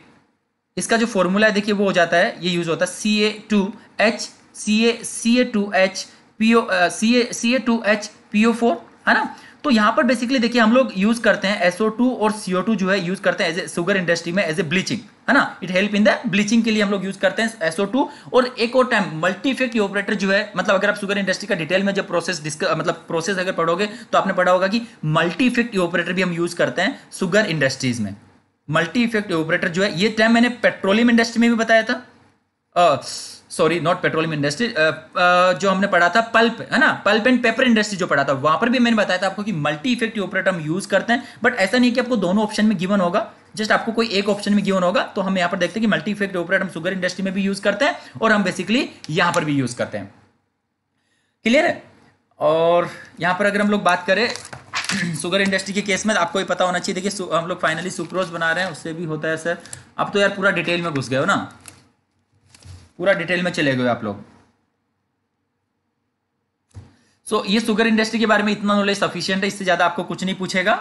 इसका जो फॉर्मूला है देखिए वो हो जाता है ये यूज होता है C A two H C A C A two H P C A C A two H four है ना तो यहाँ पर बेसिकली देखिए हम लोग यूज करते हैं SO2 और CO2 जो है यूज करते हैं एज ए सुगर इंडस्ट्री में एज ए ब्लीचिंग है ना it help in the bleaching के लिए हम लोग यूज करते हैं SO2 और एक और टाइम मल्टी इफेक्ट ऑपरेटर जो है मतलब अगर आप सुगर इंडस्ट्री का डिटेल में जब प्रोसेस मतलब प्रोसेस अगर पढ़ोगे तो आपने पढ़ा होगा कि मल्टी इफेक्ट ऑपरेटर भी हम यूज करते हैं सुगर इंडस्ट्रीज में मल्टी इफेक्ट ऑपरेटर जो है ये टाइम मैंने पेट्रोलियम इंडस्ट्री में भी बताया था सॉरी नॉट पेट्रोलियम इंडस्ट्री जो हमने पढ़ा था पल्प है ना पल्प एंड पेपर इंडस्ट्री जो पढ़ा था वहां पर भी मैंने बताया था आपको कि मल्टी इफेक्टिव ऑपरेटर हम यूज करते हैं बट ऐसा नहीं कि आपको दोनों ऑप्शन में गिवन होगा जस्ट आपको कोई एक ऑप्शन में गिवन होगा तो हम यहाँ पर देखते हैं कि मल्टी इफेक्ट ऑपरेटर हम शुगर इंडस्ट्री में भी यूज करते हैं और हम बेसिकली यहाँ पर भी यूज करते हैं क्लियर है और यहाँ पर अगर हम लोग बात करें शुगर इंडस्ट्री के केस में आपको ये पता होना चाहिए देखिए हम लोग फाइनली सुक्रोज बना रहे हैं उससे भी होता है सर अब तो यार पूरा डिटेल में घुस गए हो ना पूरा डिटेल में चले गए आप लोग सो so, ये सुगर इंडस्ट्री के बारे में इतना नॉलेज सफिशियंट है इससे ज्यादा आपको कुछ नहीं पूछेगा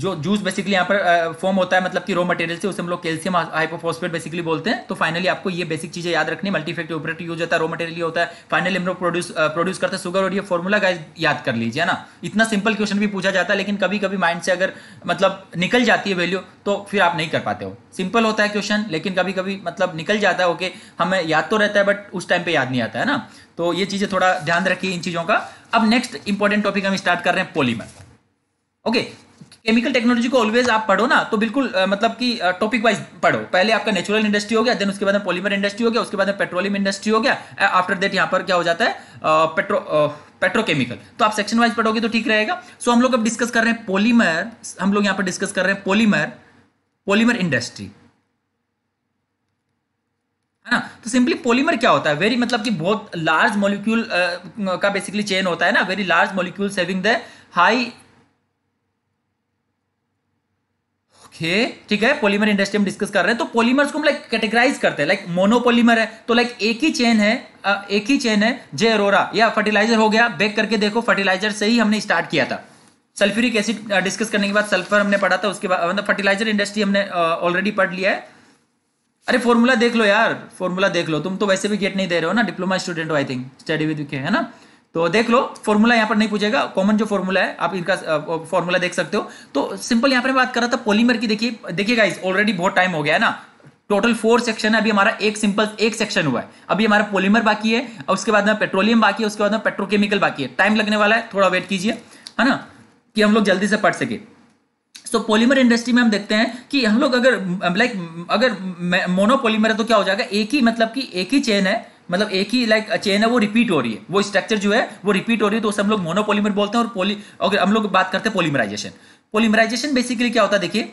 जो जूस बेसिकली यहाँ पर फॉर्म uh, होता है मतलब कि रॉ मटेरियल से उसे हम लोग कैल्सियम हाइपोफॉस्फेट बेसिकली बोलते हैं तो फाइनली आपको ये बेसिक चीजें याद रखनी मल्टीफेक्ट ऑपरेटिव यूज होता है रॉ मटेरियल होता है फाइनली हम लोग प्रोड्यूस प्रोड्यूस uh, करते हैं सुगर और ये फॉर्मूला का याद कर लीजिए ना इतना सिंपल क्वेश्चन भी पूछा जाता है लेकिन कभी कभी माइंड से अगर मतलब निकल जाती है वैल्यू तो फिर आप नहीं कर पाते हो सिंपल होता है क्वेश्चन लेकिन कभी कभी मतलब निकल जाता है ओके हमें याद तो रहता है बट उस टाइम पे याद नहीं आता है ना तो ये चीजें थोड़ा ध्यान रखिए इन चीजों का अब नेक्स्ट इंपॉर्टेंट टॉपिक हम स्टार्ट कर रहे हैं polymer okay okay, chemical technology को ऑलवेज आप पढ़ो ना तो बिल्कुल आ, मतलब कि टॉपिक वाइज पढ़ो पहले आपका नेचुरल इंडस्ट्री हो गया देन उसके बाद में पॉलीमर इंडस्ट्री हो गया उसके बाद में पेट्रोलियम इंडस्ट्री हो गया आफ्टर दैट यहाँ पर क्या हो जाता है पेट्रो पेट्रोकेमिकल तो आप सेक्शन वाइज पढ़ोगे तो ठीक रहेगा सो हम लोग अब डिस्कस कर रहे हैं पॉलीमर हम लोग यहाँ पर डिस्कस कर रहे हैं पॉलीमर पॉलीमर इंडस्ट्री है ना तो सिंपली पॉलीमर क्या होता है वेरी मतलब कि बहुत लार्ज मॉलिक्यूल का बेसिकली चेन होता है ना very large molecule saving the high okay ठीक है पॉलीमर इंडस्ट्री हम डिस्कस कर रहे हैं तो पॉलीमर्स को हम लाइक कैटेगराइज करते हैं लाइक मोनोपोलीमर है तो लाइक एक ही चेन है एक ही चेन है जे अरोरा या फर्टिलाइजर हो गया बेक करके देखो फर्टिलाइजर से ही हमने स्टार्ट किया था सल्फ्यूरिक एसिड डिस्कस करने के बाद सल्फर हमने पढ़ा था उसके बाद मतलब फर्टिलाइजर इंडस्ट्री हमने ऑलरेडी पढ़ लिया है अरे फॉर्मूला देख लो यार फॉर्मूला देख लो तुम तो वैसे भी गेट नहीं दे रहे हो ना डिप्लोमा स्टूडेंट हो आई थिंक स्टडी विद है ना तो देख लो फॉर्मूला यहाँ पर नहीं पूछेगा कॉमन जो फॉर्मूला है आप इनका फॉर्मूला देख सकते हो तो सिंपल यहाँ पर बात कर रहा था पॉलीमर की देखिए देखिए गाइस ऑलरेडी बहुत टाइम हो गया है ना टोटल फोर सेक्शन है अभी हमारा एक सिंपल एक सेक्शन हुआ है अभी हमारा पॉलीमर बाकी है और उसके बाद में पेट्रोलियम बाकी है उसके बाद में पेट्रोकेमिकल बाकी है टाइम लगने वाला है थोड़ा वेट कीजिए है ना कि हम लोग जल्दी से पढ़ सके सो पॉलीमर इंडस्ट्री में हम देखते हैं कि हम लोग अगर लाइक अगर मोनोपोलीमर है तो क्या हो जाएगा एक ही मतलब कि एक ही चेन है मतलब एक ही लाइक चेन है वो रिपीट हो रही है वो स्ट्रक्चर जो है वो रिपीट हो रही है तो उसे हम लोग मोनोपोलीमर बोलते हैं और पोली अगर हम लोग बात करते हैं पोलीमराइजेशन पोलीमराइजेशन बेसिकली क्या होता है देखिए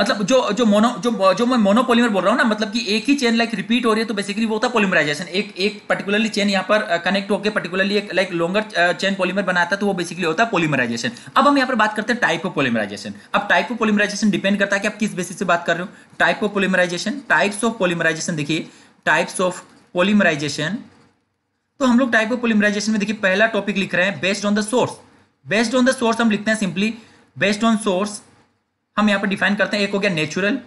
मतलब जो जो मोनो जो जो मैं मोनोपोलीमर बोल रहा हूँ ना मतलब कि एक ही चेन लाइक रिपीट हो रही है तो बेसिकली वो होता है पोलीमराइजेशन एक एक पर्टिकुलरली चेन यहाँ पर कनेक्ट होकर पर्टिकुलरली एक लाइक लॉन्गर चेन पोलीमर बनाता है तो वो बेसिकली होता है पोलीमराइजेशन अब हम यहाँ पर बात करते हैं टाइप ऑफ पोलीमराइजेशन अब टाइप ऑफ पोलीमराइजेशन डिपेंड करता है कि आप किस बेसिस से बात कर रहे हो type of polymerisation types of polymerisation देखिए टाइप्स ऑफ पोलिमराइजेशन तो हम लोग टाइप ऑफ पोलिमराइजेशन में देखिए पहला टॉपिक लिख रहे हैं based on the source based on the source हम लिखते हैं सिंपली बेस्ड ऑन सोर्स हम यहाँ पर डिफाइन करते हैं एक हो गया नेचुरल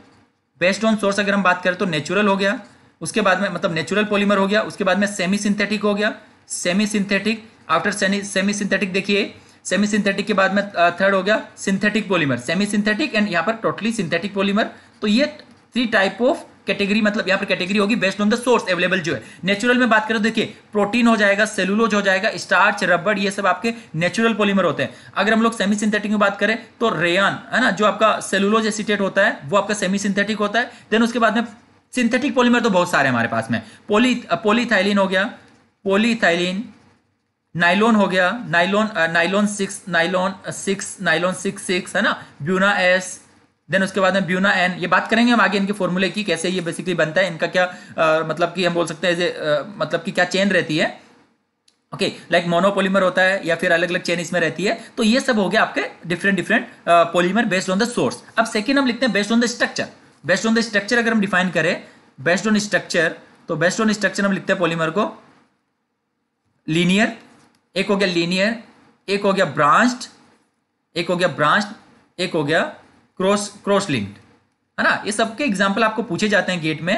बेस्ड ऑन सोर्स अगर हम बात करें तो नेचुरल हो गया उसके बाद में मतलब नेचुरल पोलीमर हो गया उसके बाद में सेमी सिंथेटिक हो गया semi synthetic after semi synthetic देखिए सेमी सिंथेटिक के बाद में थर्ड हो गया synthetic polymer semi synthetic and यहाँ पर टोटली सिंथेटिक पोलीमर तो ये थ्री टाइप ऑफ कैटेगरी मतलब यहाँ पर कैटेगरी होगी based on the source available जो है नेचुरल में बात करें तो देखिए प्रोटीन हो जाएगा सेलुलोज हो जाएगा स्टार्च रबड़ ये सब आपके नेचुरल पोलीमर होते हैं अगर हम लोग सेमी सिंथेटिक में बात करें तो रेयान है ना जो आपका सेलुलोज एसिटेट होता है वो आपका सेमी सिंथेटिक होता है देन उसके बाद में सिंथेटिक पॉलीमर तो बहुत सारे हमारे पास में पोली पोलीथाइलिन हो गया पोलीथाइलिन नाइलोन हो गया nylon nylon six nylon six nylon six six है ना ब्यूना एस देन उसके बाद में ब्यूना एन ये बात करेंगे हम आगे इनके फॉर्मूले की कैसे ये बेसिकली बनता है इनका क्या आ, मतलब कि हम बोल सकते हैं मतलब कि क्या चेन रहती है ओके लाइक मोनोपोलीमर होता है या फिर अलग अलग चेन इसमें रहती है तो ये सब हो गया आपके different different polymer based on the source अब सेकेंड हम लिखते हैं based on the structure based on the structure अगर हम डिफाइन करें बेस्ड ऑन स्ट्रक्चर तो बेस्ड ऑन स्ट्रक्चर हम लिखते हैं पोलीमर को लीनियर एक हो गया लीनियर एक हो गया ब्रांच एक हो गया ब्रांच एक हो गया क्रॉस क्रॉस लिंक्ड है ना ये सबके एग्जाम्पल आपको पूछे जाते हैं गेट में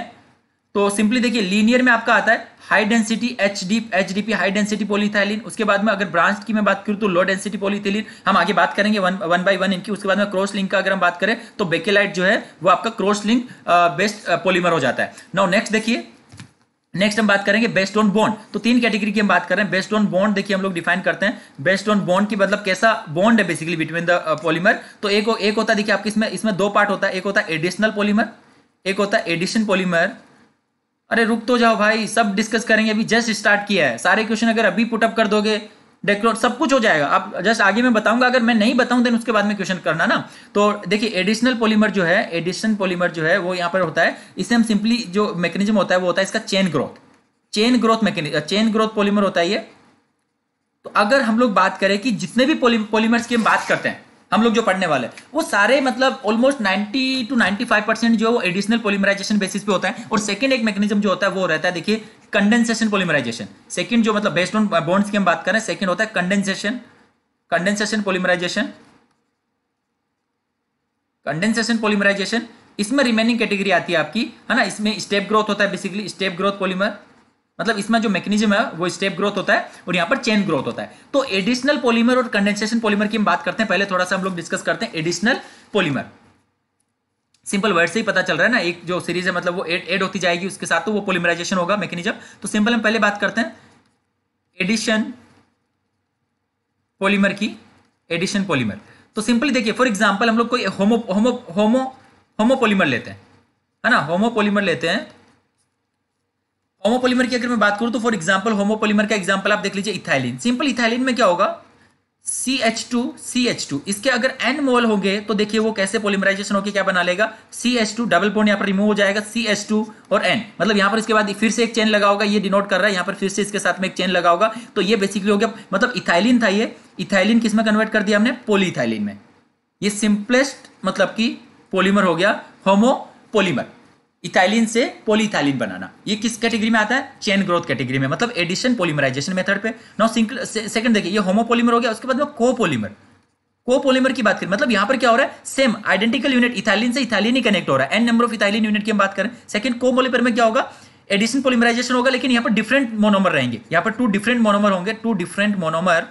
तो सिंपली देखिए लीनियर में आपका आता है high density H D H D P high density polyethylene उसके बाद में अगर ब्रांच की मैं बात करूँ तो लो डेंसिटी पोलीथिलिन हम आगे बात करेंगे वन वन बाय वन इनकी उसके बाद में क्रॉस लिंक का अगर हम बात करें तो बेकेलाइट जो है वो आपका क्रॉस लिंक बेस्ट पोलीमर हो जाता है नाउ नेक्स्ट देखिए नेक्स्ट हम बात करेंगे बेस्ट ऑन बॉन्ड तो तीन कैटेगरी की हम बात कर रहे हैं बेस्ट ऑन बॉन्ड देखिए हम लोग डिफाइन करते हैं बेस्ट ऑन बॉन्ड की मतलब कैसा बॉन्ड है बेसिकली बिटवीन द पॉलीमर तो एक एक होता है देखिए आपके इसमें इसमें दो पार्ट होता है एक होता है एडिशनल पॉलीमर एक होता है एडिशन पॉलीमर अरे रुक तो जाओ भाई सब डिस्कस करेंगे अभी जस्ट स्टार्ट किया है सारे क्वेश्चन अगर अभी पुटअप कर दोगे डेक्लोर सब कुछ हो जाएगा आप जस्ट आगे मैं बताऊंगा अगर मैं नहीं बताऊं देन उसके बाद में क्वेश्चन करना ना तो देखिए एडिशनल पॉलीमर जो है एडिशनल पॉलीमर जो है वो यहाँ पर होता है इससे हम सिंपली जो मैकेनिज्म होता है वो होता है इसका chain growth chain growth mechanism chain growth polymer होता है ये तो अगर हम लोग बात करें कि जितने भी पॉलीमर्स की हम बात करते हैं हम लोग जो पढ़ने वाले हैं वो सारे मतलब ऑलमोस्ट 90 टू 95 परसेंट जो एडिशनल पोलिमराइजेशन बेसिस पे होता है और सेकंड एक मैकेनिज्म जो होता है वो रहता है देखिए कंडेंसेशन पोलिमराइजेशन सेकंड जो मतलब बेस्ड ऑन बॉन्ड्स की हम बात करें सेकंड होता है condensation condensation polymerisation condensation polymerisation इसमें रिमेनिंग कैटेगरी आती है आपकी है ना इसमें स्टेप ग्रोथ होता है बेसिकली स्टेप ग्रोथ पोलिमर मतलब इसमें जो मैकेनिज्म है वो स्टेप ग्रोथ होता है और यहाँ पर चेन ग्रोथ होता है तो एडिशनल पॉलीमर और कंडेंसेशन पॉलीमर की हम बात करते हैं पहले थोड़ा सा हम लोग डिस्कस करते हैं एडिशनल पॉलीमर सिंपल वर्ड से ही पता चल रहा है ना एक जो सीरीज है मतलब वो एड एड होती जाएगी उसके साथ तो वो पोलिमराइजेशन होगा मैकेनिज्म तो सिंपल हम पहले बात करते हैं एडिशन पॉलीमर की एडिशन पॉलीमर तो सिंपली देखिए फॉर एग्जाम्पल हम लोग कोई होमो होमो होमो होमोपोलीमर लेते हैं है ना होमोपोलीमर लेते हैं होमोपोलीमर की अगर मैं बात करूं तो फॉर एग्जाम्पल होमोपोलीमर का एग्जाम्पल आप देख लीजिए इथाइलिन सिंपल इथाइलिन में क्या होगा C H two C H two इसके अगर एन मोल होंगे तो देखिए वो कैसे पोलिमराइजेशन होकर क्या बना लेगा C H two double point यहाँ पर रिमूव हो जाएगा सी एच टू और एन मतलब यहाँ पर इसके बाद फिर से एक चेन लगा होगा ये डिनोट कर रहा है यहाँ पर फिर से इसके साथ में एक चेन लगा होगा तो ये बेसिकली हो गया मतलब इथाइलिन था ये इथाइलिन किस में कन्वर्ट कर दिया हमने पोली में ये सिंपलेस्ट मतलब कि पोलीमर हो गया होमो पोलीमर इथाइलिन से पोलीथाइलिन बनाना ये किस कैटेगरी में आता है चेन ग्रोथ कैटेगरी में मतलब एडिशन पोलीमराइजेशन मेथड पे नौ सिंकल सेकंड देखिए ये होमोपोलीमर हो गया उसके बाद में कोपोलीमर कोपोलीमर की बात करें मतलब यहां पर क्या हो रहा है सेम आइडेंटिकल यूनिट इथाइलिन से इथाइलिन ही कनेक्ट हो रहा है N number of ethylene unit की हम बात करें सेकंड कोपोलीमर में क्या होगा एडिशन पोलिमराइजेशन होगा लेकिन यहाँ पर डिफरेंट मोनोमर रहेंगे यहाँ पर टू डिफरेंट मोनोमर होंगे two different monomer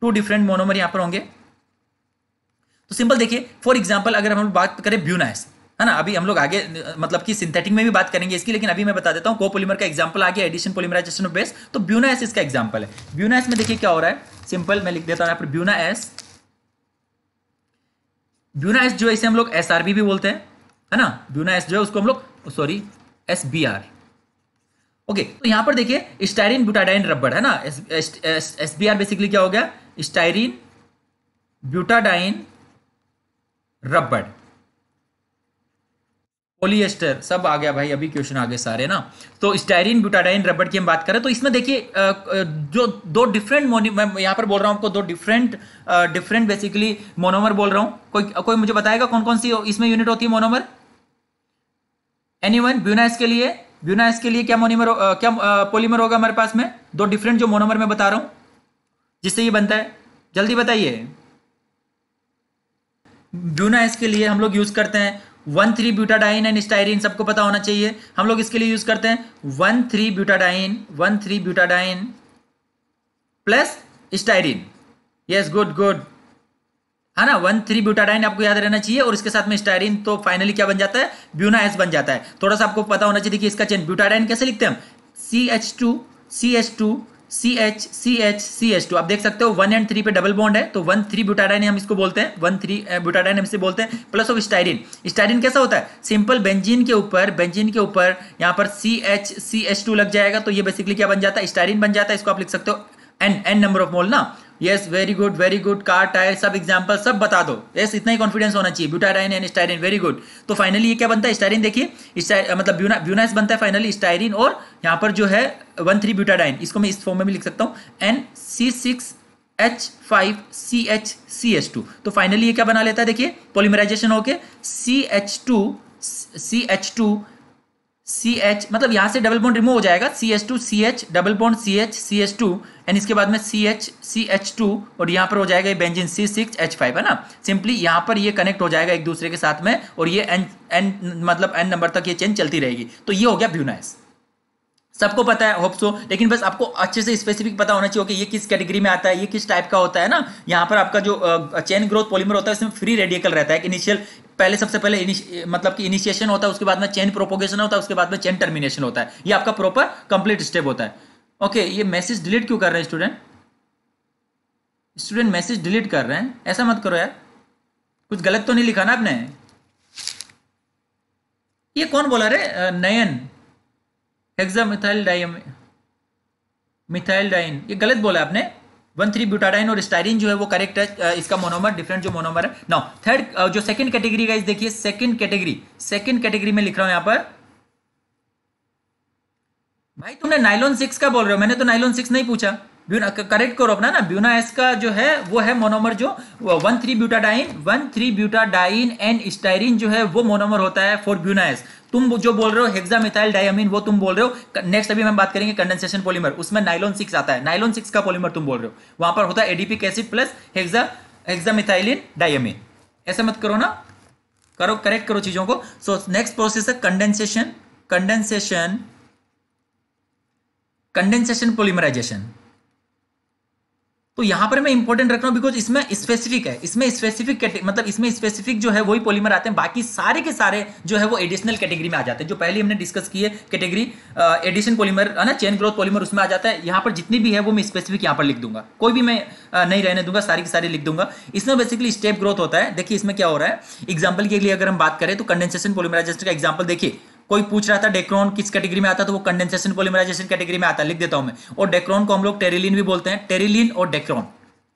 two different monomer यहाँ पर होंगे तो सिंपल देखिए फॉर एग्जाम्पल अगर हम बात करें ब्यूनाइस है ना अभी हम लोग आगे मतलब कि सिंथेटिक में भी बात करेंगे इसकी लेकिन अभी मैं बता देता हूँ कोपोलीमर का एग्जाम्पल आ गया एडिशन पोलिमराइजेशन ऑफ बेस तो ब्यूना एस इसका एग्जाम्पल है ब्यूना एस में देखिए क्या हो रहा है सिंपल मैं लिख देता हूँ यहाँ पर ब्यूना एस ब्यूना एस जो इसे हम लोग एस भी बोलते हैं है ना ब्यूना एस जो है उसको हम लोग sorry S B R okay तो यहाँ पर देखिए स्टाइरिन ब्यूटाडाइन रबड़ है ना एस बी आर बेसिकली क्या हो गया स्टाइरिन ब्यूटाडाइन रबड़ पोलिएस्टर सब आ गया भाई अभी क्वेश्चन आ गए सारे ना तो स्टायरिन ब्यूटाडाइन रबड़ की हम बात करें तो इसमें देखिए जो दो डिफरेंट मोनी मैं यहाँ पर बोल रहा हूँ आपको दो डिफरेंट डिफरेंट बेसिकली मोनोमर बोल रहा हूँ कोई कोई मुझे बताएगा कौन कौन सी इसमें यूनिट होती है मोनोमर एनी वन ब्यूनाइस के लिए ब्यूनाइस के लिए क्या मोनिमर क्या पोलीमर होगा हमारे पास में दो डिफरेंट जो मोनोमर में बता रहा हूँ जिससे ये बनता है जल्दी बताइए ब्यूनाइस के लिए हम लोग यूज करते हैं one three butadiene and styrene सबको पता होना चाहिए हम लोग इसके लिए यूज करते हैं one three butadiene one three butadiene plus styrene yes good good है ना वन थ्री ब्यूटाडाइन आपको याद रहना चाहिए और इसके साथ में स्टाइरिन तो फाइनली क्या बन जाता है ब्यूना एस बन जाता है थोड़ा सा आपको पता होना चाहिए कि इसका चेन ब्यूटाडाइन कैसे लिखते हैं हम C H two C H two C H C H C H two आप देख सकते हो वन एंड थ्री पे डबल बॉन्ड है तो वन थ्री ब्यूटाडाइन हम इसको बोलते हैं वन थ्री ब्यूटाडाइन हम इसे बोलते हैं प्लस ऑफ स्टाइरिन स्टाइरिन कैसा होता है सिंपल बेंजीन के ऊपर बेंजीन के ऊपर यहाँ पर C H C H two लग जाएगा तो ये बेसिकली क्या बन जाता है स्टाइरिन बन जाता है इसको आप लिख सकते हो N N number of mole ना yes very good very good car tyre सब एग्जाम्पल सब बता दो यस yes, इतना ही कॉन्फिडेंस होना चाहिए butadiene and styrene very good तो फाइनली ये क्या बनता है स्टाइरिन देखिए मतलब ब्यूना ब्यूनाइस बनता है फाइनली स्टाइरिन और यहाँ पर जो है वन थ्री ब्यूटाडाइन इसको मैं इस फॉर्म में भी लिख सकता हूँ N C six H five C H C H two तो फाइनली ये क्या बना लेता है देखिए पोलिमराइजेशन होके C H two C H two C H मतलब यहाँ से डबल बॉन्ड रिमूव हो जाएगा C H two C H double bond C H C H two and इसके बाद में C H C H two और यहाँ पर हो जाएगा ये benzene C six H five है ना सिंपली यहाँ पर ये कनेक्ट हो जाएगा एक दूसरे के साथ में और ये एन एन मतलब एन नंबर तक ये चेन चलती रहेगी तो ये हो गया ब्यूनाइस सबको पता है होप सो लेकिन बस आपको अच्छे से स्पेसिफिक पता होना चाहिए कि ये किस कैटेगरी में आता है ये किस टाइप का होता है ना यहाँ पर आपका जो चेन ग्रोथ पॉलीमर होता है इसमें फ्री रेडिकल रहता है इनिशियल पहले सबसे पहले मतलब कि इनिशिएशन होता है उसके बाद में चेन प्रोपोगेशन होता है उसके बाद में चेन टर्मिनेशन होता है ये आपका प्रॉपर कंप्लीट स्टेप होता है ओके ये मैसेज डिलीट क्यों कर रहे हैं स्टूडेंट स्टूडेंट मैसेज डिलीट कर रहे हैं ऐसा मत करो यार कुछ गलत तो नहीं लिखा ना आपने ये कौन बोला रे नयन हेक्सामिथाइल डाइम मिथाइलडाइन ये गलत बोला आपने वन थ्री ब्यूटाडाइन और स्टाइरिन जो है वो करेक्ट है इसका मोनोमर डिफरेंट जो मोनोमर है नाउ थर्ड जो सेकंड कैटेगरी का देखिए सेकंड कैटेगरी सेकंड कैटेगरी में लिख रहा हूं यहां पर भाई तुमने नाइलॉन सिक्स का बोल रहे हो मैंने तो नाइलॉन सिक्स नहीं पूछा करेक्ट करो अपना ना ब्यूना एस का जो है वो है मोनोमर जो one three butadiene one three butadiene and styrene जो है वो मोनोमर होता है फॉर ब्यूना एस तुम जो बोल रहे हो हेक्सामिथाइल डायमिन वो तुम बोल रहे हो नेक्स्ट अभी हम बात करेंगे कंडेंसेशन पॉलीमर उसमें नाइलोन सिक्स आता है नाइलोन सिक्स का पॉलीमर तुम बोल रहे हो वहां पर होता है adipic acid plus hexa hexamethylene diamine ऐसा मत करो ना करो करेक्ट करो चीजों को सो नेक्स्ट प्रोसेस है कंडेंसेशन कंडेंसेशन कंडेंसेशन पोलिमराइजेशन तो यहां पर मैं इंपॉर्टेंट रख रहा हूँ बिकॉज इसमें स्पेसिफिक है इसमें स्पेसिफिक मतलब इसमें स्पेसिफिक जो है वही पॉलीमर आते हैं बाकी सारे के सारे जो है वो एडिशनल कैटेगरी में आ जाते हैं जो पहले हमने डिस्कस किए कैटेगरी एडिशन पॉलीमर है ना चेन ग्रोथ पॉलीमर उसमें आ जाता है यहां पर जितनी भी है वो मैं स्पेसिफिक यहां पर लिख दूंगा कोई भी मैं uh, नहीं रहने दूंगा सारी की सारी लिख दूंगा इसमें बेसिकली स्टेप ग्रोथ होता है देखिए इसमें क्या हो रहा है एग्जाम्पल के लिए अगर हम बात करें तो कंडेंसेशन पोलिमराइजेशन का एग्जाम्पल देखिए कोई पूछ रहा था डेक्रॉन किस कैटेगरी में आता तो वो कंडेंसेशन पोलिमराइजेशन कैटेगरी में आता लिख देता हूं मैं और डेक्रॉन को हम लोग टेरिलिन भी बोलते हैं टेरिलिन और डेक्रॉन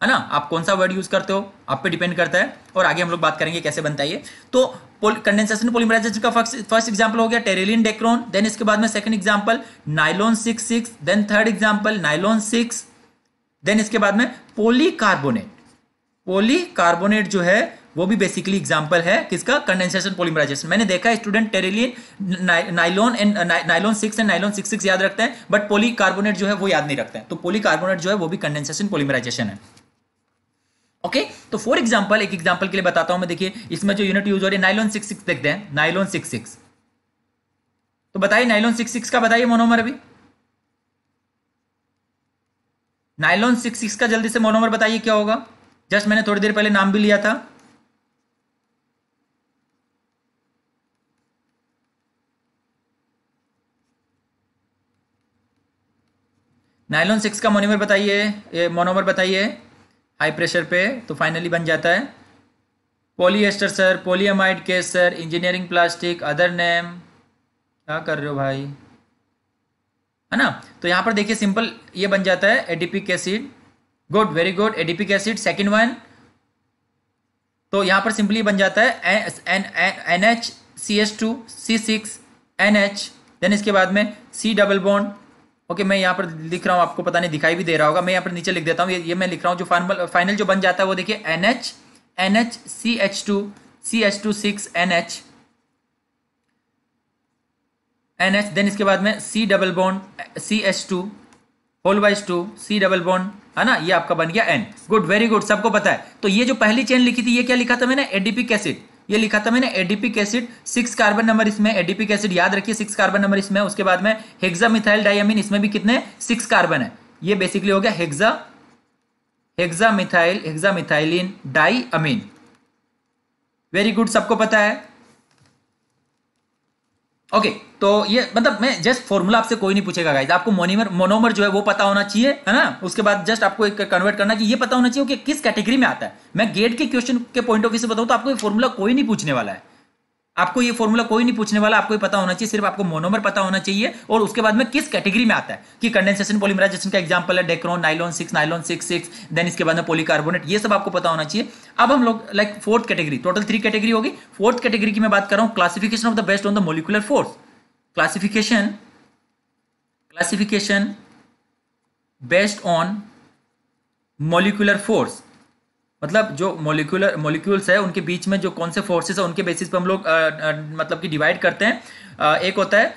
है ना आप कौन सा वर्ड यूज करते हो आप पे डिपेंड करता है और आगे हम लोग बात करेंगे कैसे बनता है ये तो कंडेंसेशन पोलिमराइजेशन का फर्स्ट एग्जांपल हो गया टेरिलिन डेक्रॉन देन इसके बाद में second example nylon six six then third example nylon six then इसके बाद में पोलीकार्बोनेट पोलीकार्बोनेट जो है वो भी बेसिकली एग्जाम्पल है किसका कंडेंसेशन पोलिमराइजेशन मैंने देखा है student Terylene nylon and nylon six and nylon six six याद रखते हैं बट पोली कार्बोनेट जो है वो याद नहीं रखते हैं तो पोली कार्बोनेट जो है वो भी कंडेंसेशन पोलिमराइजेशन है ओके okay? तो फॉर एग्जाम्पल एक एग्जाम्पल के लिए बताता हूं मैं देखिए इसमें जो यूनिट यूज हो रही है नाइलॉन सिक्स सिक्स देखते हैं नाइलॉन सिक्स सिक्स तो बताइए नाइलॉन सिक्स सिक्स का बताइए मोनोमर अभी नाइलॉन सिक्स सिक्स का जल्दी से मोनोमर बताइए क्या होगा जस्ट मैंने थोड़ी देर पहले नाम भी लिया था नाइलॉन सिक्स का मोनोमर बताइए मोनोमर बताइए हाई प्रेशर पे तो फाइनली बन जाता है polyester sir polyamide case sir engineering plastic other name क्या कर रहे हो भाई है ना तो यहाँ पर देखिए सिंपल ये बन जाता है adipic acid good very good adipic acid second one तो यहाँ पर सिंपली बन जाता है N H C S two C six N H then इसके बाद में सी डबल बॉन्ड ओके मैं यहाँ पर लिख रहा हूँ आपको पता नहीं दिखाई भी दे रहा होगा मैं यहाँ पर नीचे लिख देता हूँ ये, ये मैं लिख रहा हूँ जो फाइनल जो बन जाता है वो देखिए N H N H C H two C H two six N H N H then इसके बाद में C double bond C H two whole wise two C double bond है ना ये आपका बन गया एन गुड वेरी गुड सबको पता है तो ये जो पहली चेन लिखी थी ये क्या लिखा था मैंने एडीपी कैसेट ये लिखा था मैंने adipic acid six carbon number इसमें एडीपिक एसिड याद रखिए सिक्स कार्बन नंबर इसमें उसके बाद में हेक्सा मिथाइल डायमिन इसमें भी कितने सिक्स कार्बन है ये बेसिकली हो गया hexa hexamethyl hexamethylene diamine very good सबको पता है ओके okay. तो ये मतलब मैं जस्ट फॉर्मूला आपसे कोई नहीं पूछेगा गाइज आपको मोनिमर मोनोमर जो है वो पता होना चाहिए है ना उसके बाद जस्ट आपको एक कन्वर्ट करना कि ये पता होना चाहिए कि किस कैटेगरी में आता है मैं गेट के क्वेश्चन के पॉइंट ऑफ व्यू से बताऊँ तो आपको ये फॉर्मूला कोई नहीं पूछने वाला है आपको ये फॉर्मूला कोई नहीं पूछने वाला आपको ये पता होना चाहिए सिर्फ आपको मोनोमर पता होना चाहिए और उसके बाद में किस कैटेगरी में आता है कि कंडेंसेशन पोलिमराइजेशन का एग्जांपल है Dacron nylon six nylon six six then इसके बाद में पॉलीकार्बोनेट ये सब आपको पता होना चाहिए अब हम लोग like fourth category total three category होगी फोर्थ कैटेगरी की मैं बात कर रहा हूँ classification of the based on the molecular force classification classification based on molecular force मतलब जो मोलिकुलर मोलिक्यूल्स है उनके बीच में जो कौन से फोर्सेस है उनके बेसिस पे हम लोग मतलब कि डिवाइड करते हैं आ, एक होता है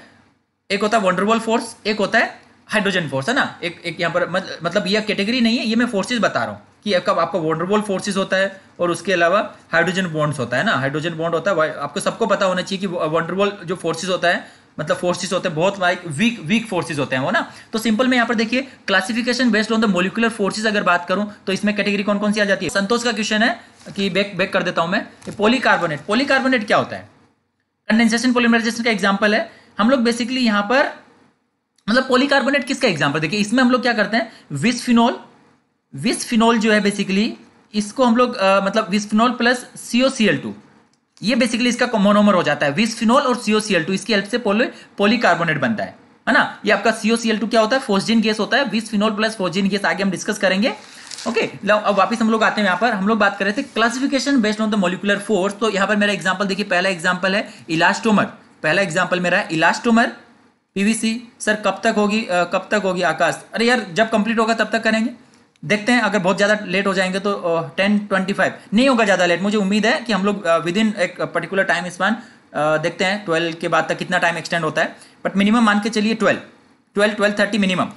एक होता है वंडरबॉल फोर्स एक होता है हाइड्रोजन फोर्स है ना एक एक यहाँ पर मतलब यह कैटेगरी नहीं है ये मैं फोर्सेस बता रहा हूँ कि आपका आपका वंडरबॉल फोर्सेस होता है और उसके अलावा हाइड्रोजन बॉन्ड्स होता है ना हाइड्रोजन बॉन्ड होता है आपको सबको पता होना चाहिए कि वंडरबॉल जो फोर्सेज होता है मतलब फोर्सेस होते हैं बहुत लाइक वीक वीक फोर्सेस होते हैं वो ना तो सिंपल में यहाँ पर देखिए classification based on the molecular forces अगर बात करूं तो इसमें कैटेगरी कौन कौन सी आ जाती है संतोष का क्वेश्चन है कि बैक बैक कर देता हूँ मैं पोलीकार्बोनेट पोलीकार्बोनेट क्या होता है कंडेंसेशन पोलिमराइजेशन का एग्जाम्पल है हम लोग बेसिकली यहाँ पर मतलब पोलीकार्बोनेट किसका एग्जाम्पल देखिए इसमें हम लोग क्या करते हैं विस्फिनोल विस्फिनोल जो है बेसिकली इसको हम लोग मतलब bisphenol plus CO C L two ये बेसिकली इसका कॉमोनोमर हो जाता है विस्फिनोल और सीओसीएल टू इसकी हेल्प से पॉलीकार्बोनेट बनता है है ना ये आपका सीओसीएल टू क्या होता है फोस्जिन गैस होता है विस्फिनोल प्लस फोस्जिन गैस आगे हम डिस्कस करेंगे ओके okay, अब वापस हम लोग आते हैं यहाँ पर हम लोग बात कर रहे थे classification based on the molecular force तो यहाँ पर मेरा एग्जांपल देखिए पहला एग्जांपल है इलास्टोमर पहला एग्जांपल मेरा है इलास्टोमर पीवीसी सर कब तक होगी कब तक होगी आकाश अरे यार जब कंप्लीट होगा तब तक करेंगे देखते हैं अगर बहुत ज़्यादा लेट हो जाएंगे तो टेन ट्वेंटी फाइव नहीं होगा ज़्यादा लेट मुझे उम्मीद है कि हम लोग विद इन एक पर्टिकुलर टाइम स्पैन देखते हैं ट्वेल्व के बाद तक कितना टाइम एक्सटेंड होता है बट मिनिमम मान के चलिए twelve twelve twelve thirty minimum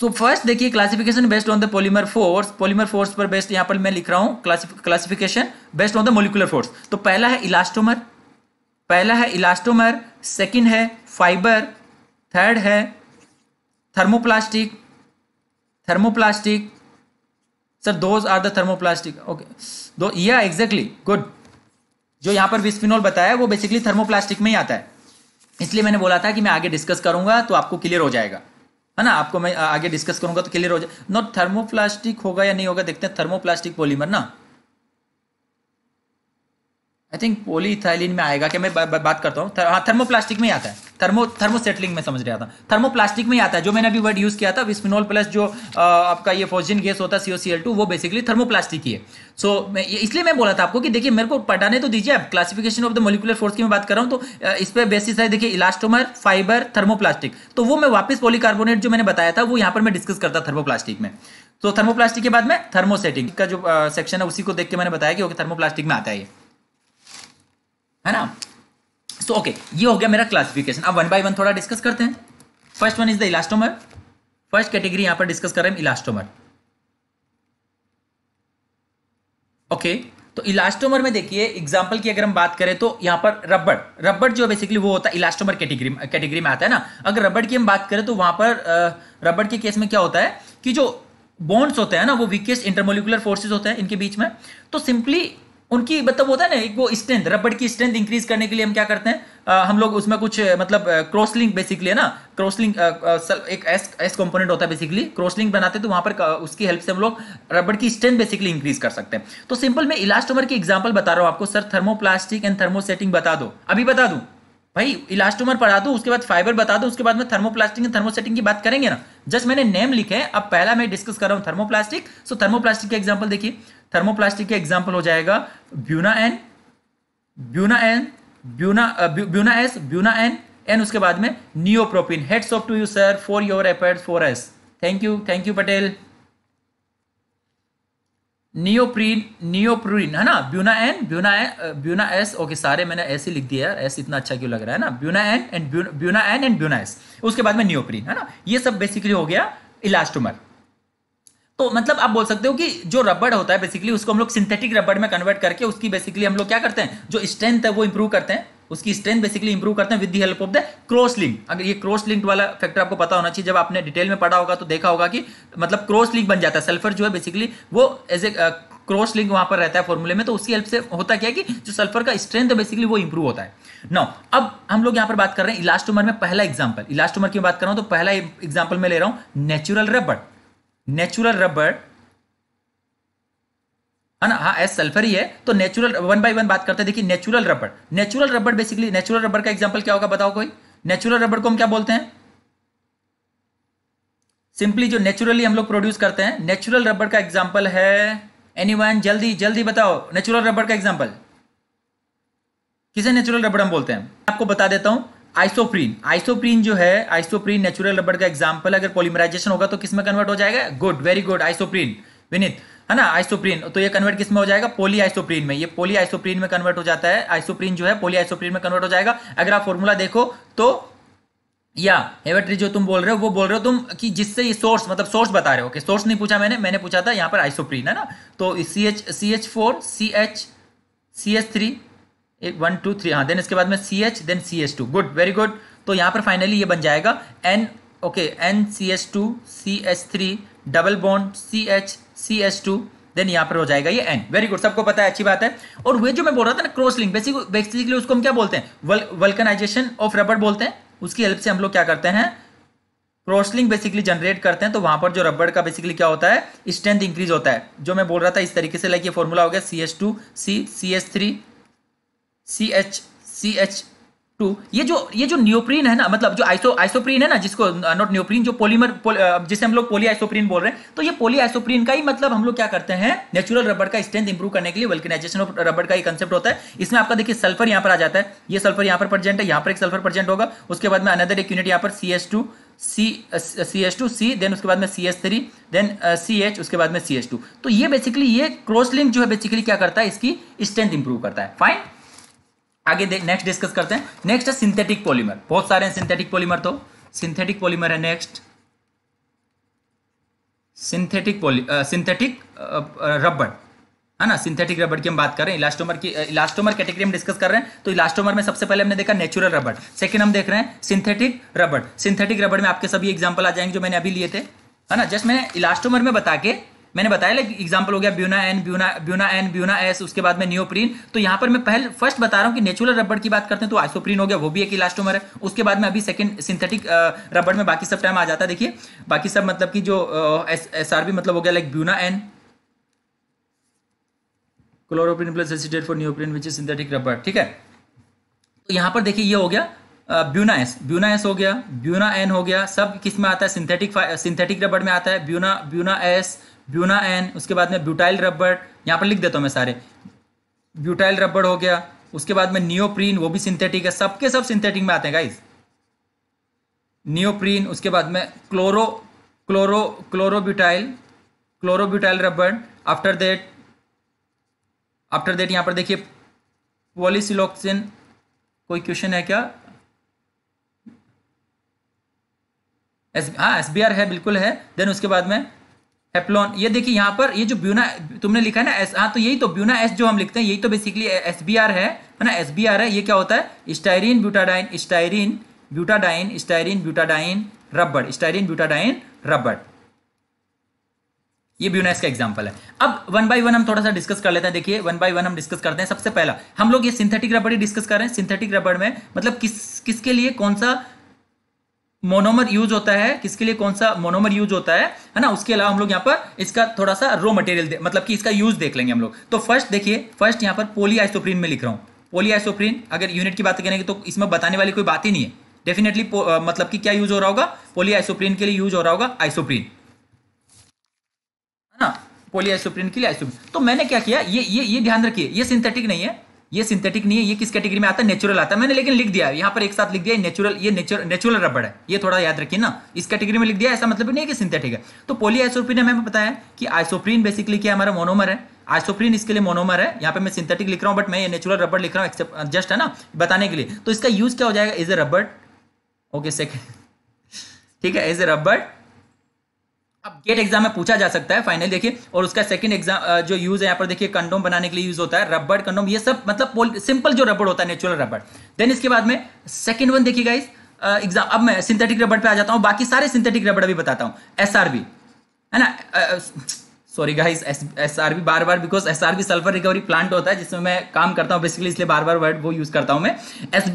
so first देखिए classification based on the polymer force polymer force पर बेस्ड यहाँ पर मैं लिख रहा हूँ classification based on the molecular force तो पहला है इलास्टोमर पहला है इलास्टोमर सेकेंड है फाइबर थर्ड है thermoplastic thermoplastic sir those are the thermoplastic okay दो या एग्जैक्टली गुड जो यहाँ पर विस्फिनोल बताया वो बेसिकली थर्मोप्लास्टिक में ही आता है इसलिए मैंने बोला था कि मैं आगे डिस्कस करूंगा तो आपको क्लियर हो जाएगा है ना आपको मैं आगे डिस्कस करूंगा तो क्लियर हो जाए नॉट थर्मोप्लास्टिक होगा या नहीं होगा देखते हैं थर्मोप्लास्टिक पॉलीमर ना आई थिंक पोलीथाइलिन में आएगा क्या मैं बा, बा, बात करता हूँ थर, हाँ थर्मोप्लास्टिक में ही आता है थर्मो थर्मो सेटलिंग में समझ रहा था थर्मोप्लास्टिक में ही आता है जो मैंने अभी वर्ड यूज़ किया था विस्मिनोल प्लस जो आ, आपका ये फोजिन गैस होता है सी सी एल टू वो बेसिकली थर्मोप्लास्टिक ही है सो so, मैं, इसलिए मैं बोला था आपको कि देखिए मेरे को पटाने तो दीजिए आप classification of the molecular force की मैं बात कर रहा हूँ तो इस पर बेसिस है देखिए इलास्टोमर फाइबर थर्मोप्लास्टिक तो वो मैं वापस पॉलीकार्बोनेट जो मैंने बताया था वो यहाँ पर मैं डिस्कस करता थर्मोप्लास्टिक में तो थर्मोप्लास्टिक के बाद में थर्मोसेटिंग का जो सेक्शन है उसी को देख के मैंने बताया कि ओके थर्मोप्लास्टिक में आता है ये है ना सो so, ओके okay, ये हो गया मेरा क्लासिफिकेशन अब वन बाय वन थोड़ा डिस्कस करते हैं first one is the elastomer first category यहां पर डिस्कस कर रहे हैं इलास्टोमर ओके okay, तो इलास्टोमर में देखिए एग्जाम्पल की अगर हम बात करें तो यहां पर रबड़ रबड़ जो बेसिकली वो होता है इलास्टोमर कैटेगरी कैटेगरी में आता है ना अगर रबड़ की हम बात करें तो वहां पर रबड़ के केस में क्या होता है कि जो बॉन्ड्स होते हैं ना वो वीकेस्ट इंटरमोलिकुलर फोर्सेज होते हैं इनके बीच में तो सिंपली उनकी मतलब होता है ना एक वो स्ट्रेंथ रबड़ की स्ट्रेंथ इंक्रीज करने के लिए हम क्या करते हैं आ, हम लोग उसमें कुछ मतलब क्रॉसलिंग बेसिकली है ना क्रॉसलिंग एक एस एस कंपोनेंट होता है बेसिकली क्रॉसलिंग बनाते हैं तो वहां पर उसकी हेल्प से हम लोग रबड़ की स्ट्रेंथ बेसिकली इंक्रीज कर सकते हैं तो सिंपल मैं इलास्टोमर की एग्जाम्पल बता रहा हूँ आपको सर थर्मोप्लास्टिक एंड थर्मोसेटिंग बता दो अभी बता दू भाई इलास्टोमर पढ़ा दो उसके बाद फाइबर बता दो उसके बाद में थर्मोप्लास्टिक एंड थर्मोसेटिंग की बात करेंगे ना जस्ट मैंने नेम लिखे अब पहला मैं डिस्कस कर रहा हूँ थर्मोप्लास्टिक सो थर्मोप्लास्टिक का एग्जाम्पल देखिए थर्मोप्लास्टिक का एग्जाम्पल हो जाएगा buna N buna N buna buna S buna N N उसके बाद में neoprene hats off to you sir for your efforts for S thank you thank you Patel neoprene neoprene है ना buna N buna N buna S okay सारे मैंने ऐसे लिख दिया यार एस इतना अच्छा क्यों लग रहा है ना buna N and buna N and buna S उसके बाद में नियोप्रीन है ना ये सब बेसिकली हो गया इलास्टोमर तो मतलब आप बोल सकते हो कि जो रबड़ होता है बेसिकली उसको हम लोग सिंथेटिक रबड़ में कन्वर्ट करके उसकी बेसिकली हम लोग क्या करते हैं जो स्ट्रेंथ है वो इंप्रूव करते हैं उसकी स्ट्रेंथ बेसिकली इंप्रूव करते हैं with the help of the cross link अगर ये क्रॉस लिंक वाला फैक्टर आपको पता होना चाहिए जब आपने डिटेल में पढ़ा होगा तो देखा होगा कि मतलब क्रॉस लिंक बन जाता है सल्फर जो है बेसिकली वो एज ए क्रॉस लिंक वहां पर रहता है फॉर्मूले में तो उसकी हेल्प से होता क्या है कि जो सल्फर का स्ट्रेंथ है बेसिकली वो इंप्रूव होता है नौ अब हम लोग यहाँ पर बात कर रहे हैं इलास्टोमर में पहला एग्जाम्पल इलास्टोमर की बात कर रहा हूँ तो पहला एग्जाम्पल मैं ले रहा हूँ नेचुरल रबड़ नेचुरल रबर है ना हाँ एस सल्फर ही है तो नेचुरल वन बाय वन बात करते हैं देखिए natural rubber natural rubber basically natural rubber का एग्जाम्पल क्या होगा बताओ कोई नेचुरल रबर को हम क्या बोलते हैं सिंपली जो नेचुरली हम लोग प्रोड्यूस करते हैं नेचुरल रबर का एग्जाम्पल है वन जल्दी जल्दी बताओ नेचुरल रबर का एग्जाम्पल किसे नेचुरल रबर हम बोलते हैं आपको बता देता हूं आइसोप्रीन आइसोप्रीन जो है आइसोप्रीन नेचुरल रबड़ का एग्जाम्पल अगर पोलिमराइजेशन होगा तो किसमें कन्वर्ट हो जाएगा good very good isoprene Vinit है ना आइसोप्रीन तो ये कन्वर्ट किसमें हो जाएगा पोली आइसोप्रीन में ये पोली आइसोप्रीन में कन्वर्ट हो जाता है आइसोप्रीन जो है पोली आइसोप्रीन में कन्वर्ट हो जाएगा अगर आप फॉर्मूला देखो तो या हेवेट्री जो तुम बोल रहे हो वो बोल रहे हो तुम कि जिससे ये सोर्स मतलब सोर्स बता रहे हो कि सोर्स नहीं पूछा मैंने मैंने पूछा था यहाँ पर आइसोप्रीन है ना तो C H C H four C H C H three एक वन टू थ्री हाँ देन इसके बाद में C H then C H two good very good तो यहाँ पर फाइनली ये बन जाएगा N okay N C H two C H three double bond C H C H two then यहाँ पर हो जाएगा ये एन वेरी गुड सबको पता है अच्छी बात है और वे जो मैं बोल रहा था ना क्रॉस लिंक बेसिक बेसिकली उसको हम क्या बोलते हैं वल्कनाइजेशन ऑफ रबर बोलते हैं उसकी हेल्प से हम लोग क्या करते हैं क्रॉसलिंग बेसिकली जनरेट करते हैं तो वहां पर जो रबड़ का बेसिकली क्या होता है स्ट्रेंथ इंक्रीज होता है जो मैं बोल रहा था इस तरीके से लाइक ये फॉर्मूला हो गया C S two C C S three C H C H two ये जो ये जो न्योप्रीन है ना मतलब जो आइसो आइसोप्रीन है ना जिसको नॉट uh, न्योप्रीन जो पोलीमर पोल, uh, जिसे हम लोग पोली आइसोप्रीन बोल रहे हैं तो ये पोली आइसोप्रीन का ही मतलब हम लोग क्या करते हैं नेचुरल रबर का स्ट्रेंथ इंप्रूव करने के लिए वल्कनाइजेशन ऑफ रबर का ही कंसेप्ट होता है इसमें आपका देखिए सल्फर यहाँ पर आ जाता है ये सल्फर यहाँ पर प्रजेंट है यहाँ पर एक सल्फर प्रजेंट होगा उसके बाद में अनदर एक यूनिट यहाँ पर C S two C C S two C then उसके बाद में C S three then C H उसके बाद में सी एस टू तो ये बेसिकली ये क्रॉस लिंक जो है बेसिकली क्या करता है इसकी स्ट्रेंथ इंप्रूव करता है फाइन आगे नेक्स्ट डिस्कस करते हैं नेक्स्ट है सिंथेटिक पॉलीमर बहुत सारे हैं सिंथेटिक पॉलीमर तो सिंथेटिक पॉलीमर है नेक्स्ट सिंथेटिक पॉली सिंथेटिक रबड़ है ना सिंथेटिक रबड़ की हम बात कर रहे हैं इलास्टोमर की इलास्टोमर कैटेगरी हम डिस्कस कर रहे हैं तो इलास्टोमर में सबसे पहले हमने देखा नेचुरल रबड़ सेकंड हम देख रहे हैं सिंथेटिक रबड़ सिंथेटिक रबड़ में आपके सभी एग्जांपल आ जाएंगे जो मैंने अभी लिए थे है ना जस्ट मैंने इलास्टोमर में बता के मैंने बताया लाइक एग्जाम्पल हो गया buna N buna buna N buna S उसके बाद में नियोप्रीन तो यहाँ पर मैं पहले फर्स्ट बता रहा हूँ कि नेचुरल रबड़ की बात करते हैं तो आइसोप्रीन हो गया वो भी एक इलास्टोमर है उसके बाद में अभी सेकंड सिंथेटिक रबड़ में बाकी सब टाइम आ जाता है देखिए बाकी सब मतलब की जो एस आर बी मतलब हो गया like buna N chloroprene plus acetate for neoprene which is synthetic रबड़ ठीक है तो यहाँ पर देखिए ये हो गया ब्यूना एस ब्यूना एस हो गया ब्यूना एन हो गया सब किस में आता है सिंथेटिक सिंथेटिक रबड़ में आता है buna buna S buna N उसके बाद में ब्यूटाइल रबड़ यहाँ पर लिख देता हूँ मैं सारे ब्यूटाइल रबड़ हो गया उसके बाद में नियोप्रीन वो भी सिंथेटिक है सबके सब सिंथेटिक में आते हैं गाइस नियोप्रीन उसके बाद में क्लोरो क्लोरो क्लोरोब्यूटाइल क्लोरोब्यूटाइल रबड़ आफ्टर दैट आफ्टर दैट यहाँ पर देखिए पॉलीसिलोक्सिन कोई क्वेश्चन है क्या एस हाँ एस बी आर है बिल्कुल है देन उसके बाद में एप्लॉन ये देखिए यहाँ पर ये जो ब्यूना तुमने लिखा है ना एस हाँ तो यही तो ब्यूना एस जो हम लिखते हैं यही तो बेसिकली एस बी आर है ना एस बी आर है ये क्या होता है styrene butadiene styrene butadiene styrene butadiene रबड़ स्टाइरिन ब्यूटाडाइन रबड़ ये ब्यूनाइस का एग्जांपल है अब वन बाय वन हम थोड़ा सा डिस्कस कर लेते हैं देखिए वन बाय वन हम डिस्कस करते हैं सबसे पहला हम लोग ये सिंथेटिक रबड़ ही डिस्कस कर रहे हैं सिंथेटिक रबड़ में मतलब किस किसके लिए कौन सा मोनोमर यूज होता है किसके लिए कौन सा मोनोमर यूज होता है है ना उसके अलावा हम लोग यहाँ पर इसका थोड़ा सा रो मटेरियल मतलब कि इसका यूज देख लेंगे हम लोग तो फर्स्ट देखिए फर्स्ट यहाँ पर पोली आइसोप्रीन में लिख रहा हूँ पोली आइसोप्रीन अगर यूनिट की बात करेंगे तो इसमें बताने वाली कोई बात ही नहीं है डेफिनेटली मतलब कि क्या यूज हो रहा होगा पोली आइसोप्रीन के लिए यूज हो रहा होगा आइसोप्रीन है ना पोली आइसोप्रीन के लिए आइसोप्रीन तो मैंने क्या किया ये ये ये ध्यान रखिए ये सिंथेटिक नहीं है ये सिंथेटिक नहीं है ये किस कैटेगरी में आता है नेचुरल आता है मैंने लेकिन लिख दिया यहाँ पर एक साथ लिख दिया नेचुरल ये नेचुरल रबड़ है ये थोड़ा याद रखिए ना इस कैटेगरी में लिख दिया ऐसा मतलब नहीं है कि सिंथेटिक है तो पोली आइसोप्रीन हमें बताया कि आइसोप्रीन बेसिकली क्या हमारा मोनोमर है आइसोप्रीन इसके लिए मोनोमर है यहाँ पे मैं सिंथेटिक लिख रहा हूँ बट मैं ये नेचुरल रबड़ लिख रहा हूँ जस्ट uh, है ना बताने के लिए तो इसका यूज क्या हो जाएगा इज ए रबड़ ओके सेकेंड ठीक है एज ए रबड़ अब गेट एग्जाम में पूछा जा सकता है फाइनल देखिए और उसका सेकंड एग्जाम जो यूज है यहाँ पर देखिए कंडोम बनाने के लिए यूज होता है रबड़ कंडोम ये सब मतलब सिंपल जो रबड़ होता है नेचुरल रबड़ देन इसके बाद में सेकंड वन देखिए गाइस एग्जाम अब मैं सिंथेटिक रबड़ पे आ जाता हूँ बाकी सारे सिंथेटिक रबड़ अभी बताता हूँ एस है ना सॉरी गाइस एस बार बार because S sulphur recovery plant होता है जिसमें मैं काम करता हूँ बेसिकली इसलिए बार बार वर्ड वो यूज करता हूँ मैं S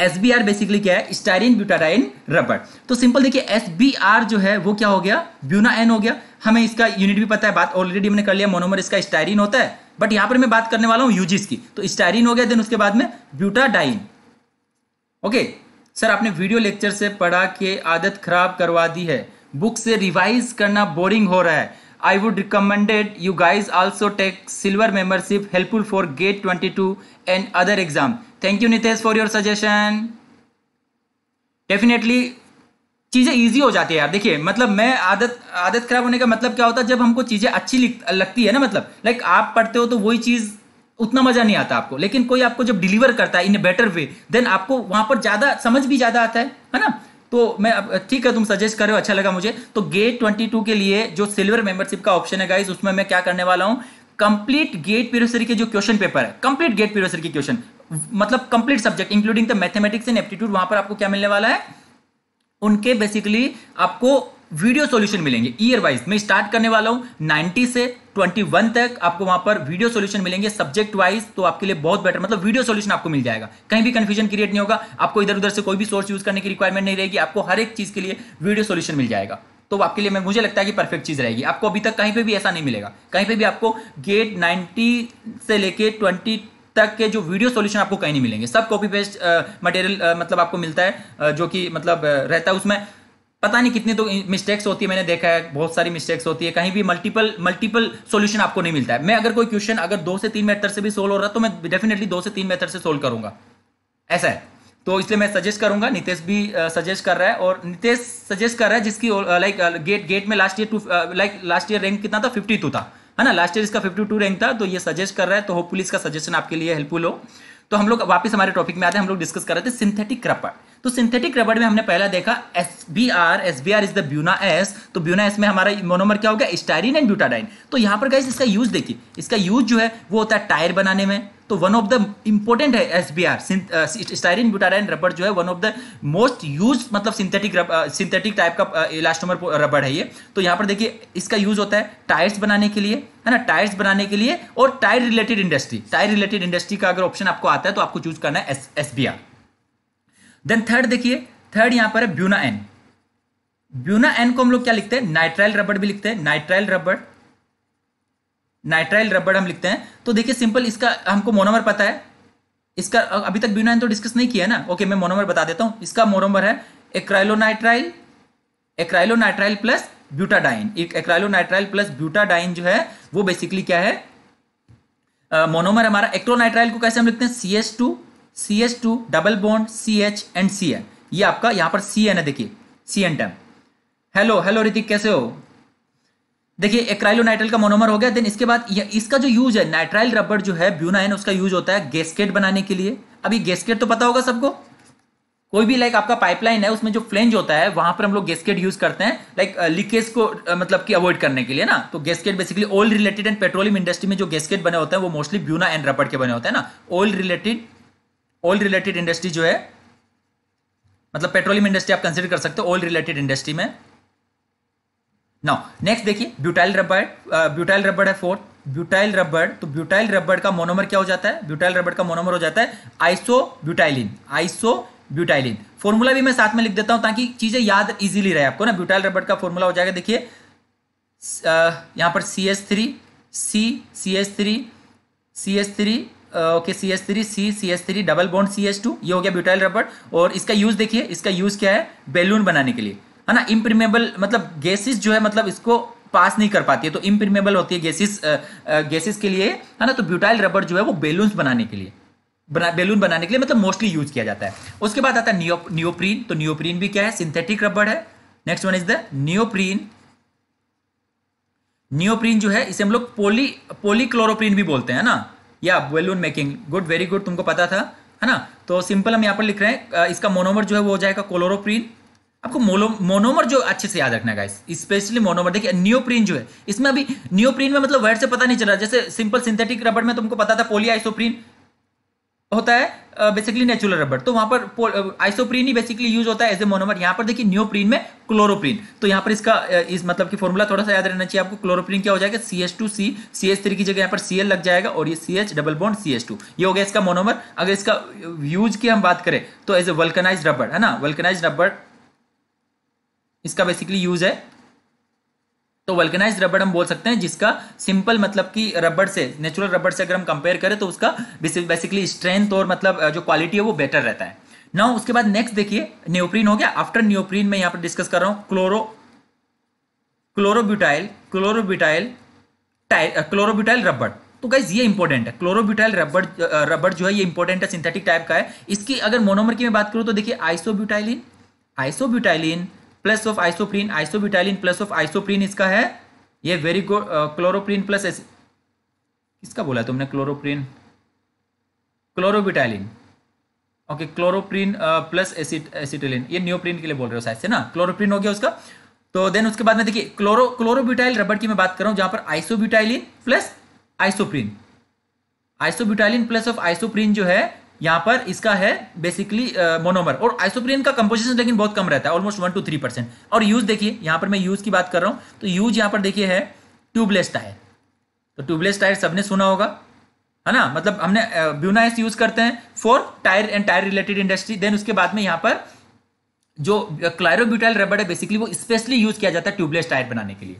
S B R basically क्या है स्टाइरिन ब्यूटाडाइन रबर तो सिंपल देखिए एस बी आर जो है वो क्या हो गया ब्यूना एन हो गया हमें इसका यूनिट भी पता है बात ऑलरेडी हमने कर लिया मोनोमर इसका स्टाइरिन होता है बट यहां पर मैं बात करने वाला हूं यूजिस की तो स्टाइरिन हो गया देन उसके बाद में ब्यूटाडाइन ओके सर आपने वीडियो लेक्चर से पढ़ा के आदत खराब करवा दी है बुक से रिवाइज करना बोरिंग हो रहा है I would recommended you guys also take silver membership helpful for GATE twenty two and other exam thank you Nitesh for your suggestion definitely चीज़ें ईजी हो जाती है यार देखिए मतलब मैं आदत आदत खराब होने का मतलब क्या होता है जब हमको चीज़ें अच्छी लगती है ना मतलब लाइक आप पढ़ते हो तो वही चीज़ उतना मज़ा नहीं आता आपको लेकिन कोई आपको जब डिलीवर करता है इन ए बेटर वे देन आपको वहां पर ज़्यादा समझ भी ज़्यादा आता है है ना तो मैं ठीक है तुम सजेस्ट करो अच्छा लगा मुझे तो गेट टू के लिए जो सिल्वर मेंबरशिप का ऑप्शन है गाइस उसमें मैं क्या करने वाला हूँ कंप्लीट गेट पीरोसरी के जो क्वेश्चन पेपर है कंप्लीट गेट पीरोसरी के क्वेश्चन मतलब complete subject including the mathematics and aptitude वहां पर आपको क्या मिलने वाला है उनके बेसिकली आपको वीडियो सॉल्यूशन मिलेंगे ईयर वाइज मैं स्टार्ट करने वाला हूं 90 से 21 तक आपको वहां पर वीडियो सॉल्यूशन मिलेंगे सब्जेक्ट वाइज तो आपके लिए बहुत बेटर मतलब वीडियो सॉल्यूशन आपको मिल जाएगा कहीं भी कंफ्यूजन क्रिएट नहीं होगा आपको इधर उधर से कोई भी सोर्स यूज करने की रिक्वायरमेंट नहीं रहेगी आपको हर एक चीज के लिए वीडियो सोल्यूशन मिल जाएगा तो आपके लिए मैं मुझे लगता है कि परफेक्ट चीज रहेगी आपको अभी तक कहीं पर भी ऐसा नहीं मिलेगा कहीं पर भी आपको गेट नाइनटी से लेकर ट्वेंटी तक के जो वीडियो सोल्यूशन आपको कहीं नहीं मिलेंगे सब कॉपी पेस्ट मटेरियल मतलब आपको मिलता है जो कि मतलब रहता है उसमें पता नहीं कितनी तो मिस्टेक्स होती है मैंने देखा है बहुत सारी मिस्टेक्स होती है कहीं भी मल्टीपल मल्टीपल सॉल्यूशन आपको नहीं मिलता है मैं अगर कोई क्वेश्चन अगर दो से तीन मेथड से भी सोल्व हो रहा तो मैं डेफिनेटली दो से तीन मेथड से सोल्व करूंगा ऐसा है तो इसलिए मैं सजेस्ट करूंगा नितेश भी सजेस्ट कर रहा है और नितेश सजेस्ट कर रहा है जिसकी लाइक गेट गेट में last year to like last year rank कितना था फिफ्टी टू था है ना लास्ट ईयर इसका 52 रैंक था तो ये सजेस्ट कर रहा है तो होपफुली इसका सजेशन आपके लिए हेल्पफुल हो तो हम लोग वापस हमारे टॉपिक में आते हैं हम लोग डिस्कस कर रहे थे सिंथेटिक रबड़ तो सिंथेटिक रबड़ में हमने पहला देखा S B R S B R is the buna S तो ब्यूना एस में हमारा मोनोमर क्या हो गया एंड ब्यूटाडाइन तो यहाँ पर गए इसका यूज देखिए इसका यूज जो है वो होता है टायर बनाने में तो वन ऑफ द इंपॉर्टेंट है S B R styrene butadiene रबड़ जो है one of the most use मतलब सिंथेटिक सिंथेटिक टाइप का इलास्टोमर uh, रबड़ है ये तो यहाँ पर देखिए इसका यूज होता है टायर्स बनाने के लिए है ना टायर्स बनाने के लिए और tyre related industry tyre related industry का अगर ऑप्शन आपको आता है तो आपको चूज करना है S S B R then third देखिए थर्ड यहाँ पर है ब्यूना एन ब्यूना एन को हम लोग क्या लिखते हैं नाइट्राइल रबड़ भी लिखते हैं नाइट्राइल रबड़ नाइट्राइल रबड़ हम लिखते हैं तो देखिए सिंपल इसका हमको मोनोमर पता है इसका अभी तक ब्यूनाइन तो डिस्कस नहीं किया ना ओके मैं मोनोमर बता देता हूँ इसका मोनोमर है एक्राइलोनाइट्राइल एक्राइलोनाइट्राइल प्लस ब्यूटाडाइन एक एक्राइलोनाइट्राइल प्लस ब्यूटाडाइन जो है वो बेसिकली क्या है मोनोमर uh, हमारा एक्ट्रोनाइट्राइल को कैसे हम लिखते हैं C H two C H two double bond C H and C N ये आपका यहाँ पर सी एन है देखिए सी एन टैम हेलो हेलो ऋतिक कैसे हो देखिए नाइट्रल का मोनोमर हो गया देन इसके बाद इसका जो यूज है नाइट्राइल रबड़ जो है ब्यूनाइन उसका यूज होता है गेस्केट बनाने के लिए अभी गेस्केट तो पता होगा सबको कोई भी लाइक आपका पाइपलाइन है उसमें जो फ्लेंज होता है वहां पर हम लोग गेस्केट यूज करते हैं लाइक लीकेज को मतलब कि अवॉइड करने के लिए ना तो gasket basically oil related and petroleum industry में जो गेस्केट बने होते हैं वो मोस्टली ब्यूना एंड रबड़ के बने होते हैं ना oil related oil related industry जो है मतलब पेट्रोलियम इंडस्ट्री आप कंसिडर कर सकते हो ऑयल रिलेटेड इंडस्ट्री में नाउ नेक्स्ट देखिए ब्यूटाइल रबड़ ब्यूटाइल रबड़ है फोर्थ ब्यूटाइल रबड़ तो ब्यूटाइल रबड़ का मोनोमर क्या हो जाता है ब्यूटाइल रबड़ का मोनोमर हो जाता है isobutylene isobutylene formula भी मैं साथ में लिख देता हूं ताकि चीजें याद इजीली रहे आपको ना ब्यूटाइल रबड़ का फॉर्मूला हो जाएगा देखिए uh, यहां पर C S three C C S three C S three okay C S three C C S three double bond C S two ये हो गया ब्यूटाइल रबड़ और इसका यूज़ देखिए इसका यूज़ क्या है बेलून बनाने के लिए है ना इम्प्रीमेबल मतलब गैसेस जो है मतलब इसको पास नहीं कर पाती है तो इम्प्रीमेबल होती है गैसेस गैसेस के लिए है ना तो ब्यूटाइल रबर जो है वो बेलून्स बनाने के लिए बना बेलून बनाने के लिए मतलब मोस्टली यूज किया जाता है उसके बाद आता है नियो, नियोप्रीन तो नियोप्रीन भी क्या है सिंथेटिक रबड़ है next one is the neoprene neoprene जो है इसे हम लोग पोली पोलीक्लोरोप्रीन भी बोलते हैं ना या balloon making good very good तुमको पता था है ना तो सिंपल हम यहाँ पर लिख रहे हैं इसका मोनोमर जो है वो हो जाएगा क्लोरोप्रीन आपको मोनोमर जो अच्छे से याद रखना है गाइस स्पेशली मोनोमर देखिए न्योप्रीन जो है इसमें अभी न्योप्रीन में मतलब वर्ड से पता नहीं चल रहा जैसे सिंपल सिंथेटिक रबड़ में तुमको पता था पोली आइसोप्रीन होता है बेसिकली नेचुरल रबड़ तो वहां पर आइसोप्रीन ही बेसिकली यूज होता है एज ए मोनोमर यहाँ पर देखिए न्योप्रीन में क्लोरोप्रीन तो यहाँ पर इसका इस मतलब की फॉर्मूला थोड़ा सा याद रहना चाहिए आपको क्लोरोप्रीन क्या हो जाएगा C S two C C S three की जगह यहाँ पर सी एल लग जाएगा और ये C H double bond C S two ये हो गया इसका मोनोमर अगर इसका यूज की हम बात करें तो एज ए वल्कनाइज रबड़ है ना वल्कनाइज रबड़ इसका बेसिकली यूज है तो वल्कनाइज रबड़ हम बोल सकते हैं जिसका सिंपल मतलब कि रबड़ से नेचुरल रबड़ से अगर हम कंपेयर करें तो उसका बेसिकली स्ट्रेंथ और मतलब जो क्वालिटी है वो बेटर रहता है ना उसके बाद नेक्स्ट देखिए न्योप्रीन हो गया आफ्टर न्योप्रीन में यहां पर डिस्कस कर रहा हूं क्लोरो क्लोरोब्यूटाइल क्लोरोब्यूटाइल क्लोरोब्यूटाइल रबड़ तो गाइज ये इंपॉर्टेंट है क्लोरोब्यूटाइल रबड़ रबड़ जो है ये इंपॉर्टेंट है सिंथेटिक टाइप का है इसकी अगर मोनोमर की मैं बात करूँ तो देखिए isobutylene isobutylene plus of isoprene isobutylene plus of isoprene इसका है ये very good chloroprene plus S किसका बोला तुमने chloroprene chlorobutylene okay chloroprene plus acid acetylene ये न्योप्रीन के लिए बोल रहे हो शायद से ना क्लोरोप्रीन हो गया उसका तो देन उसके बाद में देखिए क्लोरो क्लोरोबिटाइल रबड़ की मैं बात कर रहा हूं जहां पर isobutylene plus isoprene isobutylene plus of isoprene जो है यहाँ पर इसका है बेसिकली मोनोमर uh, और आइसोप्रीन का कंपोजिशन लेकिन बहुत कम रहता है almost one two three percent और यूज देखिए यहाँ पर मैं यूज की बात कर रहा हूँ तो यूज यहाँ पर देखिए है ट्यूबलेस टायर तो ट्यूबलेस टायर सबने सुना होगा है ना मतलब हमने ब्यूनाइस uh, यूज करते हैं for tyre and tyre related industry then उसके बाद में यहाँ पर जो क्लायरोब्यूटाइल uh, रबड़ है बेसिकली वो स्पेशली यूज किया जाता है ट्यूबलेस टायर बनाने के लिए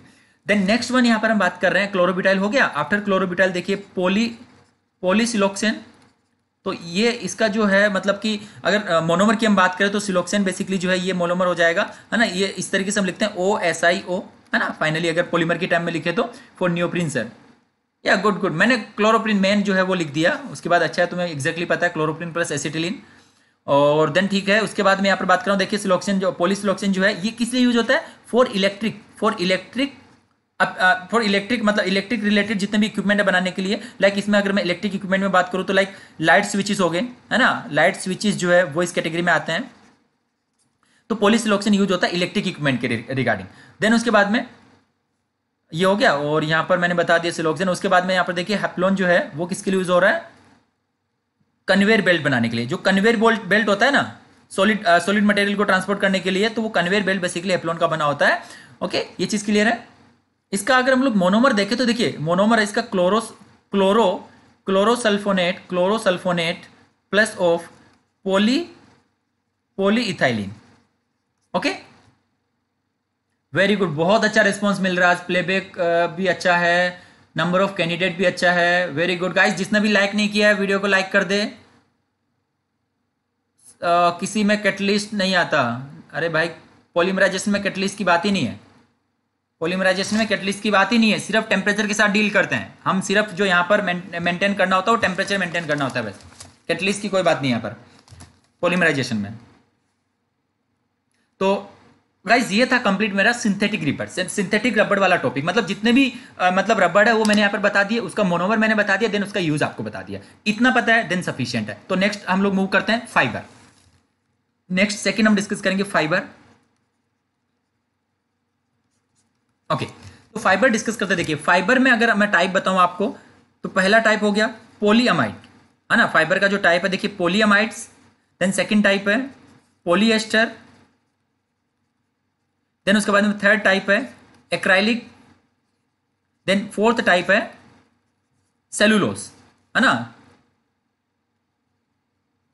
देन नेक्स्ट वन यहाँ पर हम बात कर रहे हैं क्लोरोबिटाइल हो गया आफ्टर क्लोरोबिटाइल देखिए पोली पोलिसिलोक्सेन तो ये इसका जो है मतलब कि अगर मोनोमर की हम बात करें तो सिलोक्सेन बेसिकली जो है ये मोनोमर हो जाएगा है ना ये इस तरीके से हम लिखते हैं ओ एस आई ओ है ना फाइनली अगर पोलीमर के टाइम में लिखे तो फॉर न्योप्रिन सर या गुड गुड मैंने क्लोरोप्रिन मैन जो है वो लिख दिया उसके बाद अच्छा है तुम्हें एक्जैक्टली पता है क्लोरोप्रिन प्लस एसिटिलिन और देन ठीक है उसके बाद मैं यहाँ पर बात कर रहा हूँ देखिए सिलोक्सिन जो पोलिसिलोक्सिन जो है ये किस लिए यूज होता है फॉर इलेक्ट्रिक फॉर इलेक्ट्रिक अब फॉर इलेक्ट्रिक मतलब इलेक्ट्रिक रिलेटेड जितने भी इक्विपमेंट है बनाने के लिए लाइक like इसमें अगर मैं इलेक्ट्रिक इक्विपमेंट में बात करूँ तो लाइक लाइट स्विचेस हो गए है ना लाइट स्विचेस जो है वो इस कैटेगरी में आते हैं तो पोलिस सिलेक्शन यूज होता है इलेक्ट्रिक इक्विपमेंट के रिगार्डिंग देन उसके बाद में ये हो गया और यहां पर मैंने बता दिया सिलोक्सन उसके बाद में यहां पर देखिए हेप्लोन जो है वो किसके लिए यूज हो रहा है कन्वेयर बेल्ट बनाने के लिए जो कन्वेयर बोल्ट बेल्ट होता है ना सॉलिड सॉलिड मटेरियल को ट्रांसपोर्ट करने के लिए तो वो कन्वेयर बेल्ट बेसिकली हेप्लोन का बना होता है ओके ये चीज़ क्लियर है इसका अगर हम लोग मोनोमर देखें तो देखिए मोनोमर है इसका chloro chloro chlorosulphonate chlorosulphonate plus of poly polyethylene okay very good बहुत अच्छा रिस्पॉन्स मिल रहा है प्लेबैक भी अच्छा है नंबर ऑफ कैंडिडेट भी अच्छा है वेरी गुड गाइस जिसने भी लाइक नहीं किया है वीडियो को लाइक कर दे uh, किसी में कैटलिस्ट नहीं आता अरे भाई पोलीमराइजेशन में कैटलिस्ट की बात ही नहीं है पोलिमराइजेशन में कैटलिस्ट की बात ही नहीं है सिर्फ टेम्परेचर के साथ डील करते हैं हम सिर्फ जो यहाँ पर मेंटेन करना होता है वो टेम्परेचर मेंटेन करना होता है बस कैटलिस्ट की कोई बात नहीं यहाँ पर पोलिमराइजेशन में तो गाइज ये था कंप्लीट मेरा सिंथेटिक रबर सिंथेटिक रबड़ वाला टॉपिक मतलब जितने भी आ, मतलब रबड़ है वो मैंने यहाँ पर बता दिया उसका मोनोवर मैंने बता दिया देन उसका यूज आपको बता दिया इतना पता है देन सफिशियंट है तो नेक्स्ट हम लोग मूव करते हैं फाइबर नेक्स्ट सेकेंड हम डिस्कस करेंगे फाइबर ओके तो फाइबर डिस्कस करते देखिए फाइबर में अगर मैं टाइप बताऊं आपको तो पहला टाइप हो गया पोलियामाइट है ना फाइबर का जो टाइप है देखिए पोलियामाइट्स देन सेकेंड टाइप है पोलिएस्टर देन उसके बाद में थर्ड टाइप है एक्राइलिक देन फोर्थ टाइप है सेलुलोज है ना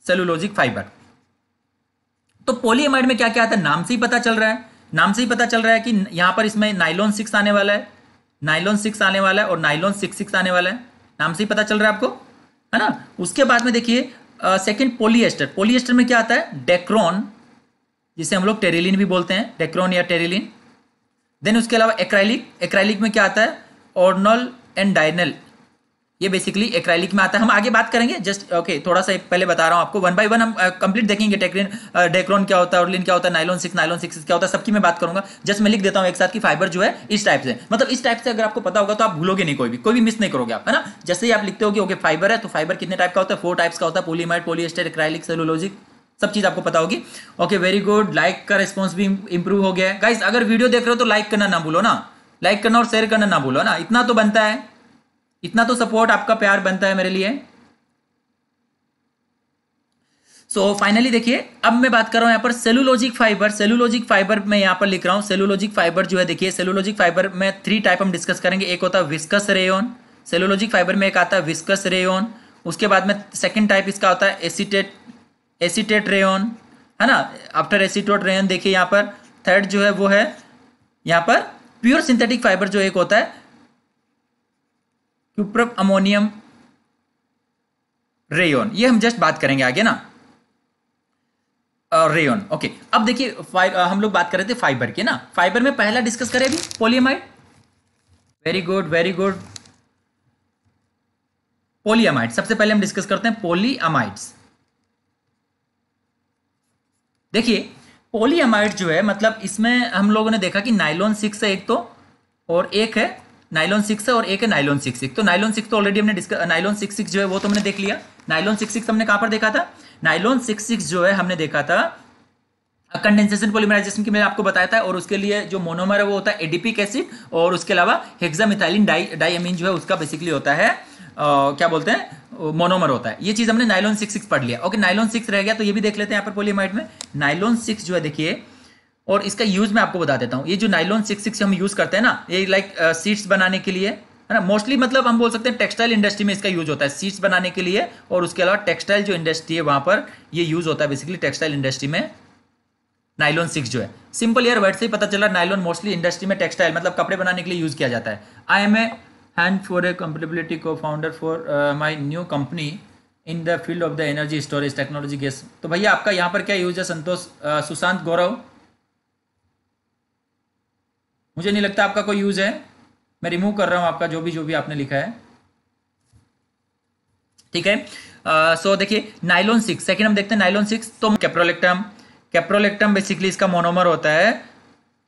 सेलुलोजिक फाइबर तो पोलियमाइड में क्या क्या आता है नाम से ही पता चल रहा है नाम से ही पता चल रहा है कि यहां पर इसमें नाइलॉन सिक्स आने वाला है नाइलॉन सिक्स आने वाला है और नाइलॉन सिक्स सिक्स आने वाला है नाम से ही पता चल रहा है आपको है ना उसके बाद में देखिए सेकेंड पोलिएस्टर पोलिएस्टर में क्या आता है डेक्रॉन जिसे हम लोग टेरेलिन भी बोलते हैं डेक्रॉन या टेरेलिन देन उसके अलावा एक्राइलिक एक्राइलिक में क्या आता है ऑर्नल एंड डायनल ये बेसिकली एक्राइलिक में आता है हम आगे बात करेंगे जस्ट ओके okay, थोड़ा सा पहले बता रहा हूँ आपको वन बाय वन हम कंप्लीट uh, देखेंगे टेक्रिन डेक्रोन uh, क्या होता है ऑर्लिन क्या होता है नाइलोन सिक्स नाइलोन सिक्स क्या होता है सबकी मैं बात करूंगा जस्ट मैं लिख देता हूँ एक साथ की फाइबर जो है इस टाइप से मतलब इस टाइप से अगर आपको पता होगा तो आप भूलोगे नहीं कोई भी कोई भी मिस नहीं करोगे आप है ना जैसे ही आप लिखते हो कि ओके फाइबर है तो फाइबर कितने टाइप का होता है फोर टाइप्स का होता है पोलीमाइट पोलियस्टर एक्राइलिक सेलोलॉजिक सब चीज आपको पता होगी ओके वेरी गुड लाइक का रिस्पॉन्स भी इंप्रूव हो गया है अगर वीडियो देख रहे हो तो लाइक करना ना भूलो ना लाइक करना और शेयर करना ना भूलो ना इतना तो बनता है इतना तो सपोर्ट आपका प्यार बनता है मेरे लिए सो फाइनली देखिए अब मैं बात कर रहा हूं यहां पर सेलुलॉजिक फाइबर सेलुलॉजिक फाइबर मैं यहां पर लिख रहा हूँ सेलुलॉजिक फाइबर जो है देखिए सेलुलॉजिक फाइबर में थ्री टाइप हम डिस्कस करेंगे एक होता है विस्कस रेयोन सेलुलॉजिक फाइबर में एक आता है विस्कस रेयोन उसके बाद में सेकेंड टाइप इसका होता है एसीटेट एसीटेट रेयोन है ना आफ्टर एसीटोट रेयोन देखिए यहां पर थर्ड जो है वो है यहाँ पर प्योर सिंथेटिक फाइबर जो एक होता है क्यूप्रप अमोनियम रेयोन ये हम जस्ट बात करेंगे आगे ना रेयोन ओके अब देखिए हम लोग बात कर रहे थे फाइबर की ना फाइबर में पहला डिस्कस करें अभी polyamide very good very good polyamide सबसे पहले हम डिस्कस करते हैं पोलियामाइड्स देखिए पोलियामाइड जो है मतलब इसमें हम लोगों ने देखा कि नाइलोन सिक्स है एक तो और एक है नाइलॉन सिक्स है और एक है नाइलॉन सिक्स सिक्स तो नाइलॉन सिक्स तो ऑलरेडी हमने नाइलॉन सिक्स सिक्स जो है वो तो हमने देख लिया नाइलॉन सिक्स सिक्स हमने कहां पर देखा था नाइलॉन सिक्स सिक्स जो है हमने देखा था कंडेंसेशन पोलिमराइजेशन की मैंने आपको बताया था और उसके लिए जो मोनोमर है वो होता है एडीपिक एसिड और उसके अलावा हेक्सामिथाइलिन डाई डाइमिन जो है उसका बेसिकली होता है आ, क्या बोलते हैं मोनोमर होता है ये चीज हमने नाइलॉन सिक्स सिक्स पढ़ लिया ओके नाइलॉन सिक्स रह गया तो ये भी देख लेते हैं यहाँ पर पोलियमाइड में नाइलॉन सिक्स जो है देखिए और इसका यूज़ मैं आपको बता देता हूँ ये जो नाइलॉन सिक्स सिक्स हम यूज़ करते हैं ना ये लाइक सीट्स uh, बनाने के लिए है ना मोस्टली मतलब हम बोल सकते हैं टेक्सटाइल इंडस्ट्री में इसका यूज़ होता है सीट्स बनाने के लिए और उसके अलावा टेक्सटाइल जो इंडस्ट्री है वहाँ पर ये यूज़ होता है बेसिकली टेक्सटाइल इंडस्ट्री में नाइलॉन सिक्स जो है सिंपल यार वर्ड से ही पता चला नाइलॉन मोस्टली इंडस्ट्री में टेक्सटाइल मतलब कपड़े बनाने के लिए यूज़ किया जाता है I am a hand for a compatibility co founder for my new company in the field of the energy storage technology gas तो भैया आपका यहाँ पर क्या यूज है संतोष uh, सुशांत गौरव मुझे नहीं लगता आपका कोई यूज़ है मैं रिमूव कर रहा हूं आपका जो भी जो भी आपने लिखा है ठीक है सो uh, so, देखिए नाइलोन सिक्स सेकेंड हम देखते हैं नाइलोन सिक्स तो कैप्रोलेक्टम कैप्रोलेक्टम बेसिकली इसका मोनोमर होता है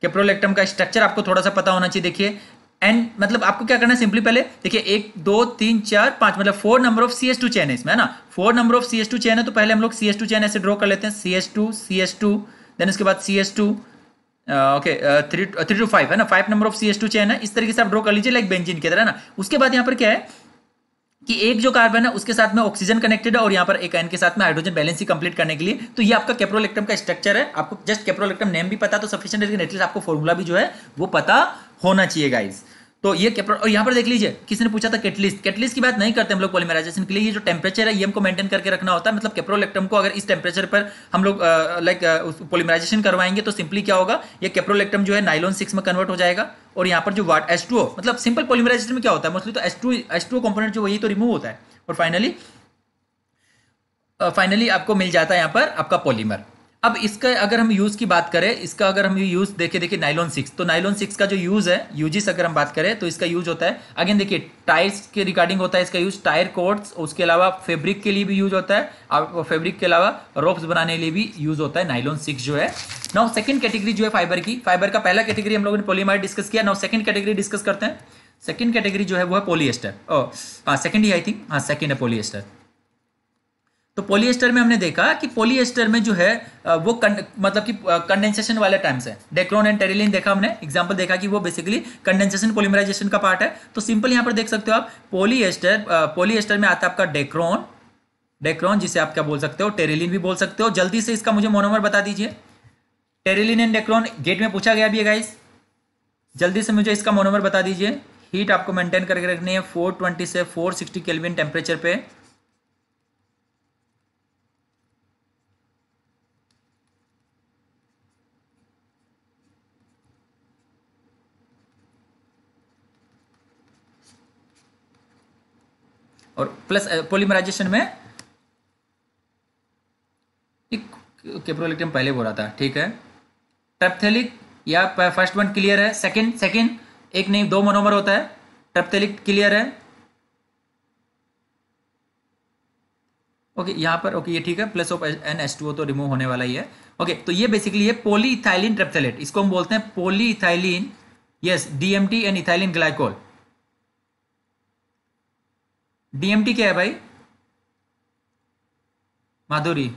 कैप्रोलेक्टम का स्ट्रक्चर आपको थोड़ा सा पता होना चाहिए देखिए एंड मतलब आपको क्या करना है सिंपली पहले देखिए एक दो तीन चार पांच मतलब four number of C S two chain है इसमें है ना four number of C S two chain है तो पहले हम लोग सी एस टू चैन ऐसे ड्रॉ कर लेते हैं C S two C S two then उसके बाद C S two okay three three two five है ना five number of C S two chain है इस तरीके से आप ड्रॉ कर लीजिए लाइक बेंजिन की तरह ना उसके बाद यहाँ पर क्या है कि एक जो कार्बन है उसके साथ में ऑक्सीजन कनेक्टेड है और यहाँ पर एक एन के साथ में हाइड्रोजन बैलेंस ही कंप्लीट करने के लिए तो ये आपका कैप्रोलेक्टम का स्ट्रक्चर है आपको जस्ट कैप्रोलेक्टम नेम भी पता तो सफिशियंट है लेकिन एटलीस्ट आपको फॉर्मूला भी जो है वो पता होना चाहिए गाइज़ तो ये और यहाँ पर देख लीजिए किसी ने पूछा था केटलिस्ट केटलिस्ट की बात नहीं करते हम लोग पोलिमराइजेशन के लिए ये जो टेम्परेचर है ये हमको मेंटेन करके रखना होता है मतलब कैप्रोलेक्टम को अगर इस टेम्परेचर पर हम लोग लाइक पोलिमराइजेशन करवाएंगे तो सिंपली क्या होगा ये कैप्रोलेक्टम जो है नाइलोन सिक्स में कन्वर्ट हो जाएगा और यहाँ पर जो वाट एस मतलब सिंपल पोलिमराइजेशन में क्या होता है मोस्टली तो एस टू एस टू जो वही तो रिमूव होता है और फाइनली फाइनली आपको मिल जाता है यहाँ पर आपका पोलीमर अब इसका अगर हम यूज़ की बात करें इसका अगर हम यूज़ देखे देखिए नाइलॉन सिक्स तो नाइलॉन सिक्स का जो यूज़ है यूजिस अगर हम बात करें तो इसका यूज होता है अगेन देखिए टायर्स के रिगार्डिंग होता है इसका यूज़ टायर कोट्स उसके अलावा फैब्रिक के लिए भी यूज होता है फेब्रिक के अलावा रोप्स बनाने के लिए भी यूज़ होता है नाइलॉन सिक्स जो है नाउ सेकंड कैटेगरी जो है फाइबर की फाइबर का पहला कैटेगरी हम लोगों ने पोलीमाइड डिस्कस किया नाउ सेकंड कैटेगरी डिस्कस करते हैं सेकंड कैटेगरी जो है वो है पोलिएस्टर ओ oh, हाँ सेकंड ही आई थिंक हाँ सेकंड है पोलिएस्टर तो पोलिएस्टर में हमने देखा कि पोलिएस्टर में जो है वो मतलब कि कंडेंसेशन वाले टाइम्स है डेक्रोन एंड टेरिलिन देखा हमने एग्जांपल देखा कि वो बेसिकली कंडेंसेशन पोलिमराइजेशन का पार्ट है तो सिंपल यहां पर देख सकते हो आप पोलिएस्टर पोलिएस्टर में आता है आपका डेक्रोन डेक्रोन जिसे आप क्या बोल सकते हो टेरिलिन भी बोल सकते हो जल्दी से इसका मुझे मोनोमर बता दीजिए टेरिलिन एंड डेक्रोन गेट में पूछा गया भी है गाइस जल्दी से मुझे इसका मोनोमर बता दीजिए हीट आपको मेंटेन करके रखनी है 420 से 460 केलविन टेम्परेचर पे और प्लस पोलीमराइजेशन uh, में कैप्रोलेक्टिन पहले बोला था ठीक है ट्रेपथेलिक या फर्स्ट वन क्लियर है सेकंड सेकंड एक नहीं दो मनोमर होता है ट्रेपथेलिक क्लियर है ओके यहां पर ओके ये ठीक है plus of N S two तो रिमूव होने वाला ही है ओके तो ये बेसिकली है पोली ट्रेपथेलेट इसको हम बोलते हैं poly ethylene yes DMT and ethylene glycol DMT क्या है भाई Madhuri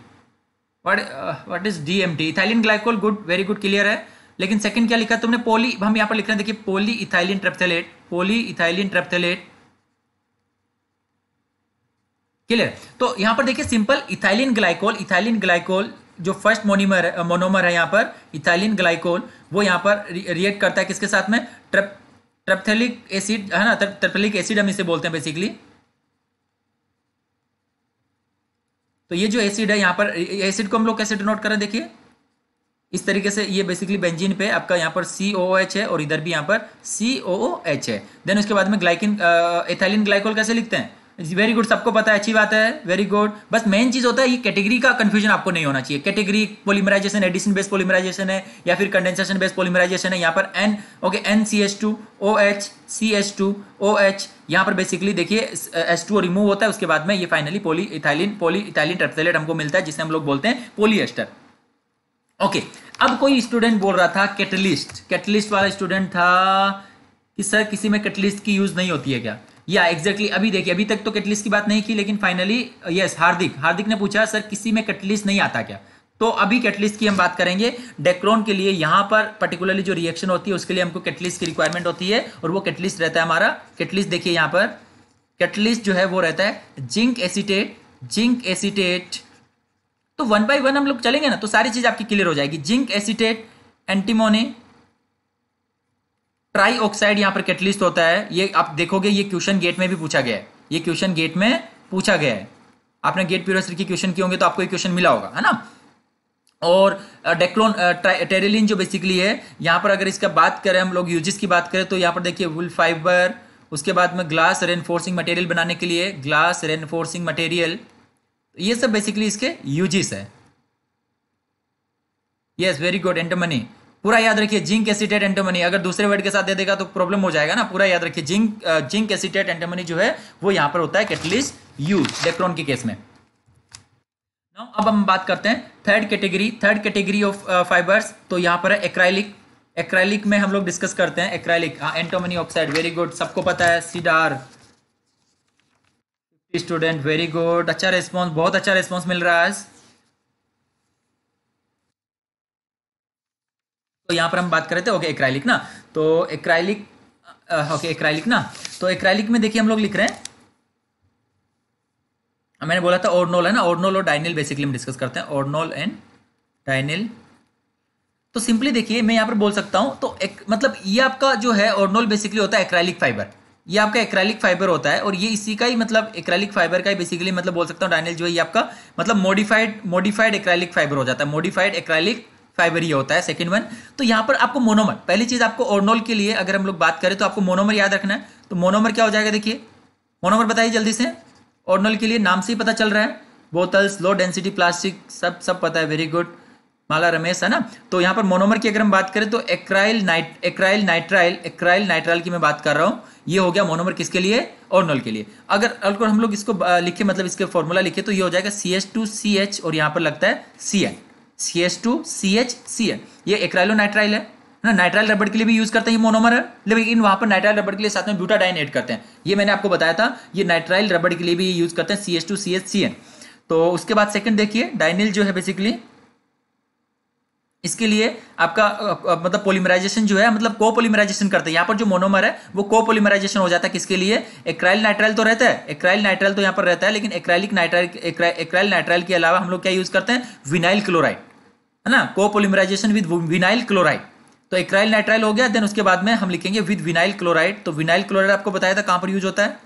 what what is DMT ethylene glycol good very good clear है लेकिन सेकंड क्या लिखा तुमने पोली हम यहां पर लिख रहे हैं देखिए poly ethylene terephthalate poly ethylene terephthalate clear तो यहां पर देखिए simple ethylene glycol ethylene glycol जो फर्स्ट मोनोमर है मोनोमर है यहां पर इथाइलिन ग्लाइकोल वो यहां पर रिएक्ट करता है किसके साथ में ट्रप ट्रपथेलिक एसिड है ना ट्रेप्थेलिक एसिड हम इसे बोलते हैं बेसिकली तो ये जो एसिड है यहाँ पर एसिड को हम लोग कैसे डिनोट करें देखिए इस तरीके से ये बेसिकली बेंजीन पे आपका यहाँ पर सी ओ एच है और इधर भी यहाँ पर सी ओ एच है देन उसके बाद में ग्लाइकिन एथाइलिन ग्लाइकोल कैसे लिखते हैं वेरी गुड सबको पता है अच्छी बात है वेरी गुड बस मेन चीज होता है ये कैटेगरी का कंफ्यूजन आपको नहीं होना चाहिए category polymerisation addition based polymerisation है या फिर कंडेंसेशन बेस्ड पोलिमराइजेशन है यहाँ पर N okay N C S two O H C S two O H यहाँ पर बेसिकली देखिए एस टू रिमूव होता है उसके बाद में ये finally poly ethylene poly ethylene terephthalate हमको मिलता है जिसे हम लोग बोलते हैं पोलियस्टर ओके ओके अब कोई स्टूडेंट बोल रहा था कैटलिस्ट कैटलिस्ट वाला स्टूडेंट था कि सर किसी में कैटलिस्ट की यूज नहीं होती है क्या या एग्जैक्टली अभी देखिए अभी तक तो कैटलिस्ट की बात नहीं की लेकिन फाइनली यस हार्दिक हार्दिक ने पूछा सर किसी में कटलिस्ट नहीं आता क्या तो अभी कैटलिस्ट की हम बात करेंगे डेक्रोन के लिए यहां पर पर्टिकुलरली जो रिएक्शन होती है उसके लिए हमको कैटलिस्ट की रिक्वायरमेंट होती है और वो कैटलिस्ट रहता है हमारा कैटलिस्ट देखिए यहाँ पर कैटलिस्ट जो है वो रहता है जिंक एसिटेट जिंक एसिटेट तो वन बाई वन हम लोग चलेंगे ना तो सारी चीज़ आपकी क्लियर हो जाएगी zinc acetate antimony trioxide यहां पर कैटलिस्ट होता है ये आप देखोगे ये क्वेश्चन गेट में भी पूछा गया है ये क्वेश्चन गेट में पूछा गया है आपने गेट प्यूरोसिटी की क्वेश्चन किए होंगे तो आपको ये क्वेश्चन मिला होगा है ना और डेक्लोन टेरेलिन जो बेसिकली है यहां पर अगर इसका बात करें हम लोग यूजेस की बात करें तो यहां पर देखिए वुल फाइबर उसके बाद में ग्लास रेनफोर्सिंग मटेरियल बनाने के लिए ग्लास रेनफोर्सिंग मटेरियल ये सब बेसिकली इसके यूजिस है यस वेरी गुड एंटमनी पूरा याद रखिए जिंक एसिटेट एंटोमनी अगर दूसरे वर्ड के साथ दे देगा तो प्रॉब्लम हो जाएगा ना पूरा याद रखिए जिंक जिंक एसिटेट एंटोमनी जो है वो यहां पर होता है कैटलिस्ट यू इलेक्ट्रॉन के केस में अब हम बात करते हैं third category third category of fibres तो यहाँ पर है एक्राइलिक एक्राइलिक में हम लोग डिस्कस करते हैं एक्राइलिक हाँ, एंटोमनी ऑक्साइड वेरी गुड सबको पता है सीडार स्टूडेंट वेरी गुड अच्छा रिस्पॉन्स बहुत अच्छा रिस्पॉन्स मिल रहा है तो यहाँ पर हम बात कर रहे थे ओके एक्राइलिक ना तो एक्राइलिक ओके एक्राइलिक ना तो एक्राइलिक में देखिए हम लोग लिख रहे हैं मैंने बोला था ओरनोल है ना ओरनोल और डाइनिल बेसिकली हम डिस्कस करते हैं ओरनोल एंड डाइनिल तो सिंपली देखिए मैं यहाँ पर बोल सकता हूँ तो एक मतलब ये आपका जो है ओरनोल बेसिकली होता है एक्राइलिक फाइबर ये आपका एक्राइलिक फाइबर होता है और ये इसी का ही मतलब एक्राइलिक फाइबर का ही बेसिकली मतलब बोल सकता हूँ डाइनिल जो है ये आपका मतलब मॉडिफाइड मॉडिफाइड एक्राइलिक फाइबर हो जाता है मॉडिफाइड एक्राइलिक फाइबर ये होता है सेकंड वन तो यहाँ पर आपको मोनोमर पहली चीज़ आपको ओरनोल के लिए अगर हम लोग बात करें तो आपको मोनोमर याद रखना है तो मोनोमर क्या हो जाएगा देखिए मोनोमर बताइए जल्दी से ओरनोल के लिए नाम से ही पता चल रहा है बोतल्स लो डेंसिटी प्लास्टिक सब सब पता है वेरी गुड माला रमेश है ना तो यहाँ पर मोनोमर की अगर हम बात करें तो acrylonitrile acrylonitrile acrylonitrile की मैं बात कर रहा हूँ ये हो गया मोनोमर किसके लिए और नल के लिए अगर अगर हम लोग इसको लिखे मतलब इसके फॉर्मूला लिखे तो ये हो जाएगा C H two C H और यहाँ पर लगता है C L C H two C H C L ये एक्राइलो नाइट्राइल है ना नाइट्राइल रबड़ के लिए भी यूज करते हैं ये मोनोमर है लेकिन वहां पर नाइट्राइल रबड़ के लिए साथ में ब्यूटाडाइन ऐड करते हैं ये मैंने आपको बताया था ये नाइट्राइल रबड़ के लिए भी यूज करते हैं C H two C H C N तो उसके बाद सेकंड देखिए डाइनिल जो है बेसिकली इसके लिए आपका मतलब पोलिमराइजेशन जो है मतलब कोपोलिमराइजेशन करते हैं यहाँ पर जो मोनोमर है वो कोपोलिमराइजेशन हो जाता है किसके लिए एक्राइल नाइट्राइल तो रहता है एक्राइल नाइट्राइल तो यहाँ पर रहता है लेकिन एक्राइलिक नाइट्राइल एक्राइल नाइट्राइल के अलावा हम लोग क्या यूज करते हैं विनाइल क्लोराइड है ना कोपोलिमराइजेशन विद विनाइल क्लोराइड तो एक्राइल नाइट्राइल हो गया देन उसके बाद में हम लिखेंगे विद विनाइल क्लोराइड तो विनाइल क्लोराइड आपको बताया था कहां पर यूज होता है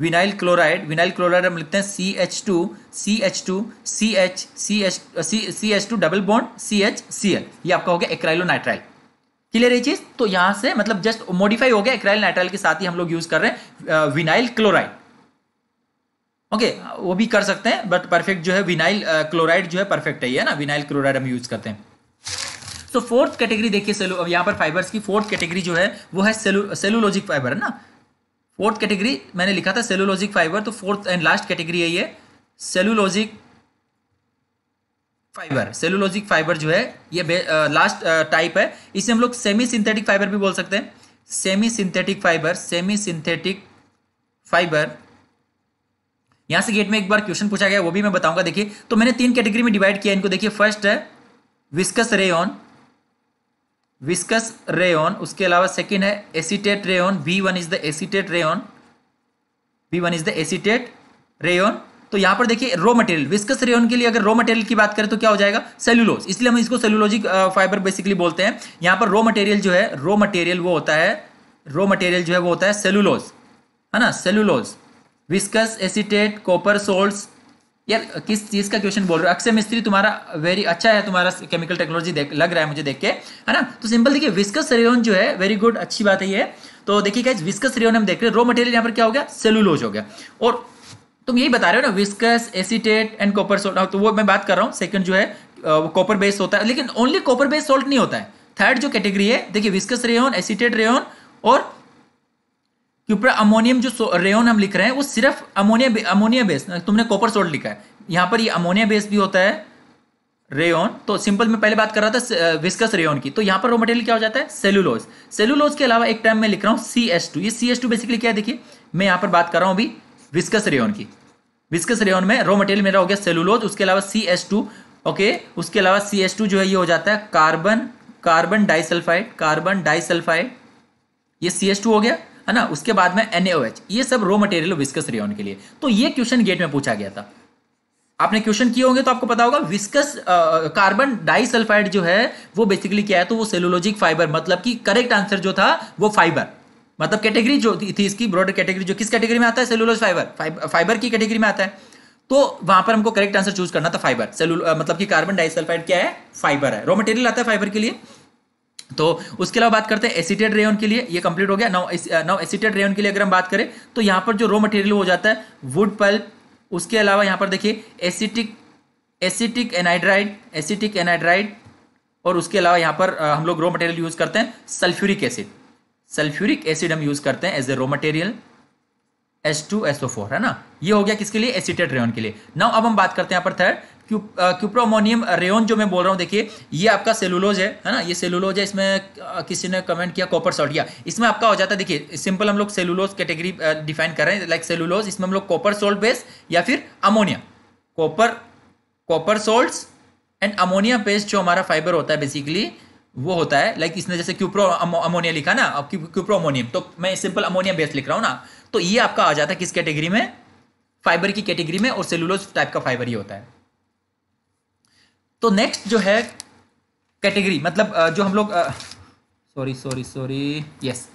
विनाइल क्लोराइड विनाइल क्लोराइड हम लिखते हैं C H two C H two C H C H C C H two double bond C H C L ये आपका हो गया एक्राइलो नाइट्राइल क्लियर है चीज तो यहां से मतलब जस्ट मॉडिफाई हो गया एक्राइल नाइट्राइल के साथ ही हम लोग यूज कर रहे हैं vinyl uh, chloride okay okay, वो भी कर सकते हैं बट परफेक्ट जो है विनाइल क्लोराइड uh, जो है परफेक्ट है ना विनाइल क्लोराइड हम यूज करते हैं तो फोर्थ कैटेगरी देखिए अब यहाँ पर फाइबर्स की फोर्थ कैटेगरी जो है वो है सेलू फाइबर है ना फोर्थ कैटेगरी मैंने लिखा था सेलुलोजिक फाइबर तो फोर्थ एंड लास्ट कैटेगरी है ये सेलुलोजिक फाइबर सेलुलोजिक फाइबर जो है ये लास्ट टाइप uh, uh, है इसे हम लोग सेमी सिंथेटिक फाइबर भी बोल सकते हैं semi synthetic fibre semi synthetic fibre यहां से गेट में एक बार क्वेश्चन पूछा गया वो भी मैं बताऊंगा देखिए तो मैंने तीन कैटेगरी में डिवाइड किया इनको देखिए फर्स्ट है विस्कस रेन विस्कस रेन उसके अलावा सेकेंड है acetate rayon B one is the acetate rayon B one is the acetate rayon तो यहां पर देखिए रो मटेरियल विस्कस रेन के लिए अगर रो मटेरियल की बात करें तो क्या हो जाएगा सेल्यूलोज इसलिए हम इसको सेल्यूलॉजिक फाइबर बेसिकली बोलते हैं यहां पर रो मटेरियल जो है रो मटेरियल वो होता है रो मटेरियल जो है वो होता है सेल्यूलोज है ना cellulose viscose acetate copper salts यार किस चीज का क्वेश्चन बोल रहे हो अक्षय मिस्त्री तुम्हारा वेरी अच्छा है तुम्हारा केमिकल टेक्नोलॉजी देख लग रहा है मुझे देख के है ना तो सिंपल देखिए विस्कस रेयोन जो है वेरी गुड अच्छी बात है ये तो देखिए विस्कस रेयोन हम देख रहे हैं रो मटेरियल यहाँ पर क्या हो गया सेलुलोज हो गया और तुम यही बता रहे हो ना viscose acetate and copper salt तो वो मैं बात कर रहा हूँ सेकंड जो है कॉपर बेस्ड होता है लेकिन ओनली कॉपर बेस्ड सोल्ट नहीं होता है थर्ड जो कैटेगरी है देखिए विस्कस रेयोन एसिटेट रेयोन और कि ऊपर अमोनियम जो रेन हम लिख रहे हैं वो सिर्फ अमोनिया अमोनिया बेस तुमने कॉपर सोल्ट लिखा है यहाँ पर ये अमोनिया बेस भी होता है रेन तो सिंपल में पहले बात कर रहा था विस्कस रेन की तो यहाँ पर वो मटेरियल क्या हो जाता है सेलुलोज सेलुलोज के अलावा एक टाइम मैं लिख रहा हूँ सी एस टू ये सी एस टू बेसिकली क्या है देखिए मैं यहाँ पर बात कर रहा हूँ अभी विस्कस रेन की विस्कस रेन में रॉ मटेरियल मेरा हो गया सेलुलोज उसके अलावा सी एस टू ओके उसके अलावा सी एस टू जो है ये हो जाता है carbon carbon disulphide carbon disulphide ये सी एस टू हो गया है ना उसके बाद में एन ये सब रो मटेरियल विस्कस रेन के लिए तो ये क्वेश्चन गेट में पूछा गया था आपने क्वेश्चन किए होंगे तो आपको पता होगा विस्कस कार्बन डाइसल्फाइड जो है वो बेसिकली क्या है तो वो सेलोलॉजिक फाइबर मतलब कि करेक्ट आंसर जो था वो फाइबर मतलब कैटेगरी जो थी इसकी ब्रॉडर कैटेगरी जो किस कैटेगरी में आता है सेलुलोज फाइबर फाइबर की कैटेगरी में आता है तो वहां पर हमको करेक्ट आंसर चूज करना था फाइबर सेलुल मतलब कि कार्बन डाइसल्फाइड क्या है फाइबर है रॉ मटेरियल आता है फाइबर के लिए तो उसके अलावा बात करते हैं एसिटेड रेयन के लिए ये कंप्लीट हो गया नाउ नाउ एसिटेड रेयन के लिए अगर हम बात करें तो यहाँ पर जो रॉ मटेरियल हो जाता है वुड पल्प उसके अलावा यहाँ पर देखिए acetic acetic anhydride acetic anhydride और उसके अलावा यहाँ पर uh, हम लोग रॉ मटेरियल यूज़ करते हैं सल्फ्यूरिक एसिड सल्फ्यूरिक एसिड हम यूज़ करते हैं as a raw material S है ना ये हो गया किसके लिए एसिटेड रेयन के लिए नाउ अब हम बात करते हैं यहाँ पर थर्ड क्यूप्रोमोनियम रेन जो मैं बोल रहा हूँ देखिए ये आपका सेलुलोज है है ना ये सेलुलोज है इसमें किसी ने कमेंट किया कॉपर सॉल्ट या इसमें आपका हो जाता है देखिए सिंपल हम लोग सेलुलोज कैटेगरी डिफाइन कर रहे हैं लाइक सेलुलोज इसमें हम लोग कॉपर सोल्ट बेस या फिर ammonia copper copper salt and ammonia based जो हमारा फाइबर होता है बेसिकली वो होता है लाइक इसने जैसे क्यूप्रो अमोनिया लिखा ना अब क्यूप्रो अमोनियम तो मैं सिंपल अमोनिया बेस लिख रहा हूँ ना तो ये आपका आ जाता है किस कैटेगरी में फाइबर की कैटेगरी में और सेलुलोज टाइप का फाइबर ही होता है तो नेक्स्ट जो है कैटेगरी मतलब जो हम लोग sorry sorry sorry yes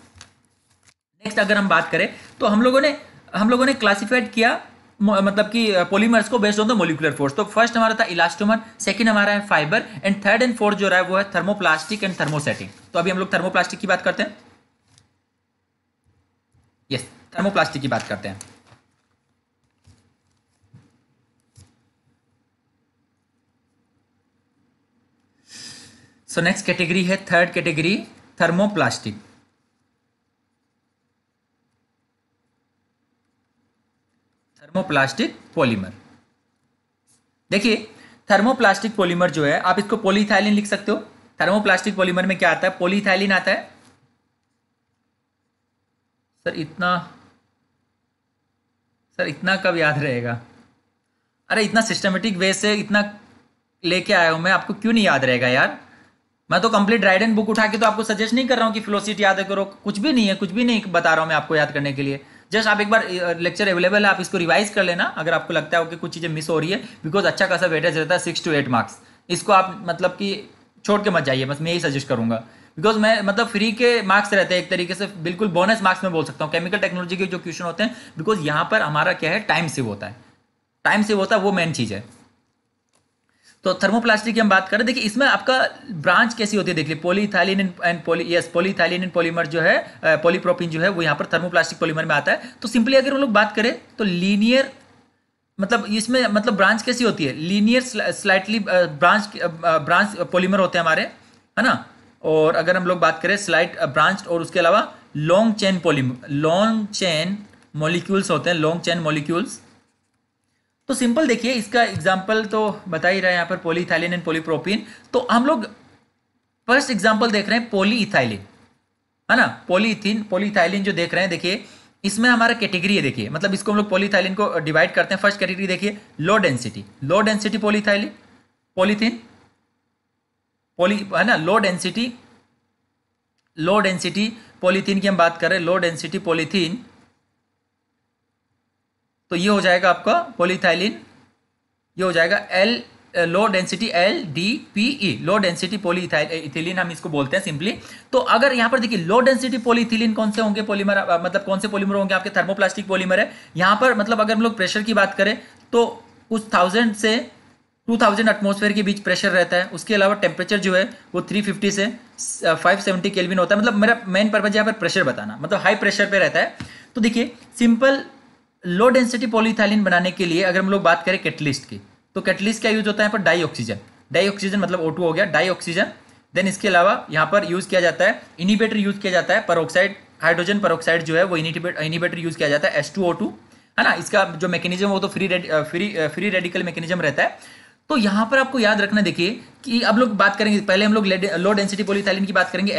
next अगर हम बात करें तो हम लोगों ने हम लोगों ने क्लासिफाइड किया मतलब कि पॉलीमर्स को based on the molecular force तो फर्स्ट हमारा था इलास्टोमर सेकंड हमारा है fibre and third and fourth जो रहा है वो है थर्मोप्लास्टिक एंड थर्मोसेटिंग तो अभी हम लोग थर्मोप्लास्टिक की बात करते हैं यस yes, थर्मोप्लास्टिक की बात करते हैं सो नेक्स्ट कैटेगरी है third category thermoplastic thermoplastic polymer देखिए थर्मोप्लास्टिक पॉलीमर जो है आप इसको पोलीथाइलिन लिख सकते हो थर्मोप्लास्टिक पॉलीमर में क्या आता है पोलीथाइलिन आता है सर इतना सर इतना कब याद रहेगा अरे इतना सिस्टमेटिक वे से इतना लेके आया हूं मैं आपको क्यों नहीं याद रहेगा यार मैं तो कंप्लीट एंड बुक उठा के तो आपको सजेस्ट नहीं कर रहा हूँ कि फिलोसिट याद करो कुछ भी नहीं है कुछ भी नहीं बता रहा हूँ मैं आपको याद करने के लिए जस्ट आप एक बार लेक्चर अवेलेबल है आप इसको रिवाइज कर लेना अगर आपको लगता है कि कुछ चीज़ें मिस हो रही है बिकॉज अच्छा खासा वेटेज रहता है सिक्स टू एट मार्क्स इसको आप मतलब कि छोड़ के मत जाइए बस मैं यही सजेस्ट करूँगा बिकॉज मैं मतलब फ्री के मार्क्स रहते हैं एक तरीके से बिल्कुल बोनस मार्क्स में बोल सकता हूँ केमिकल टेक्नोलॉजी के जो क्वेश्चन होते हैं बिकॉज यहाँ पर हमारा क्या है टाइम सेव होता है टाइम सेव होता है वो मेन चीज़ है तो थर्मोप्लास्टिक की हम बात करें देखिए इसमें आपका ब्रांच कैसी होती है देख लीजिए polyethylene and poly yes polyethylene and polymer जो है पॉलीप्रोपीन जो है वो यहाँ पर थर्मोप्लास्टिक पॉलीमर में आता है तो सिंपली अगर हम लोग बात करें तो लीनियर मतलब इसमें मतलब ब्रांच कैसी होती है linear slightly branch branch polymer होते हैं हमारे है ना और अगर हम लोग बात करें स्लाइट ब्रांच और उसके अलावा long chain polymer long chain molecules होते हैं लॉन्ग चेन मॉलिक्यूल्स तो सिंपल देखिए इसका एग्जाम्पल तो बता ही रहा है यहाँ पर पोलीथाइलिन एंड पोलीप्रोपीन तो हम लोग फर्स्ट एग्जाम्पल देख रहे हैं पोलीइथाइलिन है ना पोलीथिन पोलीथाइलिन जो देख रहे हैं देखिए इसमें हमारा कैटेगरी है देखिए मतलब इसको हम लोग पोलीथाइलिन को डिवाइड करते हैं फर्स्ट कैटेगरी देखिए low density low density polyethylene polythene poly है ना low density low density polythene की हम बात करें लो डेंसिटी पोलीथीन तो ये हो जाएगा आपका पोलीथाइलिन ये हो जाएगा L low density L D P E low density polyethylene हम इसको बोलते हैं सिंपली तो अगर यहां पर देखिए लो डेंसिटी पोलीथिलीन कौन से होंगे पोलीमर uh, मतलब कौन से पोलीमर होंगे आपके थर्मोप्लास्टिक पोलीमर है यहां पर मतलब अगर हम लोग प्रेशर की बात करें तो कुछ थाउजेंड से टू थाउजेंड एटमोसफेयर के बीच प्रेशर रहता है उसके अलावा टेम्परेचर जो है वो थ्री फिफ्टी से फाइव सेवेंटी केल्विन होता है मतलब मेरा मेन पर्पज यहाँ पर प्रेशर बताना मतलब हाई प्रेशर पर रहता है तो देखिए सिंपल लो डेंसिटी पॉलीथाइलिन बनाने के लिए अगर हम लोग बात करें कैटलिस्ट की तो कैटलिस्ट क्या यूज होता है यहाँ पर डाई ऑक्सीजन डाई ऑक्सीजन मतलब ओ हो गया डाई ऑक्सीजन देन इसके अलावा यहाँ पर यूज किया जाता है इनिबेटर यूज किया जाता है परोक्साइड हाइड्रोजन परोक्साइड जो है वो इनिबेटर यूज किया जाता है एस है ना इसका जो मैकेनिज्म वो तो free free free radical mechanism रहता है तो यहां पर आपको याद रखना देखिए कि अब लोग बात करेंगे पहले हम लोग लो डेंसिटी पोलिथाइलिन की बात करेंगे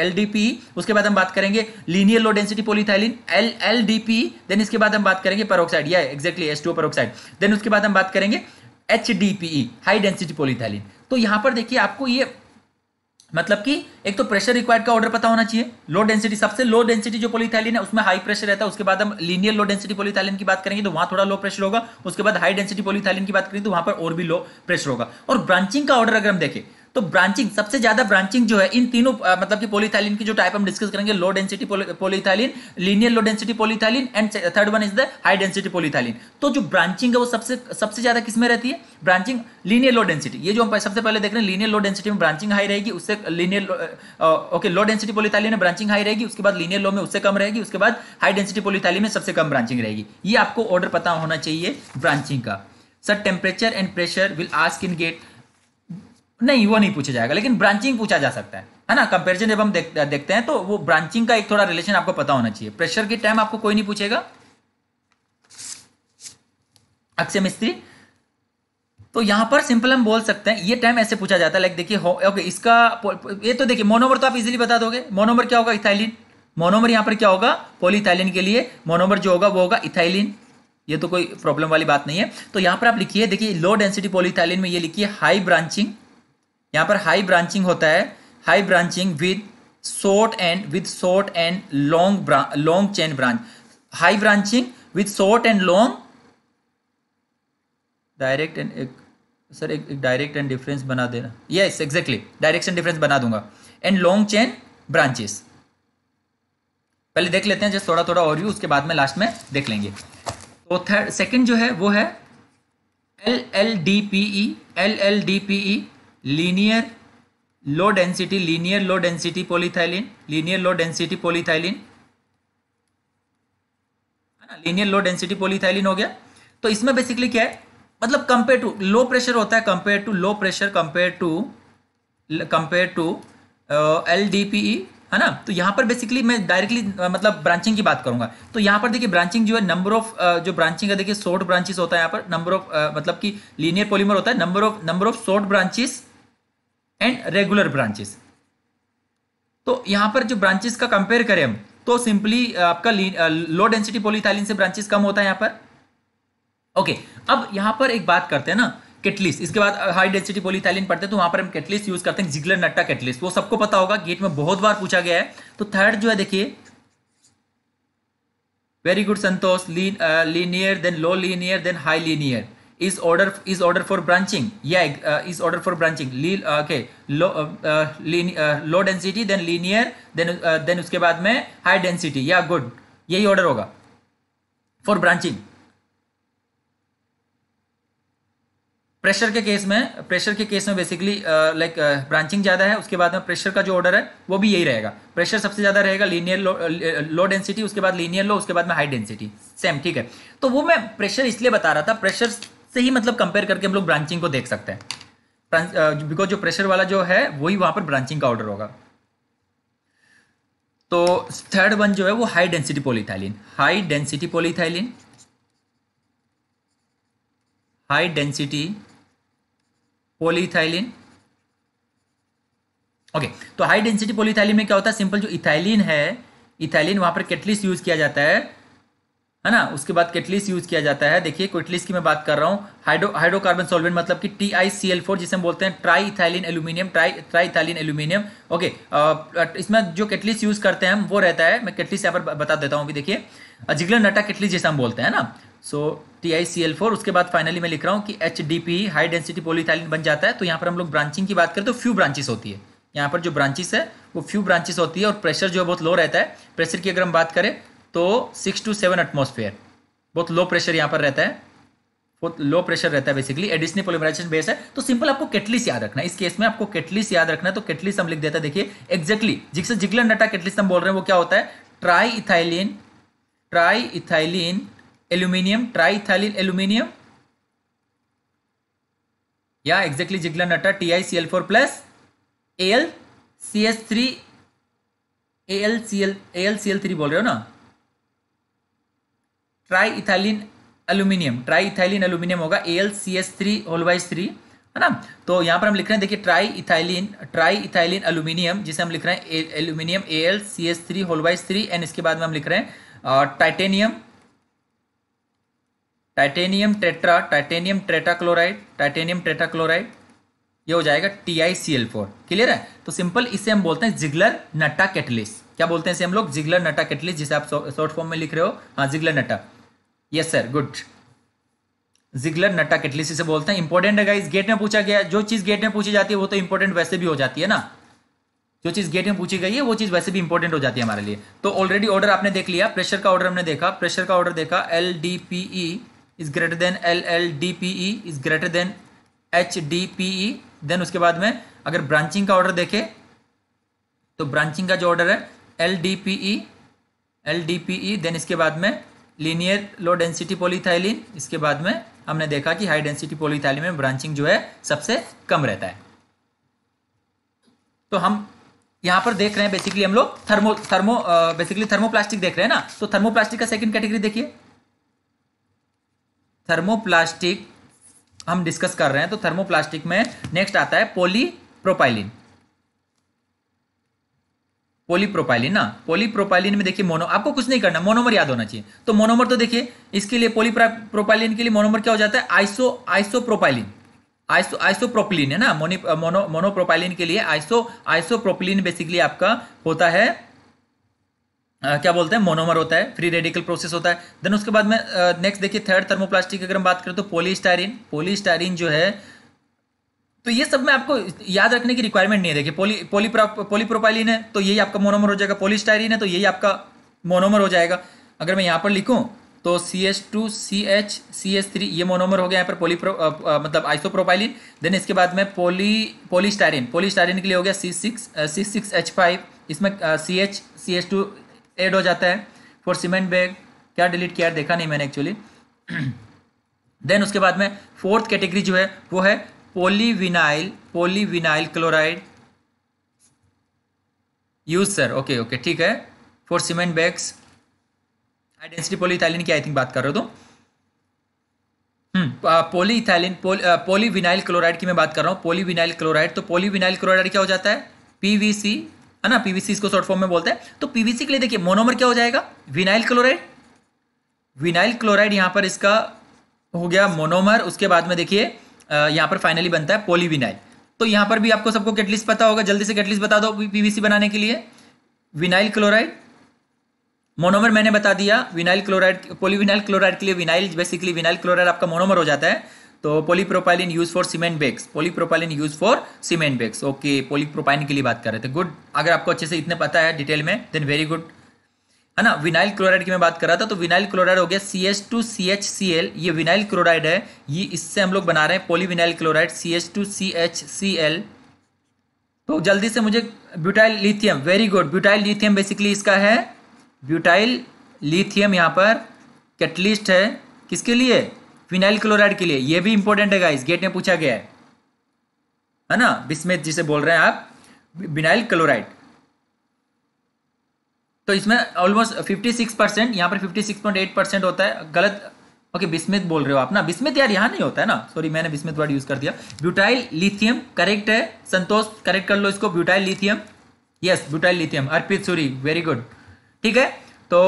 एल डी पी उसके बाद हम बात करेंगे linear low density polyethylene L L D P then इसके बाद हम बात करेंगे परोक्साइड या exactly S two peroxide then उसके बाद हम बात करेंगे H D P E high density polyethylene तो यहां पर देखिए आपको ये मतलब कि एक तो प्रेशर रिक्वायर्ड का ऑर्डर पता होना चाहिए लो डेंसिटी सबसे लो डेंसिटी जो पोलीथाइलिन है उसमें हाई प्रेशर रहता है उसके बाद हम लीनियर लो डेंसिटी पोलीथाइलिन की बात करेंगे तो वहां थोड़ा लो प्रेशर होगा उसके बाद हाई डेंसिटी पोलीथाइलिन की बात करेंगे तो वहां पर और भी लो प्रेशर होगा और ब्रांचिंग का ऑर्डर अगर हम देखें तो ब्रांचिंग सबसे ज्यादा ब्रांचिंग जो है इन तीनों मतलब कि पोलिथाइलिन की जो टाइप हम डिस्कस करेंगे low density polyethylene linear low density polyethylene and third one is the high density polyethylene तो जो ब्रांचिंग है वो सबसे सबसे ज्यादा किसमें रहती है ब्रांचिंग लीनियर लो डेंसिटी ये जो हम सबसे पहले देख रहे हैं लीनियर लो डेंसिटी में ब्रांचिंग हाई रहेगी उससे linear okay low density polyethylene में ब्रांचिंग हाई रहेगी उसके बाद लीनियर लो में उससे कम रहेगी उसके बाद हाई डेंसिटी पोलिथाइलिन में सबसे कम ब्रांचिंग रहेगी ये आपको ऑर्डर पता होना चाहिए ब्रांचिंग का sir temperature and pressure will ask in GATE नहीं वो नहीं पूछा जाएगा लेकिन ब्रांचिंग पूछा जा सकता है है ना कंपेरिजन जब हम देख, देखते हैं तो वो ब्रांचिंग का एक थोड़ा रिलेशन आपको पता होना चाहिए प्रेशर के टाइम आपको कोई नहीं पूछेगा अक्षय मिस्त्री तो यहां पर सिंपल हम बोल सकते हैं ये टाइम ऐसे पूछा जाता है लाइक देखिए ओके इसका ये तो देखिए मोनोमर तो आप इजीली बता दोगे मोनोमर क्या होगा इथाइलिन मोनोमर यहां पर क्या होगा पोलीथाइलिन के लिए मोनोमर जो होगा वो होगा इथाइलिन ये तो कोई प्रॉब्लम वाली बात नहीं है तो यहां पर आप लिखिए देखिए लो डेंसिटी पोलीथाइलिन में ये लिखिए हाई ब्रांचिंग यहाँ पर हाई ब्रांचिंग होता है high branching with short and with short and long long chain branch high branching with short and long direct and एक सर एक, एक डायरेक्ट एंड डिफरेंस बना देना यस एग्जैक्टली डायरेक्शन डिफरेंस बना दूंगा एंड लॉन्ग चेन ब्रांचेस पहले देख लेते हैं जस्ट थोड़ा थोड़ा और भी उसके बाद में लास्ट में देख लेंगे तो थर्ड सेकंड जो है वो है L L D P E L L D P E linear low density linear low density polyethylene linear low density polyethylene है ना लीनियर लो डेंसिटी पोलीथाइलिन हो गया तो इसमें बेसिकली क्या है मतलब कंपेयर टू लो प्रेशर होता है compare to low pressure compare to compare to L D P E है ना तो यहां पर बेसिकली मैं डायरेक्टली uh, मतलब ब्रांचिंग की बात करूंगा तो यहां पर देखिए ब्रांचिंग जो है नंबर ऑफ uh, जो ब्रांचिंग है देखिए शॉर्ट ब्रांचेस होता है यहां पर नंबर ऑफ uh, मतलब कि लीनियर पॉलीमर होता है number of number of short branches and regular branches तो यहां पर जो ब्रांचेस का कंपेयर करें हम तो सिंपली uh, आपका लो डेंसिटी पोलिथाइलिन से ब्रांचेस कम होता है यहां पर ओके अब यहां पर एक बात करते हैं ना केटलिस इसके बाद हाई डेंसिटी पोलिथाइलिन पढ़ते हैं तो वहां पर हम केटलिस यूज करते हैं जिगलर नट्टा केटलिस वो सबको पता होगा गेट में बहुत बार पूछा गया है तो थर्ड जो है देखिए वेरी गुड संतोष लीन linear then low linear then high linear is order is order for branching yeah uh, is order for branching Le, okay low uh, line, uh, low density then linear then uh, then उसके बाद में high density yeah good यही order होगा for branching pressure के case में pressure के case में basically like branching ज़्यादा है उसके बाद में प्रेशर का जो ऑर्डर है वो भी यही रहेगा प्रेशर सबसे ज़्यादा रहेगा लीनियर लो डेंसिटी उसके बाद लीनियर लो उसके बाद में हाई डेंसिटी सेम ठीक है तो वो मैं प्रेशर इसलिए बता रहा था प्रेशर से ही मतलब कंपेयर करके हम लोग ब्रांचिंग को देख सकते हैं बिकॉज जो प्रेशर वाला जो है वही वहां पर ब्रांचिंग का ऑर्डर होगा तो थर्ड वन जो है वो high density polyethylene high density polyethylene high density polyethylene okay तो हाई डेंसिटी पोलिथाइलिन में क्या होता है सिंपल जो इथाइलिन है इथाइलिन वहां पर केटलिस यूज किया जाता है है ना उसके बाद केटलिस यूज किया जाता है देखिए कोटलिस की मैं बात कर रहा हूँ हाइड्रो हाइड्रोकार्बन सॉल्वेंट मतलब कि T I C L four जिसे हम बोलते हैं tri ethylene aluminium tri tri ethylene aluminium okay इसमें जो केटलिस यूज करते हैं हम वो रहता है मैं केटलिस यहाँ पर बता देता हूँ अभी देखिए जिगलर नटा केटलिस जैसे हम बोलते हैं ना so T I C L four उसके बाद फाइनली मैं लिख रहा हूँ कि H D P high density polyethylene बन जाता है तो यहाँ पर हम लोग ब्रांचिंग की बात करें तो फ्यू ब्रांचेस होती है यहाँ पर जो ब्रांचेस है वो फ्यू ब्रांचेस होती है और प्रेशर जो है बहुत लो रहता है प्रेशर की अगर हम बात करें तो सिक्स टू सेवन एटमोसफेयर बहुत लो प्रेशर यहाँ पर रहता है बहुत लो प्रेशर रहता है बेसिकली एडिशनल पोलिमराइजेशन बेस है तो सिंपल आपको केटलिस याद रखना इस केस में आपको केटलिस याद रखना है तो केटलिस हम लिख देता है देखिए एक्जैक्टली जिससे जिगलन नटा केटलिस हम बोल रहे हैं वो क्या होता है tri ethylene tri ethylene aluminium tri ethylene aluminium या exactly Ziegler Natta T I C L four plus A L C S three A L C L A L C L three बोल रहे हो ना tri ethylene aluminium tri ethylene aluminium होगा A L C S three होलवाइज three है ना तो यहाँ पर हम लिख रहे हैं देखिए tri ethylene tri ethylene aluminium जिसे हम लिख रहे हैं aluminium A L C S three होलवाइज थ्री एंड इसके बाद में हम लिख रहे हैं titanium titanium tetra titanium chloride titanium chloride ये हो जाएगा T I C L four clear है तो सिंपल इसे हम बोलते हैं जिगलर नटा कैटलिस क्या बोलते हैं इसे हम लोग जिगलर नटा कैटलिस जिसे आप शॉर्ट फॉर्म में लिख रहे हो हाँ Ziegler Natta yes sir good Ziegler Natta catalyst से बोलते हैं इंपॉर्टेंट है गाइस गेट में पूछा गया जो चीज़ गेट में पूछी जाती है वो तो इंपॉर्टेंट वैसे भी हो जाती है ना जो चीज़ गेट में पूछी गई है वो चीज़ वैसे भी इंपॉर्टेंट हो जाती है हमारे लिए तो ऑलरेडी ऑर्डर आपने देख लिया प्रेशर का ऑर्डर हमने देखा प्रेशर का ऑर्डर देखा L D P E is greater than L L D P E is greater than H D P E then उसके बाद में अगर ब्रांचिंग का ऑर्डर देखे तो ब्रांचिंग का जो ऑर्डर है L D P E L D P E then इसके बाद में लीनियर लो डेंसिटी पोलीथाइलिन इसके बाद में हमने देखा कि हाई डेंसिटी पोलीथाइलिन में ब्रांचिंग जो है सबसे कम रहता है तो हम यहां पर देख रहे हैं बेसिकली हम लोग थर्मो थर्मो बेसिकली थर्मोप्लास्टिक देख रहे हैं ना तो थर्मोप्लास्टिक का सेकंड कैटेगरी देखिए थर्मोप्लास्टिक हम डिस्कस कर रहे हैं तो थर्मोप्लास्टिक में नेक्स्ट आता है पोली प्रोपाइलिन पोलीप्रोपाइलिन ना पोलीप्रोपाइलिन में देखिए मोनो आपको कुछ नहीं करना मोनोमर याद होना चाहिए तो मोनोमर तो देखिए इसके लिए पोलीप्रोपाइलिन के लिए मोनोमर क्या हो जाता है आइसो आइसोप्रोपाइलिन आइसो आइसोप्रोपिलिन है ना मोनी मोनो मोनोप्रोपाइलिन के लिए आइसो आइसोप्रोपिलिन बेसिकली आपका होता है आ, क्या बोलते हैं मोनोमर होता है फ्री रेडिकल प्रोसेस होता है देन उसके बाद में नेक्स्ट देखिए थर्ड थर्मोप्लास्टिक की अगर हम बात करें तो पोलीस्टायरिन पोलीस्टायरिन जो है तो ये सब में आपको याद रखने की रिक्वायरमेंट नहीं है देखिए पोली पोलीप्रा पोलीप्रोपाइलिन है तो यही आपका मोनोमर हो जाएगा पोलिस्टायरिन है तो यही आपका मोनोमर हो जाएगा अगर मैं यहाँ पर लिखूँ तो C H two C H C H three ये मोनोमर हो गया यहाँ पर पोलीप्रो मतलब आइसोप्रोपाइलिन देन इसके बाद में पोली पोलिस्टायरिन पोलिस्टायरिन के लिए हो गया C six C six H five इसमें C H C H two add हो जाता है फॉर सीमेंट बैग क्या डिलीट किया देखा नहीं मैंने एक्चुअली देन उसके बाद में फोर्थ कैटेगरी जो है वो है polyvinyl polyvinyl chloride use sir okay okay ठीक है for cement bags high density polyethylene की आई थिंक बात कर रहे हो तुम पोलीथाइलिन पोलीविनाइल क्लोराइड की मैं बात कर रहा हूँ पोलीविनाइल क्लोराइड तो पोलीविनाइल क्लोराइड क्या हो जाता है पीवीसी है ना पीवीसी इसको शॉर्ट फॉर्म में बोलते हैं तो पीवीसी के लिए देखिए मोनोमर क्या हो जाएगा विनाइल क्लोराइड विनाइल क्लोराइड यहाँ पर इसका हो गया मोनोमर उसके बाद में देखिए यहाँ पर फाइनली बनता है पोलीविनाइल तो यहाँ पर भी आपको सबको कैटलिस्ट पता होगा जल्दी से कैटलिस्ट बता दो पीवीसी बनाने के लिए विनाइल क्लोराइड मोनोमर मैंने बता दिया विनाइल क्लोराइड पोलीविनाइल क्लोराइड के लिए विनाइल बेसिकली विनाइल क्लोराइड आपका मोनोमर हो जाता है तो polypropylene use for cement bags polypropylene use for cement bags okay polypropylene के लिए बात कर रहे थे गुड अगर आपको अच्छे से इतने पता है डिटेल में देन वेरी गुड है ना विनाइल क्लोराइड की मैं बात कर रहा था तो विनाइल क्लोराइड हो गया C H two C H C L ये विनाइल क्लोराइड है ये इससे हम लोग बना रहे हैं polyvinyl chloride C H two C H C L तो जल्दी से मुझे butyl lithium very good butyl lithium basically इसका है ब्यूटाइल लिथियम यहाँ पर कैटलिस्ट है किसके लिए विनाइल क्लोराइड के लिए ये भी इंपॉर्टेंट है गाइस गेट में पूछा गया है है ना बिस्मेथ जिसे बोल रहे हैं आप विनाइल क्लोराइड तो इसमें ऑलमोस्ट फिफ्टी सिक्स परसेंट यहाँ पर fifty six point eight percent होता है गलत ओके बिस्मित बोल रहे हो आप ना बिस्मित यार यहाँ नहीं होता है ना सॉरी मैंने बिस्मित वर्ड यूज कर दिया ब्यूटाइल लिथियम करेक्ट है संतोष करेक्ट कर लो इसको butyl lithium yes butyl lithium Arpit Suri very good ठीक है तो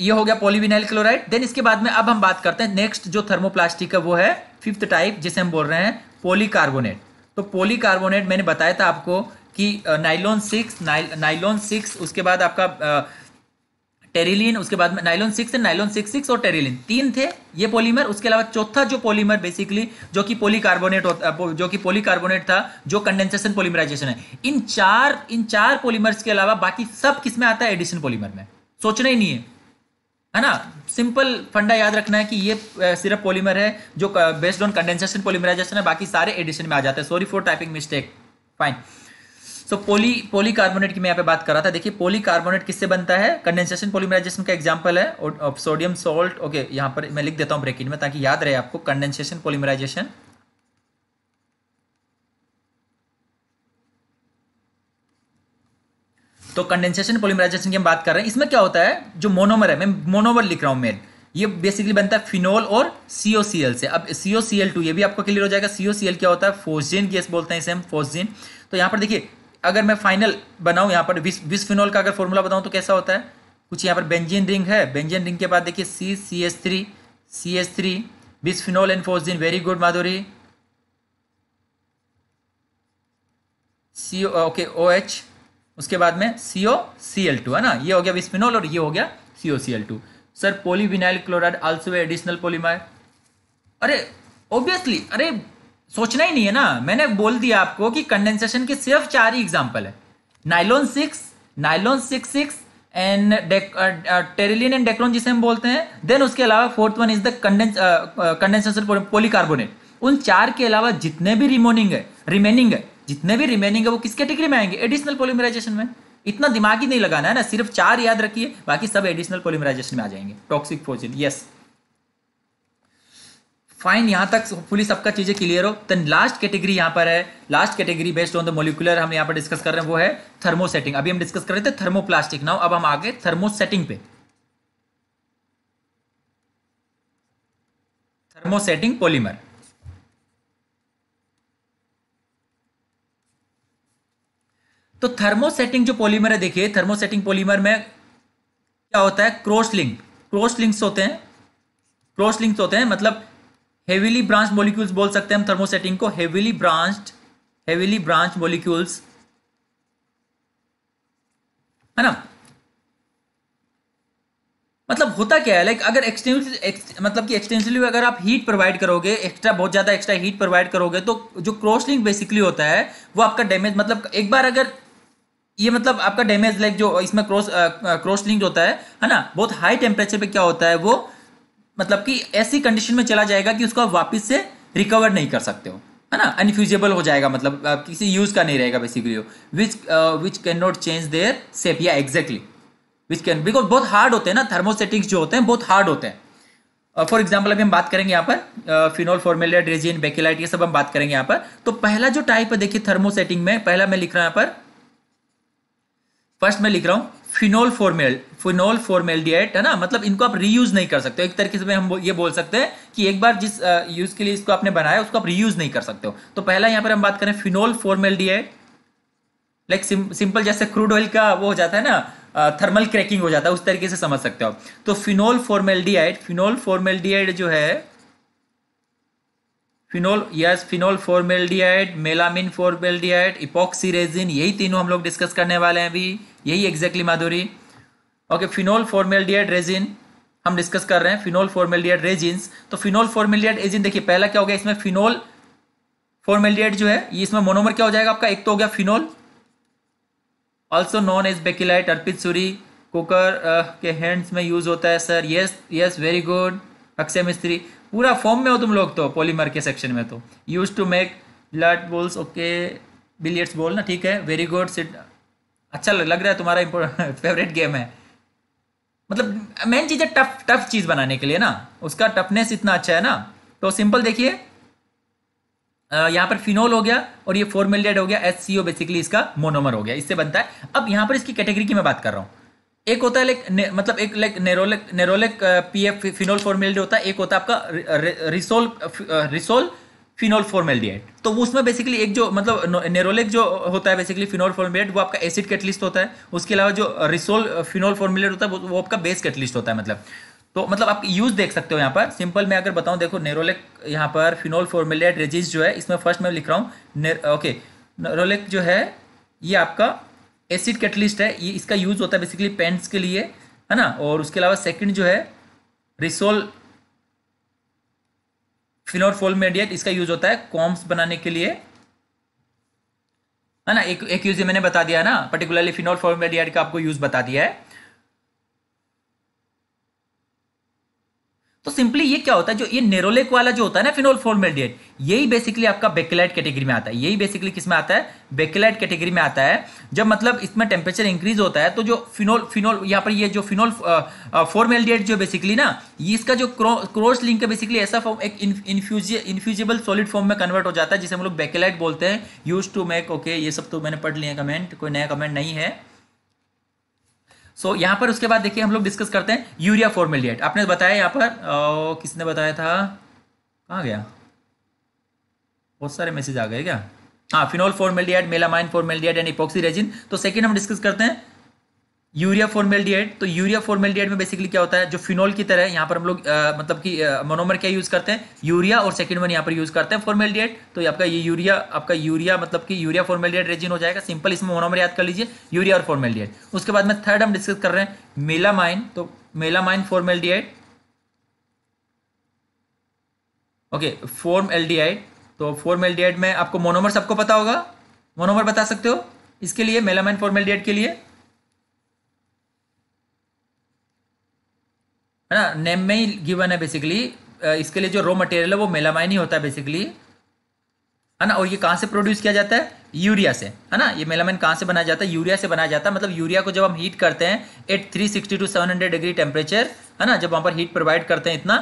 ये हो गया पॉलीविनाइल क्लोराइड देन इसके बाद में अब हम बात करते हैं नेक्स्ट जो थर्मोप्लास्टिक है वो है फिफ्थ टाइप जिसे हम बोल रहे हैं पोलीकार्बोनेट तो पोलीकार्बोनेट मैंने बताया था आपको कि नाइलॉन सिक्स नाइलॉन सिक्स उसके बाद आपका टेरिलिन उसके बाद में nylon six nylon six six और टेरिलिन तीन थे ये पॉलीमर उसके अलावा चौथा जो पॉलीमर बेसिकली जो कि पॉलीकार्बोनेट जो कि पॉलीकार्बोनेट था जो कंडेंसेशन पॉलीमराइजेशन है इन चार इन चार पॉलीमर्स के अलावा बाकी सब किस में आता है एडिशन पॉलीमर में सोचना ही नहीं है है ना सिंपल फंडा याद रखना है कि ये सिर्फ पॉलीमर है जो बेस्ड ऑन कंडेंसेशन पॉलीमराइजेशन है बाकी सारे एडिशन में आ जाते हैं sorry for typing mistake fine so poly polycarbonate की मैं यहाँ पे बात कर रहा था देखिए पोलीकार्बोनेट किससे बनता है कंडेंसेशन पोलीमराइजेशन का एग्जांपल है और सोडियम सॉल्ट ओके यहाँ पर मैं लिख देता हूँ ब्रेकिट में ताकि याद रहे आपको कंडेंसेशन पोलीमराइजेशन तो कंडेंसेशन पोलिमराइजेशन की हम बात कर रहे हैं इसमें क्या होता है जो मोनोमर है मैं मोनोमर लिख रहा हूँ मेन ये बेसिकली बनता है फिनोल और सी से अब सी ये भी आपको क्लियर हो जाएगा सी क्या होता है फोजिन गैस बोलते हैं इसे हम फोजिन तो यहाँ पर देखिए अगर मैं फाइनल बनाऊँ यहाँ पर विस विस का अगर फॉर्मूला बताऊँ तो कैसा होता है कुछ यहाँ पर बेंजिन रिंग है बेंजिन रिंग के बाद देखिए C C S three C S three bisphenol and phosgene very good Madhuri C okay O H उसके बाद में सी ओ सी एल टू है ना ये हो गया विस्फिनोल और ये हो गया C O C L two sir polyvinyl chloride also additional polymer अरे ऑब्वियसली अरे सोचना ही नहीं है ना मैंने बोल दिया आपको कि कंडेंसेशन के सिर्फ चार ही एग्जाम्पल है nylon six nylon six six and terylene and dacron जिसे हम बोलते हैं देन उसके अलावा fourth one is the condensation polycarbonate उन चार के अलावा जितने भी रिमोनिंग है रिमेनिंग है जितने भी रिमेनिंग है वो किस कैटेगरी में आएंगे एडिशनल पोलिमराइजेशन में इतना दिमाग ही नहीं लगाना है ना सिर्फ चार याद रखिए बाकी सब एडिशनल पोलिमराइजेशन में आ जाएंगे टॉक्सिक फोजिन यस फाइन यहाँ तक फुली सबका चीज़ें क्लियर हो तो लास्ट कैटेगरी यहाँ पर है last category based on the molecular हम यहाँ पर डिस्कस कर रहे हैं वो है थर्मोसेटिंग अभी हम डिस्कस कर रहे थे थर्मोप्लास्टिक नाउ अब हम आगे थर्मोसेटिंग पे थर्मोसेटिंग पॉलीमर तो थर्मोसेटिंग जो पॉलीमर है देखिए थर्मोसेटिंग पॉलीमर में क्या होता है क्रोस लिंक क्रोस लिंक्स होते हैं क्रोस लिंक्स होते हैं मतलब हेविली ब्रांच मोलिक्यूल्स बोल सकते हैं हम थर्मोसेटिंग को heavily branch heavily branch molecules है ना मतलब होता क्या है लाइक अगर एक्सटेंसिव मतलब कि एक्सटेंसिवली अगर आप हीट प्रोवाइड करोगे एक्स्ट्रा बहुत ज़्यादा एक्स्ट्रा हीट प्रोवाइड करोगे तो जो क्रॉसलिंक बेसिकली होता है वो आपका डैमेज मतलब एक बार अगर ये मतलब आपका डैमेज लाइक जो इसमें क्रॉस क्रॉस होता है है ना बहुत हाई टेम्परेचर पे क्या होता है वो मतलब कि ऐसी कंडीशन में चला जाएगा कि उसको आप वापिस से रिकवर नहीं कर सकते हो है ना अनफ्यूजेबल हो जाएगा मतलब किसी यूज का नहीं रहेगा basically which which can not change their shape या एग्जैक्टली विच कैन बिकॉज बहुत हार्ड होते हैं ना थर्मोसेटिक्स जो होते हैं बहुत हार्ड होते हैं फॉर एग्जाम्पल अभी हम बात करेंगे यहाँ पर फिनोल फॉर्मेलिया ड्रेजिन बेकेलाइट ये सब हम बात करेंगे यहाँ पर तो पहला जो टाइप है देखिए थर्मोसेटिंग में पहला मैं लिख रहा हूँ यहाँ पर फर्स्ट मैं लिख रहा हूँ फिनोल फॉर्मेल फिनोल फॉर्मेल्डिएट है ना मतलब इनको आप रीयूज नहीं कर सकते हो एक तरीके से हम ये बोल सकते हैं कि एक बार जिस यूज के लिए इसको आपने बनाया उसको आप रीयूज नहीं कर सकते हो तो पहला यहाँ पर हम बात करें फिनोल फॉर्मेल्डिएट लाइक सिंपल जैसे क्रूड ऑयल का वो हो जाता है ना थर्मल क्रैकिंग हो जाता है उस तरीके से समझ सकते हो तो फिनोल फॉर्मेल्डिहाइड फिनोल फॉर्मेल जो है phenol yes phenol formaldehyde melamine formaldehyde epoxy resin यही तीनों हम लोग डिस्कस करने वाले हैं अभी यही exactly Madhuri okay phenol formaldehyde resin हम डिस्कस कर रहे हैं फिनोल फॉर्मेल्डिहाइड रेजिन्स तो फिनोल फॉर्मेल्डिहाइड रेजिन देखिए पहला क्या हो गया इसमें फिनोल फॉर्मेल्डिहाइड जो है ये इसमें मोनोमर क्या हो जाएगा आपका एक तो हो गया phenol also known as bakelite Arpit Suri cooker uh, के हैंड्स में यूज होता है sir yes yes very good Akshay Mistry पूरा फॉर्म में हो तुम लोग तो पॉलीमर के सेक्शन में तो use to make billiard balls okay billiards बोल ना ठीक है वेरी गुड सिट अच्छा लग रहा है तुम्हारा फेवरेट गेम है मतलब मेन चीज़ है टफ टफ चीज़ बनाने के लिए ना उसका टफनेस इतना अच्छा है ना तो सिंपल देखिए यहाँ पर फिनोल हो गया और ये फोर हो गया एस बेसिकली इसका मोनोमर हो गया इससे बनता है अब यहाँ पर इसकी कैटेगरी की मैं बात कर रहा हूँ एक होता है लाइक मतलब एक like Nerolac Nerolac PF phenol formaldehyde होता है एक होता है आपका रिसोल रिसोल फिनोल फॉर्मेलिडेट तो उसमें बेसिकली एक जो मतलब नेरोलिक जो होता है बेसिकली फिनोल फॉर्मेलिडेट वो आपका एसिड कैटलिस्ट होता है उसके अलावा जो रिसोल फिनोल फॉर्मेलिडेट होता है वो आपका बेस कैटलिस्ट होता है मतलब तो मतलब आप यूज देख सकते हो यहाँ पर सिंपल मैं अगर बताऊँ देखो नेरोलिक यहाँ पर फिनोल फॉर्मेलिडेट रेजिस्ट जो है इसमें फर्स्ट मैं लिख रहा हूँ ओके नेरोलिक जो है ये आपका एसिड कैटलिस्ट है ये इसका यूज होता है बेसिकली पेंट्स के लिए है ना और उसके अलावा सेकंड जो है रिसोल फिनोरफोल मेडिएट इसका यूज होता है कॉम्स बनाने के लिए है ना एक एक यूज मैंने बता दिया ना पर्टिकुलरली फिनोरफोल मेडिएट का आपको यूज बता दिया है तो सिंपली ये क्या होता है जो ये नेरोलेक वाला जो होता है ना फिनोल फॉर्मेल्डिएट यही बेसिकली आपका बेकेलाइट कैटेगरी में आता है यही बेसिकली किसमें आता है बेकेलाइट कैटेगरी में आता है जब मतलब इसमें टेम्परेचर इंक्रीज होता है तो जो फिनोल फिनोल यहाँ पर ये जो फिनोल फॉर्मेल्डिएट जो बेसिकली ना इसका जो क्रोस लिंक है बेसिकली ऐसा फॉर्म एक इन्फ्यूजेबल सॉलिड फॉर्म में कन्वर्ट हो जाता है जिसे हम लोग बेकेलाइट बोलते हैं यूज टू मेक ओके ये सब तो मैंने पढ़ लिया कमेंट कोई नया कमेंट नहीं है सो so, यहाँ पर उसके बाद देखिए हम लोग डिस्कस करते हैं यूरिया फॉर्मेलिएट आपने बताया यहाँ पर ओ, किसने बताया था कहाँ गया बहुत सारे मैसेज आ गए क्या हाँ phenol formaldehyde melamine formaldehyde and epoxy resin तो सेकेंड हम डिस्कस करते हैं यूरिया फॉर्मेल तो यूरिया फॉर्मेल में बेसिकली क्या होता है जो फिनोल की तरह यहाँ पर हम लोग मतलब कि मोनोमर क्या यूज़ करते हैं यूरिया और सेकंड वन यहाँ पर यूज़ करते हैं फॉर्मेल तो ये आपका ये यूरिया आपका यूरिया मतलब कि यूरिया फॉर्मेल रेजिन हो जाएगा सिंपल इसमें मोनोमर याद कर लीजिए यूरिया और फॉर्मेल उसके बाद में थर्ड हम डिस्कस कर रहे हैं मेलामाइन तो melamine formaldehyde okay formal तो फॉर्म एल में आपको मोनोमर सबको पता होगा मोनोमर बता सकते हो इसके लिए मेलामाइन फॉर्मेल के लिए है ना नेम में ही गिवन है बेसिकली इसके लिए जो रॉ मटेरियल है वो मेलामाइन ही होता है बेसिकली है ना और ये कहाँ से प्रोड्यूस किया जाता है यूरिया से है ना ये मेलामाइन कहाँ से बनाया जाता है यूरिया से बनाया जाता है मतलब यूरिया को जब हम हीट करते हैं at three sixty two seven hundred degree temperature है ना जब वहाँ पर हीट प्रोवाइड करते हैं इतना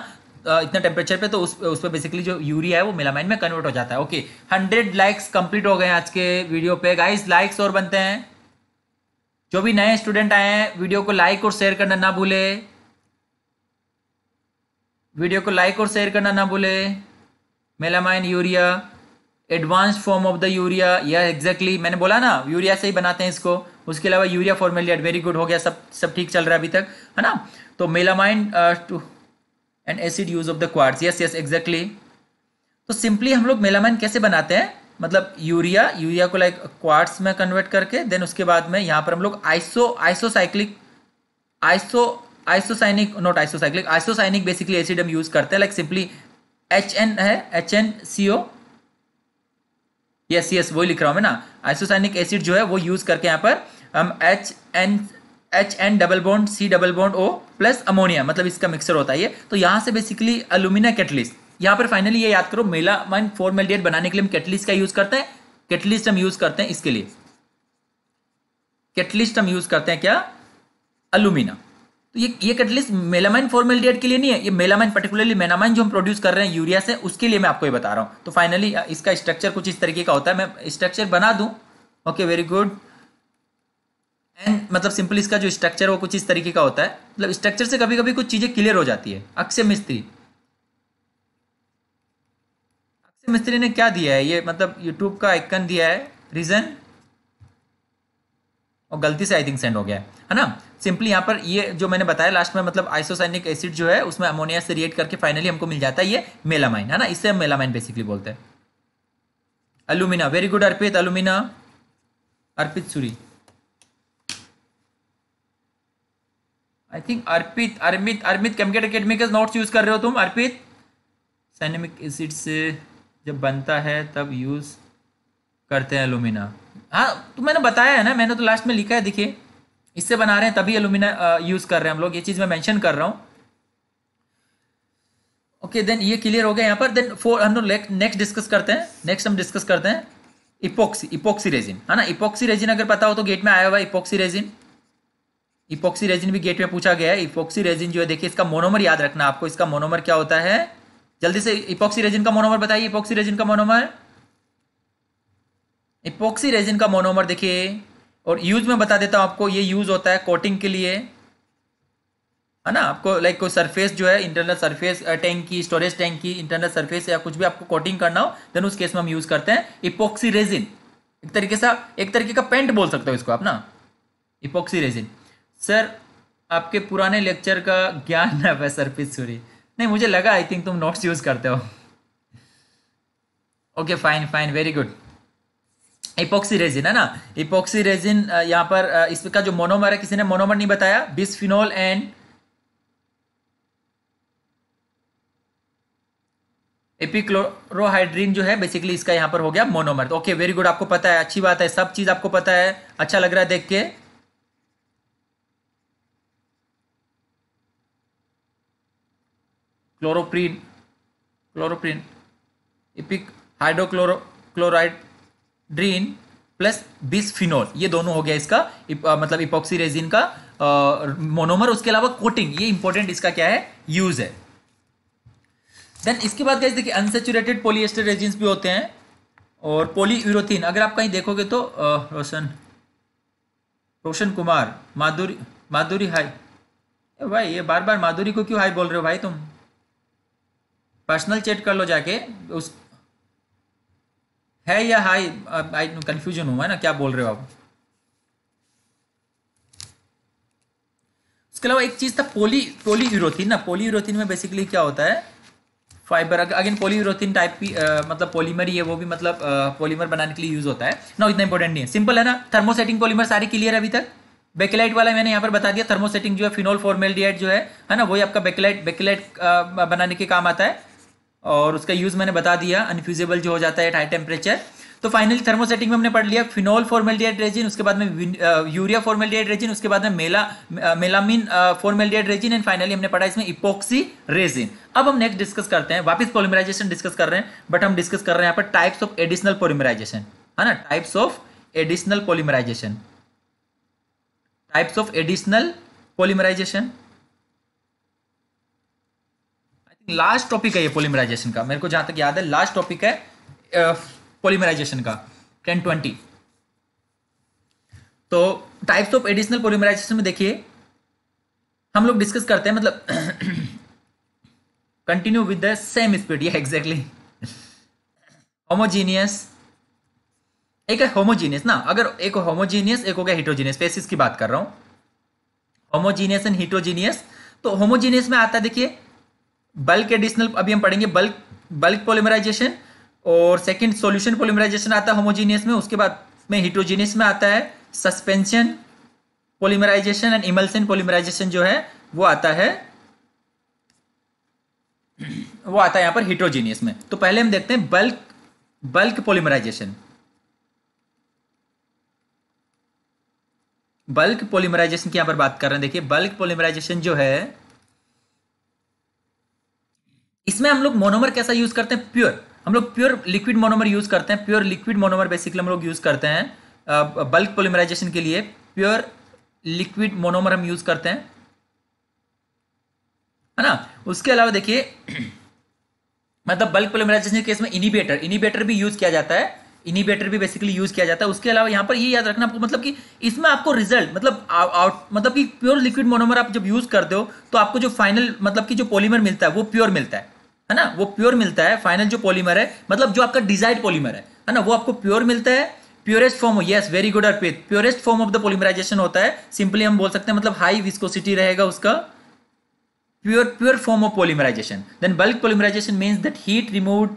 इतना टेम्परेचर पे तो उस उस पर बेसिकली जो यूरिया है वो मेलामाइन में कन्वर्ट हो जाता है ओके हंड्रेड लाइक्स कंप्लीट हो गए आज के वीडियो पे गाइस लाइक्स और बनते हैं जो भी नए स्टूडेंट आए हैं वीडियो को लाइक और शेयर करना ना भूले वीडियो को लाइक और शेयर करना ना भूले melamine urea advance form of the urea या एग्जैक्टली मैंने बोला ना यूरिया से ही बनाते हैं इसको उसके अलावा यूरिया फॉर्मेलियड वेरी गुड हो गया सब सब ठीक चल रहा है अभी तक है ना तो melamine to and acid use of the quartz yes yes exactly तो सिंपली हम लोग मेलामाइन कैसे बनाते हैं मतलब यूरिया यूरिया को लाइक क्वार्ट्स में कन्वर्ट करके देन उसके बाद में यहाँ पर हम लोग iso isocyclic iso isocyanic not isocyclic isocyanic basically acid हम यूज करते हैं लाइक सिंपली एच एन है H N C O yes yes वही लिख रहा हूं मैं ना आइसोसाइनिक एसिड जो है वो यूज करके यहां पर हम H N H N double bond C double bond O plus ammonia मतलब इसका मिक्सर होता है ये तो यहां से बेसिकली अलूमिना कैटलिस्ट यहां पर फाइनली ये याद करो मेला माइन फोर मेलडियट बनाने के लिए हम कैटलिस्ट का यूज करते हैं कैटलिस्ट हम यूज करते हैं इसके लिए कैटलिस्ट हम यूज करते हैं क्या अलूमिना तो ये ये कैटलिस्ट मेलामाइन फॉर्मेलिडेट के लिए नहीं है ये मेलामाइन पर्टिकुलरली मेलामाइन जो हम प्रोड्यूस कर रहे हैं यूरिया से उसके लिए मैं आपको ये बता रहा हूँ तो फाइनली इसका स्ट्रक्चर कुछ इस तरीके का होता है मैं स्ट्रक्चर बना दूँ ओके वेरी गुड एंड मतलब सिंपल इसका जो स्ट्रक्चर वो कुछ इस तरीके का होता है मतलब स्ट्रक्चर से कभी कभी कुछ चीज़ें क्लियर हो जाती है अक्षय मिस्त्री अक्षय मिस्त्री ने क्या दिया है ये मतलब यूट्यूब का आइकन दिया है रीज़न और गलती से आई थिंक सेंड हो गया है ना सिंपली यहाँ पर ये जो मैंने बताया लास्ट में मतलब आइसोसाइनिक एसिड जो है उसमें अमोनिया से रिएट करके फाइनली हमको मिल जाता है ये मेलामाइन है ना इससे हम मेलामाइन बेसिकली बोलते हैं alumina very good Arpit alumina Arpit Suri I think Arpit Armit Armit chemical academy के नोट्स यूज कर रहे हो तुम अर्पित सैनिमिक एसिड से जब बनता है तब यूज करते हैं एलुमिना हाँ तो मैंने बताया है ना मैंने तो लास्ट में लिखा है देखिए इससे बना रहे हैं तभी एलुमिना यूज़ कर रहे हैं हम लोग ये चीज़ मैं मेंशन कर रहा हूँ ओके देन ये क्लियर हो गया यहाँ पर देन फोर हम लोग नेक्स्ट डिस्कस करते हैं नेक्स्ट हम डिस्कस करते हैं इपोक्सी इपोक्सी रेजिन है ना इपोक्सी रेजिन अगर पता हो तो गेट में आया हुआ इपोक्सी रेजिन इपोक्सी रेजिन भी गेट में पूछा गया है इपोक्सी रेजिन जो है देखिए इसका मोनोमर याद रखना आपको इसका मोनोमर क्या होता है जल्दी से इपोक्सी रेजिन का मोनोमर बताइए इपोक्सी रेजिन का मोनोमर इपोक्सी रेजिन का मोनोमर देखिए और यूज में बता देता हूँ आपको ये यूज होता है कोटिंग के लिए है ना आपको लाइक कोई सरफेस जो है इंटरनल सरफेस टैंक की स्टोरेज टैंक की इंटरनल सरफेस या कुछ भी आपको कोटिंग करना हो देन उस केस में हम यूज करते हैं इपोक्सी रेजिन एक तरीके से एक तरीके का पेंट बोल सकते हो इसको आप ना इपोक्सी रेजिन सर आपके पुराने लेक्चर का ज्ञान है सरफेस सूरी नहीं मुझे लगा आई थिंक तुम नोट्स यूज करते हो okay fine fine very good epoxy resin है ना इपोक्सी रेजिन uh, यहाँ पर uh, इसका जो मोनोमर है किसी ने मोनोमर नहीं बताया बिस्फिनोल एंड एपिक्लोरोहाइड्रीन जो है बेसिकली इसका यहां पर हो गया मोनोमर तो ओके वेरी गुड आपको पता है अच्छी बात है सब चीज आपको पता है अच्छा लग रहा है देख के chloroprene chloroprene epic hydrochloro chloride ड्रीन प्लस बिसफिनोल ये दोनों हो गया इसका इप, आ, मतलब इपॉक्सी रेजिन का मोनोमर उसके अलावा कोटिंग ये इंपॉर्टेंट इसका क्या है यूज है देन इसके बाद कैसे देखिए अनसेचुरेटेड पोलिएस्टर रेजिन भी होते हैं और पोली यूरोथीन अगर आप कहीं देखोगे तो रोशन रोशन कुमार माधुरी माधुरी हाई भाई ये बार बार माधुरी को क्यों हाई बोल रहे हो भाई तुम पर्सनल चेट कर लो जाके उस है या हाई आई कंफ्यूजन हुआ है ना क्या बोल रहे हो आप उसके अलावा एक चीज था पोली पोली यूरोथिन ना पोली यूरोथिन में बेसिकली क्या होता है fibre again poly urethane type की मतलब पॉलीमर ही है वो भी मतलब पॉलीमर बनाने के लिए यूज होता है ना इतना इंपॉर्टेंट नहीं है सिंपल है ना थर्मोसेटिंग पॉलीमर सारी क्लियर अभी तक बेकेलाइट वाला मैंने यहाँ पर बता दिया थर्मोसेटिंग जो है फिनोल फॉर्मेलडिहाइड जो है है ना वही आपका बेकेलाइट बेकेलाइट बनाने के काम आता है और उसका यूज़ मैंने बता दिया अनफ्यूजेबल जो हो जाता है एट हाई टेम्परेचर तो फाइनली थर्मोसेटिंग में हमने पढ़ लिया फिनोल फॉर्मेल रेजिन उसके बाद में यूरिया फॉर्मेल रेजिन उसके बाद में मेला melamine formal resin and finally हमने पढ़ा इसमें इपोक्सी रेजिन अब हम नेक्स्ट डिस्कस करते हैं वापस पोलिमराइजेशन डिस्कस कर रहे हैं बट हम डिस्कस कर रहे हैं यहाँ पर टाइप्स ऑफ एडिशनल पोलिमराइजेशन है ना types of additional polymerisation types of additional polymerisation last topic है ये पोलीमराइजेशन का मेरे को जहां तक याद है लास्ट टॉपिक है पोलीमराइजेशन का टेन ट्वेंटी तो टाइप्स ऑफ एडिशनल पोलीमराइजेशन में देखिए हम लोग डिस्कस करते हैं मतलब continue with the same speed या एग्जैक्टली होमोजीनियस एक है होमोजीनियस ना अगर एक होमोजीनियस एक हो गया हिटोजीनियस फेसिस की बात कर रहा हूं होमोजीनियस एंड हिटोजीनियस तो होमोजीनियस में आता है देखिए बल्क एडिशनल अभी हम पढ़ेंगे बल्क बल्क पोलिमराइजेशन और सेकंड सॉल्यूशन पोलिमराइजेशन आता है होमोजीनियस में उसके बाद में हिटोजीनियस में आता है suspension polymerization and emulsion polymerization जो है वो आता है वो आता है यहां पर हिटोजीनियस में तो पहले हम देखते हैं bulk bulk polymerization bulk polymerization की यहां पर बात कर रहे हैं देखिए बल्क पोलिमराइजेशन जो है इसमें हम लोग मोनोमर कैसा यूज करते हैं प्योर हम लोग प्योर लिक्विड मोनोमर यूज करते हैं प्योर लिक्विड मोनोमर बेसिकली हम लोग यूज करते हैं बल्क पोलिमराइजेशन के लिए प्योर लिक्विड मोनोमर हम यूज करते हैं है ना उसके अलावा देखिए मतलब बल्क पोलिमराइजेशन के केस में इनिबेटर इनिबेटर भी यूज किया जाता है इनिबेटर भी बेसिकली यूज किया जाता है उसके अलावा यहाँ पर ये याद रखना आपको मतलब कि इसमें आपको रिजल्ट मतलब आउट मतलब कि प्योर लिक्विड मोनोमर आप जब यूज करते हो तो आपको जो फाइनल मतलब कि जो पॉलीमर मिलता है वो प्योर मिलता है है ना वो प्योर मिलता है फाइनल जो पॉलीमर है मतलब जो आपका डिजाइड पॉलीमर है है ना वो आपको प्योर मिलता है purest form yes very good Arpit purest form of the polymerization होता है सिंपली हम बोल सकते हैं मतलब हाई विस्कोसिटी रहेगा उसका pure pure form of polymerization then bulk polymerization means that heat remove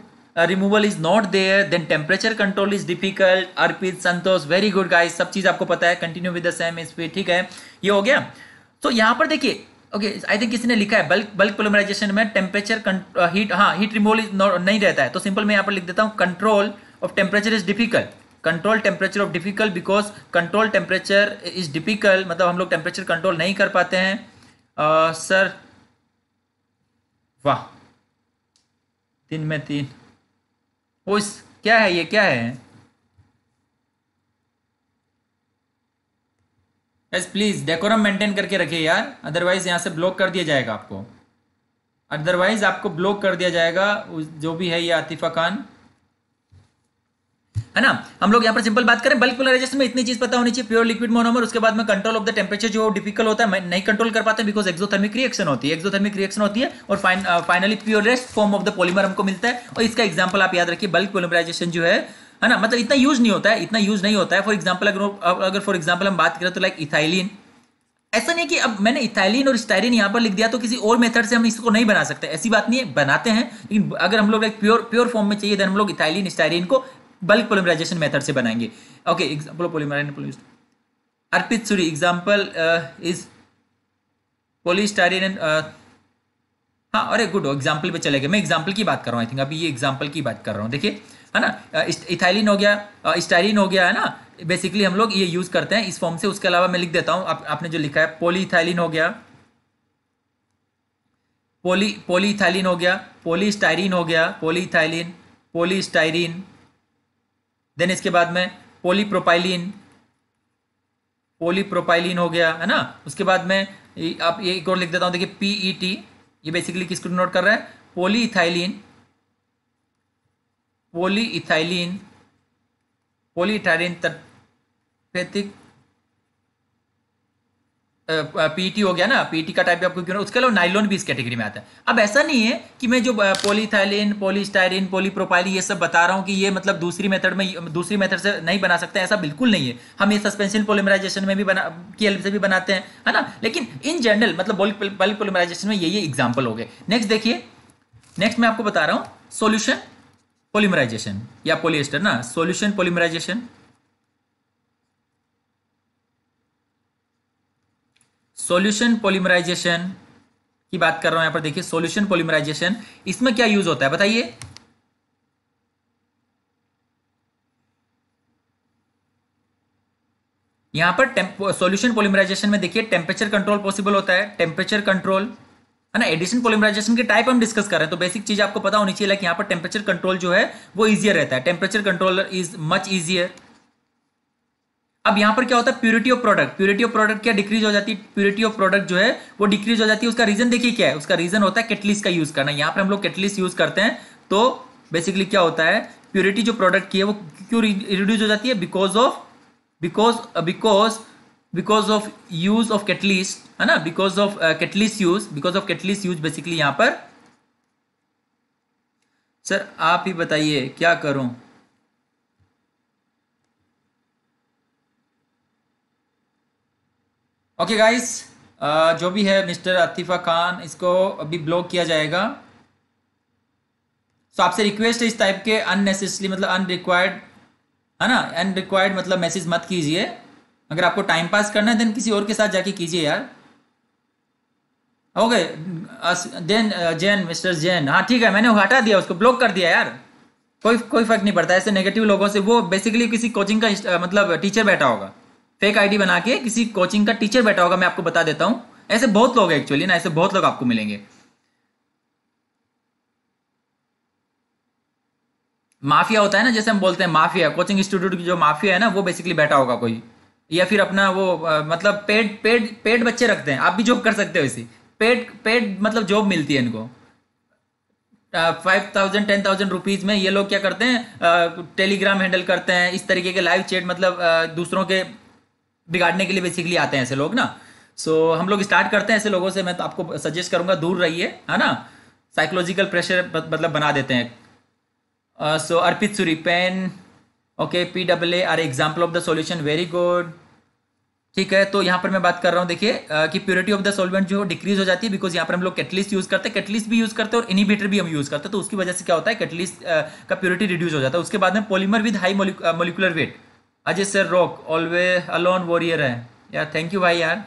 removal is not there then temperature control is difficult Arpit Santosh very good guys सब चीज़ आपको पता है कंटिन्यू विद द सेम इस ठीक है ये हो गया तो so, यहाँ पर देखिए ओके आई थिंक किसी ने लिखा है बल्क बल्क पोलमराइजेशन में टेम्परेचर हीट uh, हाँ हीट रिमूवल इज नहीं रहता है तो सिंपल मैं यहाँ पर लिख देता हूँ control of temperature is difficult control temperature of difficult because control temperature is difficult मतलब हम लोग टेम्परेचर कंट्रोल नहीं कर पाते हैं सर uh, वाह तीन में तीन वो इस क्या है ये क्या है यस प्लीज़ डेकोरम मेंटेन करके रखिए यार अदरवाइज़ यहाँ से ब्लॉक कर दिया जाएगा आपको अदरवाइज़ आपको ब्लॉक कर दिया जाएगा जो भी है ये आतिफा खान है ना हम लोग यहाँ पर सिंपल बात करें बल्क पोलराइजेशन में इतनी चीज पता होनी चाहिए प्योर लिक्विड मोनोमर उसके बाद में कंट्रोल ऑफ द टेम्परेचर जो डिफिकल्ट होता है मैं नहीं कंट्रोल कर पाते बिकॉज एक्सोथर्मिक रिएक्शन होती है एक्सोथर्मिक रिएक्शन होती है और finally purest form of the polymer हमको मिलता है और इसका एग्जाम्पल आप याद रखिए बल्क पोलराइजेशन जो है है ना मतलब इतना यूज नहीं होता है इतना यूज नहीं होता है फॉर एग्जाम्पल अगर अगर फॉर एग्जाम्पल हम बात करें तो लाइक इथाइलिन ऐसा नहीं कि अब मैंने इथाइलिन और स्टाइलिन यहाँ पर लिख दिया तो किसी और मेथड से हम इसको नहीं बना सकते ऐसी बात नहीं है बनाते हैं लेकिन अगर हम लोग लाइक प्योर प्योर फॉर्म में चाहिए देन हम लोग इथाइलिन स्टाइलिन को बल्क पोलिमराइजेशन मेथड से बनाएंगे okay example polymerize Arpit Suri example is polystyrene and हाँ अरे गुड एग्जाम्पल पे चले गए मैं एग्जाम्पल की बात कर रहा हूँ आई थिंक अभी ये एग्जाम्पल की बात कर रहा हूँ देखिए है ना uh, इथाइलिन हो गया स्टाइलिन uh, हो गया है ना बेसिकली हम लोग ये यूज़ करते हैं इस फॉर्म से उसके अलावा मैं लिख देता हूँ आप, आपने जो लिखा है पोलीथाइलिन हो गया पोली पोलीथाइलिन हो गया पोलीस्टाइरिन हो गया पोलीथाइलिन पोलीस्टाइरिन देन इसके बाद में पोलीप्रोपाइलिन पोलीप्रोपाइलिन हो गया है ना उसके बाद में आप ये एक और लिख देता हूँ देखिए पीईटी e ये बेसिकली किसको नोट कर रहा है पोलीइथाइलिन पोलीइथाइलिन पोलीइथाइलिन तटपैथिक पीटी हो गया ना पीटी का टाइप भी आपको क्यों उसके अलावा नाइलॉन भी इस कैटेगरी में आता है अब ऐसा नहीं है कि मैं जो पोलीथाइलिन पोलीस्टाइरिन पोलीप्रोपाइलिन ये सब बता रहा हूँ कि ये मतलब दूसरी मेथड में दूसरी मेथड से नहीं बना सकते ऐसा बिल्कुल नहीं है हम ये सस्पेंशन पोलिमराइजेशन में भी बना की हेल्प से भी बनाते हैं है ना लेकिन इन जनरल मतलब बल्क पोलिमराइजेशन में ये ये एग्जाम्पल हो गए नेक्स्ट देखिए नेक्स्ट मैं आपको बता रहा हूँ सोल्यूशन पोलिमराइजेशन या पोलिएस्टर ना सोल्यूशन पोलिमराइजेशन सॉल्यूशन पोलिमराइजेशन की बात कर रहा हूं यहां पर देखिए सॉल्यूशन पोलिमराइजेशन इसमें क्या यूज होता है बताइए यहां पर सॉल्यूशन पोलिमराइजेशन में देखिए टेम्परेचर कंट्रोल पॉसिबल होता है टेम्परेचर कंट्रोल है ना एडिशन पोलिमराइजेशन के टाइप हम डिस्कस कर रहे हैं तो बेसिक चीज आपको पता होनी चाहिए लाइक पर टेम्परेचर कंट्रोल जो है वो इजियर रहता है temperature control is much easier अब यहाँ पर क्या होता है purity of product purity of product क्या डिक्रीज हो जाती है प्योरिटी ऑफ प्रोडक्ट जो है वो डिक्रीज हो जाती है उसका रीजन देखिए क्या है उसका रीजन होता है केटलिस का यूज करना यहां पर हम लोग केटलिस यूज करते हैं तो बेसिकली क्या होता है प्योरिटी जो प्रोडक्ट की है वो क्यों रिड्यूज हो जाती है because of because because because of use of catalyst है ना because of catalyst use because of catalyst use basically यहां पर सर आप ही बताइए क्या करूं ओके okay गाइस uh, जो भी है मिस्टर अतीफ़ा खान इसको अभी ब्लॉक किया जाएगा सो so, आपसे रिक्वेस्ट है इस टाइप के अननेसेसरी मतलब अनरिक्वायर्ड है ना अनरिक्वायर्ड मतलब मैसेज मत कीजिए अगर आपको टाइम पास करना है देन किसी और के साथ जाके कीजिए यार okay then Jain mister Jain हाँ ठीक है मैंने हटा दिया उसको ब्लॉक कर दिया यार कोई कोई फर्क नहीं पड़ता ऐसे नेगेटिव लोगों से वो बेसिकली किसी कोचिंग का uh, मतलब टीचर बैठा होगा फेक आईडी बना के किसी कोचिंग का टीचर बैठा होगा मैं आपको बता देता हूं ऐसे बहुत लोग हैं एक्चुअली ना ऐसे बहुत लोग आपको मिलेंगे माफिया होता है ना जैसे हम बोलते हैं माफिया कोचिंग इंस्टीट्यूट की जो माफिया है ना वो बेसिकली बैठा होगा कोई या फिर अपना वो आ, मतलब पेड पेड पेड बच्चे रखते हैं आप भी जॉब कर सकते हो इसी पेड पेड मतलब जॉब मिलती है इनको five thousand ten thousand rupees में ये लोग क्या करते हैं टेलीग्राम हैंडल करते हैं इस तरीके के लाइव चैट मतलब आ, दूसरों के बिगाड़ने के लिए बेसिकली आते हैं ऐसे लोग ना सो so, हम लोग स्टार्ट करते हैं ऐसे लोगों से मैं तो आपको सजेस्ट करूंगा दूर रहिए है ना साइकोलॉजिकल प्रेशर मतलब बना देते हैं so uh, Arpit Suri pen okay P W A R example of the solution very good ठीक है तो यहाँ पर मैं बात कर रहा हूँ देखिए uh, कि प्योरिटी ऑफ द सॉल्वेंट जो है डिक्रीज हो जाती है बिकॉज यहाँ पर हम लोग कैटलिस्ट यूज करते हैं कैटलिस्ट भी यूज करते हैं और इनिबेटर भी हम यूज करते हैं तो उसकी वजह से क्या होता है कैटलिस्ट uh, का प्योरिटी रिड्यूस हो जाता है उसके बाद में polymer with high molecular weight Ajay sir rock always alone warrior है यार थैंक यू भाई यार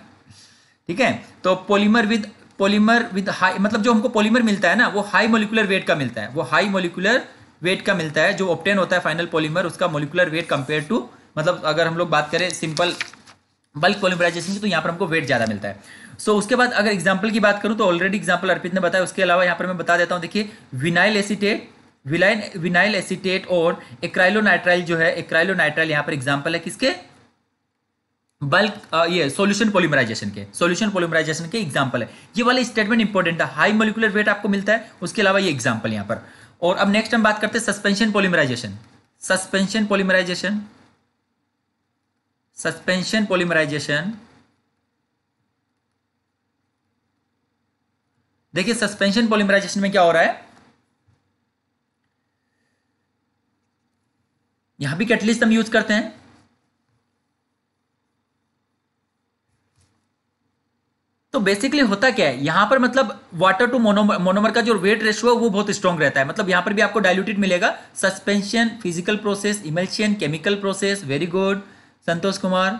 ठीक है तो polymer with polymer with high मतलब जो हमको पॉलीमर मिलता है ना वो हाई मोलिकुलर वेट का मिलता है वो हाई मोलिकुलर वेट का मिलता है जो ऑप्टेन होता है फाइनल पॉलीमर उसका मोलिकुलर वेट कंपेयर टू मतलब अगर हम लोग बात करें सिंपल बल्क पोलिमराइजेशन की तो यहाँ पर हमको वेट ज़्यादा मिलता है सो so, उसके बाद अगर एग्जाम्पल की बात करूँ तो ऑलरेडी एग्जाम्पल अर्पित ने बताया उसके अलावा यहाँ पर मैं बता देता हूँ देखिए विनाइल एसिटेट विलाइन विनाइल एसिटेट और एक्राइलोनाइट्राइल जो है एक्राइलोनाइट्राइल यहां पर एग्जाम्पल है किसके बल्क uh, ये सॉल्यूशन पोलिमराइजेशन के सॉल्यूशन पोलिमराइजेशन के एग्जाम्पल है ये वाले स्टेटमेंट इंपॉर्टेंट है हाई मोलिकुलर वेट आपको मिलता है उसके अलावा ये एग्जाम्पल यहां पर और अब नेक्स्ट हम बात करते हैं suspension polymerization suspension polymerization suspension polymerization देखिए सस्पेंशन पोलिमराइजेशन में क्या हो रहा है यहां भी कैटलिस्ट हम यूज करते हैं तो बेसिकली होता क्या है यहां पर मतलब वाटर टू मोनोमर मोनोमर का जो वेट रेशियो है वो बहुत स्ट्रॉन्ग रहता है मतलब यहां पर भी आपको डायल्यूटेड मिलेगा suspension physical process emulsion chemical process very good Santosh Kumar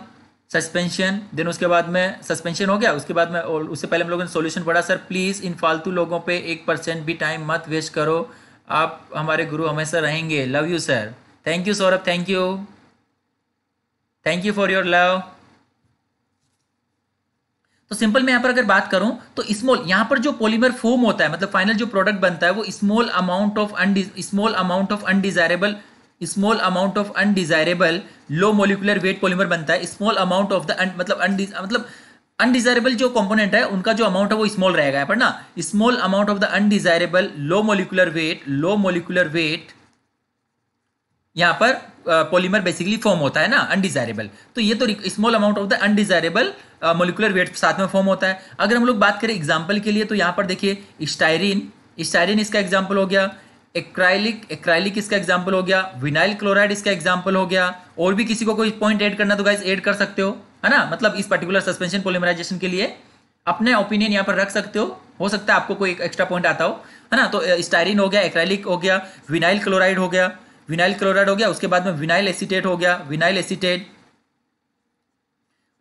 suspension then उसके बाद में सस्पेंशन हो गया उसके बाद में उससे पहले हम लोगों ने सोल्यूशन पढ़ा सर प्लीज़ इन फालतू लोगों पे एक परसेंट भी टाइम मत वेस्ट करो आप हमारे गुरु हमेशा रहेंगे love you sir thank you Saurabh thank you thank you for your love तो सिंपल मैं यहां पर अगर बात करूं तो स्मॉल यहां पर जो पॉलीमर फोम होता है मतलब फाइनल जो प्रोडक्ट बनता है वो small amount of small amount of undesirable small amount of undesirable low molecular weight polymer बनता है स्मॉल अमाउंट ऑफ द मतलब मतलब अनडिजायरेबल जो कंपोनेंट है उनका जो अमाउंट है वो स्मॉल रहेगा पर ना small amount of the undesirable low molecular weight low molecular weight यहाँ पर पॉलीमर बेसिकली फॉर्म होता है ना अनडिजायरेबल तो ये तो small amount of the undesirable molecular weight साथ में फॉर्म होता है अगर हम लोग बात करें एग्जाम्पल के लिए तो यहाँ पर देखिए स्टायरिन स्टायरिन इसका एग्जाम्पल हो गया एक्राइलिक एक्राइलिक इसका एग्जाम्पल हो गया विनाइल क्लोराइड इसका एग्जाम्पल हो गया और भी किसी को कोई पॉइंट ऐड करना तो गाइज ऐड कर सकते हो है ना मतलब इस पर्टिकुलर सस्पेंशन पोलिमराइजेशन के लिए अपने ओपिनियन यहाँ पर रख सकते हो हो सकता है आपको कोई एक्स्ट्रा पॉइंट आता हो है ना तो स्टायरिन हो गया एक्राइलिक हो गया विनाइल क्लोराइड हो गया विनाइल क्लोराइड हो गया उसके बाद में विनाइल एसिटेट हो गया विनाइल एसिटेट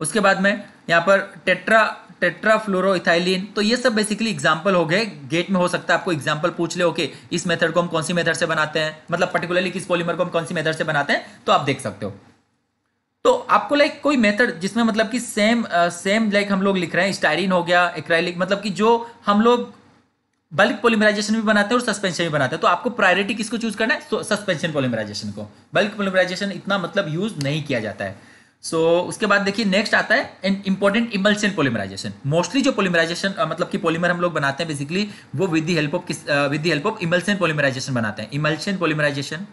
उसके बाद में यहां पर टेट्रा टेट्रा टेट्राफ्लोरोइथाइलिन तो ये सब बेसिकली एग्जाम्पल हो गए गेट में हो सकता है आपको एग्जाम्पल पूछ ले ओके okay, इस मेथड को हम कौन सी मेथड से बनाते हैं मतलब पर्टिकुलरली किस पॉलीमर को हम कौन सी मेथड से बनाते हैं तो आप देख सकते हो तो आपको लाइक कोई मेथड जिसमें मतलब कि सेम सेम लाइक हम लोग लिख रहे हैं स्टाइरिन हो गया एक्राइलिक मतलब कि जो हम लोग बल्क पोलिमराइजेशन भी बनाते हैं और सस्पेंशन भी बनाते हैं तो आपको प्रायोरिटी किसको चूज करना है सस्पेंशन पोलिमराइजेशन को बल्क पोलिमराइजेशन इतना मतलब यूज नहीं किया जाता है सो so, उसके बाद देखिए नेक्स्ट आता है an important emulsion polymerization mostly जो पोलिमराइजेशन मतलब कि पोलिमर हम लोग बनाते हैं बेसिकली वो विद दी हेल्प ऑफ किस with the help of emulsion polymerization बनाते हैं emulsion polymerization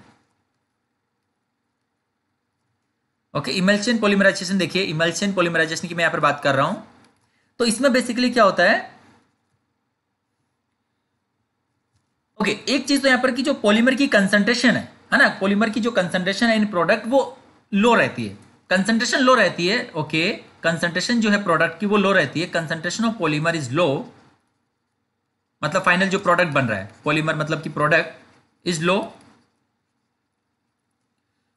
okay emulsion polymerization देखिए इमल्शन पोलिमराइजेशन की मैं यहाँ पर बात कर रहा हूं तो इसमें बेसिकली क्या होता है ओके okay, एक चीज तो यहाँ पर कि जो पॉलीमर की कंसंट्रेशन है है ना पॉलीमर की जो कंसंट्रेशन है इन प्रोडक्ट वो लो रहती है कंसंट्रेशन लो रहती है ओके okay, कंसंट्रेशन जो है प्रोडक्ट की वो लो रहती है concentration of polymer is low मतलब फाइनल जो प्रोडक्ट बन रहा है पॉलीमर मतलब कि प्रोडक्ट इज लो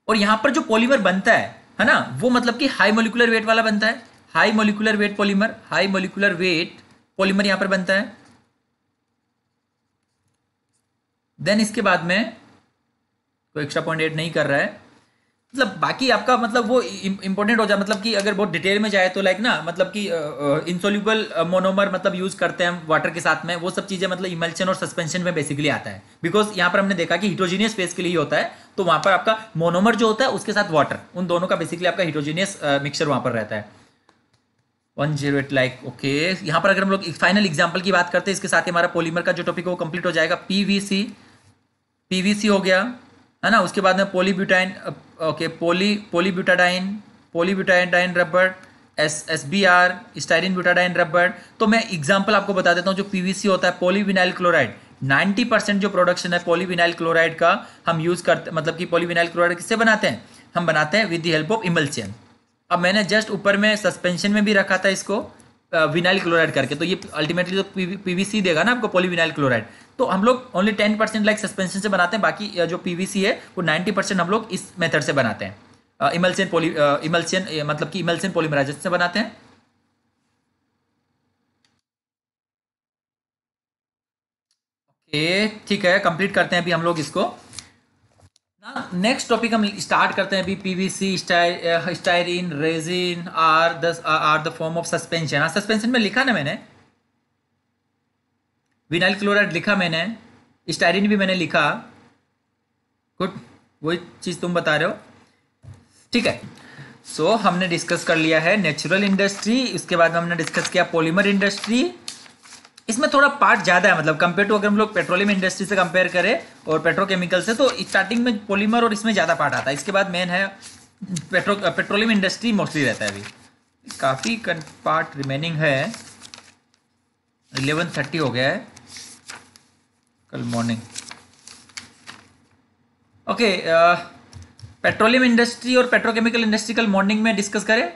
और यहां पर जो पॉलीमर बनता है है ना वो मतलब कि हाई मोलिकुलर वेट वाला बनता है high molecular weight polymer high molecular weight polymer यहां पर बनता है देन इसके बाद में कोई एक्स्ट्रा पॉइंट एड नहीं कर रहा है मतलब बाकी आपका मतलब वो इंपॉर्टेंट हो जाए मतलब कि अगर बहुत डिटेल में जाए तो लाइक ना मतलब कि इंसोल्यूबल मोनोमर मतलब यूज करते हैं हम वाटर के साथ में वो सब चीजें मतलब इमल्शन और सस्पेंशन में बेसिकली आता है बिकॉज यहाँ पर हमने देखा कि हिटोजीनियस फेस के लिए होता है तो वहां पर आपका मोनोमर जो होता है उसके साथ वाटर उन दोनों का बेसिकली आपका हिटोजीनियस मिक्सचर वहां पर रहता है one zero eight like okay यहाँ पर अगर हम लोग फाइनल एग्जाम्पल की बात करते हैं इसके साथ ही हमारा पोलीमर का जो टॉपिक है वो कंप्लीट हो जाएगा पीवीसी पीवीसी हो गया है ना उसके बाद में polybutene okay poly polybutadiene polybutadiene rubber S S B R styrene butadiene rubber तो मैं एग्जाम्पल आपको बता देता हूँ जो पीवीसी होता है पोलीविनाइल क्लोराइड 90 परसेंट जो प्रोडक्शन है पोलीविनाइल क्लोराइड का हम यूज़ करते मतलब कि पोलीविनाइल क्लोराइड किससे बनाते हैं हम बनाते हैं with the help of emulsion अब मैंने जस्ट ऊपर में सस्पेंशन में भी रखा था इसको विनाइल क्लोराइड करके तो ये अल्टीमेटली तो पीवीसी देगा ना आपको पोलीविनाइल क्लोराइड तो हम लोग only ten percent like suspension से बनाते हैं बाकी जो पीवीसी है वो नाइन्टी परसेंट हम लोग इस मेथड से बनाते हैं इमल्सियन पोली इमल्सियन मतलब कि इमल्सियन पोलीमराइज से बनाते हैं ओके ठीक है कंप्लीट करते हैं अभी हम लोग इसको नेक्स्ट टॉपिक हम स्टार्ट करते हैं अभी PVC styrene resin are the are the form of suspension suspension में लिखा ना मैंने विनाइल क्लोराइड लिखा मैंने स्टाइरिन भी मैंने लिखा गुड वही चीज़ तुम बता रहे हो ठीक है सो so, हमने डिस्कस कर लिया है नेचुरल इंडस्ट्री उसके बाद हमने डिस्कस किया पॉलीमर इंडस्ट्री इसमें थोड़ा पार्ट ज़्यादा है मतलब कंपेयर टू अगर हम लोग पेट्रोलियम इंडस्ट्री से कंपेयर करें और पेट्रोकेमिकल से तो स्टार्टिंग में पॉलीमर और इसमें ज़्यादा पार्ट आता है इसके बाद मेन है पेट्रो पेट्रोलियम इंडस्ट्री मोस्टली रहता है अभी काफ़ी पार्ट रिमेनिंग है इलेवन थर्टी हो गया है कल मॉर्निंग ओके पेट्रोलियम इंडस्ट्री और पेट्रोकेमिकल इंडस्ट्री कल मॉर्निंग में डिस्कस करें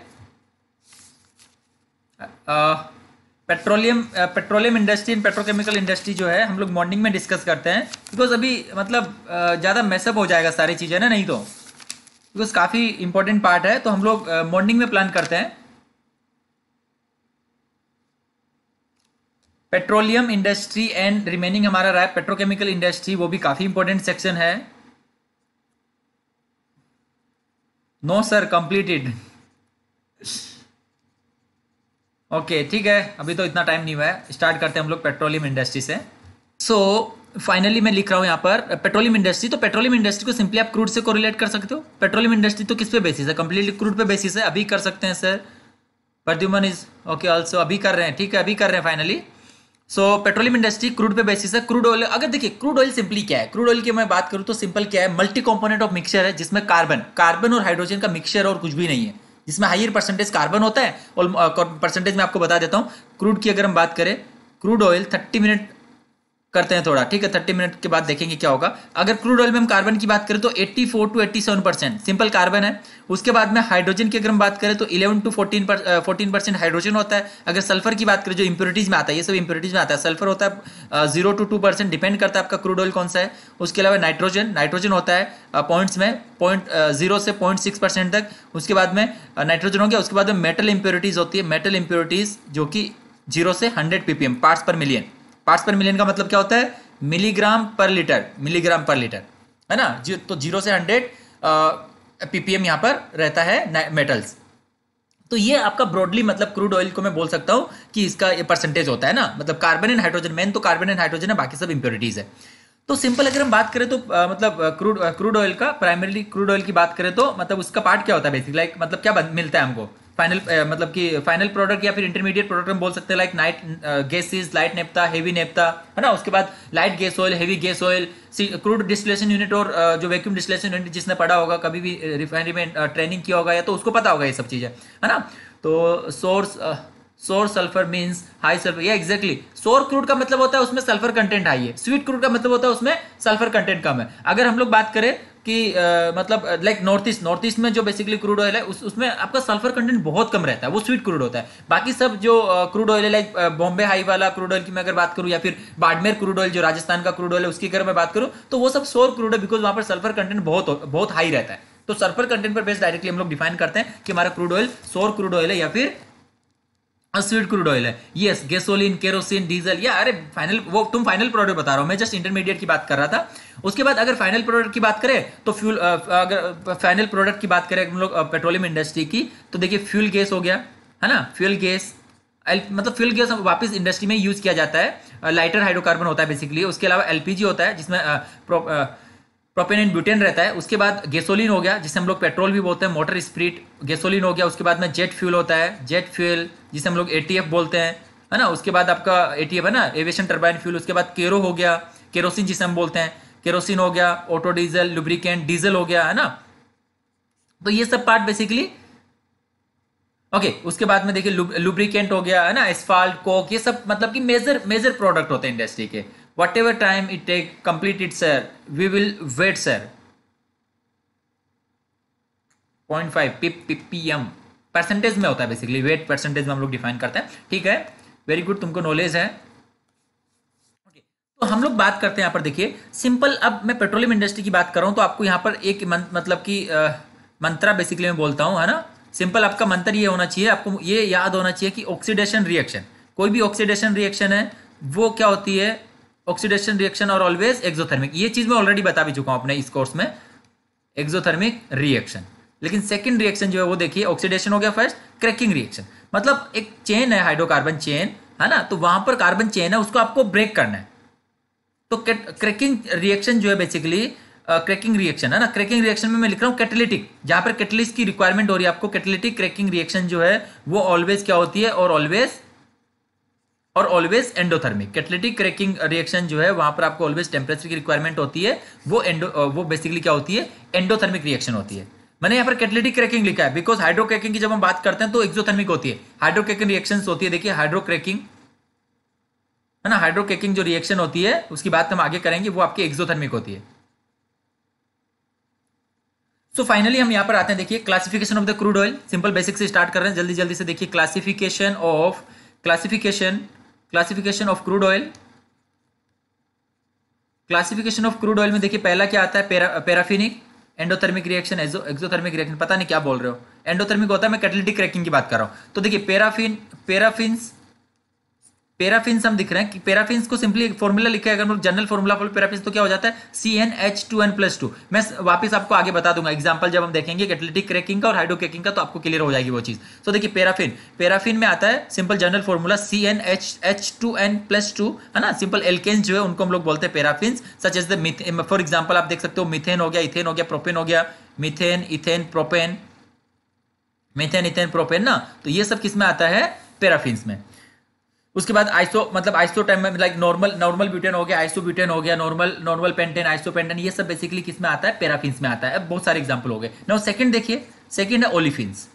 petroleum petroleum industry and petrochemical industry जो है हम लोग मॉर्निंग में डिस्कस करते हैं बिकॉज अभी मतलब uh, ज़्यादा मैसअप हो जाएगा सारी चीज़ें ना नहीं तो बिकॉज काफ़ी इंपॉर्टेंट पार्ट है तो हम लोग मॉर्निंग uh, में प्लान करते हैं पेट्रोलियम इंडस्ट्री एंड रिमेनिंग हमारा रहा है पेट्रोकेमिकल इंडस्ट्री वो भी काफ़ी इंपॉर्टेंट सेक्शन है नो सर कंप्लीटेड ओके ठीक है अभी तो इतना टाइम नहीं हुआ है स्टार्ट करते हैं हम लोग पेट्रोलियम इंडस्ट्री से सो so, फाइनली मैं लिख रहा हूँ यहाँ पर पेट्रोलियम इंडस्ट्री तो पेट्रोलियम इंडस्ट्री को सिंपली आप क्रूड से कोरिलेट कर सकते हो पेट्रोलियम इंडस्ट्री तो किस पे बेसिस है कंप्लीटली क्रूड पे बेसिस है अभी कर सकते हैं sir Pradyuman is okay also अभी कर रहे हैं ठीक है अभी कर रहे हैं finally so petroleum industry crude पे बेसिस है क्रूड ऑयल अगर देखिए क्रूड ऑयल सिंपली क्या है क्रूड ऑयल की मैं बात करूँ तो सिंपल क्या है मल्टी कॉम्पोनेट ऑफ मिक्सचर है जिसमें कार्बन कार्बन और हाइड्रोजन का मिक्सचर और कुछ भी नहीं है जिसमें हाइयर परसेंटेज कार्बन होता है और परसेंटेज में आपको बता देता हूँ क्रूड की अगर हम बात करें क्रूड ऑयल थर्टी मिनट करते हैं थोड़ा ठीक है थर्टी मिनट के बाद देखेंगे क्या होगा अगर क्रूड ऑयल में हम कार्बन की बात करें तो eighty four to eighty seven percent simple carbon है उसके बाद में हाइड्रोजन की अगर हम बात करें तो eleven to fourteen fourteen percent hydrogen होता है अगर सल्फर की बात करें जो इंप्योरिटीज में आता है ये सब इंप्योरिटीज में आता है सल्फर होता है zero to two percent depend करता है आपका क्रूड ऑयल कौन सा है उसके अलावा नाइट्रोजन नाइट्रोजन होता है पॉइंट्स में पॉइंट जीरो से पॉइंट सिक्स परसेंट तक उसके बाद में नाइट्रोजन हो गया उसके बाद में मेटल इंप्योरिटीज होती है मेटल इंप्योरिटीज जो कि जीरो से hundred ppm parts per million parts per million का मतलब क्या होता है मिलीग्राम पर लीटर मिलीग्राम पर लीटर है ना जी तो जीरो से हंड्रेड पीपीएम यहाँ पर रहता है मेटल्स तो ये आपका ब्रॉडली मतलब क्रूड ऑयल को मैं बोल सकता हूँ कि इसका ये परसेंटेज होता है ना मतलब कार्बन एंड हाइड्रोजन मेन तो कार्बन एंड हाइड्रोजन है बाकी सब इंप्योरिटीज है तो सिंपल अगर हम बात करें तो आ, मतलब क्रूड क्रूड ऑयल का प्राइमरीली क्रूड ऑयल की बात करें तो मतलब उसका पार्ट क्या होता है बेसिक लाइक मतलब क्या मिलता है हमको फाइनल uh, मतलब कि फाइनल प्रोडक्ट या फिर इंटरमीडिएट प्रोडक्ट हम बोल सकते हैं like light gases light naphtha heavy naphtha है ना उसके बाद light gas oil heavy gas oil crude distillation unit और uh, जो वैक्यूम डिस्लेशन यूनिट जिसने पढ़ा होगा कभी भी रिफाइनरी uh, में ट्रेनिंग किया होगा या तो उसको पता होगा ये सब चीज़ें है ना तो source sour sulphur means high sulphur या एक्जैक्टली सोर क्रूड का मतलब होता है उसमें सल्फर कंटेंट हाई है स्वीट क्रूड का मतलब होता है उसमें सल्फर कंटेंट कम है अगर हम लोग बात करें कि आ, मतलब like north east north east में जो बेसिकली क्रूड ऑयल है उस उसमें आपका सल्फर कंटेंट बहुत कम रहता है वो स्वीट क्रूड होता है बाकी सब जो क्रूड ऑयल है लाइक बॉम्बे हाई वाला क्रूड ऑयल की मैं अगर बात करूँ या फिर बाड़मेर क्रूड ऑयल जो राजस्थान का क्रूड ऑयल है उसकी अगर मैं बात करूँ तो वो सब सोर क्रूड है बिकॉज वहाँ पर सल्फर कंटेंट बहुत बहुत हाई रहता है तो सल्फर कंटेंट पर बेस्ड डायरेक्टली हम लोग डिफाइन करते हैं कि हमारा crude oil sour crude oil है या फिर स्वीट क्रूड ऑयल है यस गैसोलीन केरोसिन डीजल या अरे फाइनल वो तुम फाइनल प्रोडक्ट बता रहा हूँ मैं जस्ट इंटरमीडिएट की बात कर रहा था उसके बाद अगर फाइनल प्रोडक्ट की बात करें तो फ्यूल अगर फाइनल प्रोडक्ट की बात करें हम लोग पेट्रोलियम इंडस्ट्री की तो देखिए फ्यूल गैस हो गया है ना फ्यूल गैस मतलब फ्यूल गैस वापस इंडस्ट्री में यूज़ किया जाता है लाइटर हाइड्रोकार्बन होता है बेसिकली उसके अलावा एलपीजी होता है जिसमें प्रोपेन एंड ब्यूटेन रहता है उसके बाद गैसोलीन हो गया जिसे हम लोग पेट्रोल भी बोलते हैं मोटर स्प्रीट गैसोलीन हो गया उसके बाद में जेट फ्यूल होता है जेट फ्यूल जिसे हम लोग ए बोलते हैं है ना उसके बाद आपका ए है ना एविएशन टर्बाइन फ्यूल उसके बाद केरो हो गया केरोसिन जिसे हम बोलते हैं केरोसिन हो गया ऑटो डीजल लुब्रिकेंट डीजल हो गया है ना तो ये सब पार्ट बेसिकली ओके okay, उसके बाद में देखिए लुब्रिकेंट हो गया है ना एसफाल्ट कोक ये सब मतलब कि मेजर मेजर प्रोडक्ट होते हैं इंडस्ट्री के whatever time it take complete it sir we will wait sir point five P P P M percentage में होता है बेसिकली वेट परसेंटेज में हम लोग डिफाइन करते हैं ठीक है वेरी गुड तुमको नॉलेज है तो हम लोग बात करते हैं यहाँ पर देखिए सिंपल अब मैं पेट्रोलियम इंडस्ट्री की बात कर रहा हूं तो आपको यहाँ पर एक मतलब कि मंत्रा बेसिकली मैं बोलता हूँ है ना सिंपल आपका मंत्र ये होना चाहिए आपको ये याद होना चाहिए कि ऑक्सीडेशन रिएक्शन कोई भी ऑक्सीडेशन रिएक्शन है वो क्या होती है ऑक्सीडेशन रिएक्शन और ऑलवेज एक्जोथर्मिक ये चीज़ मैं ऑलरेडी बता भी चुका हूँ अपने इस कोर्स में एक्जोथर्मिक रिएक्शन लेकिन सेकेंड रिएक्शन जो है वो देखिए ऑक्सीडेशन हो गया फर्स्ट क्रैकिंग रिएक्शन मतलब एक चेन है हाइड्रोकार्बन चेन है ना तो वहां पर कार्बन चेन है उसको आपको ब्रेक करना है तो क्रैकिंग रिएक्शन जो है बेसिकली क्रैकिंग रिएक्शन है ना क्रैकिंग रिएक्शन में मैं लिख रहा हूँ कैटलिटिक जहां पर कैटलिस्ट की रिक्वायरमेंट हो रही है आपको कैटलिटिक क्रैकिंग रिएक्शन जो है वो ऑलवेज क्या होती है और ऑलवेज और always endothermic catalytic cracking reaction जो है वहां पर आपको ऑलवेज टेम्परेचर की रिक्वायरमेंट होती है वो एंडो वो बेसिकली क्या होती है एंडोथर्मिक रिएक्शन होती है मैंने यहाँ पर कैटलिटिक क्रैकिंग लिखा है बिकॉज हाइड्रो क्रैकिंग की जब हम बात करते हैं तो एक्जोथर्मिक होती है हाइड्रो क्रैकिंग रिएक्शन होती है देखिए हाइड्रो क्रैकिंग है ना हाइड्रो क्रैकिंग जो रिएक्शन होती है उसकी बात हम आगे करेंगे वो आपकी एक्जोथर्मिक होती है सो so फाइनली हम यहाँ पर आते हैं देखिए classification of the crude oil simple basic से स्टार्ट कर रहे हैं जल्दी जल्दी से देखिए classification of classification classification of crude oil classification of crude oil में देखिए पहला क्या आता है paraffinic endothermic reaction exothermic reaction पता नहीं क्या बोल रहे हो एंडोथर्मिक होता है मैं कैटलिटिक क्रैकिंग की बात कर रहा हूँ तो देखिए पेराफिन पेराफिन पेराफिन्स हम दिख रहे हैं कि पेराफिन्स को सिंपली फॉर्मूला लिखा है अगर हम जनरल फॉर्मूला फॉर पेराफिन्स तो क्या हो जाता है C N H two N plus two मैं वापस आपको आगे बता दूंगा एग्जाम्पल जब हम देखेंगे एथलेटिक क्रैकिंग का और हाइड्रो क्रैकिंग का तो आपको क्लियर हो जाएगी वो चीज तो देखिए पेराफिन पेराफिन में आता है simple general formula C N H H two N plus two है ना सिंपल एल्केन जो है उनको हम लोग बोलते हैं paraffin such as the for example आप देख सकते हो मिथेन हो गया इथेन हो गया प्रोपेन हो गया methane ethane propane methane ethane propane ना तो ये सब किस में आता है पेराफिन्स में उसके बाद आइसो मतलब आइसो टाइम में लाइक नॉर्मल नॉर्मल ब्यूटेन हो गया आइसो ब्यूटेन हो गया normal normal pentane iso pentane ये सब बेसिकली किस में आता है पेराफिन्स में आता है अब बहुत सारे एग्जाम्पल हो गए ना सेकंड देखिए सेकंड है ओलिफिन्स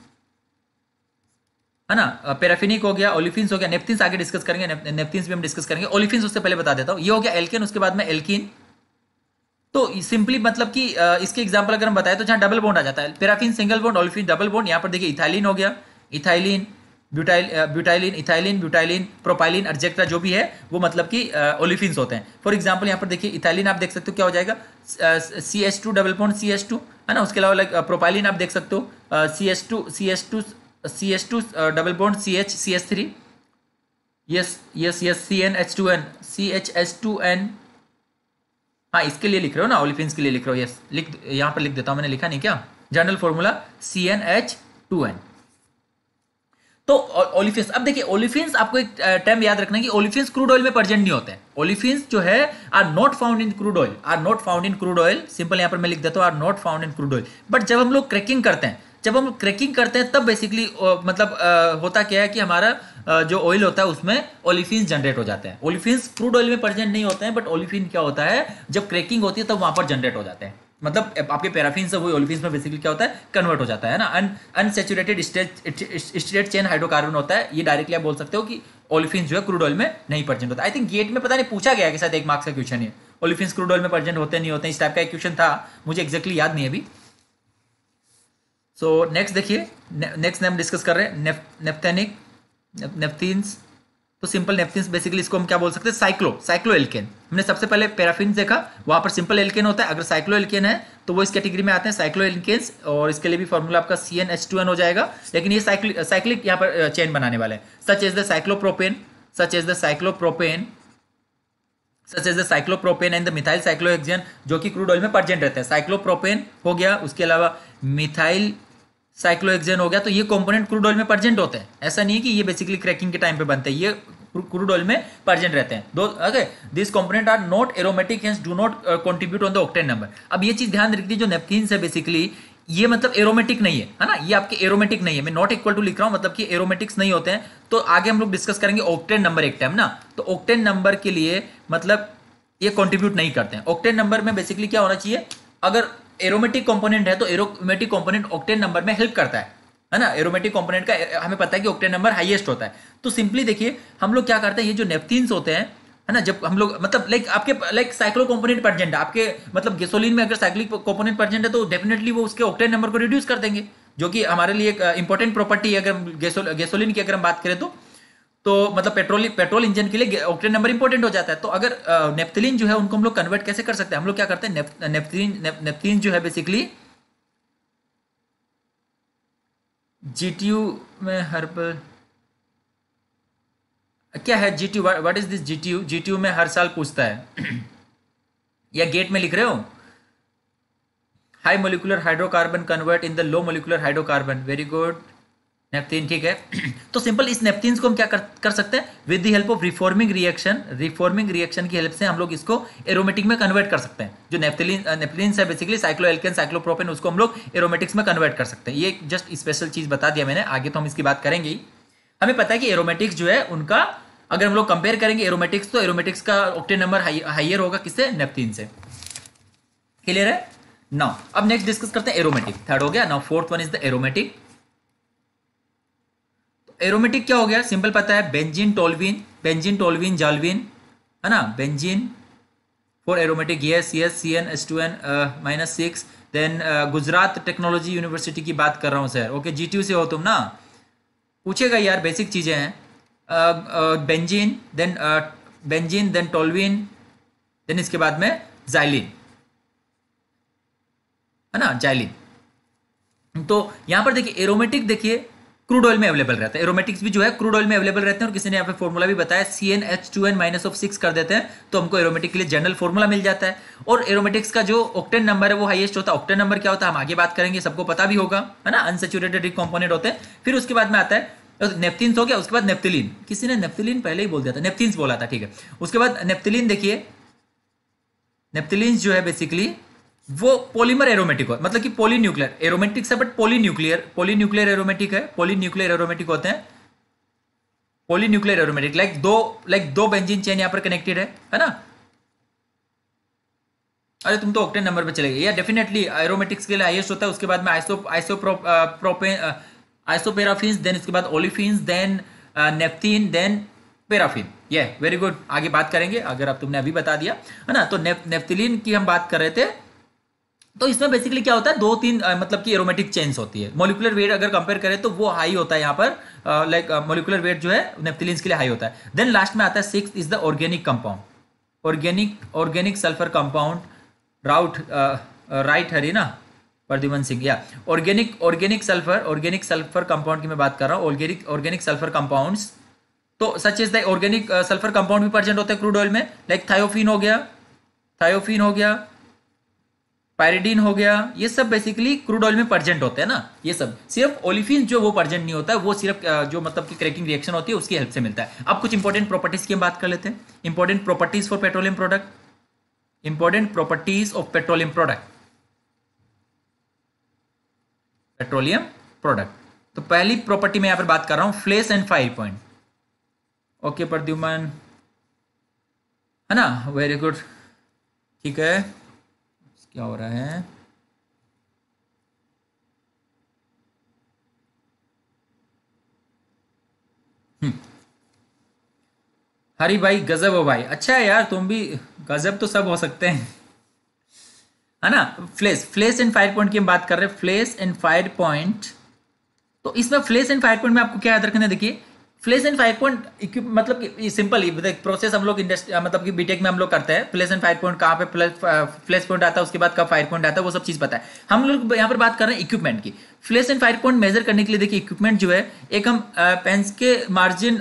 है ना पेराफिनिक हो गया ओलिफिन्स हो गया नेप्थिन्स आगे डिस्कस करेंगे ने, नेप्थिन्स भी हम डिस्कस करेंगे ओलिफिन्स उससे पहले बता देता हूँ ये हो गया एल्किन उसके बाद में एल्किन तो सिंपली मतलब कि इसके एग्जाम्पल अगर हम बताएं तो जहाँ डबल बोन्ड आ जाता है paraffin single bond olefin double bond यहाँ पर देखिए इथाइलिन हो गया ethylene butyl butylene ethylene butylene propylene अर्जेक्ट्रा जो भी है वो मतलब कि ओलिफिन होते हैं फॉर एग्जाम्पल यहाँ पर देखिए इथाइलिन आप देख सकते हो क्या हो जाएगा C S two double point C S two है ना उसके अलावा प्रोपाइलिन आप देख सकते हो C S two C S two C S two double point C H C S three yes yes yes C N H two N C H S two N हाँ इसके लिए लिख रहे हो ना ओलिफिन के लिए लिख रहे हो यस लिख यहाँ पर लिख देता हूँ मैंने लिखा नहीं क्या general formula C N H two N तो ओलिफिन अब देखिए ओलिफिन्स आपको एक टर्म याद रखना है कि ओलिफिन्स क्रूड ऑयल में प्रेजेंट नहीं होते हैं ओलिफिन्स जो है are not found in crude oil are not found in crude oil simple यहाँ पर मैं लिख देता हूँ are not found in crude oil but जब हम लोग क्रैकिंग करते हैं जब हम क्रैकिंग करते हैं तब बेसिकली मतलब होता क्या है कि हमारा जो ऑयल होता है उसमें ओलिफिन जनरेट हो जाते हैं ओलिफिन क्रूड ऑयल में प्रेजेंट नहीं होते हैं बट ओलिफिन क्या होता है जब क्रैकिंग होती है तब वहां पर जनरेट हो जाते हैं मतलब आपके पैराफिन से वही ओलिफिन में बेसिकली क्या होता है कन्वर्ट हो जाता है ना un unsaturated state chain hydrocarbon होता है ये डायरेक्टली आप बोल सकते हो कि ओलिफिन जो है क्रूड ऑयल में नहीं प्रजेंट होता आई थिंक गेट में पता नहीं पूछा गया कि शायद एक मार्क्स का क्वेश्चन है ओलिफिन क्रूड ऑयल में प्रजेंट होते नहीं होते इस टाइप का एक क्वेश्चन था मुझे एक्जैक्टली याद नहीं अभी सो नेक्स्ट देखिए नेक्स्ट ने हम डिस्कस कर रहे हैं नेफ्थेनिक नेफ्थीन्स तो सिंपल नेफ्थिन बेसिकली इसको हम क्या बोल सकते हैं साइक्लो साइक्लो एल्केन हमने सबसे पहले पैराफिन देखा वहां पर सिंपल एल्केन होता है अगर साइक्लो एल्केन है तो वो इस कैटेगरी में आते हैं साइक्लो एल्केन्स और इसके लिए भी फॉर्मूला आपका C N H two N हो जाएगा लेकिन ये साइक्लिक यहाँ पर चेन बनाने वाले such as the cyclopropane such as the cyclopropane such as the cyclopropane and the methyl cyclohexene जो कि क्रूड ऑयल में परजेंट रहते हैं साइक्लोप्रोपेन हो गया उसके अलावा मिथाइल साइक्लोएक्जेन हो गया तो ये कंपोनेंट क्रूड ऑयल में प्रजेंट होते हैं ऐसा नहीं है कि ये बेसिकली क्रैकिंग के टाइम पे बनते हैं ये क्रूड ऑयल में प्रजेंट रहते हैं दो okay this component are not aromatic hence do not contribute on the octane number अब ये चीज ध्यान रखती है जो नेपथिन है बेसिकली ये मतलब एरोमेटिक नहीं है है ना ये आपके एरोमेटिक नहीं है मैं नॉट इक्वल टू लिख रहा हूं मतलब कि एरोमेटिक्स नहीं होते हैं तो आगे हम लोग डिस्कस करेंगे ऑक्टेन नंबर एक टाइम ना तो ऑक्टेन नंबर के लिए मतलब ये कंट्रीब्यूट नहीं करते हैं ऑक्टेन नंबर में बेसिकली क्या होना चाहिए अगर एरोमेटिक कंपोनेंट है तो एरोमेटिक कंपोनेंट ऑक्टेन नंबर में हेल्प करता है है ना एरोमेटिक कंपोनेंट का हमें पता है कि ऑक्टेन नंबर हाईएस्ट होता है तो सिंपली देखिए हम लोग क्या करते हैं ये जो नेपथीन्स होते हैं है ना जब हम लोग मतलब लाइक आपके लाइक साइक्लो कॉम्पोनेट परजेंट आपके मतलब गेसोलिन में अगर साइक्लिक कॉम्पोनेट परजेंट है तो डेफिनेटली वो उसके ऑक्टेन नंबर को रिड्यूस कर देंगे जो कि हमारे लिए एक इंपॉर्टेंट uh, प्रॉपर्टी है अगर गेसोलिन की अगर हम बात करें तो तो मतलब पेट्रोल पेट्रोल इंजन के लिए ऑक्टेन नंबर इंपॉर्टेंट हो जाता है तो अगर नेप्थिलीन जो है उनको हम लोग कन्वर्ट कैसे कर सकते हैं हम लोग क्या करते हैं नेप्थिलीन नेप्थिलीन जो है बेसिकली जीटीयू में हर्बल क्या है GTU what is this GTU GTU में हर साल पूछता है या गेट में लिख रहे हो high molecular hydrocarbon convert in the low molecular hydrocarbon very good naphthene ठीक है तो सिंपल इस नेप्थिन को हम क्या कर, कर सकते हैं with the help of reforming reaction reforming reaction की हेल्प से हम लोग इसको एरोमेटिक में कन्वर्ट कर सकते हैं जो नेप्थिलिन नेप्थिलिन uh, है बेसिकली साइक्लो एल्केन साइक्लोप्रोपेन उसको हम लोग एरोमेटिक्स में कन्वर्ट कर सकते हैं ये जस्ट स्पेशल चीज़ बता दिया मैंने आगे तो हम इसकी बात करेंगे हमें पता है कि एरोमेटिक्स जो है उनका अगर हम लोग कंपेयर करेंगे एरोमेटिक्स तो एरोमेटिक्स का ऑक्टेन नंबर हाइयर होगा किससे नेप्थिन से क्लियर है नाउ अब नेक्स्ट डिस्कस करते हैं एरोमेटिक थर्ड हो गया now fourth one is the aromatic aromatic क्या हो गया सिंपल पता है बेंजिन टोलविन बेंजिन टोलविन जालविन है ना बेंजिन फॉर एरोमेटिक ये C S C N S two N minus six then Gujarat technology university की बात कर रहा हूँ सर ओके जी से हो तुम ना पूछेगा यार बेसिक चीज़ें हैं benzene then benzene then toluene then इसके बाद में जाइलिन है ना जाइलिन तो यहाँ पर देखिए एरोमेटिक देखिए क्रूड ऑयल में अवेलेबल रहता है एरोमेटिक्स भी जो है क्रूड ऑयल में अवेलेबल रहते हैं और किसी ने यहाँ पे फॉर्मूला भी बताया C N H two N minus of six कर देते हैं तो हमको एरोमेटिक के लिए जनरल फॉर्मूला मिल जाता है और एरोमेटिक्स का जो ऑक्टेन नंबर है वो हाइएस्ट होता है ऑक्टेन नंबर क्या होता है हम आगे बात करेंगे सबको पता भी होगा है ना अनसेचुरेटेड रिक कॉम्पोनेट होते हैं फिर उसके बाद में आता है नेप्थिन तो हो गया उसके बाद नेप्थिलिन किसी ने नेप्थिलिन पहले ही बोल दिया था नेप्थिन बोला था ठीक है उसके बाद नेप्थिलिन देखिए नेप्थिलिन जो है बेसिकली वो पॉलीमर एरोमेटिक होता मतलब कि न्यूक्लियर एरोमेटिक से but nuclear polynuclear nuclear aromatic है न्यूक्लियर एरोमेटिक होते हैं न्यूक्लियर एरोमेटिक लाइक दो लाइक दो बेंजीन चेन यहां पर कनेक्टेड है है ना अरे तुम तो ऑक्टेन नंबर पर चले गए या डेफिनेटली एरोमेटिक्स के लिए हाइएस्ट होता है उसके बाद में iso iso propane isoparaffin then इसके बाद olefin then naphthene then paraffin ये वेरी गुड आगे बात करेंगे अगर आप तुमने अभी बता दिया है ना तो नेप, नेप्थिलीन की हम बात कर रहे थे तो इसमें बेसिकली क्या होता है दो तीन आ, मतलब कि एरोमेटिक चेंज होती है मोलिकुलर वेट अगर कंपेयर करें तो वो हाई होता है यहाँ पर लाइक मोलिकुलर वेट जो है नेप्थिलीन्स के लिए हाई होता है देन लास्ट में आता है six is the organic compound organic organic sulphur compound route right Hari ना प्रद्युमन सिंह या organic organic sulphur organic sulphur compound की मैं बात कर रहा हूँ ऑर्गेनिक ऑर्गेनिक सल्फर कंपाउंड्स तो such is the organic sulphur compound भी प्रेजेंट होते हैं क्रूड ऑयल में लाइक like थायोफिन हो गया थायोफिन हो गया पायरिडीन हो गया ये सब बेसिकली क्रूड ऑयल में परजेंट होते हैं ना ये सब सिर्फ ओलिफिन जो वो परजेंट नहीं होता है वो सिर्फ जो मतलब कि क्रैकिंग रिएक्शन होती है उसकी हेल्प से मिलता है अब कुछ इंपॉर्टेंट प्रॉपर्टीज की हम बात कर लेते हैं important properties for petroleum product important properties of petroleum product petroleum product तो पहली प्रॉपर्टी मैं यहां पर बात कर रहा हूं flash and fire point okay Pradyuman है ना वेरी गुड ठीक है क्या हो रहा है हम्म। हरी भाई गजब हो भाई अच्छा है यार तुम भी गजब तो सब हो सकते हैं है ना flash flash and fire point की हम बात कर रहे हैं फ्लेस एंड फायर पॉइंट तो इसमें फ्लेस एंड फायर पॉइंट में आपको क्या याद रखना है देखिए फ्लेस एंड फाइव पॉइंट मतलब कि सिंपल ही प्रोसेस हम लोग इंडस्ट्री मतलब कि बीटेक में हम लोग करते हैं फ्लेस एंड फाइव पॉइंट कहाँ पे फ्लेस पॉइंट आता है उसके बाद कब फाइव पॉइंट आता है वो सब चीज़ पता है हम लोग यहाँ पर बात कर रहे हैं इक्विपमेंट की flash and five point measure करने के लिए देखिए इक्विपमेंट जो है एक हम पेंस के मार्जिन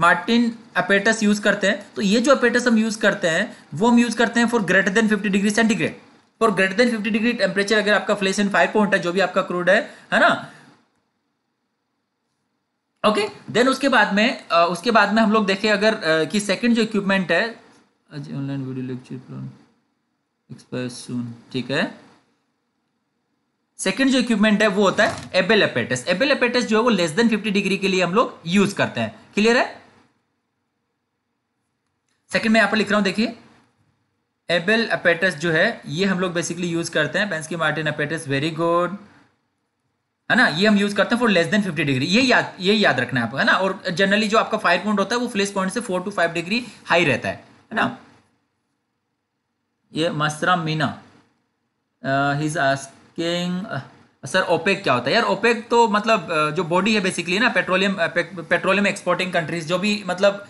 मार्टिन अपेटस यूज़ करते हैं तो ये जो अपेटस हम यूज़ करते हैं वो हम यूज़ करते हैं for greater than fifty degree centigrade for greater than fifty degree temperature अगर आपका फ्लेस एंड फाइव पॉइंट है जो भी आपका क्रूड है है ना ओके देन उसके बाद में उसके बाद में हम लोग देखें अगर कि सेकंड जो इक्विपमेंट है आज online video lecture plan expire soon ठीक है सेकंड जो इक्विपमेंट है वो होता है एबेल एपेटस एबेल एपेटस जो है वो लेस देन 50 डिग्री के लिए हम लोग यूज करते हैं क्लियर है सेकंड में यहां पर लिख रहा हूं देखिए एबेल अपेटस जो है ये हम लोग बेसिकली यूज करते हैं Pensky Martens apparatus very good है ना ये हम यूज करते हैं फॉर लेस देन 50 डिग्री ये याद ये याद रखना है आपको है ना और जनरली जो आपका फायर पॉइंट होता है वो फ्लेस पॉइंट से four to five degree high रहता है है ना ये Misra Meena his asking sir OPEC क्या होता है यार ओपेक तो मतलब uh, जो बॉडी है बेसिकली ना पेट्रोलियम पेट्रोलियम एक्सपोर्टिंग कंट्रीज जो भी मतलब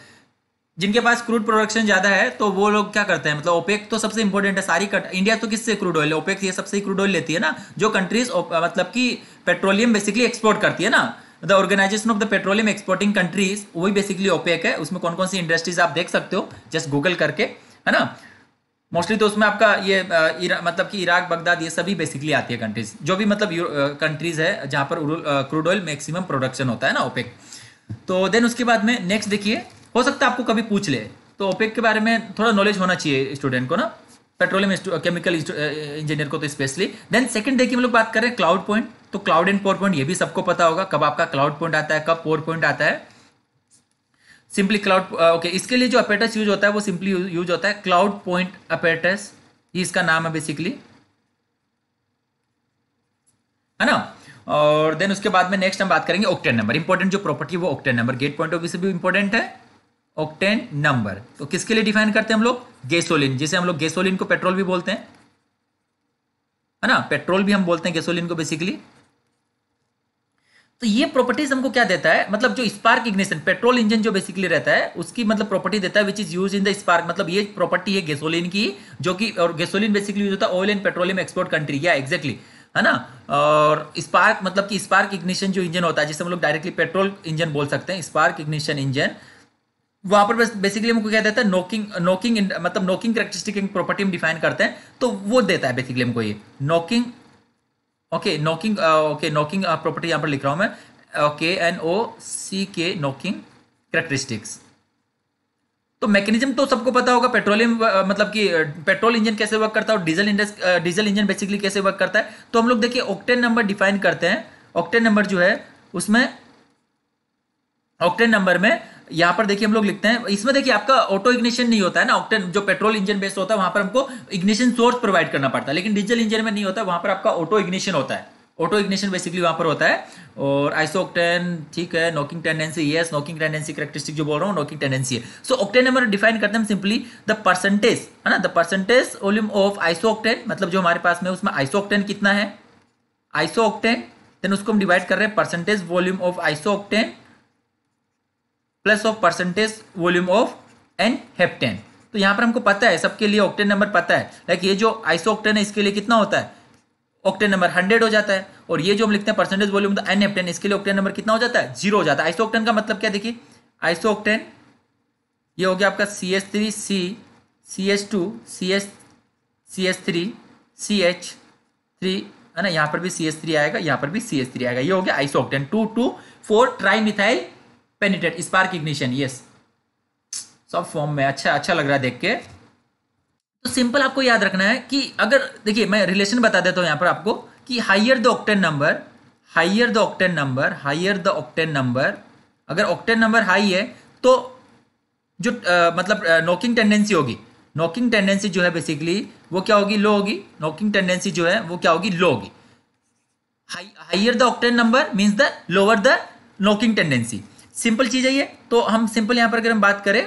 जिनके पास क्रूड प्रोडक्शन ज़्यादा है तो वो लोग क्या करते हैं मतलब ओपेक तो सबसे इंपॉर्टेंट है सारी कट इंडिया तो किससे क्रूड ऑयल ओपेक ये सबसे क्रूड ऑयल लेती है ना जो कंट्रीज uh, मतलब की पेट्रोलियम बेसिकली एक्सपोर्ट करती है ना the organization of the petroleum exporting countries वही बेसिकली ओपेक है उसमें कौन कौन सी इंडस्ट्रीज आप देख सकते हो जस्ट गूगल करके है ना मोस्टली तो उसमें आपका ये आ, मतलब कि इराक बगदाद ये सभी बेसिकली आती है कंट्रीज जो भी मतलब कंट्रीज है जहां पर क्रूड ऑयल मैक्सिमम प्रोडक्शन होता है ना ओपेक तो देन उसके बाद में नेक्स्ट देखिए हो सकता है आपको कभी पूछ ले तो ओपेक के बारे में थोड़ा नॉलेज होना चाहिए स्टूडेंट को ना पेट्रोलियम केमिकल इंजीनियर को तो स्पेशली देन सेकंड देखिए हम लोग बात करें क्लाउड पॉइंट तो क्लाउड एंड पोर पॉइंट ये भी सबको पता होगा कब आपका क्लाउड पॉइंट आता है कब पोर पॉइंट आता है सिंपली क्लाउड ओके इसके लिए जो अपेटस यूज होता है वो सिंपली यूज होता है क्लाउड पॉइंट अपेटस इसका नाम है बेसिकली है ना और देन उसके बाद में नेक्स्ट हम बात करेंगे ऑक्टेन नंबर इंपॉर्टेंट जो प्रॉपर्टी वो octane number GATE point of view से भी इंपॉर्टेंट है ऑक्टेन नंबर तो किसके लिए डिफाइन करते हैं हम लोग गैसोलिन जिसे हम लोग गैसोलिन को पेट्रोल भी बोलते हैं है ना पेट्रोल भी हम बोलते हैं गैसोलिन को बेसिकली तो ये प्रॉपर्टीज हमको क्या देता है मतलब जो स्पार्क इग्निशन पेट्रोल इंजन जो बेसिकली रहता है उसकी मतलब प्रॉपर्टी देता है which is use in the spark मतलब ये प्रॉपर्टी है गैसोलिन की जो कि और गैसोलिन बेसिकली यूज होता है oil and petroleum export country या एग्जैक्टली है ना और स्पार्क मतलब कि स्पार्क इग्निशन जो इंजन होता है जिसे हम लोग डायरेक्टली पेट्रोल इंजन बोल सकते हैं स्पार्क इग्निशन इंजन वहां पर बेसिकली हमको क्या देता है नोकिंग नोकिंग मतलब नोकिंग करेक्टरिस्टिक प्रॉपर्टी हम डिफाइन करते हैं तो वो देता है बेसिकली हमको ये knocking okay knocking okay knocking property यहां पर लिख रहा हूं मैं ओके एन ओ सी के नोकिंग करेक्टरिस्टिक्स तो मैकेनिज्म तो सबको पता होगा पेट्रोलियम uh, मतलब कि पेट्रोल uh, इंजन कैसे वर्क करता है और डीजल इंडस डीजल इंजन बेसिकली कैसे वर्क करता है तो हम लोग देखिए ऑक्टेन नंबर डिफाइन करते हैं ऑक्टेन नंबर जो है उसमें ऑक्टेन नंबर में यहाँ पर देखिए हम लोग लिखते हैं इसमें देखिए आपका ऑटो इग्निशन नहीं होता है ना ऑक्टेन जो पेट्रोल इंजन बेस्ड होता है वहां पर हमको इग्निशन सोर्स प्रोवाइड करना पड़ता है लेकिन डीजल इंजन में नहीं होता वहां पर आपका ऑटो इग्निशन होता है ऑटो इग्निशन बेसिकली वहां पर होता है और आइसो ऑक्टेन ठीक है knocking tendency yes knocking tendency characteristic जो बोल रहा हूँ नॉकिंग टेंडेंसी है सो ऑक्टेन नंबर डिफाइन करते हैं सिंपली द परसेंटेज है ना the percentage volume of iso octane मतलब जो हमारे पास में उसमें आइसो ऑक्टेन कितना है आइसो ऑक्टेन देन उसको हम डिवाइड कर रहे हैं percentage volume of iso octane plus of percentage volume of N heptane तो यहाँ पर हमको पता है सबके लिए ऑक्टेन नंबर पता है लाइक ये जो आइसो ऑक्टेन है इसके लिए कितना होता है ऑक्टेन नंबर हंड्रेड हो जाता है और ये जो हम लिखते हैं परसेंटेज वॉल्यूम तो एन हेप्टेन इसके लिए ऑक्टेन नंबर कितना हो जाता है जीरो हो जाता है आइसो ऑक्टेन का मतलब क्या देखिए आइसो ऑक्टेन ये हो गया आपका C S three C C S two C S C S three C H three है ना यहाँ पर भी सी एस थ्री आएगा यहाँ पर भी सी एस थ्री आएगा ये हो गया iso octane two two four trimethyl pentane spark ignition yes सब फॉर्म में अच्छा अच्छा लग रहा है देख के तो सिंपल आपको याद रखना है कि अगर देखिए मैं रिलेशन बता देता हूँ यहाँ पर आपको कि higher the octane number higher the octane number higher the octane number अगर ऑक्टेन नंबर हाई है तो जो आ, मतलब नॉकिंग टेंडेंसी होगी नॉकिंग टेंडेंसी जो है बेसिकली वो क्या होगी लो होगी नॉकिंग टेंडेंसी जो है वो क्या होगी लो होगी higher the octane number means the lower the knocking tendency simple चीज़ है ये तो हम सिंपल यहां पर अगर हम बात करें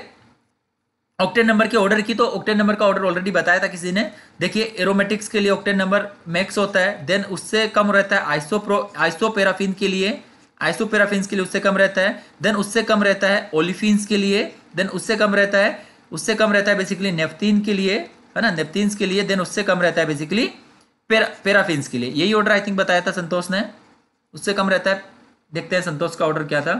ऑक्टेन नंबर के ऑर्डर की तो ऑक्टेन नंबर का ऑर्डर ऑलरेडी बताया था किसी ने देखिए एरोमेटिक्स के लिए ऑक्टेन नंबर मैक्स होता है देन उससे कम रहता है आइसोप्रो आइसोपेराफिन के लिए आइसोपेराफिन्स के लिए उससे कम रहता है देन उससे कम रहता है ओलिफिन्स के लिए देन उससे कम रहता है उससे कम रहता है बेसिकली नेफ्तीन के लिए है ना नेफ्टीन्स के लिए देन उससे कम रहता है बेसिकली पेरा पेराफिन्स के लिए यही ऑर्डर आई थिंक बताया था संतोष ने उससे कम रहता है देखते हैं संतोष का ऑर्डर क्या था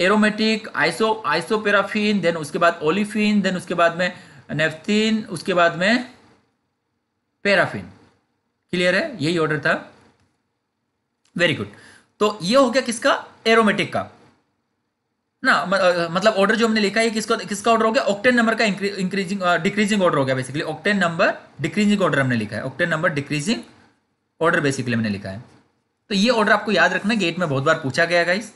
एरोमेटिक आइसो आइसोपेराफिन देन उसके बाद ओलिफिन देन उसके बाद में नेफ्थिन उसके बाद में पेराफिन क्लियर है यही ऑर्डर था वेरी गुड तो ये हो गया किसका एरोमेटिक का ना मतलब ऑर्डर जो हमने लिखा है किसका किसका ऑर्डर हो गया ऑक्टेन नंबर का इंक्रीजिंग डिक्रीजिंग ऑर्डर हो गया basically octane number decreasing order हमने लिखा है octane number decreasing order basically हमने लिखा है तो ये ऑर्डर आपको याद रखना गेट में बहुत बार पूछा गया गाइस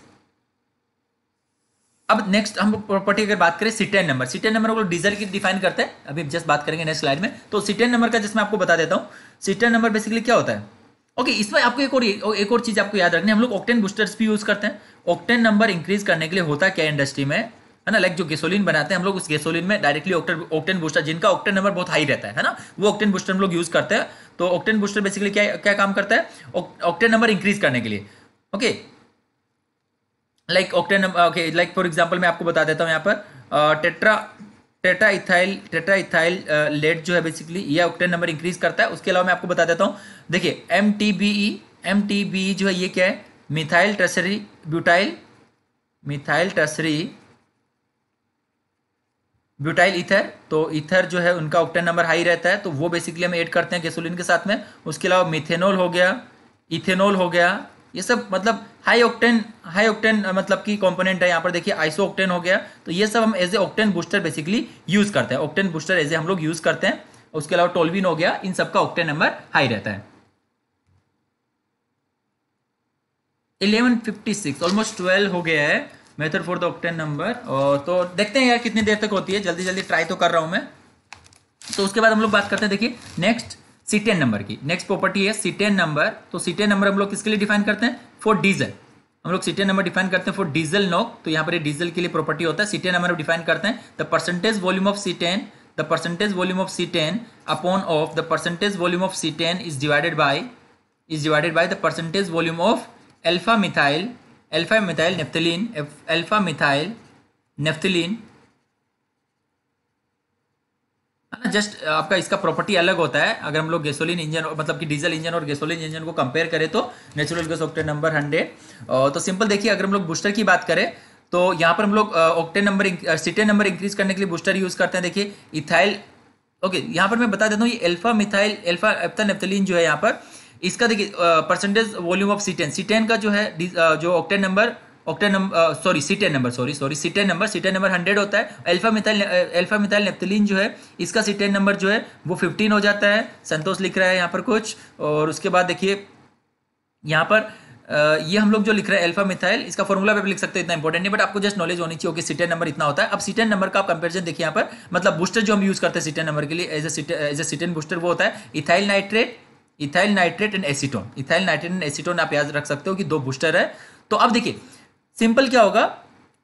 अब नेक्स्ट हम प्रॉपर्टी अगर बात करें सिटेन नंबर सिटेन नंबर को डीजल की डिफाइन करते हैं अभी जस्ट बात करेंगे नेक्स्ट स्लाइड में तो सिटेन नंबर का जिसमें आपको बता देता हूँ सिटेन नंबर बेसिकली क्या होता है ओके okay, इसमें आपको एक और एक और चीज़ आपको याद रखनी है हम लोग ऑक्टेन बूस्टर्स भी यूज़ करते हैं ऑक्टेन नंबर इंक्रीज करने के लिए होता क्या इंडस्ट्री में है ना लाइक जो गेसोलिन बनाते हैं हम लोग उस गेसोलिन में डायरेक्टली ऑक्टेन बूस्टर जिनका ऑक्टेन नंबर बहुत हाई रहता है है ना वो ऑक्टेन बूस्टर हम लोग यूज़ करते हैं तो ऑक्टेन बूस्टर बेसिकली क्या क्या काम करता है ऑक्टेन नंबर इंक्रीज करने के लिए okay okay, like octane okay like for example मैं आपको बता देता हूँ यहाँ पर tetra tetra ethyl tetra ethyl lead जो है बेसिकली ये ऑक्टेन नंबर इंक्रीज करता है उसके अलावा मैं आपको बता देता हूँ देखिए M T B E M T B E जो है ये क्या है methyl tertiary butyl methyl tertiary butyl ether तो इथर जो है उनका ऑक्टेन नंबर हाई रहता है तो वो बेसिकली हम ऐड करते हैं गैसोलीन के साथ में उसके अलावा मिथेनॉल हो गया इथेनॉल हो गया ये सब मतलब हाई ऑक्टेन हाई ऑक्टेन मतलब की कंपोनेंट है यहाँ पर देखिए आइसो ऑक्टेन हो गया तो ये सब हम as a octane booster basically use करते हैं ऑक्टेन बूस्टर एज ए हम लोग यूज करते हैं उसके अलावा टोलविन हो गया इन सबका ऑक्टेन नंबर हाई रहता है 1156 ऑलमोस्ट 12 हो गया है method for the octane number तो देखते हैं यार कितनी देर तक होती है जल्दी जल्दी ट्राई तो कर रहा हूं मैं तो उसके बाद हम लोग बात करते हैं देखिए नेक्स्ट सी टेन नंबर की नेक्स्ट प्रॉपर्टी है सी टेन नंबर तो सी टेन नंबर हम लोग किसके लिए डिफाइन करते हैं फॉर डीजल हम लोग सी टेन नंबर डिफाइन करते हैं फॉर डीजल नोक तो यहाँ पर डीजल के लिए प्रॉपर्टी होता है सी टेन नंबर डिफाइन करते हैं the percentage volume of cetane the percentage volume of cetane upon of the percentage volume of cetane is divided by is divided by the percentage volume of alpha methyl alpha methyl naphthalene alpha methyl naphthalene है ना just आपका इसका property अलग होता है अगर हम लोग गैसोलीन इंजन मतलब कि डीजल इंजन और गैसोलीन इंजन को कंपेयर करें तो natural gas octane number hundred तो सिंपल देखिए अगर हम लोग बूस्टर की बात करें तो यहाँ पर हम लोग octane number cetane number increase करने के लिए बूस्टर यूज़ करते हैं देखिए इथाइल ओके यहाँ पर मैं बता देता हूँ ये एल्फा मिथाइल एल्फा एप्थानेप्थलीन जो है यहाँ पर इसका देखिए percentage volume of cetane cetane का जो है जो octane number octane number sorry cetane number sorry sorry cetane number cetane number hundred होता है alpha methyl alpha methyl naphthalene जो है इसका सीटेन नंबर जो है वो फिफ्टीन हो जाता है संतोष लिख रहा है यहाँ पर कुछ और उसके बाद देखिए यहाँ पर uh, ये हम लोग जो लिख रहे हैं अल्फा मिथाइल इसका फॉर्मूला भी लिख सकते हैं इतना इंपॉर्टेंट नहीं बट आपको जस्ट नॉलेज होनी चाहिए ओके सीटेन नंबर इतना होता है अब सीटेन नंबर का कंपेरिजन देखिए यहाँ पर मतलब बूस्टर जो हम यूज करते हैं सीटेन नंबर के लिए as as a cetane booster वो होता है ethyl nitrate ethyl nitrate and acetone ethyl nitrate and acetone आप याद रख सकते हो कि दो बूस्टर है तो अब देखिए सिंपल क्या होगा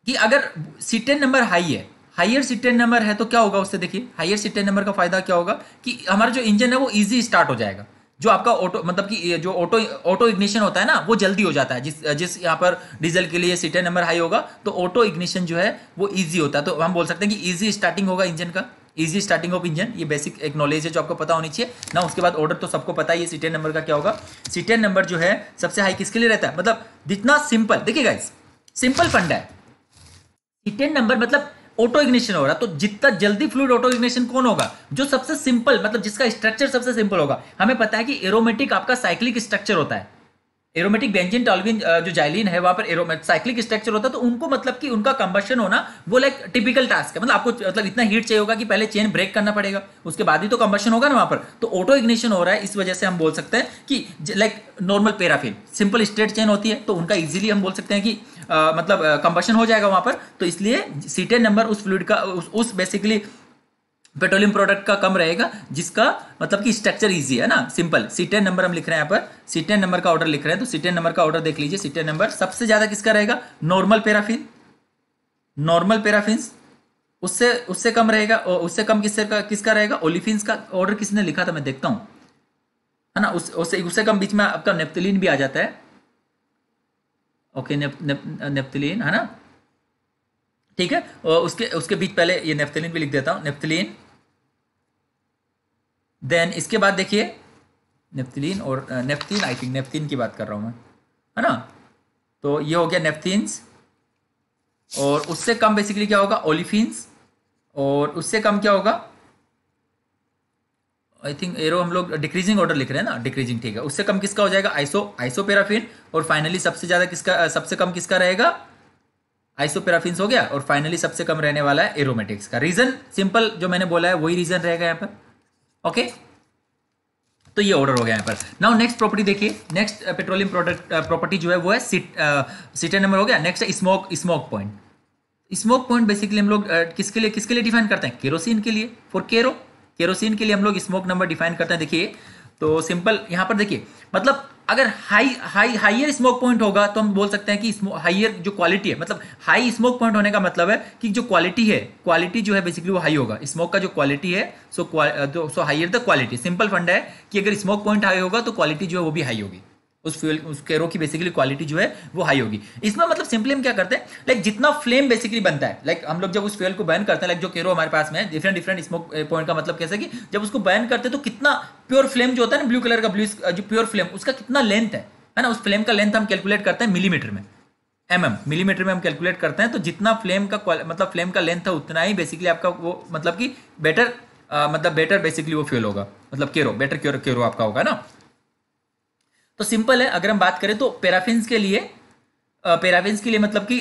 कि अगर सीटेन नंबर हाई है हाइयर सीटेन नंबर है तो क्या होगा उससे देखिए हाइयर सीटेन नंबर का फायदा क्या होगा कि हमारा जो इंजन है वो इजी स्टार्ट हो जाएगा जो आपका ऑटो मतलब कि जो ऑटो ऑटो इग्निशन होता है ना वो जल्दी हो जाता है जिस जिस यहाँ पर डीजल के लिए सीटेन नंबर हाई होगा तो ऑटो इग्निशन जो है वो ईजी होता है तो हम बोल सकते हैं कि ईजी स्टार्टिंग होगा इंजन का ईजी स्टार्टिंग ऑफ इंजन ये बेसिक एक नॉलेज है जो आपको पता होनी चाहिए ना उसके बाद ऑर्डर तो सबको पता ही है सीटेन नंबर का क्या होगा सीटेन नंबर जो है सबसे हाई किसके लिए रहता है मतलब जितना सिंपल देखिए गाइस सिंपल फंड है टेन नंबर मतलब ऑटो इग्निशन हो रहा तो जितना जल्दी फ्लूड ऑटो इग्निशन कौन होगा जो सबसे सिंपल मतलब जिसका स्ट्रक्चर सबसे सिंपल होगा हमें पता है कि एरोमेटिक आपका साइक्लिक स्ट्रक्चर होता है एरोमेटिक बेंजिन टॉलविन जो जाइलिन है वहाँ पर एरोमेट साइक्लिक स्ट्रक्चर होता है तो उनको मतलब कि उनका कंबशन होना वो लाइक टिपिकल टास्क है मतलब आपको मतलब इतना हीट चाहिए होगा कि पहले चेन ब्रेक करना पड़ेगा उसके बाद ही तो कंबशन होगा ना वहां पर तो ऑटो इग्निशन हो रहा है इस वजह से हम बोल सकते हैं कि like normal paraffin simple straight chain होती है तो उनका इजिली हम बोल सकते हैं कि आ, uh, मतलब कंबशन uh, हो जाएगा वहां पर तो इसलिए सीटेन नंबर उस फ्लूड का उस बेसिकली पेट्रोलियम प्रोडक्ट का कम रहेगा जिसका मतलब कि स्ट्रक्चर इजी है ना सिंपल सी टेन नंबर हम लिख रहे हैं यहाँ पर सी टेन नंबर का ऑर्डर लिख रहे हैं तो सी टेन नंबर का ऑर्डर देख लीजिए सी टेन नंबर सबसे ज़्यादा किसका रहेगा नॉर्मल पेराफिन नॉर्मल पेराफिन उससे उससे कम रहेगा उससे कम किससे का किसका रहेगा ओलिफिन का ऑर्डर किसने लिखा था मैं देखता हूँ है ना उस उससे उससे कम बीच में आपका नेप्तलिन भी आ जाता है ओके नेप्तलिन है ना ठीक है उसके उसके बीच पहले ये नेफ्तलिन भी लिख देता हूँ नेफ्तलिन देन इसके बाद देखिए नेफ्थलीन और नेफ्थीन आई थिंक नेफ्थीन की बात कर रहा हूँ मैं है ना तो ये हो गया नेफ्थीन्स और उससे कम बेसिकली क्या होगा ओलिफिन्स और उससे कम क्या होगा आई थिंक एरो हम लोग डिक्रीजिंग ऑर्डर लिख रहे हैं ना डिक्रीजिंग ठीक है उससे कम किसका हो जाएगा आइसो आइसोपेराफिन और फाइनली सबसे ज़्यादा किसका सबसे कम किसका रहेगा आइसोपेराफिन्स हो गया और फाइनली सबसे कम रहने वाला है एरोमेटिक्स का रीज़न सिंपल जो मैंने बोला है वही रीज़न रहेगा यहाँ पर ओके तो ये ऑर्डर हो गया यहाँ पर नाउ नेक्स्ट प्रॉपर्टी देखिए नेक्स्ट पेट्रोलियम प्रोडक्ट प्रॉपर्टी जो है वो है सीट नंबर uh, हो गया next smoke smoke point smoke point basically हम लोग uh, किसके लिए किसके लिए डिफाइन करते हैं केरोसिन के लिए फॉर केरो केरोसिन के लिए हम लोग स्मोक नंबर डिफाइन करते हैं देखिए तो सिंपल यहाँ पर देखिए मतलब अगर high high higher smoke point होगा तो हम बोल सकते हैं कि हाइयर जो क्वालिटी है मतलब हाई स्मोक पॉइंट होने का मतलब है कि जो क्वालिटी है क्वालिटी जो है बेसिकली वो हाई होगा स्मोक का जो क्वालिटी है so so higher the quality simple fund है कि अगर स्मोक पॉइंट हाई होगा तो क्वालिटी जो है वो भी हाई होगी उस फ्यूल उस केरो की बेसिकली क्वालिटी जो है वो हाई होगी इसमें मतलब सिंपली हम क्या करते हैं लाइक जितना फ्लेम बेसिकली बनता है लाइक हम लोग जब उस फ्यूल को बैन करते हैं लाइक जो केरो हमारे पास में डिफरेंट डिफरेंट स्मोक पॉइंट का मतलब कैसे कि जब उसको बैन करते हैं तो कितना प्योर फ्लेम जो होता है ना ब्लू कलर का ब्लू eh, जो प्योर फ्लेम उसका कितना लेंथ है है ना उस फ्लेम का लेंथ हम कैलकुलेट करते हैं मिलीमीटर में एम एम मिलीमीटर में हम कैलकुलेट करते हैं तो जितना फ्लेम का मतलब फ्लेम का लेंथ है उतना ही बेसिकली आपका वो मतलब कि बेटर eh, मतलब बेटर बेसिकली वो फ्यूल होगा मतलब केरो बेटर केरो केरो आपका होगा ना तो सिंपल है अगर हम बात करें तो पैराफिन्स के लिए पेराफिन्स के लिए मतलब कि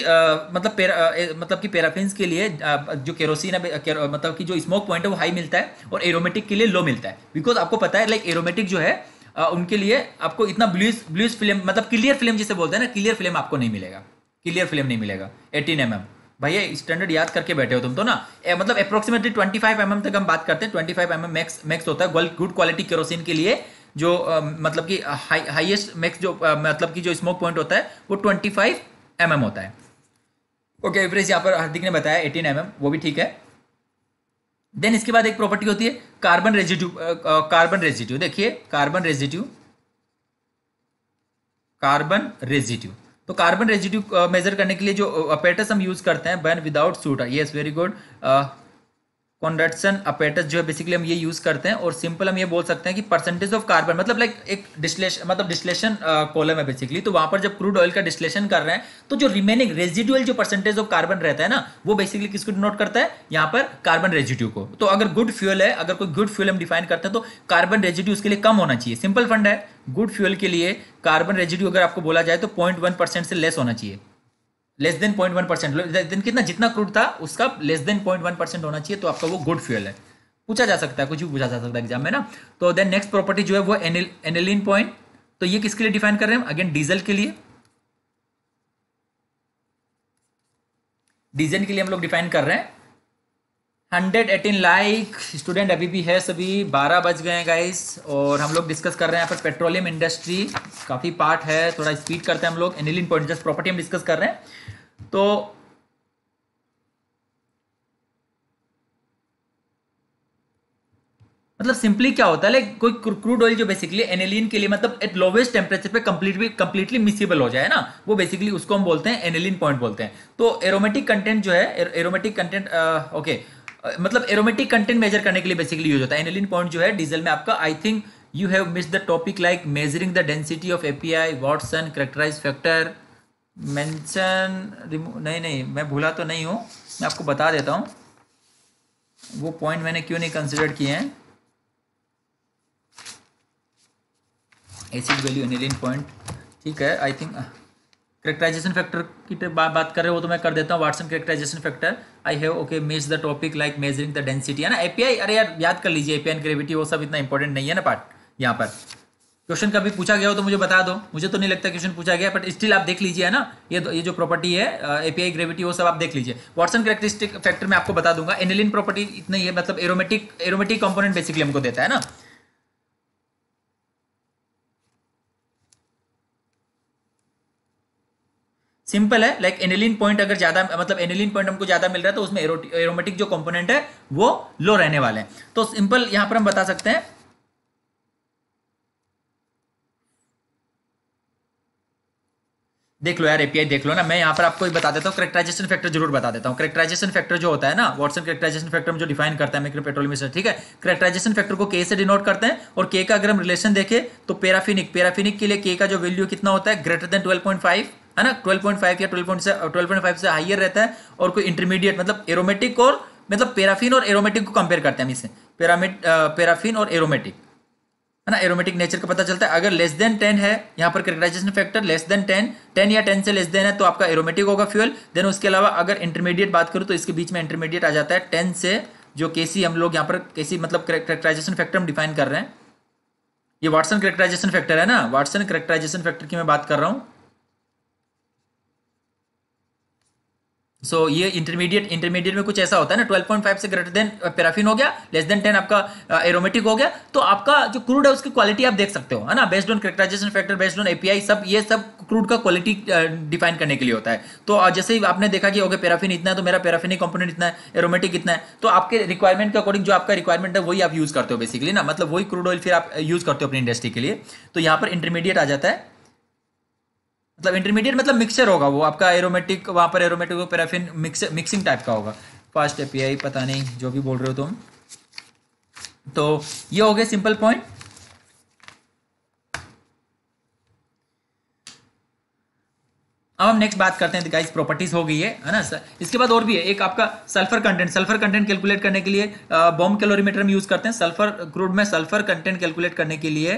मतलब पेरा मतलब कि पेराफिन्स के लिए जो केरोसिन है मतलब कि जो स्मोक पॉइंट है वो हाई मिलता है और एरोमेटिक के लिए लो मिलता है बिकॉज आपको पता है लाइक एरोमेटिक जो है उनके लिए आपको इतना ब्लूस ब्लूस फिल्म मतलब क्लियर फिल्म जिसे बोलते हैं ना क्लियर फिल्म आपको नहीं मिलेगा क्लियर फिल्म नहीं मिलेगा एटीन एम एम भैया स्टैंडर्ड याद करके बैठे हो तुम तो ना ए, मतलब approximately twenty five M M तक हम बात करते हैं twenty five M M max max होता है गुड क्वालिटी केरोसिन के लिए जो आ, मतलब कि हाई हाईएस्ट मैक्स जो आ, मतलब कि जो स्मोक पॉइंट होता है वो ट्वेंटी फाइव एम होता है ओके एवरेज यहाँ पर हार्दिक ने बताया 18 एम mm, वो भी ठीक है देन इसके बाद एक प्रॉपर्टी होती है कार्बन रेजिट्यू कार्बन रेजिट्यू देखिए कार्बन रेजिट्यू कार्बन रेजिट्यू तो कार्बन रेजिट्यू मेजर करने के लिए जो अपेटस हम यूज करते हैं burn without soot yes very good conduction apparatus जो है बेसिकली हम ये यूज करते हैं और सिंपल हम ये बोल सकते हैं कि परसेंटेज ऑफ कार्बन मतलब लाइक एक डिस्लेशन मतलब डिस्लेशन कॉलम uh, है बेसिकली तो वहां पर जब क्रूड ऑयल का डिस्लेशन कर रहे हैं तो जो रिमेनिंग रेजिडुअल जो परसेंटेज ऑफ कार्बन रहता है ना वो बेसिकली किसको डिनोट करता है यहाँ पर कार्बन रेजिड्यू को तो अगर गुड फ्यूल है अगर कोई गुड फ्यूल हम डिफाइन करते हैं तो कार्बन रेजिड्यू उसके लिए कम होना चाहिए सिंपल फंड है गुड फ्यूल के लिए कार्बन रेजिड्यू अगर आपको बोला जाए तो पॉइंट से लेस होना चाहिए less than point one percent less than कितना जितना क्रूड था उसका less than point one percent होना चाहिए तो आपका वो गुड फ्यूल है पूछा जा सकता है कुछ भी पूछा जा सकता है एग्जाम में ना तो देन नेक्स्ट प्रॉपर्टी जो है वो एनिल एनिलिन पॉइंट तो ये किसके लिए डिफाइन कर रहे हैं अगेन डीजल के लिए डीजल के लिए हम लोग डिफाइन कर रहे हैं हंड्रेड एटीन लाइक स्टूडेंट अभी भी है सभी बारह बज गए हैं गाइस और हम लोग डिस्कस कर रहे हैं यहाँ पर पेट्रोलियम इंडस्ट्री काफ़ी पार्ट है थोड़ा स्पीड करते हैं हम लोग एनिलिन पॉइंट जस्ट प्रॉपर्टी हम डिस्कस कर रहे हैं तो मतलब सिंपली क्या होता है लाइक कोई क्रूड ऑयल जो बेसिकली एनेलिन के लिए मतलब एट लोवेस्ट टेम्परेचर पे कंप्लीटली कंप्लीटली मिसिबल हो जाए ना वो बेसिकली उसको हम बोलते हैं एनेलिन पॉइंट बोलते हैं तो एरोमेटिक कंटेंट जो है एरोमेटिक कंटेंट ओके मतलब एरोमेटिक कंटेंट मेजर करने के लिए बेसिकली यूज होता है एनिलिन पॉइंट जो है डीजल में आपका I think you have miss the topic like measuring the density of API Watson characterize factor mention नहीं नहीं मैं भूला तो नहीं हूँ मैं आपको बता देता हूँ वो पॉइंट मैंने क्यों नहीं कंसिडर किए हैं एसिड वैल्यू एनिलिन पॉइंट ठीक है आई थिंक करेक्टराइजेशन फैक्टर की बा, बात कर रहे हो तो मैं कर देता हूँ Watson characterization factor I have okay miss the topic like measuring the density है ना एपीआई अरे यार याद कर लीजिए एपीआई एंड ग्रेविटी वो सब इतना इंपॉर्टेंट नहीं है ना पार्ट यहाँ पर क्वेश्चन कभी पूछा गया हो तो मुझे बता दो मुझे तो नहीं लगता क्वेश्चन पूछा गया बट स्टिल आप देख लीजिए है ना ये ये जो प्रॉपर्टी है एपीआई ग्रेविटी वो सब आप देख लीजिए वाटसन करेक्टरिस्टिक फैक्टर में आपको बता दूंगा एनिलिन प्रॉपर्टी इतना ही है मतलब एरोमेटिक एरोमेटिक कंपोनेंट बेसिकली हमको देता है ना सिंपल है लाइक एनिलिन पॉइंट अगर ज्यादा मतलब एनिलिन पॉइंट हमको ज्यादा मिल रहा है तो उसमें एरोमेटिक जो कंपोनेंट है वो लो रहने वाले हैं तो सिंपल यहां पर हम बता सकते हैं देख लो यार एपीआई देख लो ना मैं यहाँ पर आपको बता देता हूँ करेक्टराइजेशन फैक्टर जरूर बता देता हूँ करेक्टराइजेशन फैक्टर जो होता है ना वॉटसन करेक्टराइजेशन फैक्टर जो डिफाइन करता है माइक्रो पेट्रोलियम ठीक है करेक्टराइजेशन फैक्टर को के से डिनोट करते हैं और के का अगर हम रिलेशन देखें तो पेराफिनिक पेराफिनिक के लिए के का जो वैल्यू कितना होता है greater than twelve point five है ना 12.5 या 12.5 से हाइयर uh, रहता है और कोई इंटरमीडिएट मतलब एरोमेटिक और मतलब पेराफिन और एरोमेटिक को कंपेयर करते हैं हम इसे पेरामिट पेराफिन uh, और एरोमेटिक है ना एरोमेटिक नेचर का पता चलता है अगर लेस देन टेन है यहाँ पर characterization factor less than ten ten या टेन से लेस देन है तो आपका एरोमेटिक होगा फ्यूल देन उसके अलावा अगर इंटरमीडिएट बात करूँ तो इसके बीच में इंटरमीडिएट आ जाता है टेन से जो केसी हम लोग यहाँ पर केसी मतलब करेक्टराइजेशन फैक्टर हम डिफाइन कर रहे हैं ये वाटसन करेक्टराइजेशन फैक्टर है ना वाटसन करेक्टराइजेशन फैक्टर की मैं बात कर रहा हूँ सो so, ये इंटरमीडिएट इंटरमीडिएट में कुछ ऐसा होता है ना 12.5 से ग्रेटर देन पेराफिन हो गया लेस देन 10 आपका एरोमेटिक uh, हो गया तो आपका जो क्रूड है उसकी क्वालिटी आप देख सकते हो है ना based on characterization factor based on API सब ये सब क्रूड का क्वालिटी डिफाइन uh, करने के लिए होता है तो uh, जैसे ही आपने देखा कि ओके पेराफिन इतना है तो मेरा पेराफिनिक कॉम्पोनेट इतना है एरोमेटिक इतना है तो आपके रिक्वायरमेंट के अकॉर्डिंग जो आपका रिक्वायरमेंट है वही आप यूज़ करते हो बेसिकली ना मतलब वही क्रूड ऑयल फिर आप यूज़ करते हो अपनी इंडस्ट्री के लिए तो यहाँ पर इंटरमीडिएट आ जाता है मतलब इंटरमीडिएट मतलब मिक्सर होगा वो आपका एरोमेटिक वहाँ पर एरोमेटिक और पैराफिन मिक्स मिक्सिंग टाइप का होगा फास्ट ए पता नहीं जो भी बोल रहे हो तुम तो ये हो गया सिंपल पॉइंट अब हम नेक्स्ट बात करते हैं गाइस प्रॉपर्टीज हो गई है है ना सर इसके बाद और भी है एक आपका sulphur content sulphur content calculate करने के लिए बॉम्ब कैलोरीमीटर में यूज करते हैं सल्फर क्रूड में सल्फर कंटेंट कैलकुलेट करने के लिए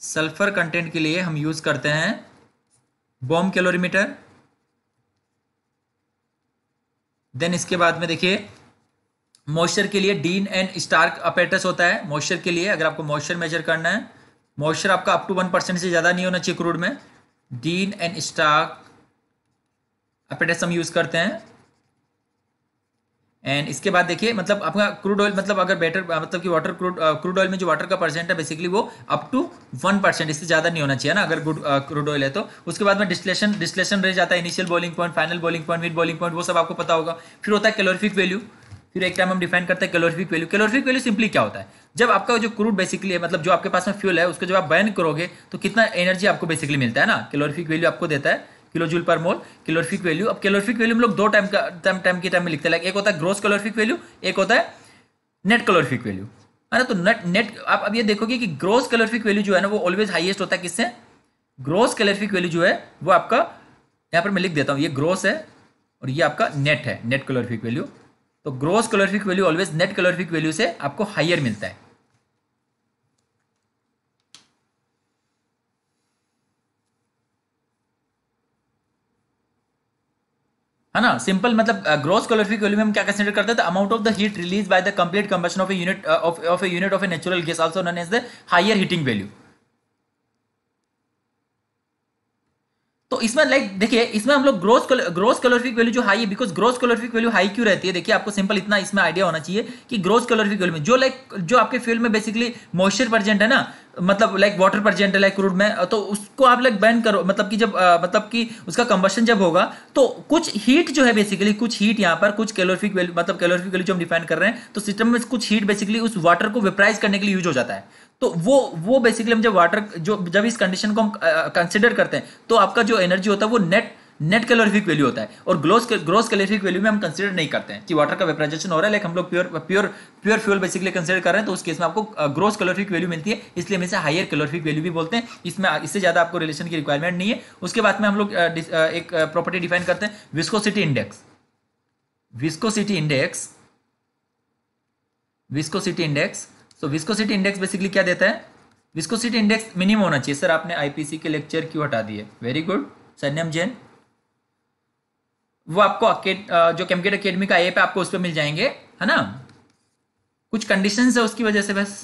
सल्फर कंटेंट के लिए हम यूज करते हैं बॉम कैलोरीमीटर देन इसके बाद में देखिए मॉइस्चर के लिए डीन एंड स्टार्क अपेटस होता है मॉइस्चर के लिए अगर आपको मॉइस्चर मेजर करना है मॉइस्चर आपका अप टू वन परसेंट से ज़्यादा नहीं होना चाहिए क्रूड में डीन एंड स्टार्क अपेटस हम यूज़ करते हैं एंड इसके बाद देखिए मतलब आपका क्रूड ऑयल मतलब अगर बेटर मतलब कि वाटर क्रूड क्रूड ऑयल में जो वाटर का परसेंट है बेसिकली वो अप टू वन परसेंट इससे ज़्यादा नहीं होना चाहिए ना अगर गुड क्रूड ऑयल है तो उसके बाद में डिस्लेशन डिस्लेशन रह जाता है initial boiling point final boiling point mid boiling point वो सब आपको पता होगा फिर होता है कैलोरिफिक वैल्यू फिर एक टाइम हम डिफाइन करते हैं calorific value calorific value simply क्या होता है जब आपका जो क्रूड बेसिकली है मतलब जो आपके पास में फ्यूल है उसको जब आप बैन करोगे तो कितना एनर्जी आपको बेसिकली मिलता है ना कैलोरिफिक वैल्यू आपको देता है किलो जूल पर मोल कैलोरीफिक वैल्यू अब कैलोरीफिक वैल्यू हम लोग दो टाइम का टाइम के टाइम में लिखते हैं एक होता है ग्रोस कैलोरीफिक वैल्यू एक होता है नेट कैलोरीफिक वैल्यू है ना तो नेट नेट आप अब ये देखोगे कि ग्रोस कैलोरीफिक वैल्यू जो है ना वो ऑलवेज हाईएस्ट होता है किससे ग्रोस कैलोरीफिक वैल्यू जो है वो आपका यहाँ पर मैं लिख देता हूँ ये ग्रोस है और ये आपका नेट है नेट कैलोरीफिक वैल्यू तो gross calorific value always net calorific value से आपको हाइयर मिलता है है ना सिंपल मतलब ग्रोस कैलोरीफिक वैल्यू में हम क्या कंसीडर करते हैं the amount of the heat release by the complete combustion of a unit of of a unit of a natural gas also known as the higher heating value तो इसमें like देखिए इसमें हम लोग ग्रोस ग्रोस कैलोरिफिक वैल्यू जो high है because gross calorific value high क्यों रहती है देखिए आपको सिंपल इतना इसमें आइडिया होना चाहिए कि ग्रोस कैलोरिफिक वैल्यू में जो लाइक जो आपके फ्यूल में बेसिकली मॉइस्चर परजेंट है ना मतलब लाइक वाटर परजेंट है लाइक क्रूड में तो उसको आप लाइक बैन करो मतलब कि जब आ, मतलब कि उसका कंबशन जब होगा तो कुछ हीट जो है बेसिकली कुछ हीट यहाँ पर कुछ कैलोरिफिक वैल्यू मतलब कैलोरिफिक वैल्यू जो हम डिफाइन कर रहे हैं तो सिस्टम में कुछ हीट बेसिकली उस वाटर को वेपराइज करने के लिए यूज हो जाता है तो वो वो बेसिकली हम जब वाटर जो जब इस कंडीशन को हम कंसिडर करते हैं तो आपका जो एनर्जी होता है वो नेट नेट कैलोरीफिक वैल्यू होता है और ग्लोस ग्रोस कैलोरीफिक वैल्यू में हम कंसिडर नहीं करते हैं कि वाटर का वेपराइजेशन हो रहा है लेकिन हम लोग pure pure pure fuel basically consider कर रहे हैं तो उस केस में आपको ग्रोस कैलोरीफिक वैल्यू मिलती है इसलिए हम इसे हायर कैलोरीफिक वैल्यू भी बोलते हैं इसमें इससे ज़्यादा आपको रिलेशन की रिक्वायरमेंट नहीं है उसके बाद में हम लोग एक प्रॉपर्टी डिफाइन करते हैं viscosity index viscosity index viscosity index so viscosity index basically क्या देता है विस्कोसिटी इंडेक्स मिनिमम होना चाहिए सर आपने आईपीसी के लेक्चर क्यों हटा दिए वेरी गुड सन्यम जैन वो आपको जो केमकेट अकेडमी का एप है आपको उस पर मिल जाएंगे है ना कुछ कंडीशंस है उसकी वजह से बस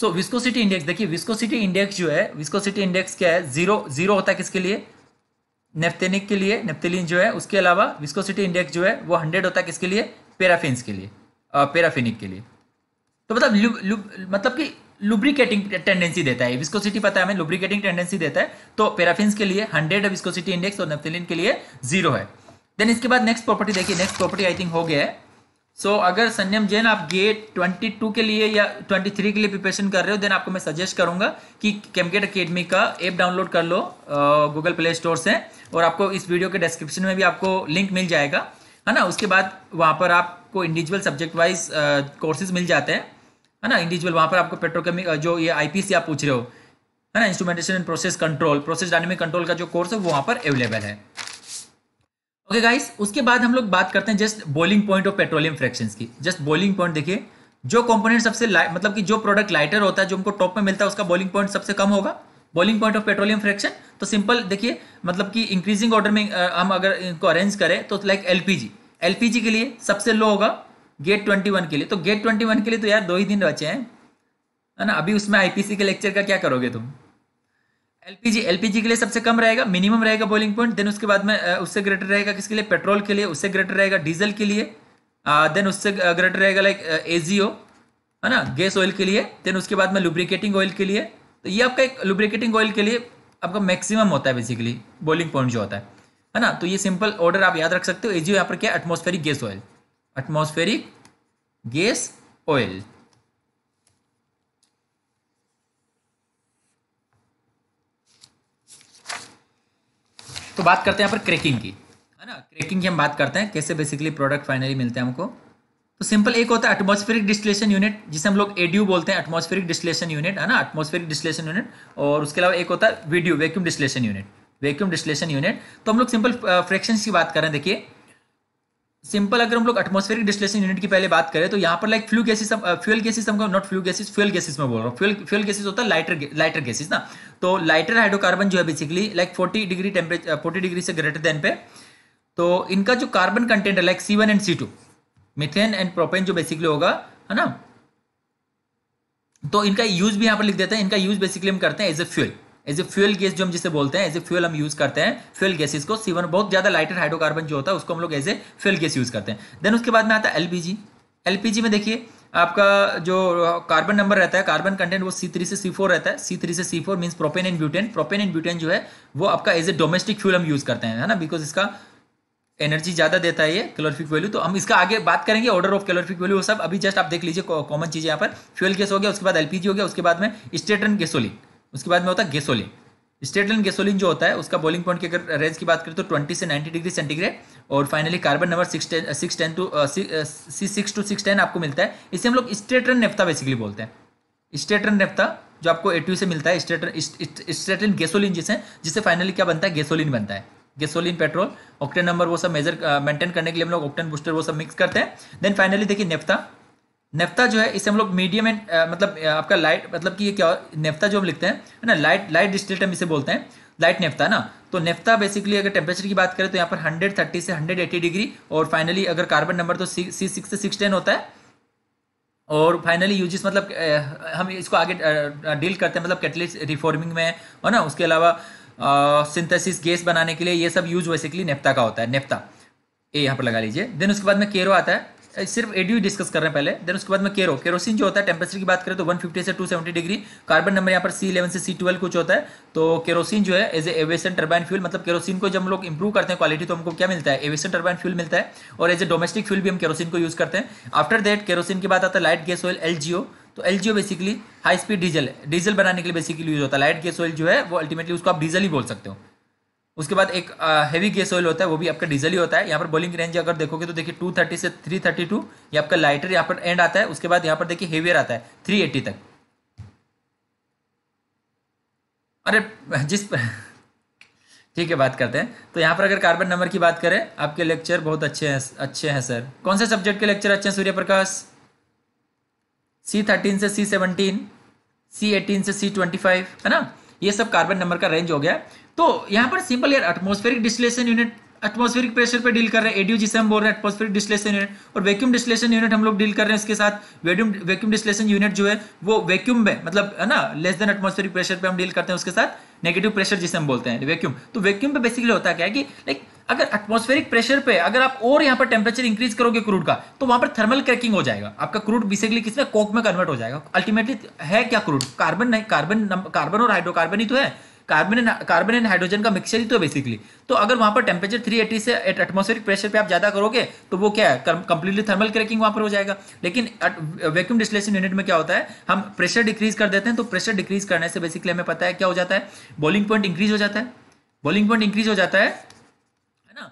सो विस्कोसिटी इंडेक्स देखिए विस्कोसिटी इंडेक्स जो है विस्कोसिटी इंडेक्स क्या है जीरो जीरो होता है किसके लिए नेफ्तेनिक के लिए नेफ्तेलिन जो है उसके अलावा विस्कोसिटी इंडेक्स जो है वो हंड्रेड होता है किसके लिए पेराफिन्स के लिए पेराफिनिक के लिए तो मतलब लुब, लुब, मतलब कि लुब्रिकेटिंग टेंडेंसी देता है विस्कोसिटी पता है हमें लुब्रिकेटिंग टेंडेंसी देता है तो पेराफिन के लिए हंड्रेड विस्कोसिटी इंडेक्स और नेप्थेलिन के लिए जीरो है देन इसके बाद नेक्स्ट प्रॉपर्टी देखिए नेक्स्ट प्रॉपर्टी आई थिंक हो गया है सो so, अगर संयम जैन आप गेट 22 के लिए या 23 के लिए प्रिपरेशन कर रहे हो देन आपको मैं सजेस्ट करूंगा कि कैमगेट अकेडमी का ऐप डाउनलोड कर लो गूगल प्ले स्टोर से और आपको इस वीडियो के डिस्क्रिप्शन में भी आपको लिंक मिल जाएगा है ना उसके बाद वहाँ पर आपको इंडिविजुअल सब्जेक्ट वाइज कोर्सेज मिल जाते हैं है ना इंडिविजुअल वहाँ पर आपको पेट्रोकेमिक जो ये आईपीसी आप पूछ रहे हो है ना instrumentation and process control process dynamic control का जो कोर्स है वो वहाँ पर अवेलेबल है ओके okay गाइस उसके बाद हम लोग बात करते हैं just boiling point of petroleum fraction की जस्ट बॉइलिंग पॉइंट देखिए जो कंपोनेंट सबसे मतलब कि जो प्रोडक्ट लाइटर होता है जो हमको टॉप में मिलता है उसका बॉइलिंग पॉइंट सबसे कम होगा boiling point of petroleum fraction तो सिंपल देखिए मतलब कि इंक्रीजिंग ऑर्डर में हम अगर इनको अरेंज करें तो लाइक एलपीजी एलपीजी के लिए सबसे लो होगा गेट ट्वेंटी वन के लिए तो गेट ट्वेंटी वन के लिए तो यार दो ही दिन बचे हैं है ना अभी उसमें आईपीसी के लेक्चर का क्या करोगे तुम एलपीजी एलपीजी के लिए सबसे कम रहेगा मिनिमम रहेगा बॉइलिंग पॉइंट देन उसके बाद में उससे ग्रेटर रहेगा किसके लिए पेट्रोल के लिए उससे ग्रेटर रहेगा डीजल के लिए देन उससे ग्रेटर रहेगा लाइक ए है ना गैस ऑयल के लिए देन उसके बाद में लुब्रिकेटिंग ऑयल के लिए तो ये आपका एक लुब्रिकेटिंग ऑयल के लिए आपका मैक्सिमम होता है बेसिकली बॉइलिंग पॉइंट जो होता है है ना तो ये सिंपल ऑर्डर आप याद रख सकते हो एजीओ यहाँ पर क्या atmospheric gas oil atmospheric gas oil तो बात करते हैं यहां पर क्रेकिंग की है ना क्रेकिंग की हम बात करते हैं कैसे बेसिकली प्रोडक्ट फाइनली मिलते हैं हमको तो सिंपल एक होता है एटमोस्फेरिक डिस्लेशन यूनिट जिसे हम लोग एडियो बोलते हैं एटमोस्फेरिक डिस्लेशन यूनिट है ना एटमोस्फेरिक डिस्टिलेशन यूनिट और उसके अलावा एक होता है video vacuum distillation unit vacuum distillation unit तो हम लोग सिंपल फ्रैक्शंस की बात करें देखिए सिंपल अगर हम लोग एटमोस्फेरिक डिस्लेशन यूनिट की पहले बात करें तो यहाँ पर like flue gases fuel gases हम not flue gases fuel gases में बोल रहा हूँ फ्यूल फ्यूल गैसेस होता है लाइटर लाइटर गैसेस ना तो लाइटर हाइड्रोकार्बन जो है basically like forty degree temperature forty degree से ग्रेटर देन पे तो इनका जो कार्बन कंटेंट है like C one and C two methane and propane जो बेसिकली होगा है ना तो इनका यूज भी यहाँ पर लिख देते हैं इनका यूज बेसिकली हम करते हैं as a fuel as a fuel gas जो हम जिसे बोलते हैं एज ए फ्यूल हम यूज करते हैं फ्यूल गैसेस को सीवन बहुत ज्यादा लाइटर हाइड्रोकार्बन जो होता है उसको हम लोग as a fuel gas use करते हैं देन उसके बाद में आता है एलपीजी एलपीजी में देखिए आपका जो कार्बन नंबर रहता है कार्बन कंटेंट वो सी थ्री से सी फोर रहता है सी थ्री से C four means propane and butane propane and butane जो है वो आपका एज ए डोमेस्टिक फ्यूल हम यूज करते हैं है ना बिकॉज इसका एनर्जी ज़्यादा देता है ये कैलोरिफिक वैल्यू तो हम इसका आगे बात करेंगे ऑर्डर ऑफ कैलोरिफिक वैल्यू वो सब अभी जस्ट आप देख लीजिए कॉमन चीज़ यहाँ पर फ्यूल गैस हो गया उसके बाद एलपीजी हो गया उसके बाद में स्टेटन गैसोलिन उसके बाद में होता है गेसोलिन स्टेटलिन गेसोलिन जो होता है उसका बॉलिंग पॉइंट की अगर रेंज की बात करें तो 20 से 90 डिग्री सेंटीग्रेड और finally carbon number six ten to six to six ten आपको मिलता है इसे हम लोग स्टेटरन नेफ्ता बेसिकली बोलते हैं स्टेटरन नेफ्ता जो आपको ए से मिलता है स्टेटलिन गेसोलिन जिसे जिसे फाइनली क्या बनता है गेसोलिन बनता है गेसोलिन पेट्रोल ऑक्टेन नंबर वो सब मेजर मेंटेन uh, करने के लिए हम लोग ऑक्टेन बूस्टर वो सब मिक्स करते हैं देन फाइनली देखिए नेफ्ता नेफ्ता जो है इसे हम लोग मीडियम एंड मतलब आपका लाइट मतलब कि ये क्या नेफ्ता जो हम लिखते हैं है ना लाइट लाइट डिस्टिलेट हम इसे बोलते हैं लाइट नेफ्ता ना तो नेफ्ता बेसिकली अगर टेम्परेचर की बात करें तो यहाँ पर 130 से 180 डिग्री और फाइनली अगर कार्बन नंबर तो सी सिक्स से सिक्स टेन होता है और फाइनली यूजिस मतलब हम इसको आगे डील करते हैं मतलब कैटलिस्ट रिफॉर्मिंग में है ना उसके अलावा सिंथेसिस गैस बनाने के लिए ये सब यूज बेसिकली नेफ्ता का होता है नेफ्ता ए यहाँ पर लगा लीजिए देन उसके बाद में केरो आता है सिर्फ एड्यू डिस्कस कर रहे हैं पहले देन उसके बाद में केरो केरोसिन जो होता है टेम्परेचर की बात करें तो 150 से 270 डिग्री कार्बन नंबर यहाँ पर सी इलेवन से सी ट्वेल्व कुछ होता है तो केरोसिन जो है as a aviation turbine fuel मतलब केरोसिन को जब हम लोग इंप्रूव करते हैं क्वालिटी तो हमको क्या मिलता है एवेशन टर्बाइन फ्यूल मिलता है और एज ए डोमेस्टिक फ्यूल भी हम केरोसिन को यूज करते हैं आफ्टर दैट केरोसिन की बात आता है लाइट गैस ऑयल एल तो L basically high speed diesel है डीजल बनाने के लिए बेसिकली यूज होता है लाइट गैस ऑयल जो है वो अल्टीमेटली उसको आप डीजल ही बोल सकते हो उसके बाद एक हैवी गैस ऑयल होता है वो भी आपका डीजल ही होता है यहाँ पर बॉलिंग रेंज अगर देखोगे तो देखिए 230 से 332 ये आपका लाइटर यहाँ पर एंड आता है उसके बाद यहाँ पर देखिए हेवियर आता है 380 तक अरे जिस ठीक है बात करते हैं तो यहाँ पर अगर कार्बन नंबर की बात करें आपके लेक्चर बहुत अच्छे हैं अच्छे हैं सर कौन से सब्जेक्ट के लेक्चर अच्छे हैं सूर्य प्रकाश सी थर्टीन से सी सेवनटीन सी एटीन से सी ट्वेंटी है ना ये सब कार्बन नंबर का रेंज हो गया तो यहां पर सिंपल यार atmospheric distillation unit atmospheric pressure पे डील कर रहे हैं एडियो जिसे हम बोल रहे हैं एटमोस्फेरिक डिस्लेशन यूनिट और वैक्यूम डिस्लेशन यूनिट हम लोग डील कर रहे हैं इसके साथ वैक्यूम वैक्यूम डिस्लेशन यूनिट जो है वो वैक्यूम में मतलब है ना लेस देन एटमोस्फेरिक प्रेशर पे हम डील करते हैं उसके साथ नेगेटिव प्रेशर जिसे हम बोलते हैं वैक्यूम तो वैक्यूम पे बेसिकली होता क्या है कि लाइक अगर एटमोस्फेरिक प्रेशर पे अगर आप और यहाँ पर टेम्परेचर इंक्रीज करोगे क्रूड का तो वहां पर थर्मल क्रैकिंग हो जाएगा आपका क्रूड बेसिकली किसमें कोक में कन्वर्ट हो जाएगा अल्टीमेटली है क्या क्रूड कार्बन नहीं कार्बन कार्बन और हाइड्रोकार्बन ही तो है carbon and carbon and hydrogen का मिक्सचर ही तो बेसिकली तो अगर वहां पर टेम्परेचर 380 से एटमोस्फेरिक प्रेशर पे आप ज़्यादा करोगे तो वो क्या है कंप्लीटली थर्मल क्रैकिंग वहां पर हो जाएगा लेकिन वैक्यूम डिस्लेशन यूनिट में क्या होता है हम प्रेशर डिक्रीज कर देते हैं तो प्रेशर डिक्रीज करने से बेसिकली हमें पता है क्या हो जाता है बॉलिंग पॉइंट इंक्रीज हो जाता है बॉलिंग पॉइंट इंक्रीज हो जाता है है ना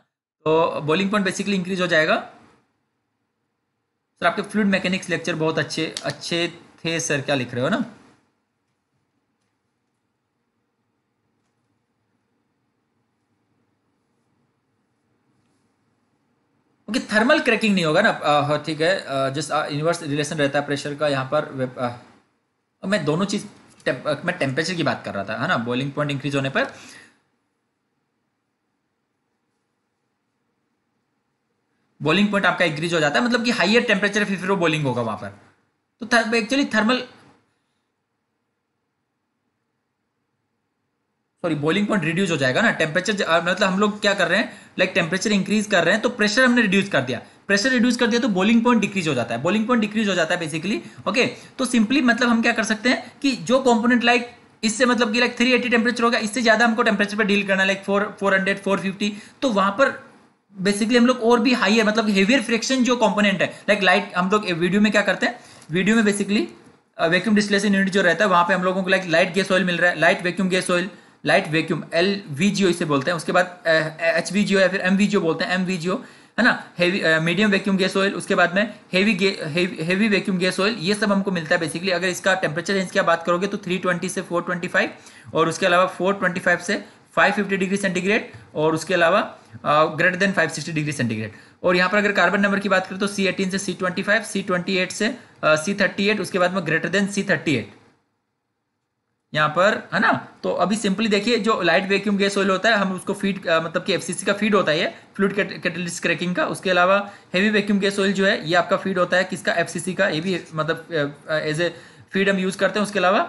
तो बॉलिंग पॉइंट बेसिकली इंक्रीज हो जाएगा सर आपके फ्लूड मैकेनिक्स लेक्चर बहुत अच्छे अच्छे थे सर क्या लिख रहे हो ना क्योंकि थर्मल क्रैकिंग नहीं होगा ना ठीक है जिस इन्वर्स रिलेशन रहता है प्रेशर का यहाँ पर आ, मैं दोनों चीज़ मैं टेम्परेचर की बात कर रहा था है ना बॉइलिंग पॉइंट इंक्रीज होने पर बॉइलिंग पॉइंट आपका इंक्रीज हो जाता है मतलब कि हाइयर टेम्परेचर फिर फिर वो बॉलिंग होगा वहां पर तो actually thermal sorry boiling point reduce हो जाएगा ना टेम्परेचर मतलब हम लोग क्या कर रहे हैं लाइक टेम्परेचर इंक्रीज कर रहे हैं तो प्रेशर हमने रिड्यूस कर दिया प्रेशर रिड्यूस कर दिया तो बॉलिंग पॉइंट डिक्रीज हो जाता है बॉलिंग पॉइंट डिक्रीज हो जाता है बेसिकली ओके तो सिंपली मतलब हम क्या कर सकते हैं कि जो कॉम्पोनेट लाइक इससे मतलब कि लाइक थ्री एटी टेम्परेचर होगा इससे ज़्यादा हमको टेम्परेचर तो पर डील करना like four four hundred four fifty तो वहां पर बेसिकली हम लोग और भी हाइयर मतलब हेवियर फ्रिक्शन जो कॉम्पोनेंट है लाइक लाइट हम लोग वीडियो में क्या करते हैं वीडियो में बेसिकली वैक्यूम डिस्प्लेसिंग यूनिट जो रहता है वहां पे हम लोगों को लाइक लाइट गैस ऑयल मिल रहा है light vacuum gas oil light vacuum L V G O इसे बोलते हैं उसके बाद एच वी जी ओ या फिर एम वी जी ओ बोलते हैं एम वी जी ओ है ना heavy medium vacuum gas oil उसके बाद में heavy heavy vacuum gas oil ये सब हमको मिलता है बेसिकली अगर इसका टेम्परेचर रेंज की बात करोगे तो 320 से 425 और उसके अलावा 425 से 550 डिग्री सेंटीग्रेड और उसके अलावा ग्रेटर देन 560 डिग्री सेंटीग्रेड और यहाँ पर अगर कार्बन नंबर की बात करें तो सी एटीन से C twenty five C twenty eight से सी थर्टी एट उसके बाद में greater than C thirty eight यहाँ पर है ना तो अभी सिंपली देखिए जो लाइट वैक्यूम गैस ऑयल होता है हम उसको फीड मतलब कि एफसीसी का फीड होता है ये फ्लूड कैटलिस्ट क्रैकिंग का उसके अलावा हैवी वैक्यूम गैस ऑयल जो है ये आपका फीड होता है किसका एफसीसी का ये भी मतलब एज ए फीड हम यूज़ करते हैं उसके अलावा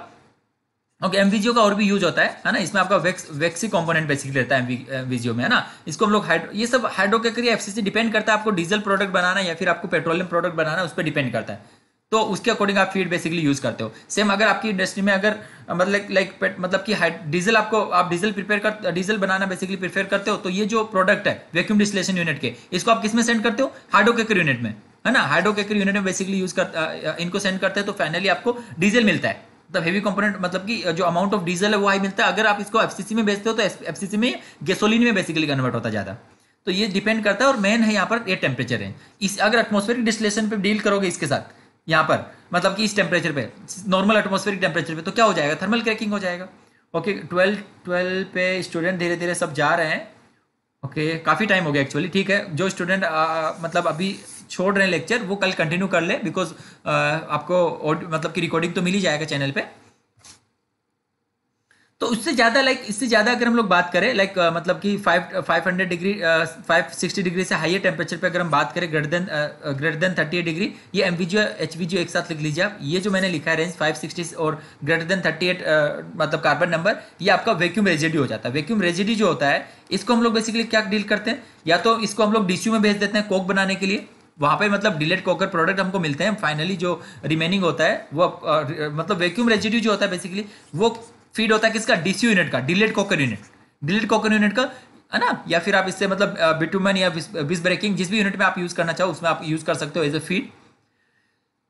ओके एमवीजीओ का और भी यूज होता है है ना इसमें आपका वैक्स वैक्सी कॉम्पोनेंट बेसिकली रहता है एमवीजीओ में है ना इसको हम लोग हाइड्रो ये सब हाइड्रो के करिए एफसीसी डिपेंड करता है आपको डीजल प्रोडक्ट बनाना या फिर आपको पेट्रोलियम प्रोडक्ट बनाना उस पर डिपेंड करता है तो उसके अकॉर्डिंग आप फीड बेसिकली यूज करते हो सेम अगर आपकी इंडस्ट्री में अगर मतलब लाइक मतलब कि डीजल आपको आप डीजल प्रिपेयर कर डीजल बनाना बेसिकली प्रिपेयर करते हो तो ये जो प्रोडक्ट है वैक्यूम डिस्लेशन यूनिट के इसको आप किस में सेंड करते हो हार्डोकेकर यूनिट में है ना हाइड्रोकेकर यूनिट में बेसिकली यूज कर इनको सेंड करते हैं तो फाइनली आपको डीजल मिलता है मतलब हेवी कंपोनेंट मतलब कि जो अमाउंट ऑफ डीजल है वो हाई मिलता है अगर आप इसको एफसीसी में बेचते हो तो एफसीसी में गैसोलीन में बेसिकली कन्वर्ट होता ज़्यादा तो ये डिपेंड करता है और मेन है यहाँ पर ये टेम्परेचर है इस अगर एटमोस्फेरिक डिस्लेशन पर डील करोगे इसके साथ यहाँ पर मतलब कि इस टेम्परेचर पे नॉर्मल एटमोस्फेरिक टेम्परेचर पे तो क्या हो जाएगा थर्मल क्रैकिंग हो जाएगा ओके ट्वेल्व ट्वेल्व पे स्टूडेंट धीरे धीरे सब जा रहे हैं ओके okay, काफ़ी टाइम हो गया एक्चुअली ठीक है जो स्टूडेंट मतलब अभी छोड़ रहे हैं लेक्चर वो कल कंटिन्यू कर ले बिकॉज आपको मतलब कि रिकॉर्डिंग तो मिल ही जाएगा चैनल पर तो उससे ज़्यादा लाइक इससे ज़्यादा अगर हम लोग बात करें लाइक मतलब कि five five hundred degree five sixty degree से हाइयर टेम्परेचर पे अगर हम बात करें greater than greater than thirty eight degree ये एम वी एक साथ लिख लीजिए आप ये जो मैंने लिखा है रेंज फाइव सिक्सटी और ग्रेटर देन थर्टी एट मतलब कार्बन नंबर ये आपका वैक्यूम रेजिडी हो जाता है वैक्यूम रेजिडी जो होता है इसको हम लोग बेसिकली क्या डील करते हैं या तो इसको हम लोग सी में भेज देते हैं कोक बनाने के लिए वहाँ पे मतलब डिलेट कोकर प्रोडक्ट हमको मिलते हैं फाइनली जो रिमेनिंग होता है वो मतलब वैक्यूम रेजिड्यू जो होता है बेसिकली वो फीड होता है किसका डीसी यूनिट का delayed coker unit delayed coker unit का है ना या फिर आप इससे मतलब बिटूमन या बिस ब्रेकिंग जिस भी यूनिट में आप यूज करना चाहो उसमें आप यूज कर सकते हो एज ए फीड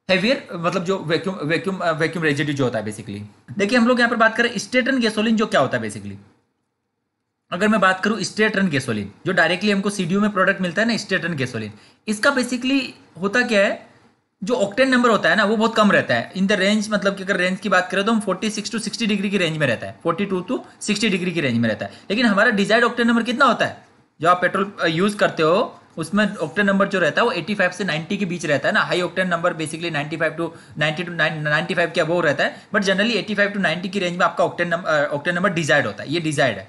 हैवियर मतलब जो वैक्यूम वैक्यूम वैक्यूम रेजिड्यू जो होता है बेसिकली देखिए हम लोग यहाँ पर बात करें स्टेटन गैसोलिन जो क्या होता है बेसिकली अगर मैं बात करूँ स्टेटन गैसोलिन जो डायरेक्टली हमको सीडीयू में प्रोडक्ट मिलता है ना स्टेटन गैसोलिन इसका बेसिकली होता क्या है जो ऑक्टेन नंबर होता है ना वो बहुत कम रहता है इन द रेंज मतलब कि अगर रेंज की बात करें तो हम 46 टू 60 डिग्री की रेंज में रहता है 42 टू 60 डिग्री की रेंज में रहता है लेकिन हमारा डिजायर्ड ऑक्टेन नंबर कितना होता है जो आप पेट्रोल यूज़ करते हो उसमें ऑक्टेन नंबर जो रहता है वो 85 से 90 के बीच रहता है ना high octane number basically 95 to 90 to 95 के वो रहता है बट जनरली 85 टू 90 की रेंज में आपका octane number octane number desired होता है ये डिजायर्ड है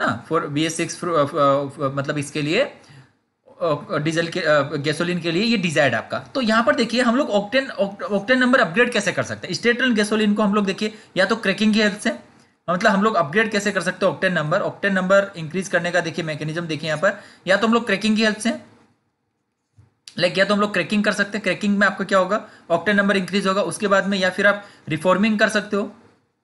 ना फोर बी एस सिक्स मतलब इसके लिए डीजल के गैसोलीन के लिए ये डिजायर्ड आपका तो यहाँ पर देखिए हम लोग ऑक्टेन ऑक्टेन नंबर अपग्रेड कैसे कर सकते हैं स्टेट रन गैसोलीन को हम लोग देखिए या तो क्रैकिंग की हेल्प से मतलब हम लोग अपग्रेड कैसे कर सकते हैं octane number octane number increase करने का देखिए मैकेनिज्म देखिए यहाँ पर या तो हम लोग क्रैकिंग की हेल्प से लाइक या तो हम लोग क्रैकिंग कर सकते हैं क्रैकिंग में आपका क्या होगा ऑक्टेन नंबर इंक्रीज होगा उसके बाद में या फिर आप रिफॉर्मिंग कर सकते हो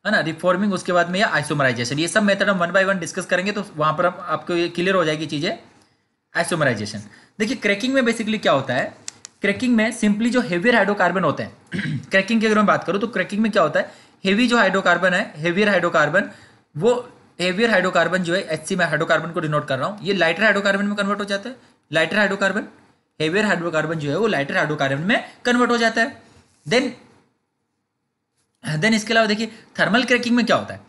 है ना रिफॉर्मिंग उसके बाद में या आइसोमराइजेशन ये सब मेथड हम वन बाय वन डिस्कस करेंगे तो वहाँ पर आपको ये क्लियर हो जाएगी चीज़ें आइसोमराइजेशन देखिए क्रैकिंग में बेसिकली क्या होता है क्रैकिंग में सिंपली जो हेवियर हाइड्रोकार्बन होते हैं क्रैकिंग की अगर मैं बात करूँ तो क्रैकिंग में क्या होता है हेवी जो हाइड्रोकार्बन है हेवियर हाइड्रोकार्बन वो हेवियर हाइड्रोकार्बन जो है एच में हाइड्रोकार्बन को डिनोट कर रहा हूँ ये लाइटर हाइड्रोकार्बन में कन्वर्ट हो जाता है लाइटर हाइड्रोकार्बन हेवियर हाइड्रोकार्बन जो है वो लाइटर हाइड्रोकार्बन में कन्वर्ट हो जाता है देन देन इसके अलावा देखिए थर्मल क्रैकिंग में क्या होता है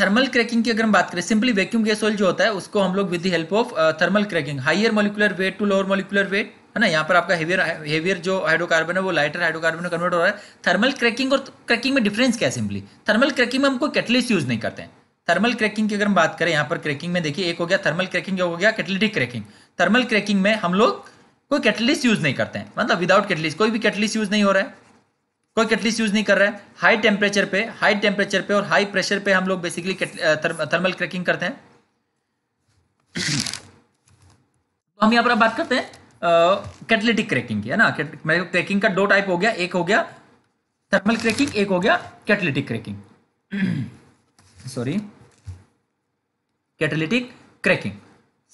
थर्मल क्रैकिंग की अगर हम बात करें सिंपली वैक्यूम गैस ऑयल जो होता है उसको हम लोग with the help of thermal cracking higher molecular weight to lower molecular weight है ना यहाँ पर आपका हेवियर हेवियर जो हाइड्रोकार्बन है वो लाइटर हाइड्रोकार्बन में कन्वर्ट हो रहा है थर्मल क्रैकिंग और क्रैकिंग में डिफरेंस क्या है सिंपली थर्मल क्रैकिंग में हम कोई कैटलिस्ट यूज नहीं करते हैं थर्मल क्रैकिंग की अगर हम बात करें यहाँ पर क्रैकिंग में देखिए एक हो गया थर्मल क्रैकिंग हो गया कैटलिटिक क्रैकिंग थर्मल क्रैकिंग में हम लोग कोई कैटलिस्ट यूज नहीं करते हैं मतलब विदाउट कैटलिस्ट कोई भी कैटलिस्ट यूज नहीं हो रहा है कोई कैटलिस्ट यूज नहीं कर रहा है हाई टेम्परेचर पे हाई टेम्परेचर पे और हाई प्रेशर पे हम लोग बेसिकली थर्मल क्रैकिंग करते हैं तो हम यहां पर बात करते हैं कैटलिटिक क्रैकिंग की है ना क्रैकिंग का दो टाइप हो गया एक हो गया थर्मल क्रैकिंग एक हो गया catalytic cracking sorry catalytic cracking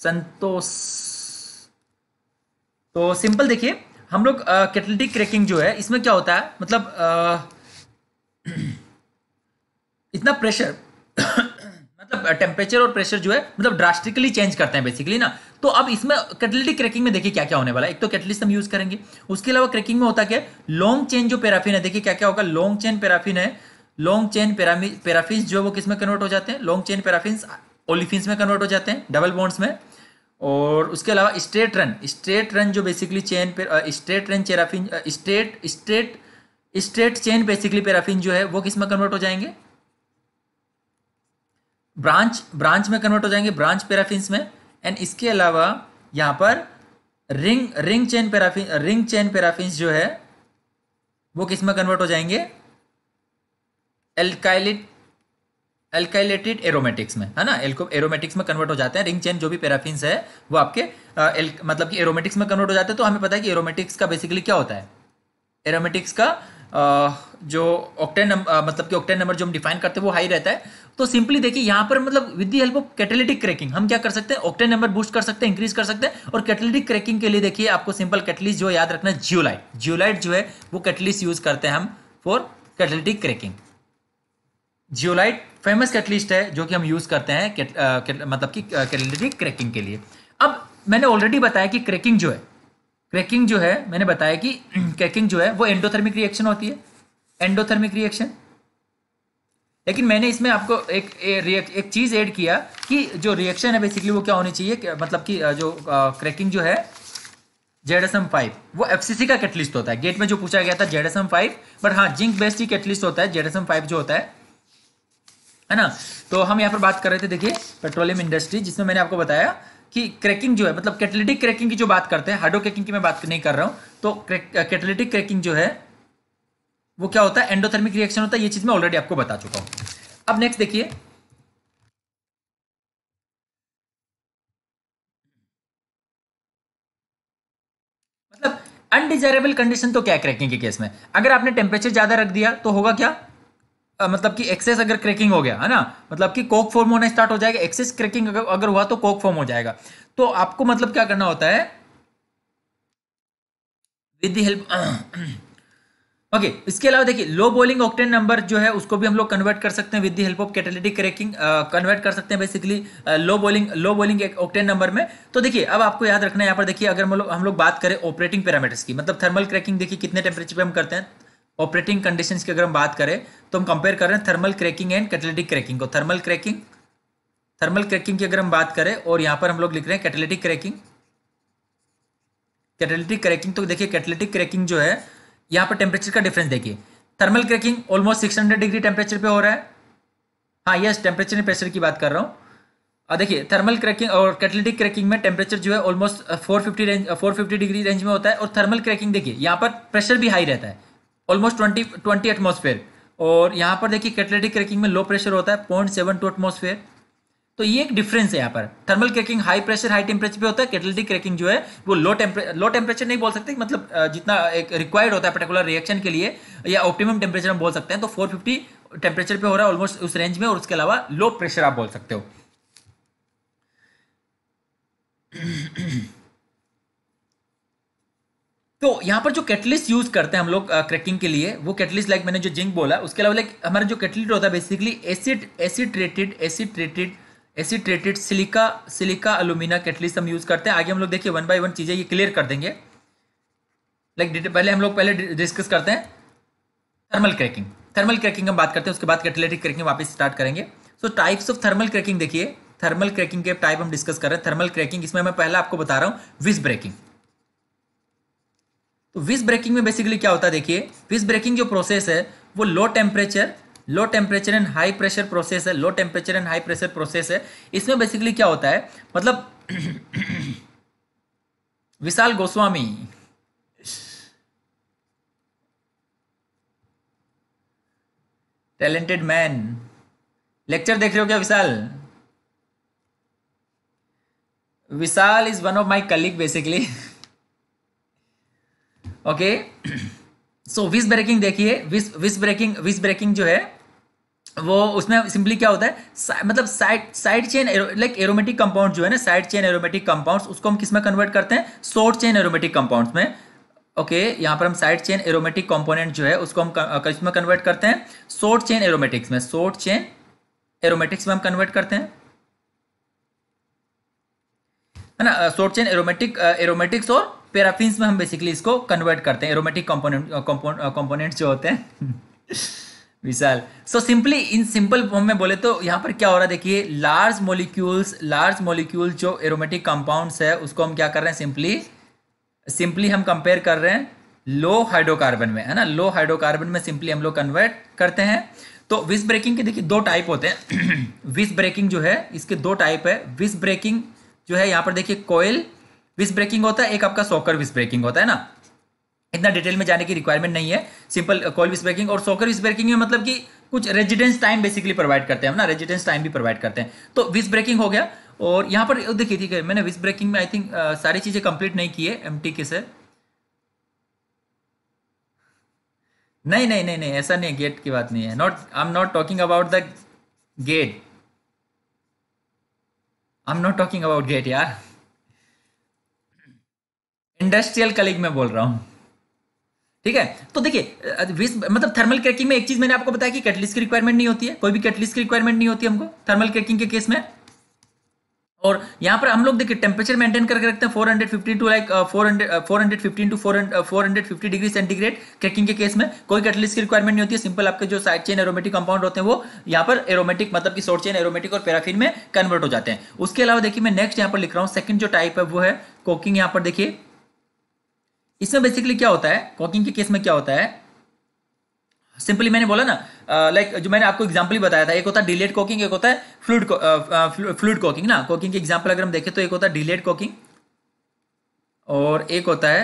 Santosh तो सिंपल देखिए हम लोग कैटलिटिक क्रैकिंग जो है इसमें क्या होता है मतलब आ, इतना प्रेशर मतलब टेम्परेचर और प्रेशर जो है मतलब ड्रास्टिकली चेंज करते हैं बेसिकली ना तो अब इसमें कैटलिटिक क्रैकिंग में देखिए क्या क्या होने वाला है एक तो कैटलिस्ट हम यूज करेंगे उसके अलावा क्रैकिंग में होता क्या लॉन्ग चेन जो पैराफिन है देखिए क्या क्या होगा लॉन्ग चेन पैराफिन है लॉन्ग चेन पैराफिन जो है वो किस में कन्वर्ट हो जाते हैं लॉन्ग चेन पैराफिन ओलिफिन में कन्वर्ट हो जाते हैं डबल बॉन्ड्स में और उसके अलावा स्ट्रेट रन स्ट्रेट रन जो बेसिकली चेन पे straight run paraffin straight straight straight chain basically paraffin जो है वो किस में कन्वर्ट हो जाएंगे ब्रांच ब्रांच में कन्वर्ट हो जाएंगे ब्रांच पेराफिन में एंड इसके अलावा यहाँ पर ring ring chain paraffin ring chain paraffin जो है वो किस में कन्वर्ट हो जाएंगे एल्काइलिट एल्काइलेटेड एरोमेटिक्स में है ना एल्को एरोमेटिक्स में कन्वर्ट हो जाते हैं रिंग चेन जो भी पैराफिन है वो आपके आ, uh, एल, मतलब कि एरोमेटिक्स में कन्वर्ट हो जाते हैं तो हमें पता है कि एरोमेटिक्स का बेसिकली क्या होता है एरोमेटिक्स का आ, uh, जो ऑक्टेन uh, मतलब कि ऑक्टेन नंबर जो हम डिफाइन करते हैं वो हाई रहता है तो सिंपली देखिए यहाँ पर मतलब with the help of catalytic cracking हम क्या कर सकते हैं ऑक्टेन नंबर बूस्ट कर सकते हैं इंक्रीज कर सकते हैं और कैटेलिटिक क्रैकिंग के लिए देखिए आपको सिंपल कैटलिस जो याद रखना है जियोलाइट जियोलाइट जो है वो कैटलिस यूज करते हैं हम for catalytic cracking zeolite famous catalyst है जो कि हम यूज़ करते हैं आ, uh, मतलब कि कैलेंडर uh, की क्रैकिंग के लिए अब मैंने ऑलरेडी बताया कि क्रैकिंग जो है क्रैकिंग जो है मैंने बताया कि क्रैकिंग जो है वो एंडोथर्मिक रिएक्शन होती है एंडोथर्मिक रिएक्शन लेकिन मैंने इसमें आपको एक एक, एक चीज़ ऐड किया कि जो रिएक्शन है बेसिकली वो क्या होनी चाहिए मतलब कि uh, जो क्रैकिंग जो है जेड एस एम फाइव वो एफ सी सी का कैटलिस्ट होता है गेट में जो पूछा गया था Z S M five but हाँ जिंक बेस्ड ही कैटलिस्ट होता है जेड एस एम फाइव जो होता है है ना तो हम यहाँ पर बात कर रहे थे देखिए पेट्रोलियम इंडस्ट्री जिसमें मैंने आपको बताया कि क्रैकिंग जो है मतलब कैटलिटिक क्रैकिंग की जो बात करते हैं हार्डो क्रैकिंग की मैं बात नहीं कर रहा हूँ तो कैटलिटिक क्रैकिंग जो है वो क्या होता है एंडोथर्मिक रिएक्शन होता है ये चीज मैं ऑलरेडी आपको बता चुका हूँ अब नेक्स्ट देखिए मतलब अनडिजायरेबल कंडीशन तो क्या क्रैकिंग के केस में अगर आपने टेम्परेचर ज्यादा रख दिया तो होगा क्या मतलब कि एक्सेस अगर क्रैकिंग हो गया है ना मतलब कि कोक फॉर्म होना स्टार्ट हो जाएगा एक्सेस क्रैकिंग अगर, अगर हुआ तो कोक फॉर्म हो जाएगा तो आपको मतलब क्या करना होता है विद हेल्प ओके okay, इसके अलावा देखिए लो बोलिंग ऑक्टेन नंबर जो है उसको भी हम लोग कन्वर्ट कर सकते हैं with the help of catalytic cracking convert कर सकते हैं basically low boiling low boiling octane number में तो देखिए अब आपको याद रखना है यहाँ पर देखिए अगर हम लोग हम लोग बात करें ऑपरेटिंग पैरामीटर्स की मतलब थर्मल क्रैकिंग देखिए कितने टेम्परेचर पर हम करते हैं ऑपरेटिंग कंडीशंस की अगर हम बात करें तो हम कंपेयर कर रहे हैं thermal cracking and catalytic cracking को थर्मल क्रैकिंग थर्मल क्रैकिंग की अगर हम बात करें और यहाँ पर हम लोग लिख रहे हैं कैटेलिटिक क्रैकिंग कैटेलिटिक क्रैकिंग तो देखिए कैटेलिटिक क्रैकिंग जो है यहाँ पर टेम्परेचर का डिफरेंस देखिए thermal cracking almost hundred degree temperature पर हो रहा है हाँ यस टेम्परेचर एंड प्रेशर की बात कर रहा हूँ देखिए थर्मल क्रैकिंग और कैटलेटिक क्रैकिंग में टेम्परेचर जो है ऑलमोस्ट 450 रेंज 450 डिग्री रेंज में होता है और थर्मल क्रैकिंग देखिए यहाँ पर प्रेशर भी हाई रहता है ऑलमोस्ट ट्वेंटी ट्वेंटी एटमोसफेयर और यहाँ पर देखिए कैटलेटिक क्रैकिंग में लो प्रेशर होता है पॉइंट सेवन टू एटमोसफेयर तो ये एक डिफरेंस है यहाँ पर thermal cracking high pressure high temperature पे होता है कैटलेटिक क्रैकिंग जो है वो लो टेम्परे लो टेम्परेचर नहीं बोल सकते मतलब जितना एक रिक्वायर्ड होता है पर्टिकुलर रिएक्शन के लिए या ऑप्टिमम टेम्परेचर हम बोल सकते हैं तो फोर फिफ्टी टेम्परेचर पर हो रहा है ऑलमोस्ट उस रेंज में और उसके अलावा लो प्रेशर आप बोल सकते हो तो यहाँ पर जो कैटलिस्ट यूज करते हैं हम लोग क्रैकिंग uh, के लिए वो कैटलिस्ट लाइक मैंने जो जिंक बोला उसके अलावा लाइक हमारा जो कैटलिस्ट होता है basically acid acid treated acid acid treated silica silica alumina catalyst हम यूज करते हैं आगे हम लोग देखिए वन बाई वन चीजें ये क्लियर कर देंगे लाइक पहले हम लोग पहले डिस्कस करते हैं थर्मल क्रैकिंग थर्मल क्रैकिंग हम बात करते हैं उसके बाद कैटलेटिक क्रैकिंग वापस स्टार्ट करेंगे so types of thermal cracking देखिए थर्मल क्रैकिंग के टाइप हम डिस्कस कर रहे हैं थर्मल क्रैकिंग इसमें मैं पहले आपको बता रहा हूँ विज ब्रेकिंग तो विस ब्रेकिंग में बेसिकली क्या होता है देखिए विस ब्रेकिंग जो प्रोसेस है वो low temperature low temperature and high pressure process है low temperature and high pressure process है इसमें बेसिकली क्या होता है मतलब Vishal Goswami talented man lecture देख रहे हो क्या Vishal Vishal is one of my colleague basically okay so visbreaking देखिए विस विस ब्रेकिंग विस ब्रेकिंग जो है वो उसमें सिंपली क्या होता है सा, मतलब side side chain like aromatic compound जो है ना साइड चेन एरोमेटिक कंपाउंड्स उसको हम किस में कन्वर्ट करते हैं शॉर्ट चेन एरोमेटिक कंपाउंड्स में ओके okay, यहाँ पर हम साइड चेन एरोमेटिक कंपोनेंट जो है उसको हम किसमें कन्वर्ट करते हैं शॉर्ट चेन एरोमेटिक्स में शॉर्ट चेन एरोमेटिक्स में हम कन्वर्ट करते हैं है ना शॉर्ट चेन एरोमेटिक एरोमेटिक्स और पेराफिन्स में हम बेसिकली इसको कन्वर्ट करते हैं एरोमेटिक कंपोनेंट कंपोनेंट्स जो होते हैं Vishal so simply in simple form में बोले तो यहाँ पर क्या हो रहा है देखिए लार्ज मोलिक्यूल्स लार्ज मोलिक्यूल्स जो एरोमेटिक कंपाउंड्स है उसको हम क्या कर रहे हैं सिंपली सिंपली हम कंपेयर कर रहे हैं लो हाइड्रोकार्बन में है ना लो हाइड्रोकार्बन में सिंपली हम लोग कन्वर्ट करते हैं तो विस ब्रेकिंग के देखिए दो टाइप होते हैं विस ब्रेकिंग जो है इसके दो टाइप है विस ब्रेकिंग जो है यहाँ पर देखिए कोयल विस ब्रेकिंग होता है एक आपका सॉकर विस ब्रेकिंग होता है ना इतना डिटेल में जाने की रिक्वायरमेंट नहीं है सिंपल कॉल विस ब्रेकिंग और सॉकर विस ब्रेकिंग में मतलब कि कुछ रेजिडेंस टाइम बेसिकली प्रोवाइड करते हैं ना रेजिडेंस टाइम भी प्रोवाइड करते हैं तो विस ब्रेकिंग हो गया और यहाँ पर देखिए ठीक है मैंने विस ब्रेकिंग में आई थिंक uh, सारी चीज़ें कंप्लीट नहीं की है एम टी के से नहीं नहीं नहीं नहीं ऐसा नहीं गेट की बात नहीं है not I am not talking about the gate I am not talking about gate यार इंडस्ट्रियल कलिग में बोल रहा हूं ठीक है तो देखिए मतलब थर्मल क्रैकिंग में एक चीज मैंने आपको बताया कि कैटलिस्ट की रिक्वायरमेंट नहीं होती है कोई भी कैटलिस्ट की रिक्वायरमेंट नहीं होती हमको थर्मल क्रैकिंग के केस में और यहां पर हम लोग देखिए टेम्परेचर मेंटेन करके रखते हैं 415 to like 400 415 to 450 degree centigrade cracking के केस में कोई कैटलिस्ट की रिक्वायरमेंट नहीं होती है सिंपल आपके जो साइड चेन एरोमेटिक कंपाउंड होते हैं वो यहाँ पर एरोमेटिक मतलब कि शॉर्ट चेन एरोमेटिक और पैराफिन में कन्वर्ट हो जाते हैं उसके अलावा देखिए मैं नेक्स्ट यहाँ पर लिख रहा हूँ सेकंड जो टाइप है वो है कोकिंग यहाँ पर देखिए इसमें बेसिकली क्या होता है कॉकिंग के केस में क्या होता है सिंपली मैंने बोला ना लाइक जो मैंने आपको एग्जाम्पल ही बताया था एक होता है डिलेड कॉकिंग एक होता है फ्लूड फ्लूड कॉकिंग ना कॉकिंग के एग्जाम्पल अगर हम देखें तो एक होता है डिलेड कॉकिंग और एक होता है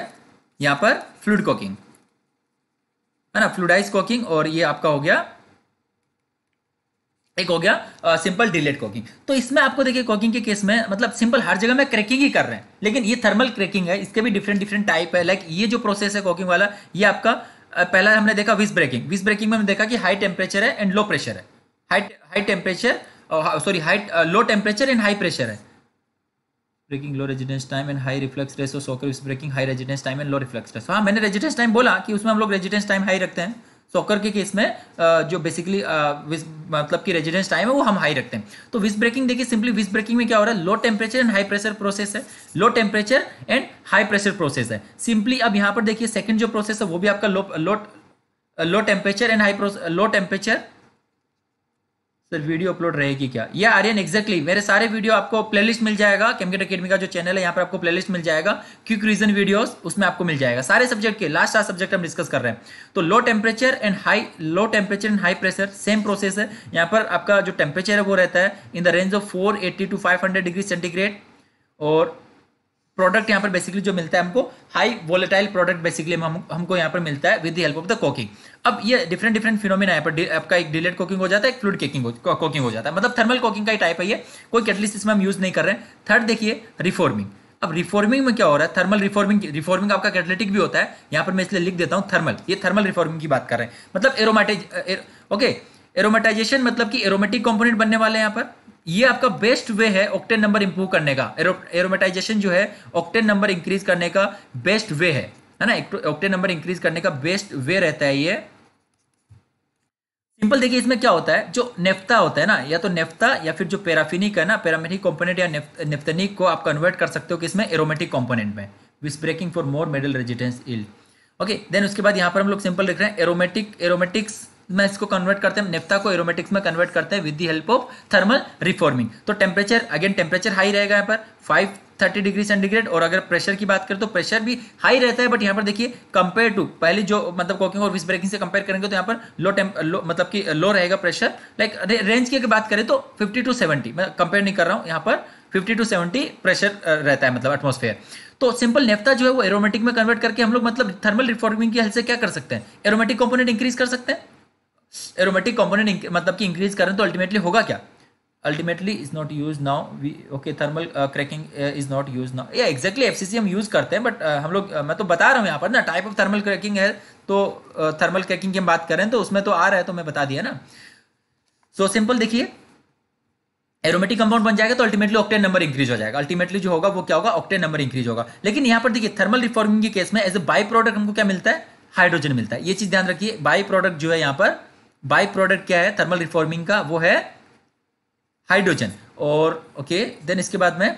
यहाँ पर फ्लूड कॉकिंग है ना फ्लूडाइज कॉकिंग और ये आपका हो गया एक हो गया सिंपल डिलेट कॉकिंग तो इसमें आपको देखिए कॉकिंग के केस में मतलब सिंपल हर जगह में क्रैकिंग ही कर रहे हैं लेकिन ये थर्मल क्रैकिंग है इसके भी डिफरेंट डिफरेंट टाइप है लाइक ये जो प्रोसेस है कॉकिंग वाला ये आपका पहला हमने देखा विस ब्रेकिंग विस ब्रेकिंग में हमने देखा कि हाई टेम्परेचर है एंड लो प्रेशर है high high temperature sorry high low temperature and high pressure है breaking low residence time and high reflux rate और visbreaking high residence time and low reflux rate हाँ मैंने residence time बोला कि उसमें हम लोग रेजिडेंस टाइम हाई रखते हैं सॉकर के केस में जो बेसिकली मतलब कि रेजिडेंस टाइम है वो हम हाई रखते हैं तो विस ब्रेकिंग देखिए सिंपली विस ब्रेकिंग में क्या हो रहा है low temperature and high pressure process है low temperature and high pressure process है सिंपली अब यहाँ पर देखिए सेकंड जो प्रोसेस है वो भी आपका low low low temperature and high low temperature sir video upload रहेगी क्या या आर्यन एक्जैक्टली मेरे सारे वीडियो आपको प्लेलिस्ट मिल जाएगा केमकेट अकेडमी का जो चैनल है यहाँ पर आपको प्लेलिस्ट मिल जाएगा क्यूक रीजन वीडियोस उसमें आपको मिल जाएगा सारे सब्जेक्ट के लास्ट लास्ट सब्जेक्ट हम डिस्कस कर रहे हैं तो low temperature and high low temperature and high pressure same process है यहाँ पर आपका जो टेम्परेचर है वो रहता है in the range of four to five degree centigrade और प्रोडक्ट यहाँ पर बेसिकली जो मिलता है हमको हाई वोलेटाइल प्रोडक्ट बेसिकली हम, हमको यहाँ पर मिलता है with the help of the coking अब ये डिफरेंट डिफरेंट फिनोमिना है पर आपका एक डिलेट कोकिंग हो जाता है एक फ्लूड केकिंग हो, कोकिंग हो जाता है मतलब थर्मल कोकिंग का ही टाइप है ये कोई कैटलिस्ट इसमें हम यूज नहीं कर रहे हैं थर्ड देखिए रिफॉर्मिंग अब रिफॉर्मिंग में क्या हो रहा है थर्मल रिफॉर्मिंग रिफॉर्मिंग आपका कैटलेटिक भी होता है यहाँ पर मैं इसलिए लिख देता हूँ थर्मल ये थर्मल रिफॉर्मिंग की बात कर रहे हैं मतलब एरोमेटिक ओके एरोमेटाइजेशन मतलब कि एरोमेटिक कंपोनेंट बनने वाले हैं यहाँ पर ये आपका बेस्ट वे है ऑक्टेन नंबर इंप्रूव करने का एरोमेटाइजेशन जो है ऑक्टेन नंबर इंक्रीज करने का बेस्ट वे है है ना ऑक्टेन नंबर इंक्रीज करने का बेस्ट वे रहता है ये सिंपल देखिए इसमें क्या होता है जो नेफ्ता होता है ना या तो नेफ्ता या फिर जो पैराफिनिक है ना पैरामेटिक कॉम्पोनेट या नेफ्तनिक को आप कन्वर्ट कर सकते हो किसमें एरोमेटिक कॉम्पोनेंट में visbreaking for more medal residence yield okay then उसके बाद यहाँ पर हम लोग सिंपल लिख रहे हैं एरोमेटिक एरोमेटिक्स मैं इसको कन्वर्ट करते हैं नेफ्ता को एरोमेटिक्स में कन्वर्ट करते हैं with the help of thermal reforming तो टेम्परेचर अगेन टेम्परेचर हाई रहेगा यहाँ पर फाइव थर्टी डिग्री सेंटीग्रेड और अगर प्रेशर की बात करें तो प्रेशर भी हाई रहता है बट यहाँ पर देखिए कंपेयर टू पहले जो मतलब कॉकिंग और विस ब्रेकिंग से कंपेयर करेंगे तो यहाँ पर लो टेम लो मतलब कि लो रहेगा प्रेशर लाइक रेंज की अगर बात करें तो फिफ्टी टू सेवेंटी मैं कंपेयर नहीं कर रहा हूँ यहाँ पर फिफ्टी टू सेवेंटी प्रेशर रहता है मतलब एटमोसफेयर तो सिंपल नेफ्ता जो है वो एरोमेटिक में कन्वर्ट करके हम लोग मतलब थर्मल रिफॉर्मिंग की हेल्प से क्या कर सकते हैं एरोमेटिक कॉम्पोनेट इंक्रीज कर सकते हैं एरोमेटिक कॉम्पोनेंट मतलब कि इंक्रीज करें तो अल्टीमेटली होगा क्या ultimately is not use now we okay thermal cracking is not use now या एक्जैक्टली एफ हम यूज़ करते हैं बट uh, हम लोग uh, मैं तो बता रहा हूँ यहाँ पर ना टाइप ऑफ थर्मल क्रैकिंग है तो थर्मल uh, क्रैकिंग की हम बात करें तो उसमें तो आ रहा है तो मैं बता दिया ना सो सिंपल देखिए एरोमेटिक कंपाउंड बन जाएगा तो अल्टीमेटली ऑक्टेन नंबर इंक्रीज हो जाएगा अल्टीमेटली जो होगा वो क्या होगा ऑक्टेन नंबर इंक्रीज होगा लेकिन यहाँ पर देखिए थर्मल रिफॉर्मिंग के केस में एज ए बाई प्रोडक्ट हमको क्या मिलता है हाइड्रोजन मिलता है ये चीज़ ध्यान रखिए बाई प्रोडक्ट जो है यहाँ पर बाई प्रोडक्ट क्या है थर्मल रिफॉर्मिंग का वो है हाइड्रोजन और ओके okay, देन इसके बाद में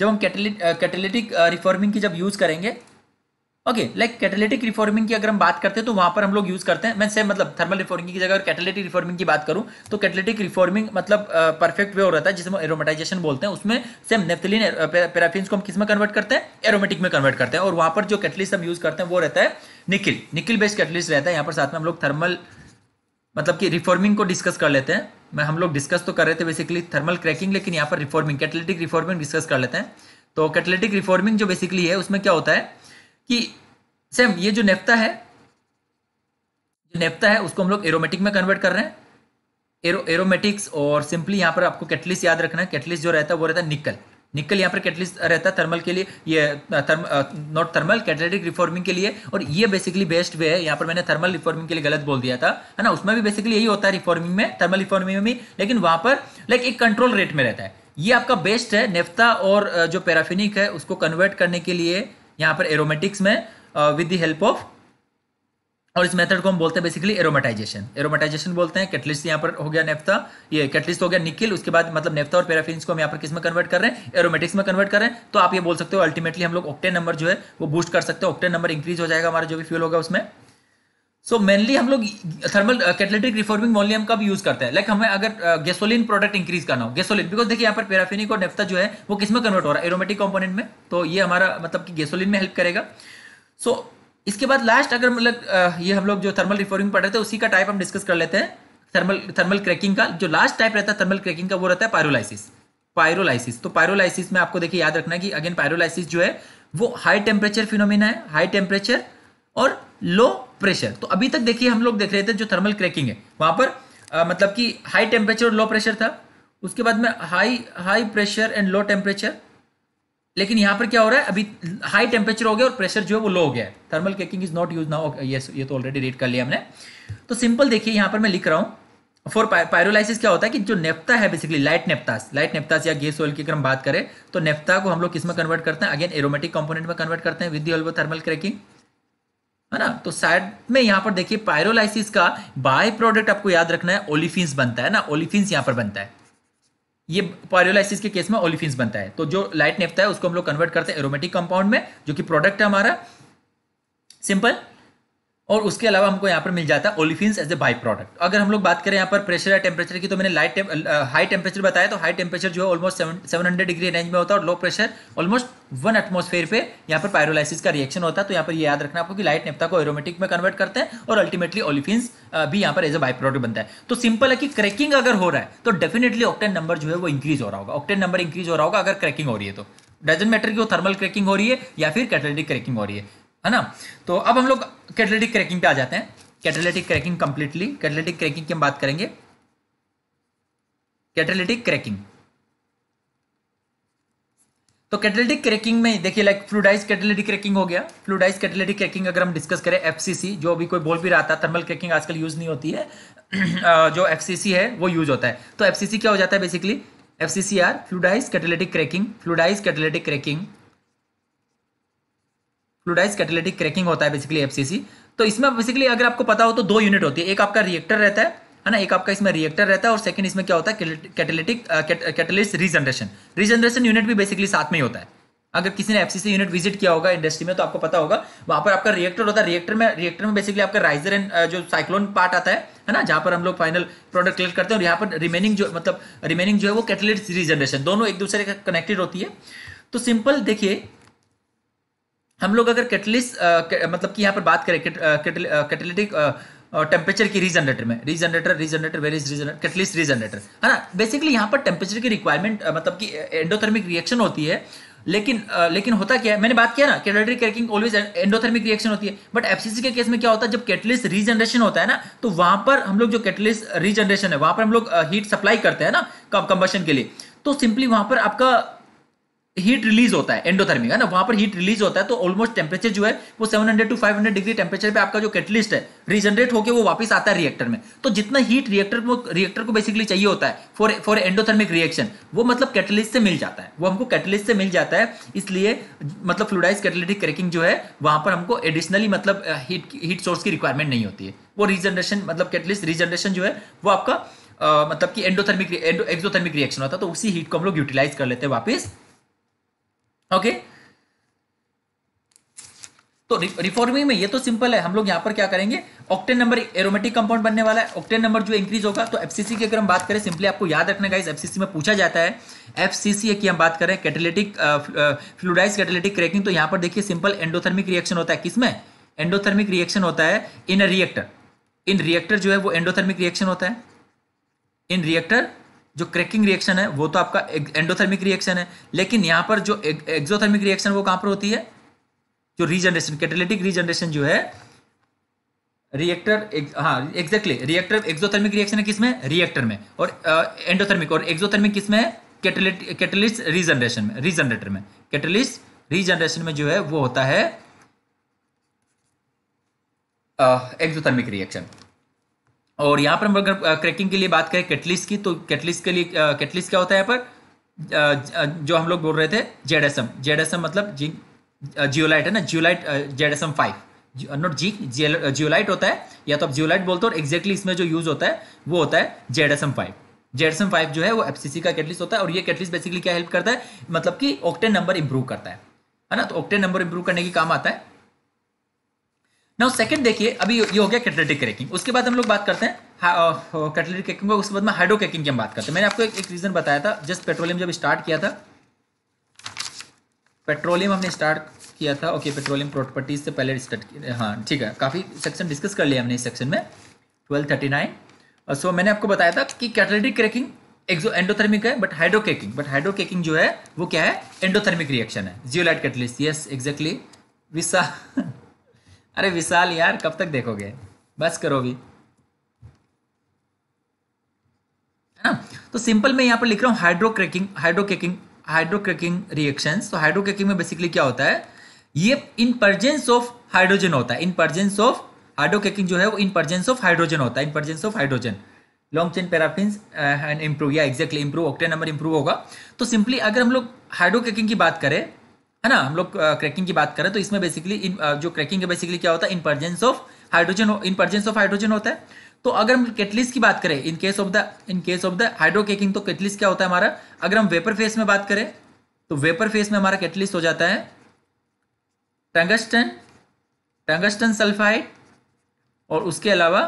जब हम कैटेलिटिक रिफॉर्मिंग की जब यूज़ करेंगे ओके लाइक कैटेलिटिक रिफॉर्मिंग की अगर हम बात करते हैं तो वहां पर हम लोग यूज़ करते हैं मैं सेम मतलब थर्मल रिफॉर्मिंग की जगह अगर कैटेलिटिक रिफॉर्मिंग की बात करूं तो कैटेलिटिक रिफॉर्मिंग मतलब परफेक्ट वे हो रहता है जिसमें हम एरोमेटाइजेशन बोलते हैं उसमें सेम नेफ्थलिन पेराफिन्स को हम किस में कन्वर्ट करते हैं एरोमेटिक में कन्वर्ट करते हैं और वहां पर जो कैटलिस्ट हम यूज़ करते हैं वो रहता है निकिल निकिल बेस्ड कैटलिस्ट रहता है यहाँ पर साथ में हम लोग थर्मल मतलब कि रिफॉर्मिंग को डिस्कस कर लेते हैं मैं हम लोग डिस्कस तो कर रहे थे बेसिकली थर्मल क्रैकिंग लेकिन यहाँ पर रिफॉर्मिंग कैटलेटिक रिफॉर्मिंग डिस्कस कर लेते हैं तो कैटलेटिक रिफॉर्मिंग जो बेसिकली है उसमें क्या होता है कि सेम ये जो नेफ्ता है जो नेफ्ता है उसको हम लोग एरोमेटिक में कन्वर्ट कर रहे हैं एरो एरोमेटिक्स और सिंपली यहाँ पर आपको कैटलिस याद रखना है कैटलिस जो रहता है वो रहता है निकल निकल यहाँ पर कैटलिस्ट रहता है थर्मल के लिए ये therm not thermal catalytic reforming के लिए और ये बेसिकली बेस्ट वे है यहाँ पर मैंने थर्मल रिफॉर्मिंग के लिए गलत बोल दिया था है ना उसमें भी बेसिकली यही होता है रिफॉर्मिंग में थर्मल रिफॉर्मिंग में भी लेकिन वहाँ पर लाइक एक कंट्रोल रेट में रहता है ये आपका बेस्ट है नेफ्ता और जो पैराफिनिक है उसको कन्वर्ट करने के लिए यहाँ पर एरोमेटिक्स में विद द हेल्प ऑफ और इस मेथड को हम बोलते हैं बेसिकली एरोमेटाइजेशन एरोमेटाइजेशन बोलते हैं कैटलिस्ट यहाँ पर हो गया नेफ्ता ये कैटलिस्ट हो गया निकिल उसके बाद मतलब नेफ्ता और पेराफिन को हम यहाँ पर किस में कन्वर्ट कर रहे हैं एरोमेटिक्स में कन्वर्ट कर रहे हैं तो आप ये बोल सकते हो अल्टीमेटली हम लोग ऑक्टेन नंबर जो है वो बूस्ट कर सकते हो ऑक्टेन नंबर इंक्रीज हो जाएगा हमारा जो भी फ्यूल होगा उसमें सो so मेनली हम लोग थर्मल कैटलेटिक रिफॉर्मिंग मोनली का भी यूज करते हैं लाइक like हमें अगर गैसोलिन प्रोडक्ट इंक्रीज करना हो गैसोलिन बिकॉज देखिए यहाँ पर पेराफिनिक और नेफ्ता जो है वो किस में कन्वर्ट हो रहा है एरोमेटिक कंपोनेंट में तो ये हमारा मतलब कि गैसोलिन में हेल्प करेगा सो so, इसके बाद लास्ट अगर मतलब ये हम लोग जो थर्मल रिफोरिंग पढ़ रहे थे उसी का टाइप हम डिस्कस कर लेते हैं थर्मल थर्मल क्रैकिंग का जो लास्ट टाइप रहता है थर्मल क्रैकिंग का वो रहता है पायरोलाइसिस पायरोलाइसिस तो पायरोलाइसिस में आपको देखिए याद रखना है कि अगेन पायरोलाइसिस जो है वो हाई टेम्परेचर फिनोमिना है हाई टेम्परेचर और लो प्रेशर तो अभी तक देखिए हम लोग देख रहे थे जो थर्मल क्रैकिंग है वहाँ पर आ, मतलब कि हाई टेम्परेचर और लो प्रेशर था उसके बाद में high high pressure and low temperature लेकिन यहाँ पर क्या हो रहा है अभी हाई टेम्परेचर हो गया और प्रेशर जो है वो लो हो गया thermal cracking is not use now yes ये तो ऑलरेडी रीड कर लिया हमने तो सिंपल देखिए यहां पर मैं लिख रहा हूँ फॉर पायरोलाइसिस क्या होता है कि जो नेफ्ता है basically light naphthas light naphthas या गैस ऑयल की अगर हम बात करें तो नेप्ता को हम लोग किसमें कन्वर्ट करते हैं अगेन एरोमेटिक कंपोनेंट में कन्वर्ट करते हैं विद दी थर्मल क्रैकिंग है ना तो साइड में यहाँ पर देखिए पायरोलाइसिस का बाय प्रोडक्ट आपको याद रखना है ओलिफिन्स बनता है ना ओलिफिन्स यहाँ पर बनता है ये पायरोलाइसिस के केस में ओलिफिन्स बनता है तो जो लाइट नेफ्ता है उसको हम लोग कन्वर्ट करते हैं एरोमेटिक कंपाउंड में जो कि प्रोडक्ट है हमारा सिंपल और उसके अलावा हमको यहाँ पर मिल जाता है olefins as a by product अगर हम लोग बात करें यहाँ पर प्रेशर या टेम्परेचर की तो मैंने लाइट हाई टेम्परेचर बताया तो हाई टेम्परेचर जो है almost seven hundred degree range में होता है और low pressure almost one atmosphere पे यहाँ पर पायरोलाइसिस का रिएक्शन होता है तो यहाँ पर ये याद रखना आपको कि लाइट नेपता को एरोमेटिक में कन्वर्ट करते हैं और अल्टीमेटली ओलिफिन्स भी यहाँ पर एज ए बाई प्रोडक्ट बनता है तो सिंपल है कि क्रैकिंग अगर हो रहा है तो डेफिनेटली ऑक्टेन नंबर जो है वो इंक्रीज हो रहा होगा ऑक्टेन नंबर इंक्रीज हो रहा होगा अगर क्रैकिंग हो रही है तो डजेंट मैटर की वो थर्मल क्रैकिंग हो रही है या फिर कैटलिटिक क्रैकिंग हो रही है है ना तो अब हम लोग कैटलेटिक क्रैकिंग पे आ जाते हैं catalytic cracking completely catalytic cracking की हम बात करेंगे कैटलेटिक क्रैकिंग तो कैटलेटिक क्रैकिंग में देखिए लाइक फ्लूडाइज कैटलेटिक क्रैकिंग हो गया फ्लूडाइज कैटलेटिक क्रैकिंग अगर हम डिस्कस करें एफसीसी जो अभी कोई बोल भी रहा था थर्मल क्रैकिंग आजकल यूज नहीं होती है जो एफसीसी है वो यूज होता है तो एफसीसी क्या हो जाता है basically FCCR fluidize catalytic cracking fluidize catalytic cracking fluidize catalytic cracking होता है बेसिकली एफसीसी तो इसमें बेसिकली अगर आपको पता हो तो दो यूनिट होती है एक आपका रिएक्टर रहता है है ना एक आपका इसमें रिएक्टर रहता है और सेकंड इसमें क्या होता है catalytic catalyst regeneration regeneration unit भी बेसिकली साथ में ही होता है अगर किसी ने एफसीसी यूनिट विजिट किया होगा इंडस्ट्री में तो आपको पता होगा वहां पर आपका रिएक्टर होता है रिएक्टर में रिएक्टर में बेसिकली आपका राइजर एंड जो साइक्लोन पार्ट आता है है ना जहां पर हम लोग फाइनल प्रोडक्ट कलेक्ट करते हैं और यहाँ पर रिमेनिंग जो मतलब रिमेनिंग जो है वो कैटलिट रीजनरेशन दोनों एक दूसरे का कनेक्टेड होती है तो सिंपल देखिए हम लोग अगर कैटलिस्ट मतलब कि यहाँ पर बात करें कैटलिटिक टेम्परेचर की रीजनरेटर में regenerator regenerator very regenerator catalyst regenerator है ना बेसिकली यहाँ पर टेम्परेचर की रिक्वायरमेंट मतलब कि एंडोथर्मिक रिएक्शन होती है लेकिन आ, लेकिन होता क्या है मैंने बात किया ना catalytic cracking always endothermic reaction होती है बट एफसीसी के केस में क्या होता है जब कैटलिस्ट रीजनरेशन होता है ना तो वहां पर हम लोग जो कैटलिस्ट रीजनरेशन है वहां पर हम लोग हीट सप्लाई करते हैं ना कंबशन के लिए तो सिंपली वहां पर आपका हीट रिलीज होता है एंडोथर्मिक है ना वहां पर हीट रिलीज होता है तो ऑलमोस्ट टेम्परेचर जो है वो 700 टू 500 डिग्री टेम्परेचर पे आपका जो कैटलिस्ट है रिजनरेट होकर वो वापस आता है रिएक्टर में तो जितना हीट रिएक्टर को रिएक्टर को बेसिकली चाहिए होता है फॉर फॉर एंडोथर्मिक रिएक्शन वो मतलब कैटलिस्ट से मिल जाता है वो हमको कैटलिस्ट से मिल जाता है इसलिए मतलब फ्लूडाइज कैटलिटिक क्रैकिंग जो है वहां पर हमको एडिशनली मतलब हीट हीट सोर्स की रिक्वायरमेंट नहीं होती है वो रीजनरेशन मतलब कैटलिस्ट रीजनरेशन जो है वो आपका मतलब कि एंडोथर्मिक एक्सोथर्मिक रिएक्शन होता है तो उसी हीट को हम लोग यूटिलाइज कर लेते हैं वापस ओके तो रिफॉर्मिंग में ये तो सिंपल है हम लोग यहां पर क्या करेंगे ऑक्टेन नंबर एरोमेटिक कंपाउंड बनने वाला है ऑक्टेन नंबर जो इंक्रीज होगा तो एफसीसी की अगर हम बात करें सिंपली आपको याद रखना गाइस एफसीसी में पूछा जाता है एफसीसी की हम बात करें कैटेलिटिक फ्लूडाइज कैटेलिटिक क्रैकिंग तो यहां पर देखिए सिंपल एंडोथर्मिक रिएक्शन होता है किसमें एंडोथर्मिक रिएक्शन होता है इन रिएक्टर इन रिएक्टर जो है वो एंडोथर्मिक रिएक्शन होता है इन रिएक्टर जो क्रैकिंग रिएक्शन है वो तो आपका एंडोथर्मिक रिएक्शन है लेकिन यहाँ पर जो एक्जोथर्मिक रिएक्शन वो कहाँ पर होती है जो रीजनरेशन कैटेलिटिक रीजनरेशन जो है रिएक्टर एक, हाँ एग्जैक्टली रिएक्टर एक्जोथर्मिक रिएक्शन है किसमें रिएक्टर में और एंडोथर्मिक और एक्जोथर्मिक किसमें कैटलिस्ट रीजनरेशन में रीजनरेटर में कैटलिस्ट रीजनरेशन में जो है वो होता है एक्जोथर्मिक रिएक्शन और यहाँ पर हम अगर क्रैकिंग के लिए बात करें कैटलिस्ट की तो कैटलिस्ट के लिए कैटलिस्ट क्या होता है यहाँ पर जो हम लोग बोल रहे थे Z S M Z S M मतलब जी जियोलाइट है ना zeolite Z S M five note G zeolite होता है या तो आप जियोलाइट बोलते हो और एक्जैक्टली इसमें जो यूज होता है वो होता है Z S M five ZSM five जो है वो एफसीसी का कैटलिस्ट होता है और ये कैटलिस्ट बेसिकली क्या हेल्प करता है मतलब कि ऑक्टेन नंबर इंप्रूव करता है है ना तो ऑक्टेन नंबर इंप्रूव करने की काम आता है नाउ सेकंड देखिए अभी ये हो गया कैटलेटिक क्रैकिंग उसके बाद हम लोग बात करते हैं कैटलेटिक क्रैकिंग उसके बाद में हाइड्रो क्रैकिंग की हम बात करते हैं मैंने आपको एक, एक रीज़न बताया था जस्ट पेट्रोलियम जब स्टार्ट किया था पेट्रोलियम हमने स्टार्ट किया था ओके पेट्रोलियम प्रॉपर्टीज से पहले स्टार्ट हाँ ठीक है काफ़ी सेक्शन डिस्कस कर लिया हमने इस सेक्शन में ट्वेल्व थर्टी नाइन और सो मैंने आपको बताया था कि कैटलेटिक क्रैकिंग एक्सो एंडोथर्मिक है बट हाइड्रोकेकिंग बट हाइड्रोकेकिंग जो है वो क्या है एंडोथर्मिक रिएक्शन है जियोलाइट कैटलिस्ट यस एग्जैक्टली विसा अरे विशाल यार कब तक देखोगे बस करो भी है ना तो सिंपल मैं यहां पर लिख रहा हूं हाइड्रोक्रेकिंग हाइड्रोक्रैकिंग हाइड्रोक्रेकिंग रिएक्शन तो हाइड्रोक्रैकिंग में बेसिकली क्या होता है ये इन परजेंस ऑफ हाइड्रोजन होता है इन परजेंस ऑफ हाइड्रोकेकिंग जो है वो इन परजेंस ऑफ हाइड्रोजन होता है in presence of hydrogen long chain paraffin and improve या exactly improve octane number improve होगा तो सिंपली अगर हम लोग हाइड्रोकेकिंग की बात करें है ना हम लोग क्रैकिंग की बात करें तो इसमें बेसिकली इन जो क्रैकिंग है बेसिकली क्या होता है in presence of hydrogen in presence of hydrogen होता है तो अगर हम केटलिस की बात करें in case of the in case of the hydrocracking तो केटलिस क्या होता है हमारा अगर हम वेपर फेस में बात करें तो वेपर फेस में हमारा केटलिस हो जाता है टंगस्टन टंगस्टन सल्फाइड और उसके अलावा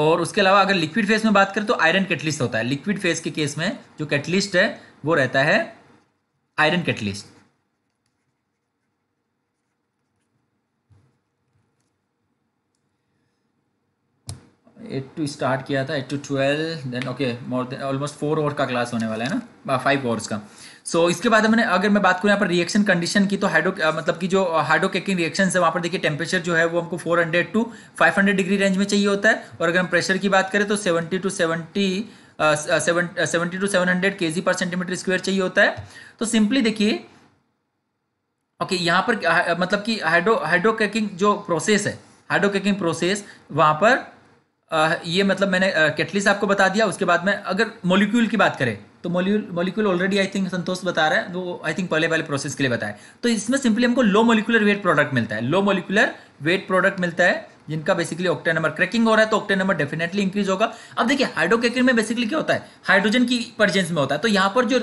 और उसके अलावा अगर लिक्विड फेस में बात करें तो आयरन केटलिस्ट होता है लिक्विड फेस के केस में जो कैटलिस्ट है वो रहता है iron catalyst eight to start किया था eight to twelve then okay more than almost four over का क्लास होने वाला है ना फाइव uh, ओवर्स का सो so, इसके बाद मैंने अगर मैं बात करूँ यहाँ पर रिएक्शन कंडीशन की तो हाइड्रो uh, मतलब कि जो हाइड्रोकेकिंग रिएक्शन है वहाँ पर देखिए टेम्परेचर जो है वो हमको 400 टू 500 डिग्री रेंज में चाहिए होता है और अगर हम प्रेशर की बात करें तो seventy to seventy seventy to seven hundred के जी पर सेंटीमीटर स्क्वायर चाहिए होता है तो सिंपली देखिए ओके यहाँ पर मतलब कि हाइड्रो कैकिंग जो प्रोसेस है कैकिंग प्रोसेस वहाँ पर आ, ये मतलब मैंने कैटलिस आपको बता दिया उसके बाद में अगर मोलिक्यूल की बात करें तो molecule molecule already I think Santosh बता रहा है वो आई थिंक पहले वाले प्रोसेस के लिए बताया तो इसमें सिंपली हमको लो मोलिकुलर वेट प्रोडक्ट मिलता है लो मोलिकुलर वेट प्रोडक्ट मिलता है जिनका बेसिकली ऑक्टेन नंबर क्रैकिंग हो रहा है तो ऑक्टेन नंबर डेफिनेटली इंक्रीज होगा अब देखिए हाइड्रोकेकिन में बेसिकली क्या होता है हाइड्रोजन की परजेंस में होता है तो यहाँ पर जो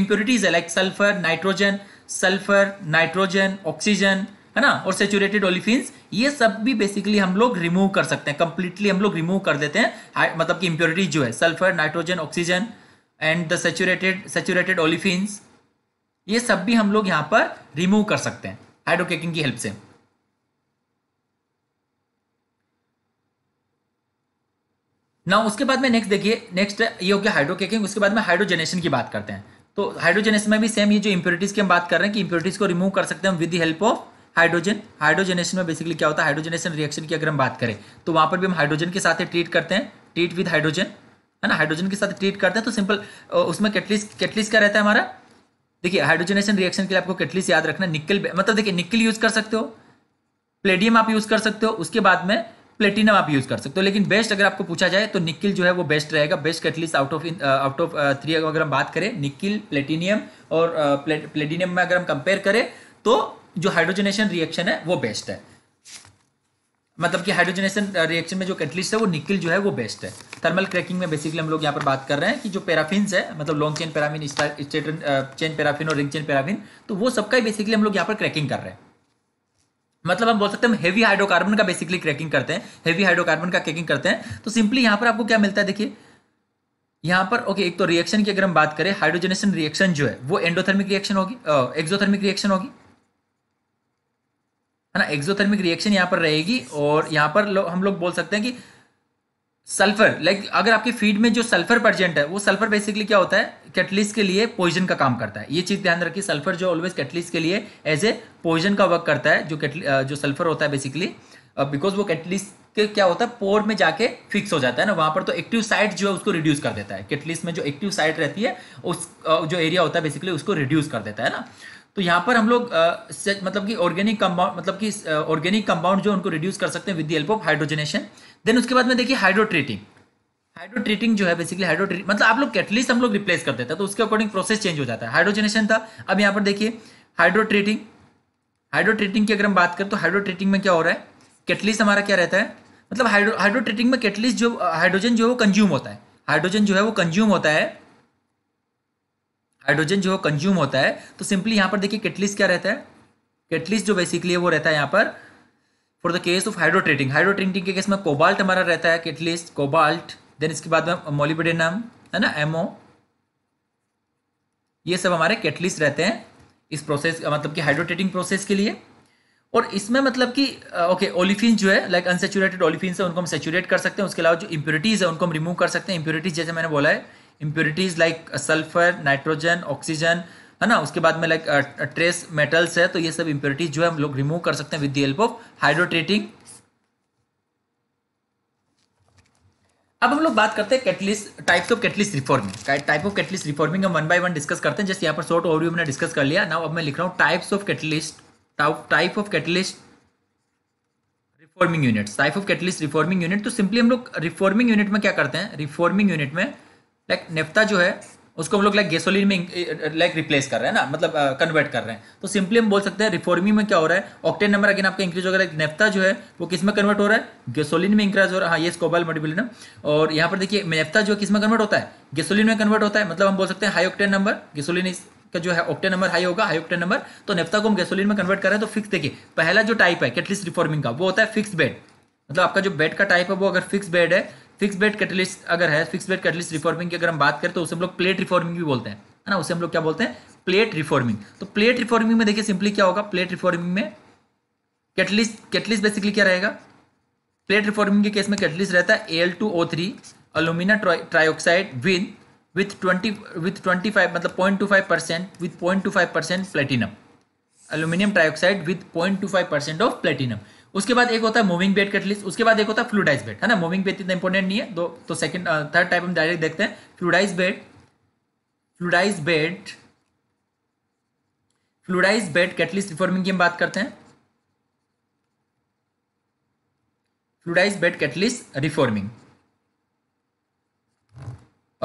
इंप्योरिटीज uh, है like sulphur nitrogen sulphur nitrogen oxygen है ना और सेचुरेटेड ओलिफिन्स ये सब भी बेसिकली हम लोग रिमूव कर सकते हैं कंप्लीटली हम लोग रिमूव कर देते हैं मतलब कि इंप्योरिटीज जो है sulphur nitrogen oxygen and the saturated saturated olefins ये सब भी हम लोग यहाँ पर रिमूव कर सकते हैं हाइड्रोकेकिंग की हेल्प से ना उसके बाद में नेक्स्ट देखिए नेक्स्ट ये हो गया हाइड्रोकेकिंग उसके बाद में हाइड्रोजनेशन की बात करते हैं तो हाइड्रोजनेशन में भी सेम ये जो इम्प्योरिटीज की हम बात कर रहे हैं कि इंप्योरिटीज़ को रिमूव कर सकते हैं with the help of hydrogen hydrogenation में बेसिकली क्या होता है हाइड्रोजनेशन रिएक्शन की अगर हम बात करें तो वहाँ पर भी हम हाइड्रोजन के साथ ट्रीट करते हैं ट्रीट विद हाइड्रोजन है ना हाइड्रोजन के साथ ट्रीट करते हैं तो सिंपल उसमें कैटलिस कैटलिस क्या रहता है हमारा देखिए हाइड्रोजनेशन रिएक्शन के लिए आपको कैटलिस याद रखना निकल मतलब देखिए निकल यूज़ कर सकते हो प्लेडियम आप यूज़ कर सकते हो उसके बाद में प्लेटिनम आप यूज कर सकते हो लेकिन बेस्ट अगर आपको पूछा जाए तो निकिल जो है वो बेस्ट रहेगा best at least out of out of three अगर हम बात करें निकिल प्लेटिनियम और uh, प्लेटिनियम में अगर हम कंपेयर करें तो जो हाइड्रोजनेशन रिएक्शन है वो बेस्ट है मतलब कि हाइड्रोजनेशन रिएक्शन uh, में जो कैटलिस्ट है वो निकिल जो है वो बेस्ट है थर्मल क्रैकिंग में बेसिकली हम लोग यहाँ पर बात कर रहे हैं कि जो पैराफिन है मतलब long chain paraffin chain paraffin और रिंग चेन पैराफिन तो वो सबका ही बेसिकली हम लोग यहाँ पर क्रैकिंग कर रहे हैं मतलब हम बोल सकते हैं हेवी हाइड्रोकार्बन का बेसिकली क्रैकिंग करते हैं हेवी हाइड्रोकार्बन का क्रैकिंग करते हैं तो सिंपली यहाँ पर आपको क्या मिलता है देखिए यहाँ पर ओके एक तो रिएक्शन की अगर हम बात करें हाइड्रोजनेशन रिएक्शन जो है वो एंडोथर्मिक रिएक्शन होगी एक्जोथर्मिक रिएक्शन होगी है ना एक्जोथर्मिक रिएक्शन यहाँ पर रहेगी और यहाँ पर लो, हम लोग बोल सकते हैं कि सल्फर लाइक like, अगर आपके फीड में जो सल्फर प्रजेंट है वो सल्फर बेसिकली क्या होता है कैटलिस के लिए पॉइजन का काम करता है ये चीज ध्यान रखिए सल्फर जो ऑलवेज कैटलिस के लिए एज ए पॉइजन का वर्क करता है जो जो सल्फर होता है बेसिकली बिकॉज वो कैटलिस के क्या होता है पोर में जाके फिक्स हो जाता है ना वहां पर तो एक्टिव साइट जो है उसको रिड्यूस कर देता है कैटलिस में जो एक्टिव साइट रहती है उस जो एरिया होता है बेसिकली उसको रिड्यूस कर देता है ना तो यहाँ पर हम लोग मतलब कि ऑर्गेनिक कंपाउंड मतलब कि ऑर्गेनिक कंपाउंड जो उनको रिड्यूस कर सकते हैं with the help of hydrogenation then उसके बाद में देखिए हाइड्रोट्रेटिंग हाइड्रोट्रीटिंग जो है बेसिकली हाइड्रोट्रीट मतलब आप लोग कैटलिस्ट हम लोग रिप्लेस कर देता तो उसके अकॉर्डिंग प्रोसेस चेंज हो जाता है हाइड्रोजनेशन था अब यहाँ पर देखिए हाइड्रोट्रीटिंग हाइड्रोट्रीटिंग की अगर हम बात करें तो हाइड्रोट्रीटिंग में क्या हो रहा है कैटलिस्ट हमारा क्या रहता है मतलब हाइड्रो हाइड्रोट्रीटिंग में कैटलिस्ट जो हाइड्रोजन जो है वो कंज्यूम होता है हाइड्रोजन जो है वो कंज्यूम होता है हाइड्रोजन जो है कंज्यूम होता है तो सिंपली यहाँ पर देखिए कैटलिस्ट क्या रहता है कैटलिस्ट जो बेसिकली है वो रहता है यहाँ पर for the case of hydrotreating hydrotreating के केस में कोबाल्ट हमारा रहता है एटलीस्ट कोबाल्ट देन इसके बाद में मोलिबेडेनम है ना एमओ ये सब हमारे कैटलिस्ट रहते हैं इस प्रोसेस मतलब कि हाइड्रोटेटिंग प्रोसेस के लिए और इसमें मतलब कि ओके ओलिफिन जो है लाइक अनसेचुरेटेड ओलिफिन है उनको हम सेचुरेट कर सकते हैं उसके अलावा जो इम्प्योरिटीज़ है उनको हम रिमूव कर सकते हैं इम्प्योरिटीज़ जैसे मैंने बोला है impurities like sulphur nitrogen oxygen है ना उसके बाद में लाइक ट्रेस मेटल्स है तो ये सब इंप्योरिटीज जो है हम लोग रिमूव कर सकते हैं with the help of hydrotreating अब हम लोग बात करते हैं catalyst types of catalyst reforming type of catalyst reforming हम वन बाय वन डिस्कस करते हैं जस्ट यहाँ पर शॉर्ट ओवरव्यू मैंने डिस्कस कर लिया नाउ अब मैं लिख रहा हूँ types of catalyst type of catalyst reforming unit type of catalyst reforming unit तो सिंपली हम लोग रिफॉर्मिंग यूनिट में क्या करते हैं रिफॉर्मिंग यूनिट में लाइक like, नेफ्ता जो है उसको हम लोग लाइक गैसोलीन में लाइक रिप्लेस कर रहे हैं ना मतलब कन्वर्ट कर रहे हैं तो सिंपली हम बोल सकते हैं रिफॉर्मी में क्या हो रहा है ऑक्टेन नंबर अगेन आपका इंक्रीज हो रहा है नेफ्ता जो है वो किस में कन्वर्ट हो रहा है गैसोलीन में इंक्रीज हो रहा है हाँ ये स्कोबाल मल्टीप्लेनम और यहाँ पर देखिए नेफ्ता जो है किस में कन्वर्ट होता है गैसोलीन में कन्वर्ट होता है मतलब हम बोल सकते हैं हाई ऑक्टेन नंबर गैसोलीन का जो है ऑक्टेन नंबर हाई होगा हाई ऑक्टेन नंबर तो नेफ्ता को हम गैसोलीन में कन्वर्ट कर रहे हैं तो फिक्स देखिए पहला जो टाइप है कैटलिस्ट रिफॉर्मिंग का वो होता है फिक्स बेड मतलब आपका जो बेड का टाइप है वो अगर फिक्स बेड है फिक्स बेड कैटलिस्ट अगर है फिक्स बेड कैटलिस्ट रिफॉर्मिंग की अगर हम बात करें तो उसे हम लोग प्लेट रिफॉर्मिंग भी बोलते हैं है ना उसे हम लोग क्या बोलते हैं प्लेट रिफॉर्मिंग तो प्लेट रिफॉर्मिंग में देखिए सिंपली क्या होगा प्लेट रिफॉर्मिंग में कैटलिस्ट कैटलिस्ट बेसिकली क्या रहेगा प्लेट रिफॉर्मिंग के केस में कैटलिस्ट रहता है L two O three alumina trioxide win with twenty with twenty five मतलब point two five percent with point two five percent platinum aluminium trioxide with point two five percent of platinum उसके बाद एक होता है moving bed catalyst उसके बाद एक होता है फ्लूडाइज बेड है ना मूविंग बेड इतना इंपॉर्टेंट नहीं है दो तो सेकंड थर्ड टाइप हम डायरेक्ट देखते हैं fluidize bed fluidize bed fluidize bed catalyst reforming की हम बात करते हैं fluidize bed catalyst reforming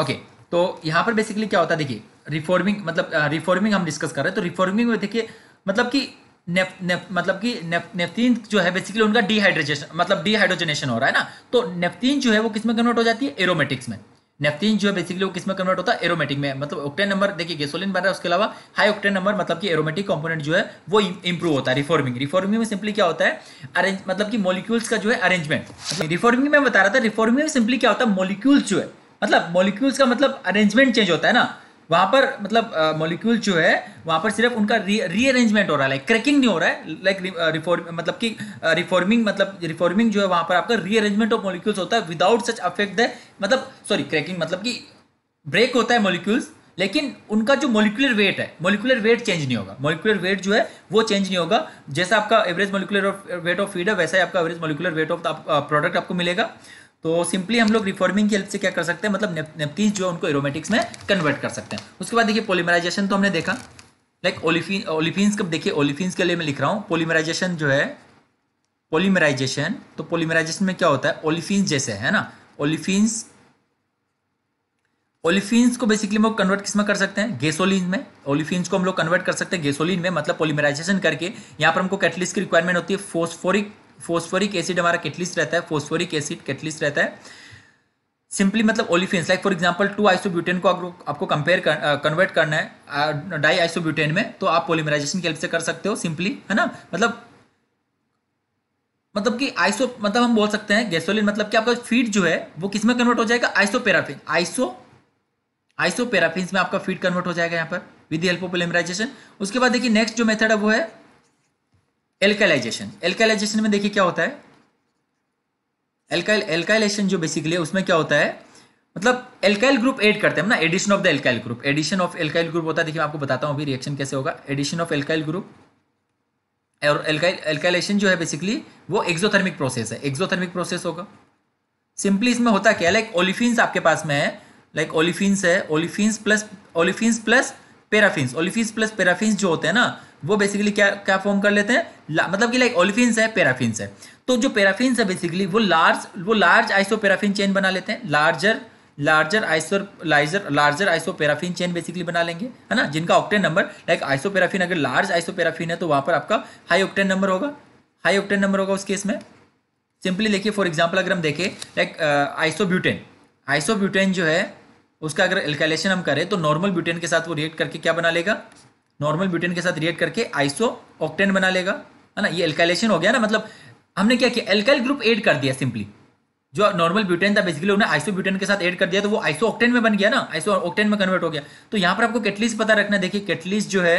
okay तो यहां पर बेसिकली क्या होता है देखिए रिफॉर्मिंग मतलब रिफॉर्मिंग हम डिस्कस कर रहे हैं तो रिफॉर्मिंग में देखिए मतलब कि नेप, नेप, मतलब कि नेप, जो है बेसिकली उनका डिहाइड्रेशन मतलब डिहाइड्रोजनेशन हो रहा है ना तो नेप्थीन जो है वो किस कन्वर्ट हो जाती है एरोमेटिक्स में नेफ्टीन जो है बेसिकली वो किस में कन्वर्ट होता है एरोमेटिक में मतलब ऑक्टेन नंबर देखिए गेसोलिन बन रहा है उसके अलावा हाई ऑक्टेन नंबर मतलब कि एरोमेटिक कंपोनेंट जो है वो इंप्रूव होता है रिफॉर्मिंग रिफॉर्मिंग में सिंपली क्या होता है अरेंज मतलब कि मॉलिक्यूल्स का जो है अरेंजमेंट अच्छा, रिफॉर्मिंग में बता रहा था रिफॉर्मिंग में सिंपली क्या होता है मॉलिक्यूल्स जो है मतलब मॉलिक्यूल्स का मतलब अरेंजमेंट चेंज होता है ना वहां पर मतलब मॉलिक्यूल जो है वहां पर सिर्फ उनका रीअरेंजमेंट हो रहा है लाइक क्रैकिंग नहीं हो रहा है लाइक रिफॉर्म मतलब कि रिफॉर्मिंग मतलब रिफॉर्मिंग जो है वहां पर आपका रीअरेंजमेंट ऑफ मॉलिक्यूल्स होता है विदाउट सच अफेक्ट द मतलब सॉरी क्रैकिंग मतलब कि ब्रेक होता है मॉलिक्यूल्स लेकिन उनका जो मोलिकुलर वेट है मोलिकुलर वेट चेंज नहीं होगा मोलिकुलर वेट जो है वो चेंज नहीं होगा जैसा आपका average molecular weight of feed है वैसा ही आपका average molecular weight of product आपको मिलेगा तो सिंपली हम लोग रिफॉर्मिंग की हेल्प से क्या कर सकते हैं मतलब नेपथीन जो है उनको एरोमेटिक्स में कन्वर्ट कर सकते हैं उसके बाद देखिए पोलीमराइजेशन तो हमने देखा लाइक ओलिफिन ओलिफिन्स कब देखिए ओलिफिन्स के लिए मैं लिख रहा हूँ पोलीमराइजेशन जो है पोलीमराइजेशन तो पोलीमराइजेशन में क्या होता है ओलिफिन्स जैसे है ना ओलिफिन्स ओलिफिन्स को बेसिकली हम लोग कन्वर्ट किस में कर सकते हैं गैसोलीन में ओलिफिन्स को हम लोग कन्वर्ट कर सकते हैं गैसोलीन में मतलब पोलीमराइजेशन करके यहाँ पर हमको कैटलिस्ट की रिक्वायरमेंट होती है फोस्फोरिक फोस्फोरिक एसिड हमारा कैटलिस्ट रहता है फोस्फोरिक एसिड कैटलिस्ट रहता है सिंपली मतलब olefin like for example to isobutane को आपको कंपेयर कर कन्वर्ट करना है डाई आइसोब्यूटेन में तो आप पोलिमराइजेशन की हेल्प से कर सकते हो सिंपली है ना मतलब मतलब कि आइसो मतलब हम बोल सकते हैं गैसोलिन मतलब कि आपका फीड जो है वो किस में कन्वर्ट हो जाएगा iso paraffin iso iso paraffin में आपका फीड कन्वर्ट हो जाएगा यहाँ पर विद हेल्प ऑफ पोलिमराइजेशन उसके बाद देखिए नेक्स्ट जो मेथड है वो है एल्कालाइजेशन एल्कालाइजेशन में देखिए क्या होता है एल्काइल एल्काइलेशन जो बेसिकली है उसमें क्या होता है मतलब एल्काइल ग्रुप ऐड करते हैं ना addition of the alkyl group addition of alkyl group होता है देखिए मैं आपको बताता हूँ अभी रिएक्शन कैसे होगा एडिशन ऑफ एल्काइल ग्रुप और एल्काइल एल्काइलेशन जो है बेसिकली वो एक्जोथर्मिक प्रोसेस है एक्जोथर्मिक प्रोसेस होगा सिंपली इसमें होता क्या है लाइक ओलिफिन आपके पास में है लाइक ओलिफिन है olefin plus olefin plus paraffin olefin plus paraffin जो होते हैं ना वो बेसिकली क्या क्या फॉर्म कर लेते हैं मतलब कि लाइक ओलिफिन है पेराफिन है तो जो पेराफिन है बेसिकली वो लार्ज वो लार्ज आइसो पेराफिन चेन बना लेते हैं larger larger isomerizer larger iso paraffin chain basically बना लेंगे है ना जिनका octane number like iso paraffin अगर लार्ज आइसो पेराफिन है तो वहां पर आपका हाई ऑक्टेन नंबर होगा हाई ऑक्टेन नंबर होगा उस केस में सिंपली देखिए फॉर एग्जाम्पल अगर हम देखें लाइक आइसोब्यूटेन आइसोब्यूटेन जो है उसका अगर एल्कालेशन हम करें तो नॉर्मल ब्यूटेन के साथ वो रिएक्ट करके क्या बना लेगा नॉर्मल ब्यूटेन के साथ रिएक्ट करके आइसो ऑक्टेन बना लेगा है ना ये एल्काइलेशन हो गया ना मतलब हमने क्या किया एल्काइल ग्रुप ऐड कर दिया सिंपली जो नॉर्मल ब्यूटेन था बेसिकली उन्हें आइसो ब्यूटेन के साथ ऐड कर दिया तो वो आइसो ऑक्टेन में बन गया ना आइसो ऑक्टेन में कन्वर्ट हो गया तो यहाँ पर आपको कैटलिस्ट पता रखना देखिए कैटलिस्ट जो है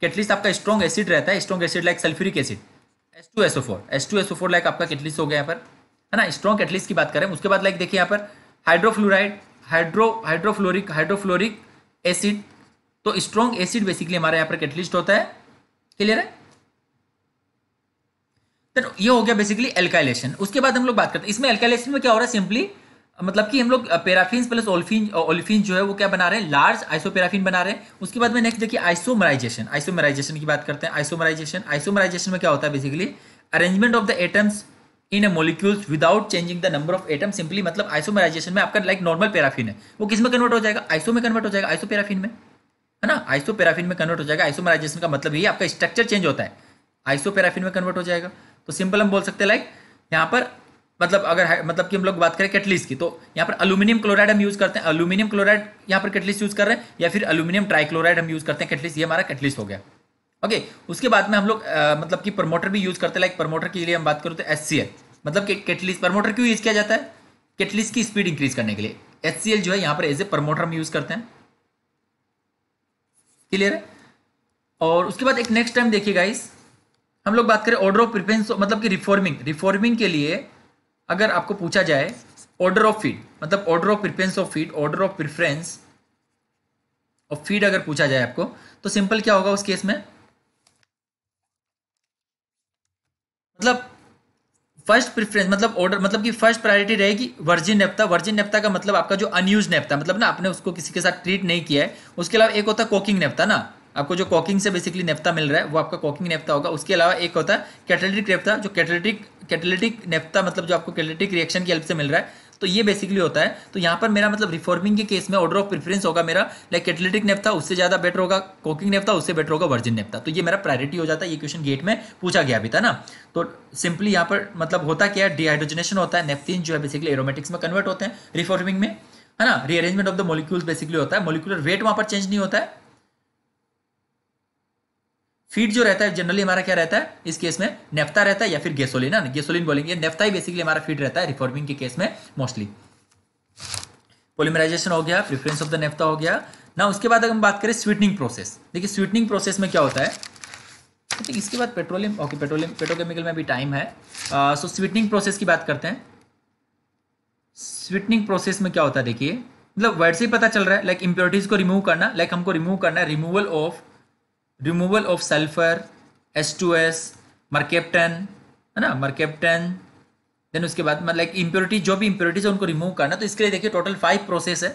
कैटलिस्ट आपका स्ट्रॉन्ग एसिड रहता है strong acid like sulphuric acid S two SO four S two SO four like आपका कैटलिस्ट हो गया यहाँ पर है ना स्ट्रॉन्ग कैटलिस्ट की बात करें उसके बाद लाइक देखिए यहाँ पर hydrofluoride hydro hydrofluoric hydrofluoric acid तो स्ट्रॉन्ग एसिड बेसिकली हमारे यहाँ पर कैटलिस्ट होता है क्लियर है तो ये हो गया बेसिकली एल्काइलेशन उसके बाद हम लोग बात करते हैं इसमें एल्काइलेशन में क्या हो रहा है सिंपली मतलब कि हम लोग पेराफिन प्लस ओल्फिन ओल्फिन जो है वो क्या बना रहे हैं लार्ज आइसोपेराफिन बना रहे हैं उसके बाद में नेक्स्ट देखिए आइसोमराइजेशन आइसोमराइजेशन की बात करते हैं आइसोमराइजेशन आइसोमराइजेशन में क्या होता है basically arrangement of the atoms in a molecules without changing the number of atom simply मतलब आइसोमराइजेशन में आपका लाइक नॉर्मल पेराफिन है वो किस में कन्वर्ट हो जाएगा आइसो में कन्वर्ट हो जाएगा आइसोपेराफिन में है ना आइसोपेराफिन में कन्वर्ट हो जाएगा आइसोमराइजेशन का मतलब ये आपका स्ट्रक्चर चेंज होता है आइसोपेराफिन में कन्वर्ट हो जाएगा तो सिंपल हम बोल सकते हैं लाइक यहाँ पर मतलब अगर मतलब कि हम लोग बात करें कैटलिस्ट की तो यहाँ पर अल्यूमिनियम क्लोराइड हम यूज़ करते हैं अल्यूमिनियम क्लोराइड यहाँ पर केटलिस यूज़ कर रहे हैं या फिर अल्यूमिनियम ट्राइक्लोराइड हम यूज़ करते हैं कैटलिस्ट ये हमारा कैटलिस्ट हो गया ओके उसके बाद में हम लोग मतलब कि प्रमोटर भी यूज़ करते हैं लाइक प्रमोटर के लिए हम बात करें तो एस मतलब कि केटलिस प्रमोटर क्यों यूज़ किया जाता है केटलिस की स्पीड इंक्रीज करने के लिए एल जो है यहाँ पर एज ए प्रमोटर हम यूज़ करते हैं क्लियर है और उसके बाद एक नेक्स्ट टाइम देखिए गाइस हम लोग बात करें ऑर्डर ऑफ प्रिफरेंस मतलब कि रिफॉर्मिंग रिफॉर्मिंग के लिए अगर आपको पूछा जाए ऑर्डर ऑफ फीड मतलब order of preference of feed order of preference of feed अगर पूछा जाए आपको तो सिंपल क्या होगा उस केस में मतलब फर्स्ट प्रेफरेंस मतलब ऑर्डर मतलब कि फर्स्ट प्रायोरिटी रहेगी वर्जिन नेपता वर्जिन नेपता का मतलब आपका जो अनयूज नेपता मतलब ना आपने उसको किसी के साथ ट्रीट नहीं किया है उसके अलावा एक होता है कोकिंग नेपता ना आपको जो कॉकिंग से बेसिकली नेपता मिल रहा है वो आपका कॉकिंग नेपता होगा उसके अलावा एक होता है कैटलिटिक नेपता जो कैटलिटिक कैटलिटिक नेपता मतलब जो आपको कैटलिटिक रिएक्शन की हेल्प से मिल रहा है तो ये बेसिकली होता है तो यहाँ पर मेरा मतलब रिफॉर्मिंग के केस में ऑर्डर ऑफ प्रेफरेंस होगा मेरा लाइक एटलेटिक नेप था उससे ज़्यादा बेटर होगा कोकिंग नेप था उससे बेटर होगा वर्जिन नेप था तो ये मेरा प्रायोरिटी हो जाता है ये क्वेश्चन गेट में पूछा गया भी था ना तो सिंपली यहाँ पर मतलब होता क्या है डिहाइड्रोजनेशन होता है नेपथिन जो है बेसिकली एरोमेटिक्स में कन्वर्ट होते हैं रिफॉर्मिंग में है ना rearrangement of the molecules basically होता है मोलिकुलर वेट वहाँ पर चेंज नहीं होता है फीड जो रहता है जनरली हमारा क्या रहता है इस केस में नेफ्ता रहता है या फिर गैसोलिन है गैसोलिन बोलेंगे नेफ्ता ही बेसिकली हमारा फीड रहता है रिफॉर्मिंग के केस में मोस्टली पोलिमराइजेशन हो गया प्रिफरेंस ऑफ द नेफ्ता हो गया ना उसके बाद अगर हम बात करें स्वीटनिंग प्रोसेस देखिए स्वीटनिंग प्रोसेस में क्या होता है ठीक इसके बाद पेट्रोलियम ओके पेट्रोलियम पेट्रोकेमिकल में भी टाइम है सो स्वीटनिंग प्रोसेस की बात करते हैं स्वीटनिंग प्रोसेस में क्या होता है देखिए मतलब वर्ड से ही पता चल रहा है लाइक like, इम्प्योरिटीज़ को रिमूव करना लाइक like, हमको रिमूव करना है removal of removal of sulphur S two S mercaptan है ना मरकेप्टन देन उसके बाद मतलब इम्प्योरिटी जो भी इम्प्योरिटीज है उनको रिमूव करना तो इसके लिए देखिए टोटल फाइव प्रोसेस है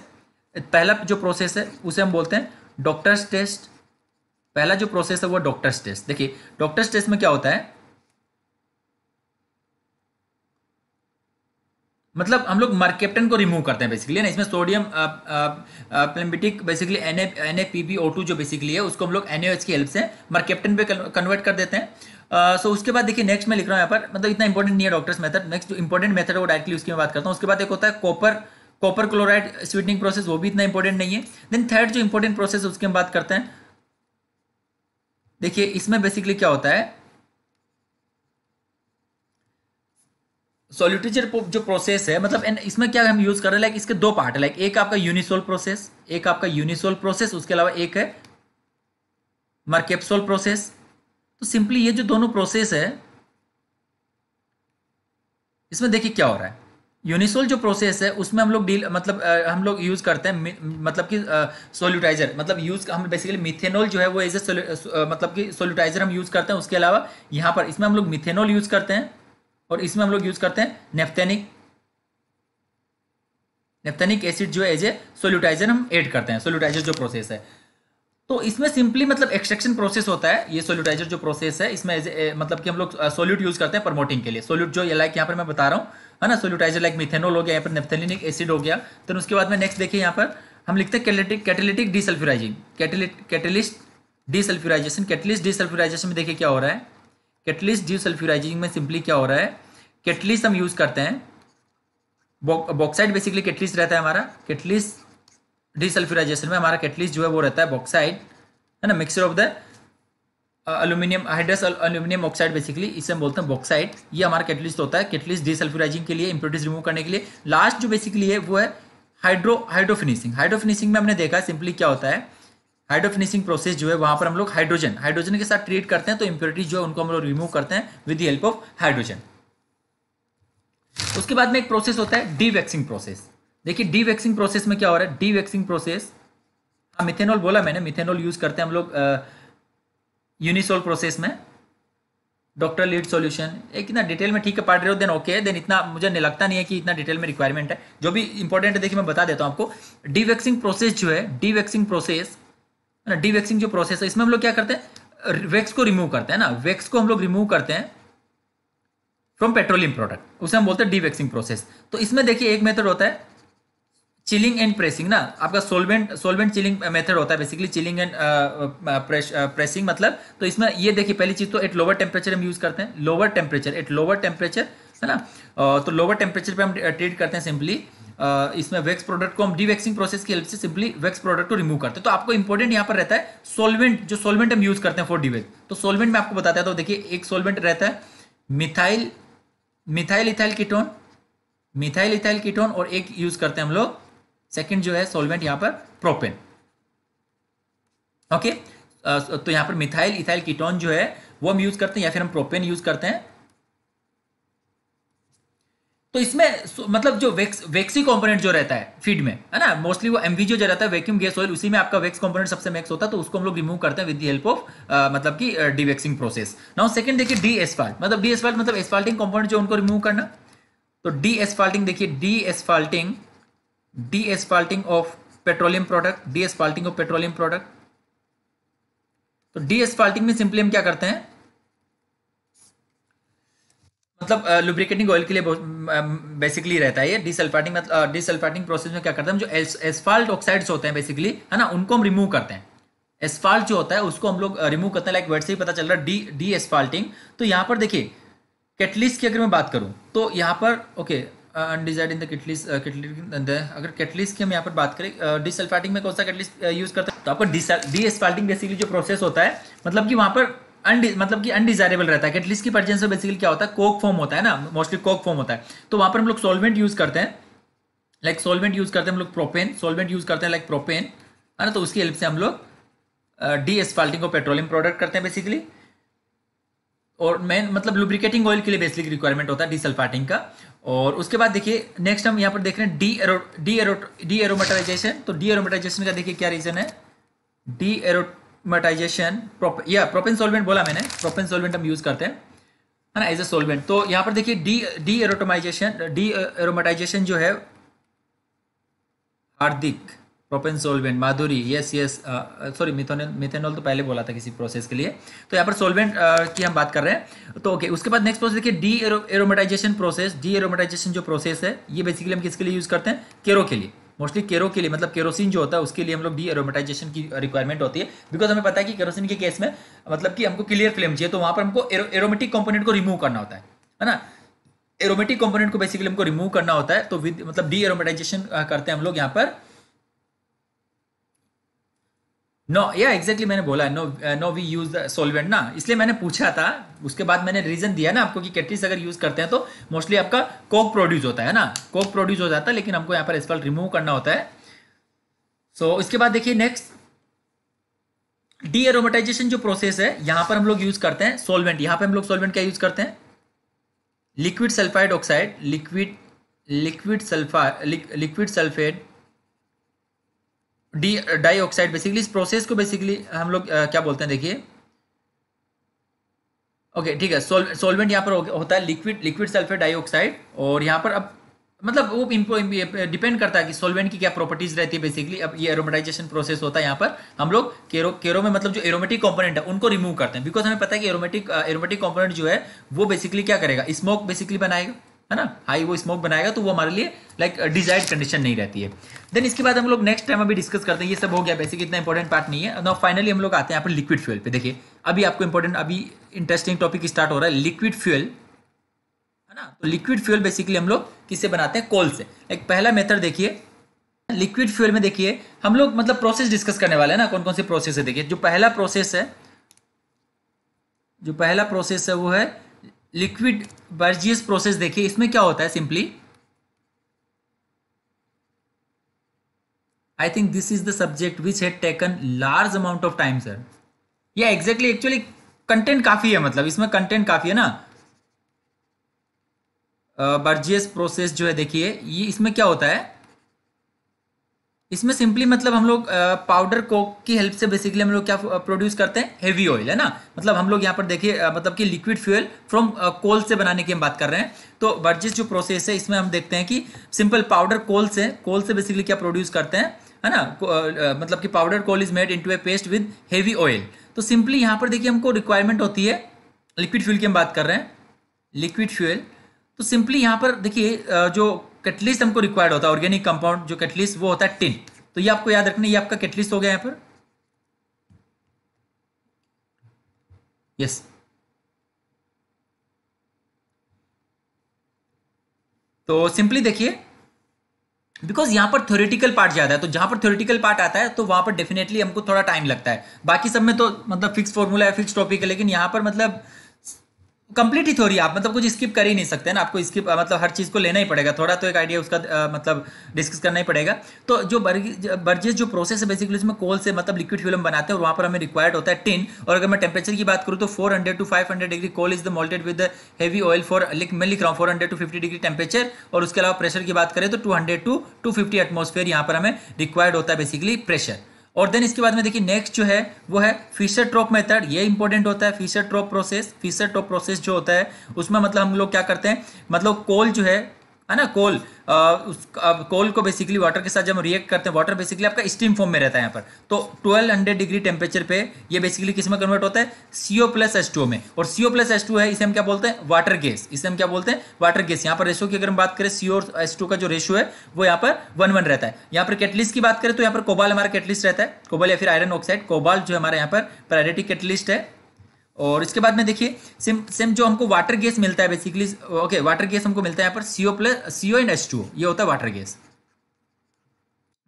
पहला जो प्रोसेस है उसे हम बोलते हैं डॉक्टर्स टेस्ट पहला जो प्रोसेस है वो डॉक्टर्स टेस्ट देखिए डॉक्टर्स टेस्ट में क्या होता है मतलब हम लोग मर्केप्टन को रिमूव करते हैं बेसिकली ना इसमें sodium plumbitic basically N N A P B O two जो बेसिकली है उसको हम लोग एन की हेल्प से मर्केप्टन पे कन्वर्ट कर देते हैं सो uh, so उसके बाद देखिए नेक्स्ट मैं लिख रहा हूँ यहाँ पर मतलब इतना इंपॉर्टेंट नहीं है डॉक्टर्स मेथड नेक्स्ट जो इंपॉर्टेंट मेथड है वो डायरेक्टली उसकी मैं बात करता हूँ उसके बाद एक होता है copper copper chloride sweetening process वो भी इतना इंपॉर्टेंट नहीं है देन थर्ड जो इंपॉर्टेंट प्रोसेस उसकी हम बात करते हैं देखिए इसमें बेसिकली क्या होता है सॉल्यूटीचर जो प्रोसेस है मतलब इसमें क्या हम यूज कर रहे हैं लाइक इसके दो पार्ट है लाइक एक आपका यूनिसोल प्रोसेस एक आपका यूनिसोल प्रोसेस उसके अलावा एक है मार्केप्सोल प्रोसेस तो सिंपली ये जो दोनों प्रोसेस है इसमें देखिए क्या हो रहा है यूनिसोल जो प्रोसेस है उसमें हम लोग डील मतलब हम लोग यूज़ करते हैं मतलब कि सोल्यूटाइजर मतलब यूज़ हम बेसिकली मिथेनॉल जो है वो एज ए मतलब कि सोल्यूटाइजर हम यूज़ करते हैं उसके अलावा यहाँ पर इसमें हम लोग मिथेनॉल यूज़ करते हैं और इसमें हम लोग यूज करते हैं नेफ्तेनिक नेफ्तेनिक एसिड जो है एज ए सोल्यूटाइजर हम ऐड करते हैं सोल्यूटाइजर जो प्रोसेस है तो इसमें सिंपली मतलब एक्सट्रैक्शन प्रोसेस होता है ये सोल्यूटाइजर जो प्रोसेस है इसमें ए, मतलब कि हम लोग सोल्यूट यूज करते हैं प्रमोटिंग के लिए सोल्यूट जो लाइक यहाँ पर मैं बता रहा हूँ है ना सोल्यूटाइजर लाइक मिथेनोल हो गया यहाँ पर नेफ्थेनिक एसिड हो गया तो उसके बाद में नेक्स्ट देखिए यहाँ पर हम लिखते हैं catalytic catalytic desulphurizing catalyst desulphurization catalyst desulphurization में देखिए क्या हो रहा है कैटलिस्ट डी सल्फ्यूराइजिंग में सिंपली क्या हो रहा है कैटलिस्ट हम यूज़ करते हैं बॉक्साइड बेसिकली कैटलिस्ट रहता है हमारा कैटलिस्ट डिसल्फ्यूराइजेशन में हमारा कैटलिस्ट जो है वो रहता है बॉक्साइड है ना mixture of the aluminium hydrous aluminium oxide basically इसे हम बोलते हैं बॉक्साइड ये हमारा कैटलिस्ट होता है कैटलिस्ट डिसल्फ्यूराइजिंग के लिए इंप्योरिटीज रिमूव करने के लिए लास्ट जो बेसिकली है वो है हाइड्रो हाइड्रोफिनिशिंग हाइड्रोफिनिशिंग में हमने देखा सिंपली क्या होता है फिनिशिंग प्रोसेस जो है वहां पर हम लोग हाइड्रोजन हाइड्रोजन के साथ ट्रीट करते हैं तो इंप्योरिटी जो है उनको हम लोग रिमूव करते हैं with the help of hydrogen उसके बाद में एक प्रोसेस होता है डी वैक्सिंग प्रोसेस देखिए डी वैक्सिंग प्रोसेस में क्या हो रहा है डी वैक्सिंग प्रोसेस हाँ मिथेनॉल बोला मैंने मिथेनॉल यूज करते हैं हम लोग यूनिसोल प्रोसेस में डॉक्टर लीड सॉल्यूशन एक इतना डिटेल में ठीक है पढ़ रहे हो देन ओके देन इतना मुझे नहीं लगता नहीं है कि इतना डिटेल में रिक्वायरमेंट है जो भी इंपॉर्टेंट है देखिए मैं बता देता हूँ आपको डी वैक्सिंग प्रोसेस जो है डी वैक्सिंग प्रोसेस ना डीवैक्सिंग जो प्रोसेस है इसमें हम लोग क्या करते हैं वैक्स को रिमूव करते हैं ना वैक्स को हम लोग रिमूव करते हैं फ्रॉम पेट्रोलियम प्रोडक्ट उसे हम बोलते हैं डीवैक्सिंग प्रोसेस तो इसमें देखिए एक मेथड होता है चिलिंग एंड प्रेसिंग ना आपका सोलवेंट सोलवेंट चिलिंग मेथड होता है बेसिकली चिलिंग एंड प्रेसिंग मतलब तो इसमें ये देखिए पहली चीज़ तो एट लोअर टेम्परेचर हम यूज़ करते हैं lower temperature at lower temperature है ना uh, तो लोअर टेम्परेचर पे हम ट्रीट uh, करते हैं सिंपली इसमें वैक्स प्रोडक्ट को हम डीवैक्सिंग प्रोसेस की हेल्प से सिंपली वैक्स प्रोडक्ट को रिमूव करते हैं तो आपको इंपॉर्टेंट यहाँ पर रहता है सोलवेंट जो सोलवेंट हम यूज करते हैं फॉर डीवैक्स तो सोलवेंट में आपको बताता है तो देखिए एक सोलवेंट रहता है methyl methyl ethyl ketone methyl ethyl ketone और एक यूज करते हैं हम लोग सेकेंड जो है सोलवेंट यहाँ पर प्रोपेन ओके तो यहाँ पर मिथाइल इथाइल कीटोन जो है वो हम यूज करते हैं या फिर हम प्रोपेन यूज करते हैं तो इसमें मतलब जो वेक्स वेक्सी कंपोनेंट जो रहता है फीड में है ना मोस्टली वो एमवी जो रहता है वैक्यूम गैस ऑयल उसी में आपका वेक्स कंपोनेंट सबसे मैक्स होता है तो उसको हम लोग रिमूव करते हैं विद द हेल्प ऑफ मतलब की डीवेक्सिंग प्रोसेस नाउ सेकंड देखिए डी एसफाल्ट मतलब डी एसफाल्ट मतलब एसफाल्टिंग कॉम्पोनेट जो उनको रिमूव करना तो डी एसफाल्टिंग देखिए deasphalting deasphalting of petroleum product deasphalting of petroleum product तो डी एसफाल्टिंग में सिंपली हम क्या करते हैं मतलब लुब्रिकेटिंग ऑयल के लिए बेसिकली रहता है ये डिसल्फाटिंग मतलब डिसल्फाटिंग प्रोसेस में क्या करते हैं जो एसफाल्ट ऑक्साइड्स होते हैं बेसिकली है ना उनको हम रिमूव करते हैं एसफाल्ट जो होता है उसको हम लोग रिमूव करते हैं लाइक वर्ड से ही पता चल रहा है डी डी एसफाल्टिंग तो यहाँ पर देखिए कैटलिस की अगर मैं बात करूँ तो यहाँ पर ओके अनडिजाइड इन द किटलिस अगर कैटलिस की हम यहाँ पर बात करें डिसल्फाटिंग में कौन सा कैटलिस यूज़ करते हैं तो आपको डी एसफाल्टिंग बेसिकली जो प्रोसेस होता है मतलब कि वहाँ पर अनडि मतलब कि अनडिजायरेबल रहता है कैटलिस्ट की परचेंस में बेसिकली क्या होता है कोक फॉर्म होता है ना मोस्टली कोक फॉर्म होता है तो वहाँ पर हम लोग सॉल्वेंट यूज़ करते हैं लाइक सॉल्वेंट यूज़ करते हैं हम लोग प्रोपेन सॉल्वेंट यूज़ करते हैं लाइक प्रोपेन है ना तो उसकी हेल्प से हम लोग डी एसफाल्टिंग और पेट्रोलियम प्रोडक्ट करते हैं बेसिकली और मेन मतलब लुब्रिकेटिंग ऑयल के लिए बेसिक रिक्वायरमेंट होता है डीसल्फाटिंग का और उसके बाद देखिए नेक्स्ट हम यहाँ पर देख रहे हैं dearo dearo dearomatization तो डी एरोमेटाइजेशन का देखिए क्या रीज़न है डी एरो मटाइजेशन प्रोप, या प्रोपेन सोलवेंट बोला मैंने प्रोपेन सोलवेंट हम यूज़ करते हैं है ना एज ए सोलवेंट तो यहाँ पर देखिए D dearomatization dearomatization जो है Hardik propane solvent Madhuri yes yes sorry methanol methanol तो पहले बोला था किसी प्रोसेस के लिए तो यहाँ पर सोलवेंट uh, की हम बात कर रहे हैं तो ओके okay, उसके बाद नेक्स्ट प्रोसेस देखिए dearomatization process dearomatization जो प्रोसेस है ये बेसिकली हम किसके लिए यूज़ करते हैं केरो के लिए मोस्टली केरो के लिए मतलब केरोसिन जो होता है उसके लिए हम लोग डी एरोमेटाइजेशन की रिक्वायरमेंट होती है बिकॉज हमें पता है कि केरोसिन के केस में मतलब कि हमको क्लियर फ्लेम चाहिए तो वहाँ पर हमको एरोमेटिक कंपोनेंट को रिमूव करना होता है है ना एरोमेटिक कंपोनेंट को बेसिकली हमको रिमूव करना होता है तो विद मतलब डी एरोमेटाइजेशन करते हैं हम लोग यहाँ पर नो या एग्जैक्टली मैंने बोला no no we use solvent ना इसलिए मैंने पूछा था उसके बाद मैंने रीजन दिया ना आपको कि कैटलिस्ट अगर यूज करते हैं तो मोस्टली आपका कोक प्रोड्यूस होता है ना कोक प्रोड्यूस हो जाता है लेकिन हमको यहाँ पर एसफॉल्ट रिमूव करना होता है सो so, इसके बाद देखिए नेक्स्ट डी एरोमेटाइजेशन जो प्रोसेस है यहां पर हम लोग यूज करते हैं सोलवेंट यहां पर हम लोग सोलवेंट क्या यूज करते हैं liquid sulphide oxide liquid liquid sulpha liquid sulphate di dioxide basically इस प्रोसेस को बेसिकली हम लोग क्या बोलते हैं देखिए ओके ठीक है सॉल्वेंट सोलवेंट यहाँ पर होता है लिक्विड लिक्विड सल्फेट डाइऑक्साइड और यहाँ पर अब मतलब वो डिपेंड करता है कि सोलवेंट की क्या प्रॉपर्टीज रहती है बेसिकली अब ये एरोमेटाइजेशन प्रोसेस होता है यहाँ पर हम लोग केरो केरो में मतलब जो एरोमेटिक कंपोनेंट है उनको रिमूव करते हैं बिकॉज हमें पता है कि एरोमेटिक एरोमेटिक कंपोनेंट जो है वो बेसिकली क्या करेगा स्मोक बेसिकली बनाएगा है ना हाई वो स्मोक बनाएगा तो वो हमारे लिए लाइक डिजायर्ड कंडीशन नहीं रहती है देन इसके बाद हम लोग नेक्स्ट टाइम अभी डिस्कस करते हैं ये सब हो गया बेसिक इतना इंपॉर्टेंट पार्ट नहीं है ना फाइनली हम लोग आते हैं यहाँ पर लिक्विड फ्यूल पे देखिए अभी आपको इंपॉर्टेंट अभी इंटरेस्टिंग टॉपिक स्टार्ट हो रहा है लिक्विड फ्यूल है ना तो लिक्विड फ्यूल बेसिकली हम लोग किससे बनाते हैं कोल से एक पहला मेथड देखिए लिक्विड फ्यूल में देखिए हम लोग मतलब प्रोसेस डिस्कस करने वाले हैं ना कौन कौन से प्रोसेस है देखिए जो पहला प्रोसेस है जो पहला प्रोसेस है वो है लिक्विड बर्जियस प्रोसेस देखिए इसमें क्या होता है simply I think this is the subject which had taken large amount of time sir या एग्जैक्टली एक्चुअली कंटेंट काफी है मतलब इसमें कंटेंट काफी है ना बर्जियस प्रोसेस जो है देखिए ये इसमें क्या होता है इसमें सिंपली मतलब हम लोग पाउडर कोक की हेल्प से बेसिकली हम लोग क्या प्रोड्यूस करते हैं हेवी ऑयल है ना मतलब हम लोग यहाँ पर देखिए मतलब कि लिक्विड फ्यूल फ्रॉम कोल से बनाने की हम बात कर रहे हैं तो वर्जिस जो प्रोसेस है इसमें हम देखते हैं कि सिंपल पाउडर कोल से कोल से बेसिकली क्या प्रोड्यूस करते हैं है ना मतलब कि powder coal is made in a paste with heavy oil तो सिंपली यहाँ पर देखिए हमको रिक्वायरमेंट होती है लिक्विड फ्यूल की हम बात कर रहे हैं लिक्विड फ्यूल तो सिंपली यहाँ पर देखिए जो कैटलिस्ट हमको रिक्वायर्ड होता है ऑर्गेनिक कंपाउंड जो कैटलिस्ट वो होता है टिन तो ये आपको याद रखना ये आपका कैटलिस्ट हो गया यहां पर यस तो सिंपली देखिए बिकॉज यहां पर थ्योरेटिकल पार्ट ज़्यादा है तो जहां पर थ्योरेटिकल पार्ट आता है तो वहां पर डेफिनेटली हमको थोड़ा टाइम लगता है बाकी सब में तो मतलब फिक्स फॉर्मूला है फिक्स टॉपिक है लेकिन यहां पर मतलब कंप्लीट ही थ्योरी आप मतलब कुछ स्किप कर ही नहीं सकते ना आपको स्किप मतलब हर चीज़ को लेना ही पड़ेगा थोड़ा तो एक आइडिया उसका आ, मतलब डिस्कस करना ही पड़ेगा तो जो बर्जेस जो प्रोसेस है बेसिकली उसमें कोल से मतलब लिक्विड फ्यूलम बनाते हैं और वहाँ पर हमें रिक्वायर्ड होता है टिन और अगर मैं टेम्परेचर की बात करूँ तो four hundred to five hundred degree coal is the molted with heavy oil for लिख मैं लिख रहा हूँ four hundred to fifty degree temperature और उसके अलावा प्रेशर की बात करें तो two hundred to two fifty atmosphere यहाँ पर हमें रिक्वायर्ड होता है बेसिकली प्रेशर और देन इसके बाद में देखिए नेक्स्ट जो है वो है फिशर ट्रोप मेथड ये इंपॉर्टेंट होता है Fischer Tropsch process Fischer Tropsch process जो होता है उसमें मतलब हम लोग क्या करते हैं मतलब कोल जो है है ना कोल उस अब कोल को बेसिकली वाटर के साथ जब रिएक्ट करते हैं वाटर बेसिकली आपका स्टीम फॉर्म में रहता है यहाँ पर तो 1200 डिग्री टेम्परेचर पे ये बेसिकली किस में कन्वर्ट होता है सीओ प्लस एस टू में और सीओ प्लस एस टू है इसे हम क्या बोलते हैं वाटर गैस इसे हम क्या बोलते हैं वाटर गैस यहाँ पर रेशो की अगर हम बात करें सीओ एस टू का जो रेशो है वो यहाँ पर वन वन रहता है यहाँ पर कैटलिस्ट की बात करें तो यहाँ पर कोबाल हमारा कैटलिस्ट रहता है कोबाल या फिर आयरन ऑक्साइड कोबाल जो हमारे यहाँ पर प्रायरिटी कैटलिस्ट है और इसके बाद में देखिए सेम सेम जो हमको वाटर गैस मिलता है बेसिकली ओके वाटर गैस हमको मिलता है यहाँ पर CO plus CO and H ये होता है वाटर गैस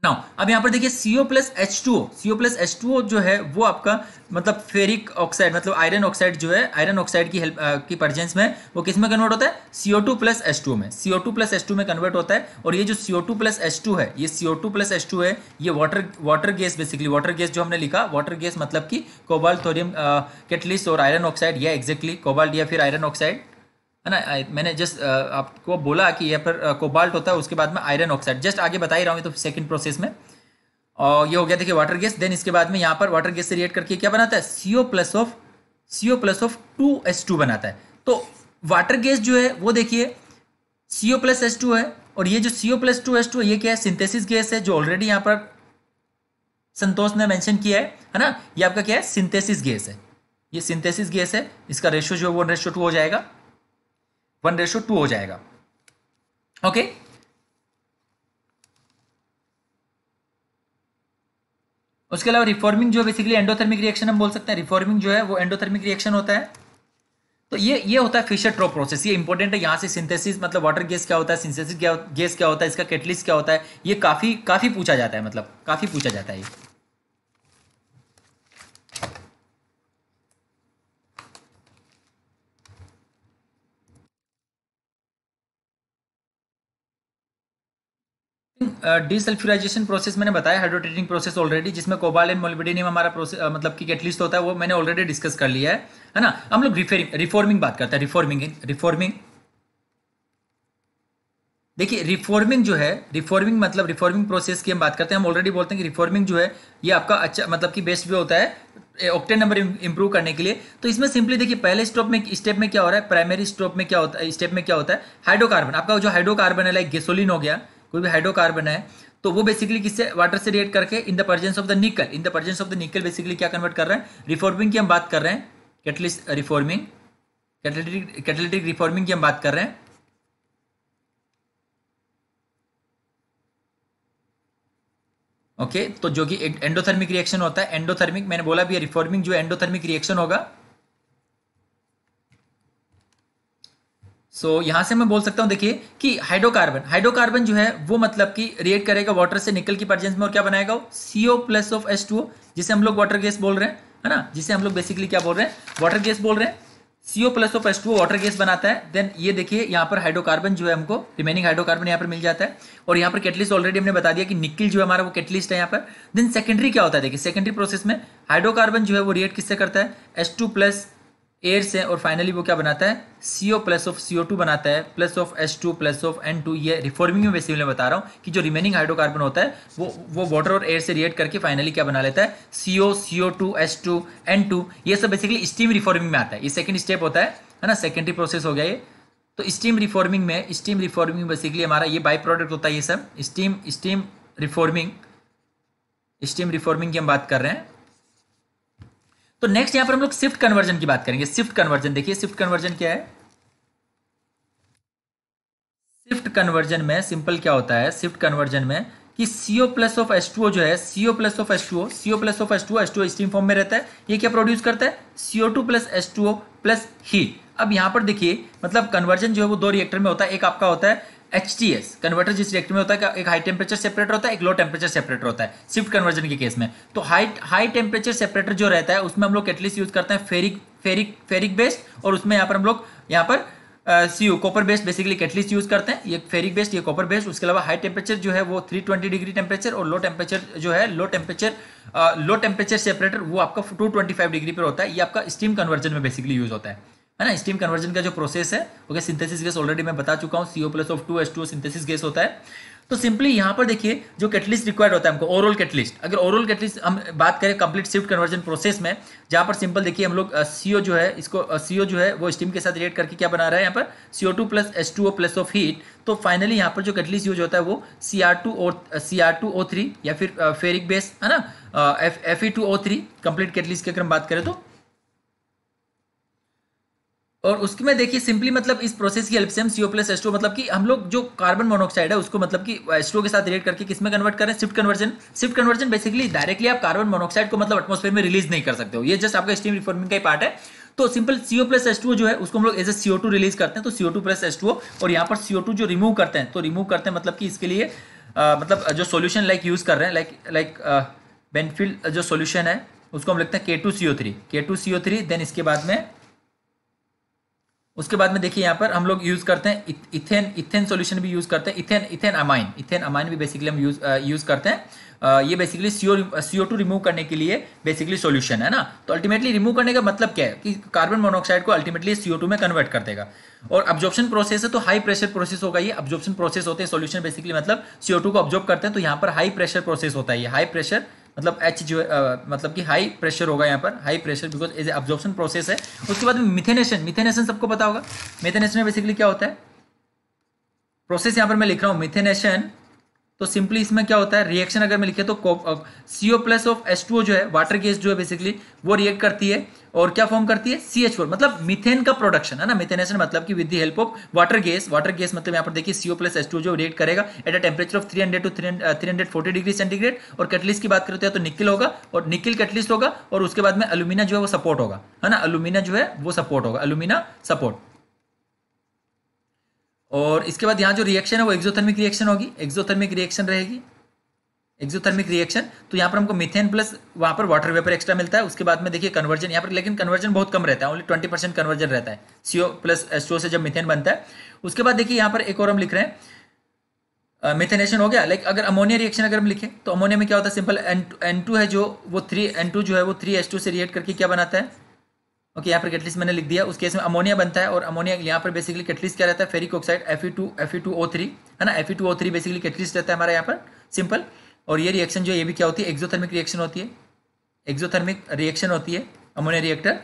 नाउ अब यहाँ पर देखिए CO plus H two O CO plus H two O जो है वो आपका मतलब फेरिक ऑक्साइड मतलब आयरन ऑक्साइड जो है आयरन ऑक्साइड की हेल्प की परजेंस में वो किस में कन्वर्ट होता है CO two plus H two में CO two plus H two में कन्वर्ट होता है और ये जो CO two plus H two है ये CO two plus H two है ये water water gas basically water gas जो हमने लिखा वाटर गैस मतलब कि कोबाल्ट थोरियम केटलिस और आयरन ऑक्साइड या एग्जैक्टली कोबाल्ट या फिर आयरन ऑक्साइड है ना मैंने जस्ट uh, आपको बोला कि यह पर कोबाल्ट होता है उसके बाद में आयरन ऑक्साइड जस्ट आगे बता ही रहा हूँ तो सेकंड प्रोसेस में और ये हो गया देखिए वाटर गैस देन इसके बाद में यहाँ पर वाटर गैस से रिएक्ट करके क्या बनाता है C O plus of C O plus of two S two बनाता है तो वाटर गैस जो है वो देखिए C O plus S two है और ये जो C O plus two S two है ये क्या है सिंथेसिस गैस है जो ऑलरेडी यहाँ पर संतोष ने मैंशन किया है है ना ये आपका क्या है सिंथेसिस गैस है ये सिंथेसिस गैस है इसका रेशो जो है वो रेशो टू हो जाएगा वन रेशो टू हो जाएगा ओके उसके अलावा रिफॉर्मिंग जो बेसिकली एंडोथर्मिक रिएक्शन हम बोल सकते हैं रिफॉर्मिंग जो है वो एंडोथर्मिक रिएक्शन होता है तो ये ये होता है फिशर ट्रो प्रोसेस ये इंपॉर्टेंट है यहाँ से सिंथेसिस मतलब वाटर गैस क्या होता है सिंथेसिस गैस क्या होता है इसका केटलिस क्या होता है ये काफ़ी काफ़ी पूछा जाता है मतलब काफ़ी पूछा जाता है ये डिसल्फ्यूराइजेशन प्रोसेस मैंने बताया हाइड्रोट्रेटिंग प्रोसेस ऑलरेडी जिसमें कोबाल एंड मोलिबिडिनियम हमारा प्रोसेस मतलब कि कैटलिस्ट होता है वो मैंने ऑलरेडी डिस्कस कर लिया है है ना हम लोग रिफेरिंग रिफॉर्मिंग बात करते हैं रिफॉर्मिंग रिफॉर्मिंग देखिए रिफॉर्मिंग जो है रिफॉर्मिंग मतलब रिफॉर्मिंग प्रोसेस की हम बात करते हैं हम ऑलरेडी बोलते हैं कि रिफॉर्मिंग जो है ये आपका अच्छा मतलब कि बेस्ट वे होता है ऑक्टेन नंबर इंप्रूव करने के लिए तो इसमें सिंपली देखिए पहले स्टॉप में स्टेप में क्या हो रहा है प्राइमरी स्टॉप में क्या होता है स्टेप में क्या होता है हाइड्रोकार्बन आपका जो हाइड्रोकार्बन है लाइक गेसोलिन हो गया कोई भी हाइड्रोकार्बन है तो वो बेसिकली किससे वाटर से रिएक्ट करके in the presence of the nickel in the presence of the nickel basically क्या कन्वर्ट कर रहे हैं रिफॉर्मिंग की हम बात कर रहे हैं catalyst reforming catalytic catalytic reforming की हम बात कर रहे हैं ओके okay, तो जो कि एंडोथर्मिक रिएक्शन होता है एंडोथर्मिक मैंने बोला भी रिफॉर्मिंग जो एंडोथर्मिक रिएक्शन होगा सो so, यहाँ से मैं बोल सकता हूं देखिए कि हाइड्रोकार्बन हाइड्रोकार्बन जो है वो मतलब कि रिएक्ट करेगा वाटर से निकल की परजेंस में और क्या बनाएगा C plus of S two जिसे हम लोग वाटर गैस बोल रहे हैं है ना जिसे हम लोग बेसिकली क्या बोल रहे हैं वाटर गैस बोल रहे हैं CO plus of S two water gas बनाता है देन ये देखिए यहाँ पर हाइड्रोकार्बन जो है हमको रिमेनिंग हाइड्रोकार्बन यहाँ पर मिल जाता है और यहाँ पर कैटलिस्ट ऑलरेडी हमने बता दिया कि निकल जो है हमारा वो कैटलिस्ट है यहाँ पर देन सेकेंडरी क्या होता है देखिए सेकेंडरी प्रोसेस में हाइड्रोकार्बन जो है वो रिएक्ट किससे करता है एस टू प्लस एयर से और फाइनली वो क्या बनाता है C O plus of C O two बनाता है plus of H two plus of N two ये रिफॉर्मिंग में बेसिकली बता रहा हूँ कि जो रिमेनिंग हाइड्रोकार्बन होता है वो वो वाटर और एयर से रिएक्ट करके फाइनली क्या बना लेता है C O C O two H two N two ये सब बेसिकली स्टीम रिफॉर्मिंग में आता है ये सेकेंड स्टेप होता है है ना सेकेंडरी प्रोसेस हो गया ये तो स्टीम रिफॉर्मिंग में स्टीम रिफॉर्मिंग बेसिकली हमारा ये बाई प्रोडक्ट होता है ये सब steam steam reforming steam reforming की हम बात कर रहे हैं तो नेक्स्ट यहां पर हम लोग शिफ्ट कन्वर्जन की बात करेंगे शिफ्ट कन्वर्जन देखिए शिफ्ट कन्वर्जन क्या है शिफ्ट कन्वर्जन में सिंपल क्या होता है शिफ्ट कन्वर्जन में कि CO plus of S two जो है CO plus of S two CO plus of S two S two steam form में रहता है ये क्या प्रोड्यूस करता है CO two plus S two plus heat अब यहां पर देखिए मतलब कन्वर्जन जो है वो दो रिएक्टर में होता है एक आपका होता है एच टी एस कन्वर्टर जिस रिएक्टर में होता है एक हाई टेम्परेचर सेपरेटर होता है एक लो टेम्परेचर सेपरेटर होता है स्विफ्ट कन्वर्जन के केस में तो हाई हाई टेम्परेचर सेपरेटर जो रहता है उसमें हम लोग एटलीस्ट यूज करते हैं फेरिक फेरिक फेरिक बेस्ड और उसमें यहाँ पर हम लोग यहाँ पर C U copper based basically catalyst use करते हैं ये फेरिक बेस्ड ये कॉपर बेस्ड उसके अलावा हाई टेम्परेचर जो है वो थ्री ट्वेंटी डिग्री टेम्परेचर और लो टेम्परेचर जो है low temperature low temperature separator वो आपका टू ट्वेंटी फाइव डिग्री पर होता है ये आपका स्टीम कन्वर्जन में बेसिकली यूज होता है है ना स्टीम कन्वर्जन का जो प्रोसेस है ओके सिंथेसिस गैस ऑलरेडी मैं बता चुका हूँ CO plus of two S two synthesis gas होता है तो सिंपली यहाँ पर देखिए जो कैटलिस्ट रिक्वायर्ड होता है हमको ओरल कैटलिस्ट अगर ओरल कैटलिस्ट हम बात करें कंप्लीट स्विफ्ट कन्वर्जन प्रोसेस में जहाँ पर सिंपल देखिए हम लोग सीओ जो है इसको सीओ जो है वो स्टीम के साथ रिलेट करके क्या बना रहा है यहाँ पर CO two plus S two O plus of heat तो फाइनली यहाँ पर जो कैटलिस्ट यूज होता है वो C R two O C R two O three या फिर फेरिक बेस है ना F E two O three complete catalyst की अगर हम बात करें तो और उसके में देखिए सिंपली मतलब इस प्रोसेस की हेल्प से हम सीओ प्लस एस टू मतलब कि हम लोग जो कार्बन मोनोऑक्साइड है उसको मतलब कि एस uh, टू के साथ रिलेट करके किस में कन्वर्ट करें swift conversion shift conversion basically directly आप कार्बन मोनोऑक्साइड को मतलब एटमोस्फेयर में रिलीज नहीं कर सकते हो ये जस्ट आपका स्टीम रिफॉर्मिंग का ही पार्ट है तो simple CO plus S two जो है उसको हम लोग एज ए सीओ रिलीज करते हैं तो CO two plus S two और यहाँ पर सीओ जो रिमूव करते हैं तो रिमूव करते हैं मतलब कि इसके लिए uh, मतलब uh, जो सोल्यूशन लाइक यूज कर रहे हैं लाइक लाइक बेनफील्ड जो सोल्यूशन है उसको हम लिखते हैं K two CO three K two CO three then इसके बाद में उसके बाद में देखिए यहाँ पर हम लोग यूज़ करते हैं इथेन इथेन सॉल्यूशन भी यूज़ uh, करते हैं ethane ethane amine ethane amine भी बेसिकली हम यूज़ यूज़ करते हैं ये basically CO CO two remove करने के लिए बेसिकली सॉल्यूशन है ना तो अल्टीमेटली रिमूव करने का मतलब क्या है कि कार्बन मोनोऑक्साइड को अल्टीमेटली सीओ टू में कन्वर्ट कर देगा और ऑब्जॉर्प्शन प्रोसेस है तो हाई प्रेशर प्रोसेस होगा ये ऑब्जॉर्प्शन प्रोसेस होते हैं सोल्यूशन बेसिकली मतलब सीओ टू को ऑब्जॉर्व करते हैं तो यहाँ पर हाई प्रेशर प्रोसेस होता है ये हाई प्रेशर मतलब एच जो आ, मतलब कि हाई प्रेशर होगा यहाँ पर high pressure because is absorption process है उसके बाद मिथेनेशन मिथेनेशन सबको पता होगा मिथेनेशन में बेसिकली क्या होता है प्रोसेस यहाँ पर मैं लिख रहा हूँ मिथेनेशन तो सिंपली इसमें क्या होता है रिएक्शन अगर मैं लिखे तो CO plus of S two जो है वाटर गैस जो है बेसिकली वो रिएक्ट करती है और क्या फॉर्म करती है सी एच फोर मतलब मिथेन का प्रोडक्शन है ना मिथेनेशन मतलब कि with the help of water gas water gas मतलब यहाँ पर देखिए सीओ प्लस एस टू जो रिएक्ट करेगा at a temperature of 300 to three forty degree centigrade और कैटलिस्ट की बात करते हैं तो निकिल तो होगा और निकिल कैटलिस्ट होगा और उसके बाद में अलुमिना जो है वो सपोर्ट होगा है ना अलुमिना जो है वो सपोर्ट होगा अलुमिना सपोर्ट और इसके बाद यहाँ जो रिएक्शन है वो एक्जोथर्मिक रिएक्शन होगी एक्जोथर्मिक रिएक्शन रहेगी एक्जोथर्मिक रिएक्शन तो यहाँ पर हमको मिथेन प्लस वहाँ पर वाटर वेपर एक्स्ट्रा मिलता है उसके बाद में देखिए कन्वर्जन यहाँ पर लेकिन कन्वर्जन बहुत कम रहता है ओनली ट्वेंटी परसेंट कन्वर्जन रहता है सीओ प्लस एसओ से जब मिथेन बनता है उसके बाद देखिए यहाँ पर एक और हम लिख रहे हैं मिथेनेशन हो गया लाइक अगर अमोनिया रिएक्शन अगर हम लिखें तो अमोनिया में क्या होता है सिंपल एन है जो वो थ्री एन जो है वो थ्री से रिएक्ट करके क्या बनाता है ओके यहाँ पर कैटलिस्ट मैंने लिख दिया उस केस में अमोनिया बनता है और अमोनिया यहाँ पर बेसिकली कैटलिस्ट क्या रहता है ferric oxide F E two F E two O three है ना F E two O three basically catalyst रहता है हमारा यहाँ पर सिंपल और ये रिएक्शन जो है ये भी क्या होती है एक्जोथर्मिक रिएक्शन होती है एक्जोथर्मिक रिएक्शन होती है अमोनिया रिएक्टर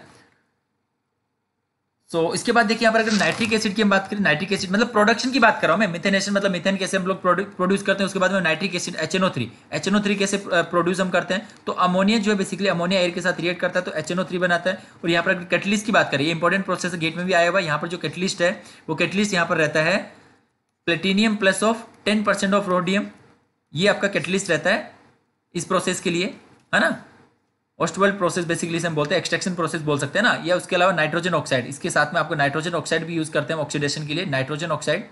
सो so, इसके बाद देखिए यहाँ पर अगर नाइट्रिक एसिड की हम बात करें नाइट्रिक एसिड मतलब प्रोडक्शन की बात कर रहा हूँ मैं मिथेनेशन मतलब मिथेन कैसे हम लोग प्रोड्यूस करते हैं उसके बाद में nitric acid H N O three H N O three कैसे प्रोड्यूस हम करते हैं तो अमोनिया जो है बेसिकली अमोनिया एयर के साथ रिएक्ट करता है तो एच एन ओ थ्री बनाता है और यहाँ पर अगर कैटलिस्ट की बात करें इंपॉर्टेंट प्रोसेस गेट में भी आया हुआ है यहाँ पर जो कैटलिस्ट है वो कैटलिस्ट यहाँ पर रहता है platinum plus of ten percent of rhodium ये आपका कैटलिस्ट रहता है इस प्रोसेस के लिए है ना ऑस्टवेल प्रोसेस बेसिकली हम बोलते हैं एक्सट्रैक्शन प्रोसेस बोल सकते हैं ना या उसके अलावा नाइट्रोजन ऑक्साइड इसके साथ में आपको नाइट्रोजन ऑक्साइड भी यूज करते हैं ऑक्सीडेशन के लिए नाइट्रोजन ऑक्साइड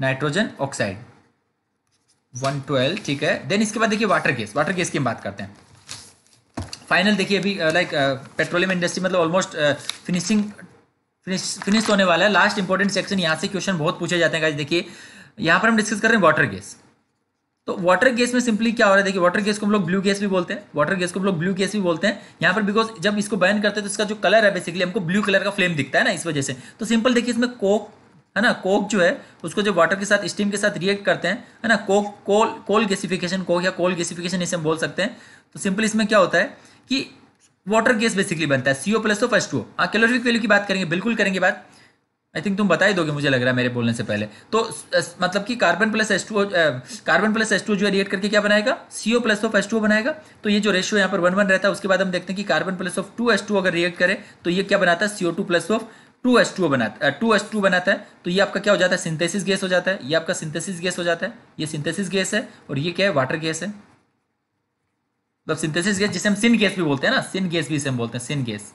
नाइट्रोजन ऑक्साइड 112 ठीक है देन इसके बाद देखिए वाटर गैस वाटर गैस की हम बात करते हैं फाइनल देखिए अभी लाइक पेट्रोलियम इंडस्ट्री मतलब ऑलमोस्ट फिनिशिंग फिनिश फिनिश होने वाला है लास्ट इंपॉर्टेंट सेक्शन यहाँ से क्वेश्चन बहुत पूछे जाते हैं देखिए यहाँ पर हम डिस्कस कर रहे हैं वाटर गैस तो वाटर गैस में सिंपली क्या हो रहा है देखिए वाटर गैस को हम लोग ब्लू गैस भी बोलते हैं वाटर गैस को हम लोग ब्लू गैस भी बोलते हैं यहाँ पर बिकॉज जब इसको बैन करते हैं तो इसका जो कलर है बेसिकली हमको ब्लू कलर का फ्लेम दिखता है ना इस वजह से तो सिंपल देखिए इसमें कोक है ना कोक जो है उसको जब वाटर के साथ स्टीम के साथ रिएक्ट करते हैं है ना coke coal coal gasification coke या कोल गैसिफिकेशन इसे हम बोल सकते हैं तो सिंपल इसमें क्या होता है कि वाटर गैस बेसिकली बनता है सीओ प्लस तो फर्स्ट वो हाँ वैल्यू की बात करेंगे बिल्कुल करेंगे बात आई थिंक तुम बता ही दोगे मुझे लग रहा है मेरे बोलने से पहले तो मतलब कि carbon plus S two carbon plus S two जो है रिएक्ट करके क्या बनाएगा C O plus of S two बनाएगा तो ये जो रेशियो यहाँ पर वन वन रहता है उसके बाद हम देखते हैं कि carbon plus of two S two अगर रिएक्ट करें तो ये क्या बनाता है CO two plus of two S two बनाता है टू एस टू बनाता है तो ये आपका क्या हो जाता है सिंथेसिस गैस हो जाता है ये आपका सिंथेसिस गैस हो जाता है ये सिंथेसिस गैस है और ये क्या है वाटर गैस है मतलब सिंथेसिस गैस जिसे हम सिन गैस भी बोलते हैं ना सिन गैस भी इसे हम बोलते हैं सिन गैस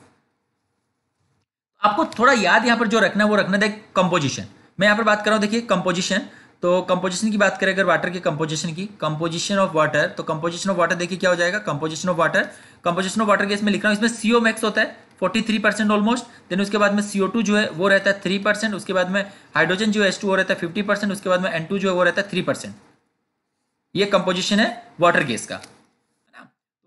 आपको थोड़ा याद यहाँ पर जो रखना है वो रखना देख कंपोजिशन मैं यहाँ पर बात कर रहा हूँ देखिए कंपोजिशन तो कंपोजिशन की बात करें अगर वाटर के कंपोजिशन की कंपोजिशन ऑफ वाटर तो कंपोजिशन ऑफ वाटर देखिए क्या हो जाएगा composition of water composition of water के इसमें लिख रहा हूँ इसमें सीओ मैक्स होता है 43 परसेंट ऑलमोस्ट देन उसके बाद में सीओ टू जो है वो रहता है थ्री परसेंट उसके बाद में हाइड्रोजन जो एस टू वो रहता है फिफ्टी परसेंट उसके बाद में एन टू जो है वो रहता है थ्री परसेंट ये कंपोजिशन है वाटर गैस का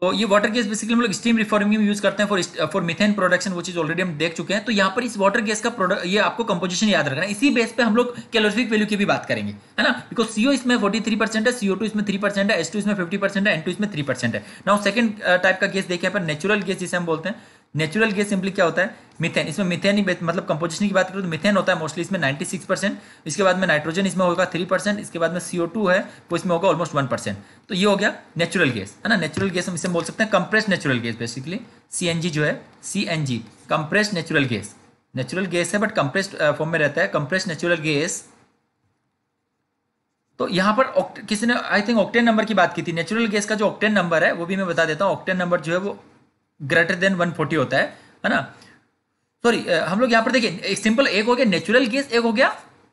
तो ये वाटर गैस बेसिकली हम लोग स्टीम रिफॉर्मिंग में यूज करते हैं फॉर फॉर मिथेन प्रोडक्शन वो चीज ऑलरेडी हम देख चुके हैं तो यहाँ पर इस वाटर गैस का प्रोडक्ट ये आपको कंपोजिशन याद रखना है इसी बेस पे हम लोग कैलोरिफिक वैल्यू की भी बात करेंगे है ना बिकॉज सीओ इसमें फोर्टी थ्री परसेंट है सीओ टू इसमें थ्री परसेंट है एस इसमें फिफ्टी परसेंट है एन टू इसमें थ्री परसेंट है ना सेकंड टाइप का गैस देखिए यहाँ पर नेचुरल गैस जिसे हम बोलते हैं नेचुरल गैस सिंपली क्या होता है मिथेन इसमें मिथेन ही मतलब कंपोजिशन की बात करें तो मिथेन होता है मोस्टली इसमें 96 परसेंट इसके बाद में नाइट्रोजन इसमें होगा 3 परसेंट इसके बाद में टू है वो इसमें होगा ऑलमोस्ट 1 परसेंट तो ये हो गया नेचुरल गैस है ना नेचुरल गैस हम इसे बोल सकते हैं compress natural gas basically C जो है C N G compress natural gas natural gas है बट कंप्रेस फॉर्म में रहता है कंप्रेस नेचुरल गैस तो यहाँ पर किसी ने आई थिंक ऑक्टेन नंबर की बात की थी नेचुरल गैस का जो ऑक्टेन नंबर है वो भी मैं बता देता हूँ ऑक्टेन नंबर जो है वो ग्रेटर देन 140 होता है है ना सॉरी हम लोग यहाँ पर देखिए एक सिंपल एक हो गया नेचुरल गैस एक हो गया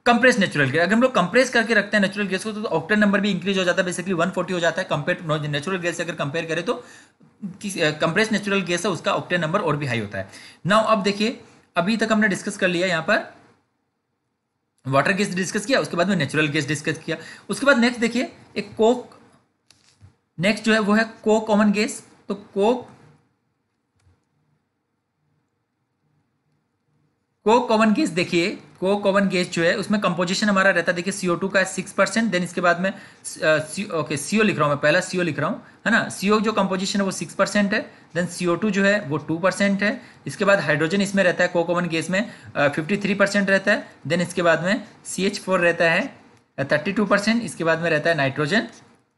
कंप्रेस नेचुरल गैस अगर हम लोग कंप्रेस करके रखते हैं नेचुरल गैस को तो ऑक्टेन नंबर भी इंक्रीज हो जाता है बेसिकली 140 हो जाता है कंपेयर नेचुरल गैस से अगर कंपेयर करें तो कंप्रेस नेचुरल गैस है उसका ऑक्टेन नंबर और भी हाई होता है नाउ अब देखिए अभी तक हमने डिस्कस कर लिया यहाँ पर वाटर गैस डिस्कस किया उसके बाद में नेचुरल गैस डिस्कस किया उसके बाद नेक्स्ट देखिए एक कोक नेक्स्ट जो है वो है को कॉमन गैस तो कोक को कॉमन गैस देखिए को कॉमन गैस जो है उसमें कंपोजिशन हमारा रहता है देखिए सीओ टू का सिक्स परसेंट देन इसके बाद में ओके सीओ लिख रहा हूँ मैं पहला सीओ लिख रहा हूँ है ना सीओ जो कंपोजिशन है वो सिक्स परसेंट है देन सीओ टू जो है वो टू परसेंट है इसके बाद हाइड्रोजन इसमें रहता है को कॉमन गैस में फिफ्टी थ्री परसेंट रहता है देन इसके बाद में सी एच फोर रहता है थर्टी टू परसेंट इसके बाद में रहता है नाइट्रोजन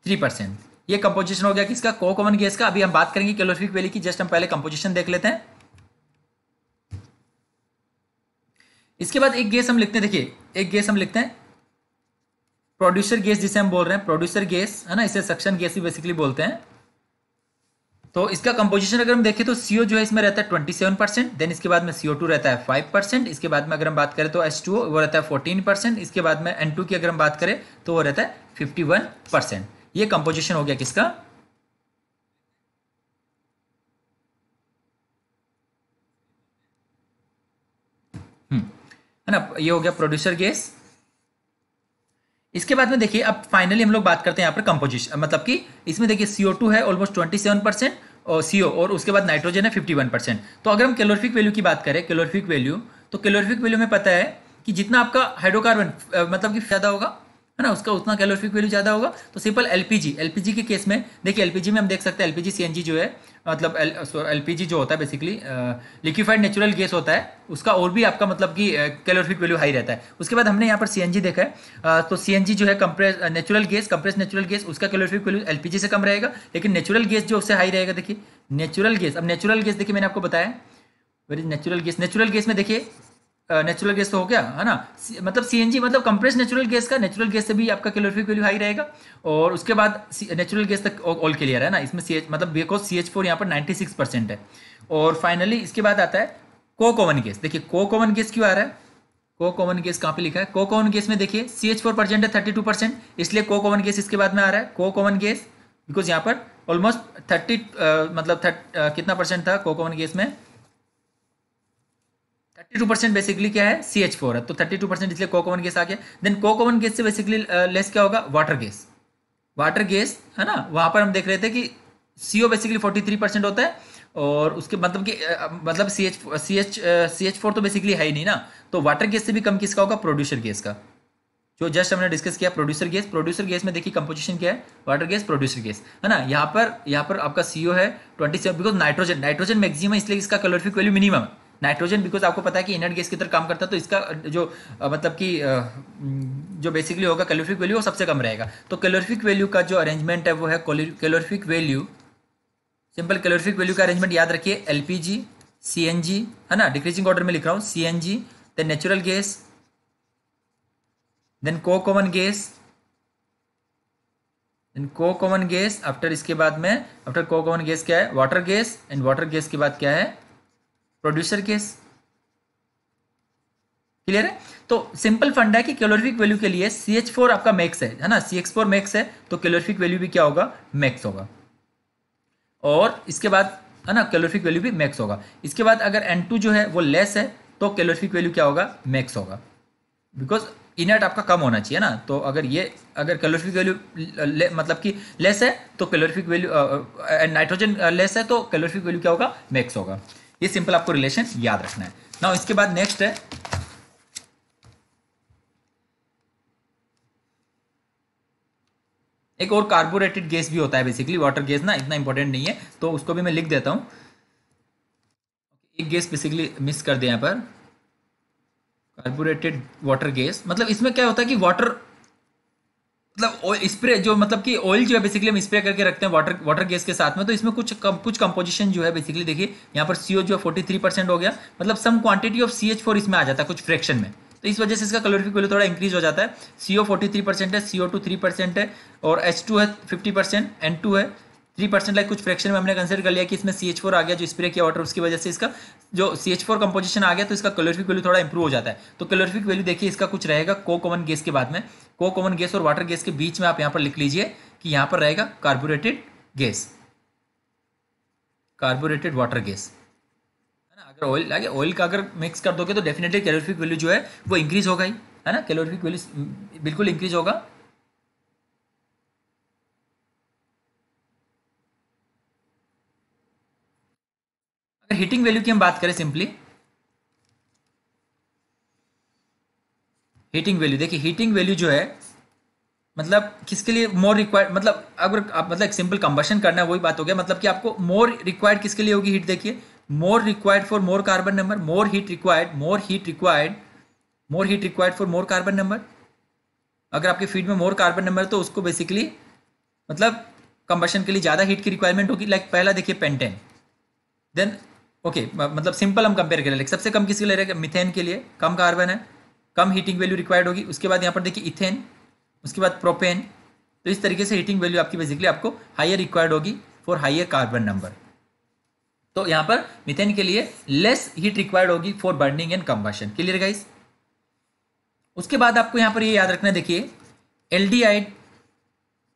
थ्री परसेंट ये कंपोजिशन हो गया किसका को कॉमन गैस का अभी हम बात करेंगे कैलोरिफिक वैली की जस्ट हम पहले कंपोजिशन देख लेते हैं इसके बाद एक गैस हम लिखते हैं देखिए एक गैस हम लिखते हैं प्रोड्यूसर गैस जिसे हम बोल रहे हैं प्रोड्यूसर गैस है ना इसे सक्शन गैस भी बेसिकली बोलते हैं तो इसका कंपोजिशन अगर हम देखें तो सीओ जो है इसमें रहता है ट्वेंटी सेवन परसेंट देन इसके बाद में सीओ टू रहता है फाइव परसेंट इसके बाद में अगर हम बात करें तो एस टू वो रहता है फोर्टीन परसेंट इसके बाद में एन टू की अगर हम बात करें तो वो रहता है फिफ्टी वन परसेंट ये कंपोजिशन हो गया किसका है ना ये हो गया प्रोड्यूसर गैस इसके बाद में देखिए अब फाइनली हम लोग बात करते हैं यहाँ पर कंपोजिशन मतलब कि इसमें देखिए टू है ऑलमोस्ट ट्वेंटी सेवन परसेंट और सीओ और उसके बाद नाइट्रोजन है फिफ्टी वन परसेंट तो अगर हम कैलोरिफिक वैल्यू की बात करें कैलोरिफिक वैल्यू तो कैलोरिफिक वैल्यू में पता है कि जितना आपका हाइड्रोकार्बन मतलब कि ज़्यादा होगा है ना उसका उतना कैलोरफिक वैल्यू ज़्यादा होगा तो सिंपल एलपीजी एलपीजी के केस में देखिए एलपीजी में हम देख सकते हैं एलपीजी सीएनजी जो है मतलब एलपीजी जो होता है बेसिकली लिक्विफाइड नेचुरल गैस होता है उसका और भी आपका मतलब कि कैलोरफिक वैल्यू हाई रहता है उसके बाद हमने यहाँ पर सीएनजी देखा है आ, तो सीएनजी जो है compress natural gas compress natural gas उसका कैलोरफिक वैल्यू एलपीजी से कम रहेगा लेकिन नेचुरल गैस जो उससे हाई रहेगा देखिए नेचुरल गैस अब नेचुरल गैस देखिए मैंने आपको बताया very natural gas natural gas में देखिए नेचुरल गैस तो हो गया है ना मतलब सीएनजी मतलब कंप्रेस नेचुरल गैस का नेचुरल गैस से भी आपका कैलोरीफिक वैल्यू हाई रहेगा और उसके बाद नेचुरल गैस तक ऑल क्लियर है ना इसमें सी मतलब बिकॉज सी एच फोर यहाँ पर नाइन्टी सिक्स परसेंट है और फाइनली इसके बाद आता है को कॉमन गैस देखिए को कॉमन गैस क्यों आ रहा है को कॉमन गैस कहाँ पे लिखा है को कॉमन गैस में देखिए सी एच फोर परसेंट है थर्टी टू परसेंट इसलिए को कॉमन गैस इसके बाद में आ रहा है को कॉमन गैस बिकॉज यहाँ पर ऑलमोस्ट थर्टी मतलब थर्ट कितना परसेंट था को कॉमन गैस में टू परसेंट बेसिकली क्या है सी एच फोर है तो थर्टी टू परसेंट इसलिए कोकोवन गैस आ गया देन कोकोवन गैस से बेसिकली लेस uh, क्या होगा वाटर गैस वाटर गैस है ना वहाँ पर हम देख रहे थे कि C O basically forty three percent होता है और उसके मतलब कि uh, मतलब C H C H C H four तो बेसिकली है ही नहीं ना तो वाटर गैस से भी कम किसका होगा प्रोड्यूसर गैस का जो जस्ट हमने डिस्कस किया प्रोड्यूसर गैस प्रोड्यूसर गैस में देखिए कंपोजिशन क्या है वाटर गैस प्रोड्यूसर गैस है ना यहाँ पर यहाँ पर आपका सी ओ है twenty seven because nitrogen nitrogen maximum इसलिए इसका कलोरिफिक वैल्यू मिनिमम है नाइट्रोजन बिकॉज आपको पता है कि इनर्ट गैस की तरह काम करता है तो इसका जो मतलब कि जो बेसिकली होगा कैलोरफिक वैल्यू वो सबसे कम रहेगा तो कैलोरिफिक वैल्यू का जो अरेंजमेंट है वो है calorific value simple calorific value का अरेंजमेंट याद रखिए L P G C N G है ना डिक्रीजिंग ऑर्डर में लिख रहा हूँ C N G then natural gas then coke oven gas then coke oven gas after इसके बाद में आफ्टर को कॉमन गैस क्या है water gas and water gas के बाद क्या है प्रोड्यूसर केस क्लियर है तो सिंपल फंड है कि कैलोरिफिक वैल्यू के लिए सी एच फोर आपका मैक्स है है ना सी एक्स फोर मैक्स है तो कैलोरिफिक वैल्यू भी क्या होगा मैक्स होगा और इसके बाद है ना कैलोरिफिक वैल्यू भी मैक्स होगा इसके बाद अगर एन टू जो है वो लेस है तो कैलोरिफिक वैल्यू क्या होगा मैक्स होगा बिकॉज इनर्ट आपका कम होना चाहिए ना तो अगर ये अगर कैलोरिफिक वैल्यू मतलब कि लेस है तो कैलोरिफिक वैल्यू नाइट्रोजन लेस है तो कैलोरिफिक वैल्यू क्या होगा मैक्स होगा ये सिंपल आपको रिलेशन याद रखना है ना इसके बाद नेक्स्ट है एक और कार्बोरेटेड गैस भी होता है बेसिकली वाटर गैस ना इतना इंपॉर्टेंट नहीं है तो उसको भी मैं लिख देता हूं एक गैस बेसिकली मिस कर दिया यहां पर कार्बोरेटेड वाटर गैस मतलब इसमें क्या होता है कि वाटर मतलब स्प्रे जो मतलब कि ऑयल जो है बेसिकली हम स्प्रे करके रखते हैं वाटर वाटर गैस के साथ में तो इसमें कुछ कम कुछ कंपोजिशन जो है बेसिकली देखिए यहाँ पर सीओ जो है फोर्टी थ्री परसेंट हो गया मतलब some quantity of C H four इसमें आ जाता है कुछ फ्रैक्शन में तो इस वजह से इसका कैलोरिफिक वैल्यू थोड़ा इंक्रीज हो जाता है सीओ फोर्टी थ्री परसेंट है सीओ टू थ्री परसेंट है और एच टू है फिफ्टी परसेंट एन टू है थ्री परसेंट लाइक कुछ फ्रैक्शन में हमने कंसिडर कर लिया कि इसमें सी एच फोर आ गया जो स्प्रे किया वाटर उसकी वजह से इसका जो सी एच फोर कंपोजिशन आ गया तो इसका कलोरफिक वैल्यू थोड़ा इंप्रूव हो जाता है तो कलोरफिक वैल्यू देखिए इसका कुछ रहेगा को कॉमन गैस के बाद में को कॉमन गैस और वाटर गैस के बीच में आप यहाँ पर लिख लीजिए कि यहाँ पर रहेगा carburetted gas carburetted water gas है ना अगर ऑयल आगे ऑयल का अगर मिक्स कर दोगे तो डेफिनेटली कैलोरिफिक वैल्यू जो है वो इंक्रीज होगा ही है ना कैलोरफिक वैल्यू बिल्कुल इंक्रीज होगा हीटिंग वैल्यू की हम बात करें सिंपली हीटिंग वैल्यू देखिए हीटिंग वैल्यू जो है मतलब किसके लिए मोर रिक्वायर्ड मतलब अगर आप मतलब सिंपल कंबशन करना है वही बात हो गया मतलब कि आपको मोर रिक्वायर्ड किसके लिए होगी हीट देखिए more required for more carbon number more heat required more heat required more heat required for more carbon number अगर आपके फीड में मोर कार्बन नंबर तो उसको बेसिकली मतलब कंबशन के लिए ज़्यादा हीट की रिक्वायरमेंट होगी लाइक पहला देखिए पेंटेन देन ओके मतलब सिंपल हम कंपेयर करें सबसे कम किसके लिए रहेगा मिथेन के लिए कम कार्बन है कम हीटिंग वैल्यू रिक्वायर्ड होगी उसके बाद यहाँ पर देखिए इथेन उसके बाद प्रोपेन तो इस तरीके से हीटिंग वैल्यू आपकी बेसिकली आपको हाइयर रिक्वायर्ड होगी फॉर हाइयर कार्बन नंबर तो यहाँ पर मिथेन के लिए लेस हीट रिक्वायर्ड होगी for burning and combustion clear guys उसके बाद आपको यहाँ पर ये याद रखना देखिए एल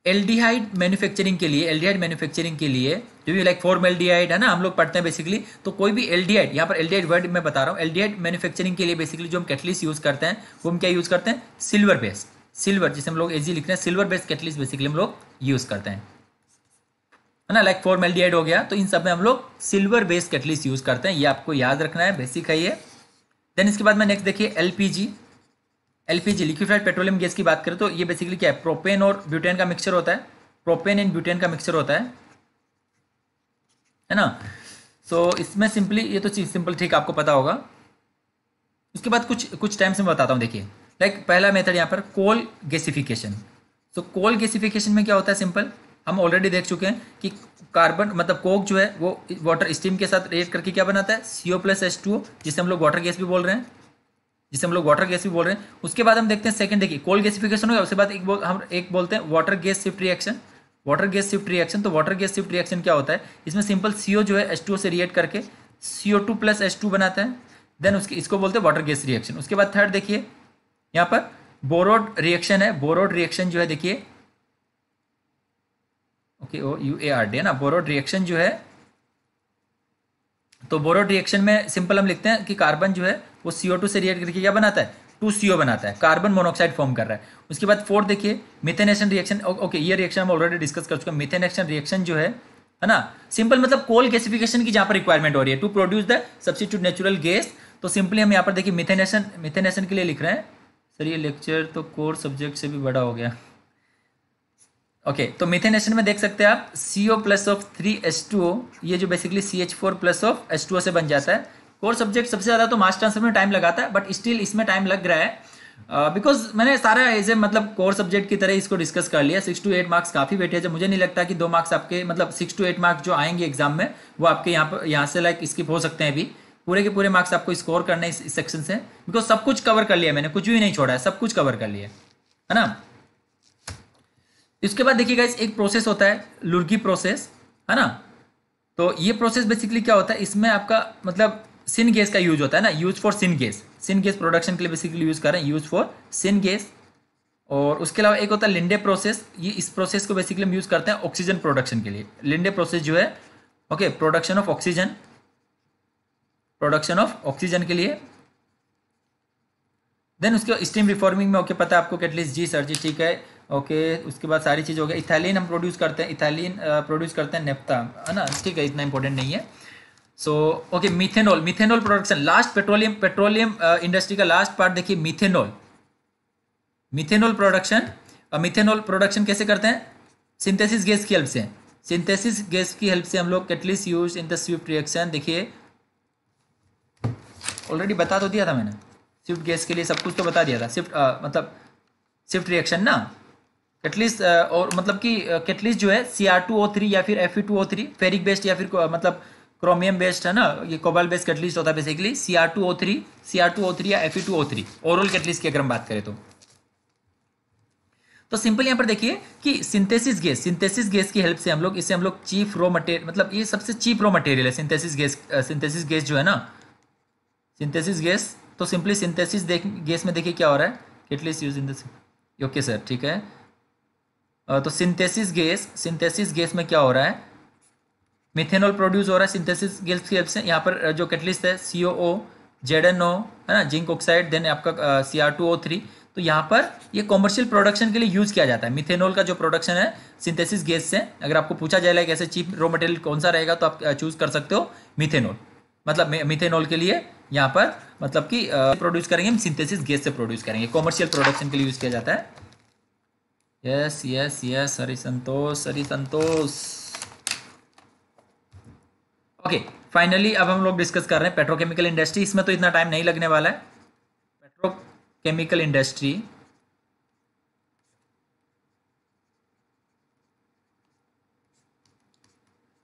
एल्डिहाइड मैन्युफैक्चरिंग के लिए एल्डिहाइड मैन्युफैक्चरिंग के लिए जो भी लाइक फॉर्म एल्डिहाइड है ना हम लोग पढ़ते हैं बेसिकली तो कोई भी एल्डिहाइड यहाँ पर एल्डिहाइड वर्ड मैं बता रहा हूँ एल्डिहाइड मैन्युफैक्चरिंग के लिए बेसिकली जो हम कैटलिस यूज़ करते हैं वो हम क्या यूज़ करते हैं सिल्वर बेस्ड सिल्वर जिसे हम लोग एजी लिखते हैं सिल्वर बेस्ड कैटलिस बेसिकली हम लोग यूज़ करते हैं है ना लाइक फॉर्म एल्डिहाइड हो गया तो इन सब में हम लोग सिल्वर बेस्ड कैटलिस यूज़ करते हैं ये आपको याद रखना है बेसिक है ये देन इसके बाद में नेक्स्ट देखिए L LPG liquefied petroleum gas की बात करें तो ये बेसिकली क्या है प्रोपेन और ब्यूटेन का मिक्सचर होता है प्रोपेन एंड ब्यूटेन का मिक्सचर होता है है ना सो so, इसमें सिंपली ये तो चीज सिंपल ठीक आपको पता होगा उसके बाद कुछ कुछ टाइम से मैं बताता हूँ देखिए लाइक पहला मेथड यहाँ पर कोल गैसिफिकेशन सो कोल गैसिफिकेशन में क्या होता है सिंपल हम ऑलरेडी देख चुके हैं कि कार्बन मतलब कोक जो है वो वाटर स्टीम के साथ रेट करके क्या बनाता है C O plus H two जिसे हम लोग वाटर गैस भी बोल रहे हैं जिसे हम लोग वाटर गैस भी बोल रहे हैं उसके बाद हम देखते हैं सेकंड देखिए कोल गैसिफिकेशन होगा उसके बाद एक हम एक बोलते हैं water gas shift reaction water gas shift reaction तो वाटर गैस शिफ्ट रिएक्शन क्या होता है इसमें सिंपल सीओ जो है एस से रिएक्ट करके सी ओ प्लस बनाता है देन उसके इसको बोलते हैं वाटर गैस रिएक्शन उसके बाद थर्ड देखिए यहाँ पर बोरोड रिएक्शन है बोरोड रिएक्शन जो है देखिए okay O U A R D है ना बोरोड रिएक्शन जो है तो बोरोड रिएक्शन में सिंपल हम लिखते हैं कि कार्बन जो है वो टू से रिएक्ट करके क्या बनाता है टू सीओ बनाता है कार्बन मोनोक्साइड फॉर्म कर रहा है उसके बाद फोर्थ देखिए मिथेनेशन रिएक्शन ओके ये रिएक्शन हम ऑलरेडी डिस्कस कर चुके हैं मिथेनेशन रिएक्शन जो है है ना सिंपल मतलब कोल गैसिफिकेशन की जहाँ पर रिक्वायरमेंट हो रही है to produce the substitute natural gas तो सिंपली हम यहाँ पर देखिए मिथेनेशन मिथेनेशन के लिए लिख रहे हैं सर ये लेक्चर तो कोर सब्जेक्ट से भी बड़ा हो गया ओके okay, तो मिथेनेशन में देख सकते हैं आप C O plus of three H two O ये जो basically C H four plus of H two O से बन जाता है कोर सब्जेक्ट सबसे ज़्यादा तो मास ट्रांसफर में टाइम लगाता है बट स्टिल इसमें टाइम लग रहा है बिकॉज uh, मैंने सारा एज ए मतलब कोर सब्जेक्ट की तरह इसको डिस्कस कर लिया सिक्स टू एट मार्क्स काफ़ी बैठे जब मुझे नहीं लगता कि दो मार्क्स आपके मतलब सिक्स टू एट मार्क्स जो आएंगे एग्जाम में वो आपके यहाँ पर यहाँ से लाइक स्किप हो सकते हैं अभी पूरे के पूरे मार्क्स आपको स्कोर करने इस, सेक्शन से बिकॉज सब कुछ कवर कर लिया मैंने कुछ भी नहीं छोड़ा है सब कुछ कवर कर लिया है ना इसके बाद देखिएगा इस एक प्रोसेस होता है लुर्गी प्रोसेस है ना तो ये प्रोसेस बेसिकली क्या होता है इसमें आपका मतलब सिन गैस का यूज होता है ना use for syn gas syn gas production के लिए बेसिकली यूज कर रहे हैं यूज फॉर सिन गैस और उसके अलावा एक होता है लिंडे प्रोसेस ये इस प्रोसेस को बेसिकली हम यूज करते हैं ऑक्सीजन प्रोडक्शन के लिए लिंडे प्रोसेस जो है okay production of oxygen production of oxygen के लिए देन उसके स्टीम रिफॉर्मिंग में ओके okay, पता है आपको कैटलिस्ट जी सर जी ठीक है ओके okay, उसके बाद सारी चीज़ हो गया इथैलिन हम प्रोड्यूस करते हैं इथैलिन प्रोड्यूस करते हैं नेप्ता है ना ठीक है इतना इंपॉर्टेंट नहीं है so okay methanol methanol production last petroleum petroleum industry का लास्ट पार्ट देखिए methanol methanol production methanol production कैसे करते हैं सिंथेसिस गैस की हेल्प से सिंथेसिस गैस की हेल्प से हम लोग catalyst use in the swift reaction देखिए ऑलरेडी बता तो दिया था मैंने स्विफ्ट गैस के लिए सब कुछ तो बता दिया था स्विफ्ट uh, मतलब स्विफ्ट रिएक्शन ना कैटलिस्ट uh, और मतलब कि कैटलिस्ट uh, जो है C R two O three या फिर F E two O three ferric based या फिर मतलब क्रोमियम बेस्ड है ना ये कोबाल बेस्ड कैटलिस्ट होता है basically C R two O three C R two O three या F E two O three ओरल कैटलिस्ट की अगर हम बात करें तो तो सिंपल यहां पर देखिए कि सिंथेसिस गैस सिंथेसिस गैस की हेल्प से हम लोग इससे हम लोग चीफ रॉ मटेरियल मतलब ये सबसे चीप रॉ मटेरियल है सिंथेसिस गैस सिंथेसिस गैस जो है ना सिंथेसिस गैस तो सिंपली सिंथेसिस गैस में देखिए क्या हो रहा है catalyst use in this okay sir ठीक है तो सिंथेसिस गैस सिंथेसिस गैस में क्या हो रहा है मिथेनॉल प्रोड्यूस हो रहा है सिंथेसिस गिल्स की हेल्प से यहाँ पर जो कैटलिस्ट है C O O Z N O है ना जिंक ऑक्साइड देन आपका C R two O three तो यहाँ पर ये कॉमर्शियल प्रोडक्शन के लिए यूज़ किया जाता है मिथेनॉल का जो प्रोडक्शन है सिंथेसिस गैस से अगर आपको पूछा जाएगा कैसे चीप रॉ मटेरियल कौन सा रहेगा तो आप चूज़ कर सकते हो मिथेनॉल मतलब मिथेनॉल के लिए यहाँ पर मतलब कि प्रोड्यूस करेंगे हम सिंथेसिस गैस से प्रोड्यूस करेंगे कॉमर्शियल प्रोडक्शन के लिए यूज़ किया जाता है yes yes yes Hari Santosh Hari Santosh okay okay, finally अब हम लोग डिस्कस कर रहे हैं पेट्रोकेमिकल इंडस्ट्री इसमें तो इतना टाइम नहीं लगने वाला है petrochemical industry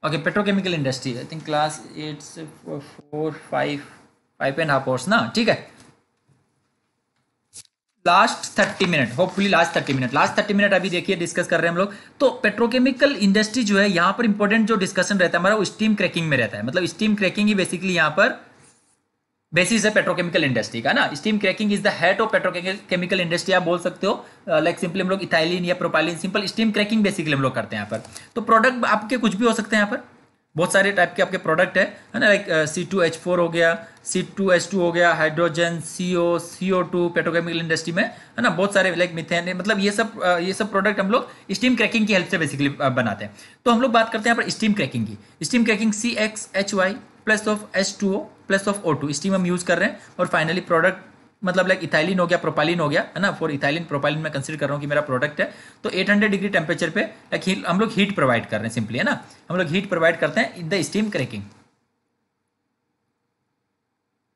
okay petrochemical industry I think class eight से four five five and half hours ना ठीक है last thirty minute hopefully last thirty minute last thirty minute अभी देखिए डिस्कस कर रहे हैं हम लोग तो पेट्रोकेमिकल इंडस्ट्री जो है यहाँ पर इंपॉर्टेंट जो डिस्कशन रहता है हमारा वो स्टीम क्रैकिंग में रहता है मतलब स्टीम क्रैकिंग ही बेसिकली यहाँ पर बेसिस है पेट्रोकेमिकल इंडस्ट्री का ना steam cracking is the head of petrochemical industry आप बोल सकते हो लाइक uh, सिंपली हम लोग इथाइलिन या propylene simple steam cracking basically हम लोग करते हैं यहाँ पर तो प्रोडक्ट आपके कुछ भी हो सकते हैं यहाँ पर बहुत सारे टाइप के आपके प्रोडक्ट है है ना like C two H four हो गया सी टू एच टू हो गया hydrogen C O C O two petrochemical industry में है ना बहुत सारे लाइक मिथेन मतलब ये सब uh, ये सब प्रोडक्ट हम लोग स्टीम क्रैकिंग की हेल्प से बेसिकली uh, बनाते हैं तो हम लोग बात करते हैं यहाँ पर स्टीम क्रैकिंग की steam cracking C X H Y plus of H two O plus of O two steam हम यूज़ कर रहे हैं और फाइनली प्रोडक्ट मतलब लाइक इथाइलिन हो गया प्रोपालिन हो गया है ना फॉर इथाइलिन प्रोपालिन मैं कंसिडर कर रहा हूँ कि मेरा प्रोडक्ट है तो 800 डिग्री टेम्परेचर पे लाइक हम लोग हीट प्रोवाइड कर रहे हैं सिंपली है ना हम लोग हीट प्रोवाइड करते हैं in the steam cracking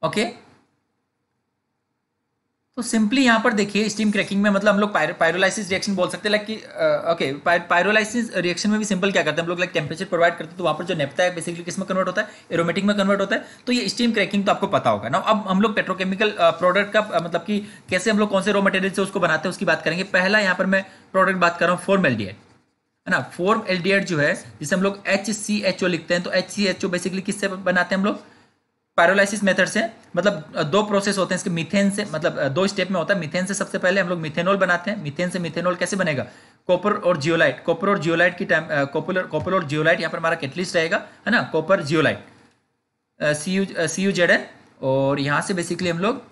okay तो सिंपली यहाँ पर देखिए स्टीम क्रैकिंग में मतलब हम लोग पायरोलाइसिस रिएक्शन बोल सकते हैं लाइक ओके पायरोलाइसिस रिएक्शन में भी सिंपल क्या करते हैं हम लोग लाइक टेम्परेचर प्रोवाइड करते हैं तो वहाँ पर जो नेपता है बेसिकली किस में कन्वर्ट होता है एरोमेटिक में कन्वर्ट होता है तो ये स्टीम क्रैकिंग तो आपको पता होगा ना अब हम लोग पेट्रोकेमिकल प्रोडक्ट का मतलब कि कैसे हम लोग कौन से रॉ मटेरियल से उसको बनाते हैं उसकी बात करेंगे पहला यहाँ पर मैं प्रोडक्ट बात कर रहा हूँ फोर्म एल है ना फोर्म एल जो है जिसे हम लोग एच सी एच ओ लिखते हैं तो H C H O basically किससे बनाते हैं हम लोग पैरोलाइसिस मेथड से मतलब दो प्रोसेस होते हैं इसके मीथेन से मतलब दो स्टेप में होता है मीथेन से सबसे पहले हम लोग मिथेनॉल बनाते हैं मिथेन से मिथेनॉल कैसे बनेगा कॉपर और जियोलाइट कॉपर और जियोलाइट की टाइम कॉपर कॉपर और जियोलाइट यहाँ पर हमारा कैटलिस्ट रहेगा है ना copper zeolite C U C U Z है और यहाँ से बेसिकली हम लोग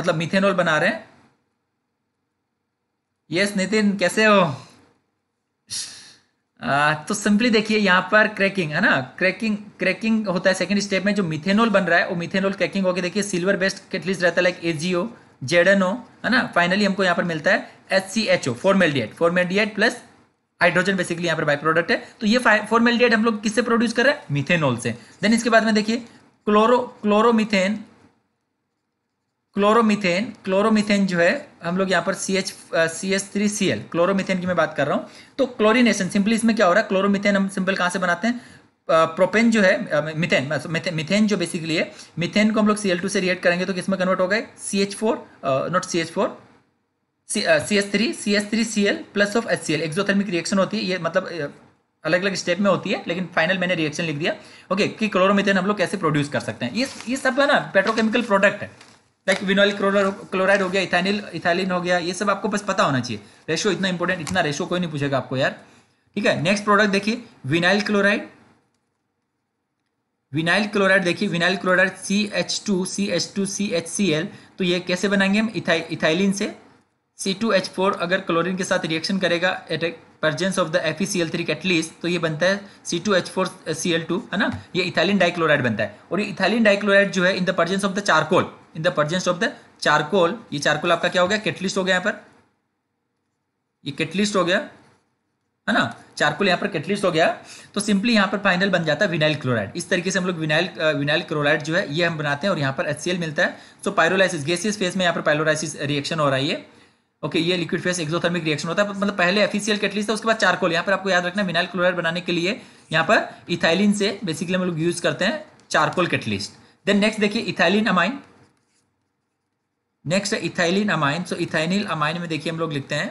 मतलब मिथेनॉल बना रहे हैं यस नितिन कैसे हो तो सिंपली देखिए यहाँ पर क्रैकिंग है ना क्रैकिंग क्रैकिंग होता है सेकंड स्टेप में जो मिथेनॉल बन रहा है वो मिथेनॉल क्रैकिंग होकर देखिए सिल्वर बेस्ट केटलिस्ट रहता है लाइक एजीओ जेडनो है ना फाइनली हमको यहाँ पर मिलता है H C H O formaldehyde formaldehyde plus hydrogen basically यहाँ पर बाई प्रोडक्ट है तो ये फॉर्मेलडिएट हम लोग किससे प्रोड्यूस कर रहे हैं मिथेनॉल से देन इसके बाद में देखिए क्लोरो क्लोरोमिथेन क्लोरोमिथेन क्लोरोमिथेन जो है हम लोग यहाँ पर C H C H three C L chloromethane की मैं बात कर रहा हूँ तो क्लोरिनेशन सिंपली इसमें क्या हो रहा है क्लोरोमिथेन हम सिंपल कहाँ से बनाते हैं प्रोपेन जो है मिथेन मिथेन जो बेसिकली है मिथेन को हम लोग सी एल टू से रिएक्ट करेंगे तो किस में कन्वर्ट हो गए C H four not C H four C S three C S three C L plus of H C L exothermic reaction होती है ये मतलब अलग अलग स्टेप में होती है लेकिन फाइनल मैंने रिएक्शन लिख दिया ओके okay, कि क्लोरोमिथेन हम लोग कैसे प्रोड्यूस कर सकते हैं ये ये सब है ना पेट्रोकेमिकल प्रोडक्ट है लाइक विनोइल क्लोराइड हो गया इथाइनिल इथाइलिन हो गया ये सब आपको बस पता होना चाहिए रेशो इतना इंपॉर्टेंट इतना रेशो कोई नहीं पूछेगा आपको यार ठीक है नेक्स्ट प्रोडक्ट देखिए विनाइल क्लोराइड विनाइल क्लोराइड देखिए vinyl chloride C H two C H two C H C L तो ये कैसे बनाएंगे हम इथाइलिन से सी टू एच फोर अगर क्लोरिन के साथ रिएक्शन करेगा at presence of the F C L three catalyst तो ये बनता है C two H four C L two है ना ये इथाइलिन डाइक्लोराइड बनता है और ये इथाइलिन डाइक्लोराइड जो है in the presence of the charcoal in the presence of the charcoal ये चारकोल आपका क्या हो गया कैटलिस्ट हो गया यहाँ पर ये कैटलिस्ट हो गया है ना चारकोल यहाँ पर कैटलिस्ट हो गया तो सिंपली यहाँ पर फाइनल बन जाता है विनाइल क्लोराइड इस तरीके से हम लोग विनाइल विनाइल क्लोराइड जो है ये हम बनाते हैं और यहाँ पर एच मिलता है तो पायरोलाइसिस गैसियस फेज में यहाँ पर पायरोलाइसिस रिएक्शन हो रही है ओके ये लिक्विड फेस एक्सोथर्मिक रिएक्शन होता है मतलब पहले एफिशियल कैटलिस्ट था उसके बाद चारकोल यहाँ पर आपको याद रखना मिनाइल क्लोराइड बनाने के लिए यहाँ पर इथाइलिन से बेसिकली हम लोग यूज करते हैं चारकोल कैटलिस्ट देन नेक्स्ट देखिए इथाइलिन अमाइन नेक्स्ट है ethylene amine so ethynyl amine में देखिए हम लोग लिखते हैं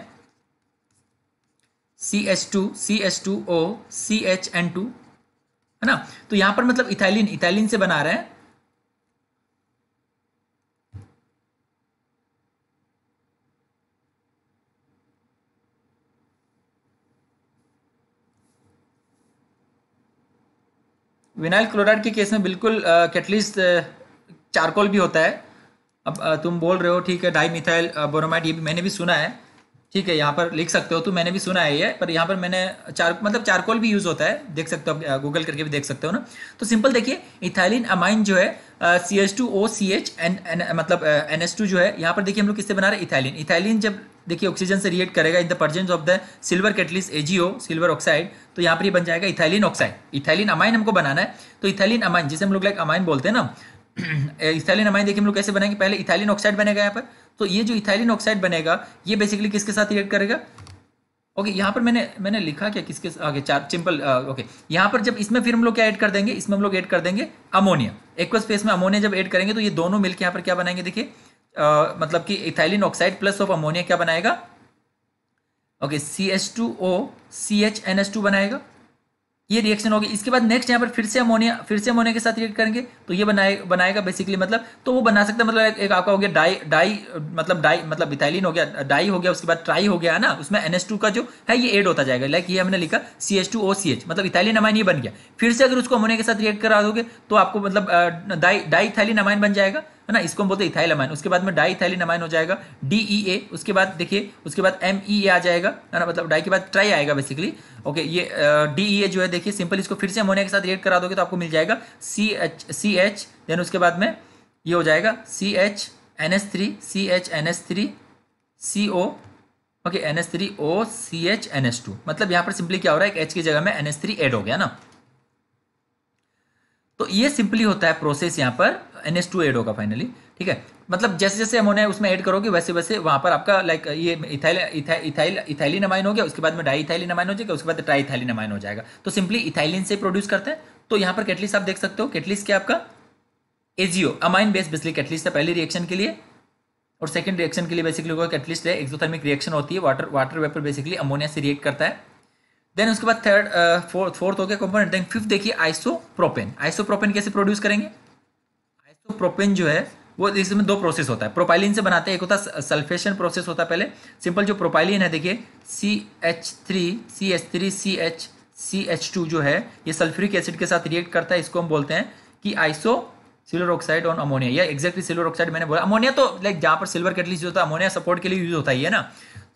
C H two C H two O C H N two है ना तो यहां पर मतलब इथाइलिन इथाइलिन से बना रहे हैं विनाइल क्लोराइड के केस में बिल्कुल कैटलिस्ट चारकोल भी होता है अब तुम बोल रहे हो ठीक है डाई मिथाइल बोरोमाइड ये भी मैंने भी सुना है ठीक है यहाँ पर लिख सकते हो तो मैंने भी सुना है ये पर यहाँ पर मैंने चार मतलब चारकोल भी यूज़ होता है देख सकते हो गूगल करके भी देख सकते हो ना तो सिंपल देखिए इथाइलिन अमाइन जो है C H two O C H N मतलब एन एस टू जो है यहाँ पर देखिए हम लोग किससे बना रहे इथाइलिन इथाइलिन जब देखिए ऑक्सीजन से रिएक्ट करेगा in the presence of the silver catalyst A G O silver oxide तो यहाँ पर ये बन जाएगा इथाइलिन ऑक्साइड इथाइलिन अमाइन हमको बनाना है तो इथाइलिन अमाइन जिसे हम लोग लाइक अमाइन बोलते हैं ना इथाइलिन अमाइन देखिए हम लोग कैसे बनाएंगे पहले इथाइलिन ऑक्साइड बनेगा यहाँ पर तो ये जो इथाइलिन ऑक्साइड बनेगा ये बेसिकली किसके साथ रिएक्ट करेगा ओके okay, यहाँ पर मैंने मैंने लिखा क्या किसके आगे चार सिंपल ओके uh, यहाँ पर जब इसमें फिर हम लोग क्या ऐड कर देंगे इसमें हम लोग ऐड कर देंगे अमोनिया एक्वस फेस में अमोनिया जब ऐड करेंगे तो ये दोनों मिलकर यहाँ पर क्या बनाएंगे देखिए मतलब कि ethylene oxide plus of ammonia क्या बनाएगा okay C H two O C H N H two बनाएगा ये रिएक्शन होगी इसके बाद नेक्स्ट यहाँ पर फिर से अमोनिया फिर से अमोनिया के साथ रिएक्ट करेंगे तो ये बनाए बनाएगा बेसिकली मतलब तो वो बना सकता है मतलब एक, आपका हो गया डाई डाई मतलब डाई मतलब इथाइलिन हो गया डाई हो गया उसके बाद ट्राई हो गया ना उसमें एन का जो है ये एड होता जाएगा लाइक ये हमने लिखा C H two O C H मतलब इथाइलिन अमाइन ये बन गया फिर से अगर उसको अमोनिया के साथ रिएक्ट करा दोगे तो आपको मतलब डाई डाई इथाइलिन अमाइन बन जाएगा है ना इसको हम बोलते हैं इथाइल अमाइन उसके बाद में डाई इथाइलिन अमाइन हो जाएगा डी ई ए उसके बाद देखिए उसके बाद एम ई ए आ जाएगा है ना मतलब डाई के बाद ट्राई आएगा बेसिकली ओके ये डी ई ए जो है देखिए सिंपल इसको फिर से अमोनिया के साथ रिएक्ट करा दोगे तो आपको मिल जाएगा C H C H then उसके बाद में ये हो जाएगा C H N S three C H N S three C O okay N S three O C H N S two मतलब यहाँ पर सिंपली क्या हो रहा है एच की जगह में एन एस थ्री एड हो गया ना तो ये सिंपली होता है प्रोसेस यहाँ पर एन एस टू एड होगा फाइनली ठीक है मतलब जैसे जैसे अमोनिया उसमें ऐड करोगे वैसे वैसे वहाँ पर आपका लाइक ये इथाइल इथाइल इथाइलिन अमाइन हो गया उसके बाद में डाई इथाइलिन अमाइन हो जाएगा उसके बाद ट्राई इथाइलिन अमाइन हो जाएगा तो सिंपली इथाइलिन से प्रोड्यूस करते हैं तो यहाँ पर कैटलिस आप देख सकते हो कैटलिस क्या आपका A G O amine based basically catalyst है पहली रिएक्शन के लिए और सेकंड रिएक्शन के लिए बेसिकली होगा कैटलिस्ट है एक्सोथर्मिक रिएक्शन होती है water water vapour basically ammonia से रिएक्ट करता है देन उसके बाद थर्ड फोर्थ फोर्थ हो गया कंपोनेंट देन फिफ्थ देखिए आइसोप्रोपेन आइसोप्रोपेन कैसे प्रोड्यूस करेंगे तो प्रोपेन जो है वो इसमें दो प्रोसेस होता है प्रोपाइलिन से बनाते हैं एक होता है सल्फेशन प्रोसेस होता है पहले सिंपल जो प्रोपाइलिन है देखिए C H three C H three C H C H two जो है ये सल्फ्यूरिक एसिड के साथ रिएक्ट करता है इसको हम बोलते हैं कि आइसो सिल्वर ऑक्साइड और अमोनिया या एक्जैक्टली सिल्वर ऑक्साइड मैंने बोला अमोनिया तो लाइक जहाँ पर सिल्वर कैटलिस्ट होता है अमोनिया सपोर्ट के लिए यूज होता ही है ना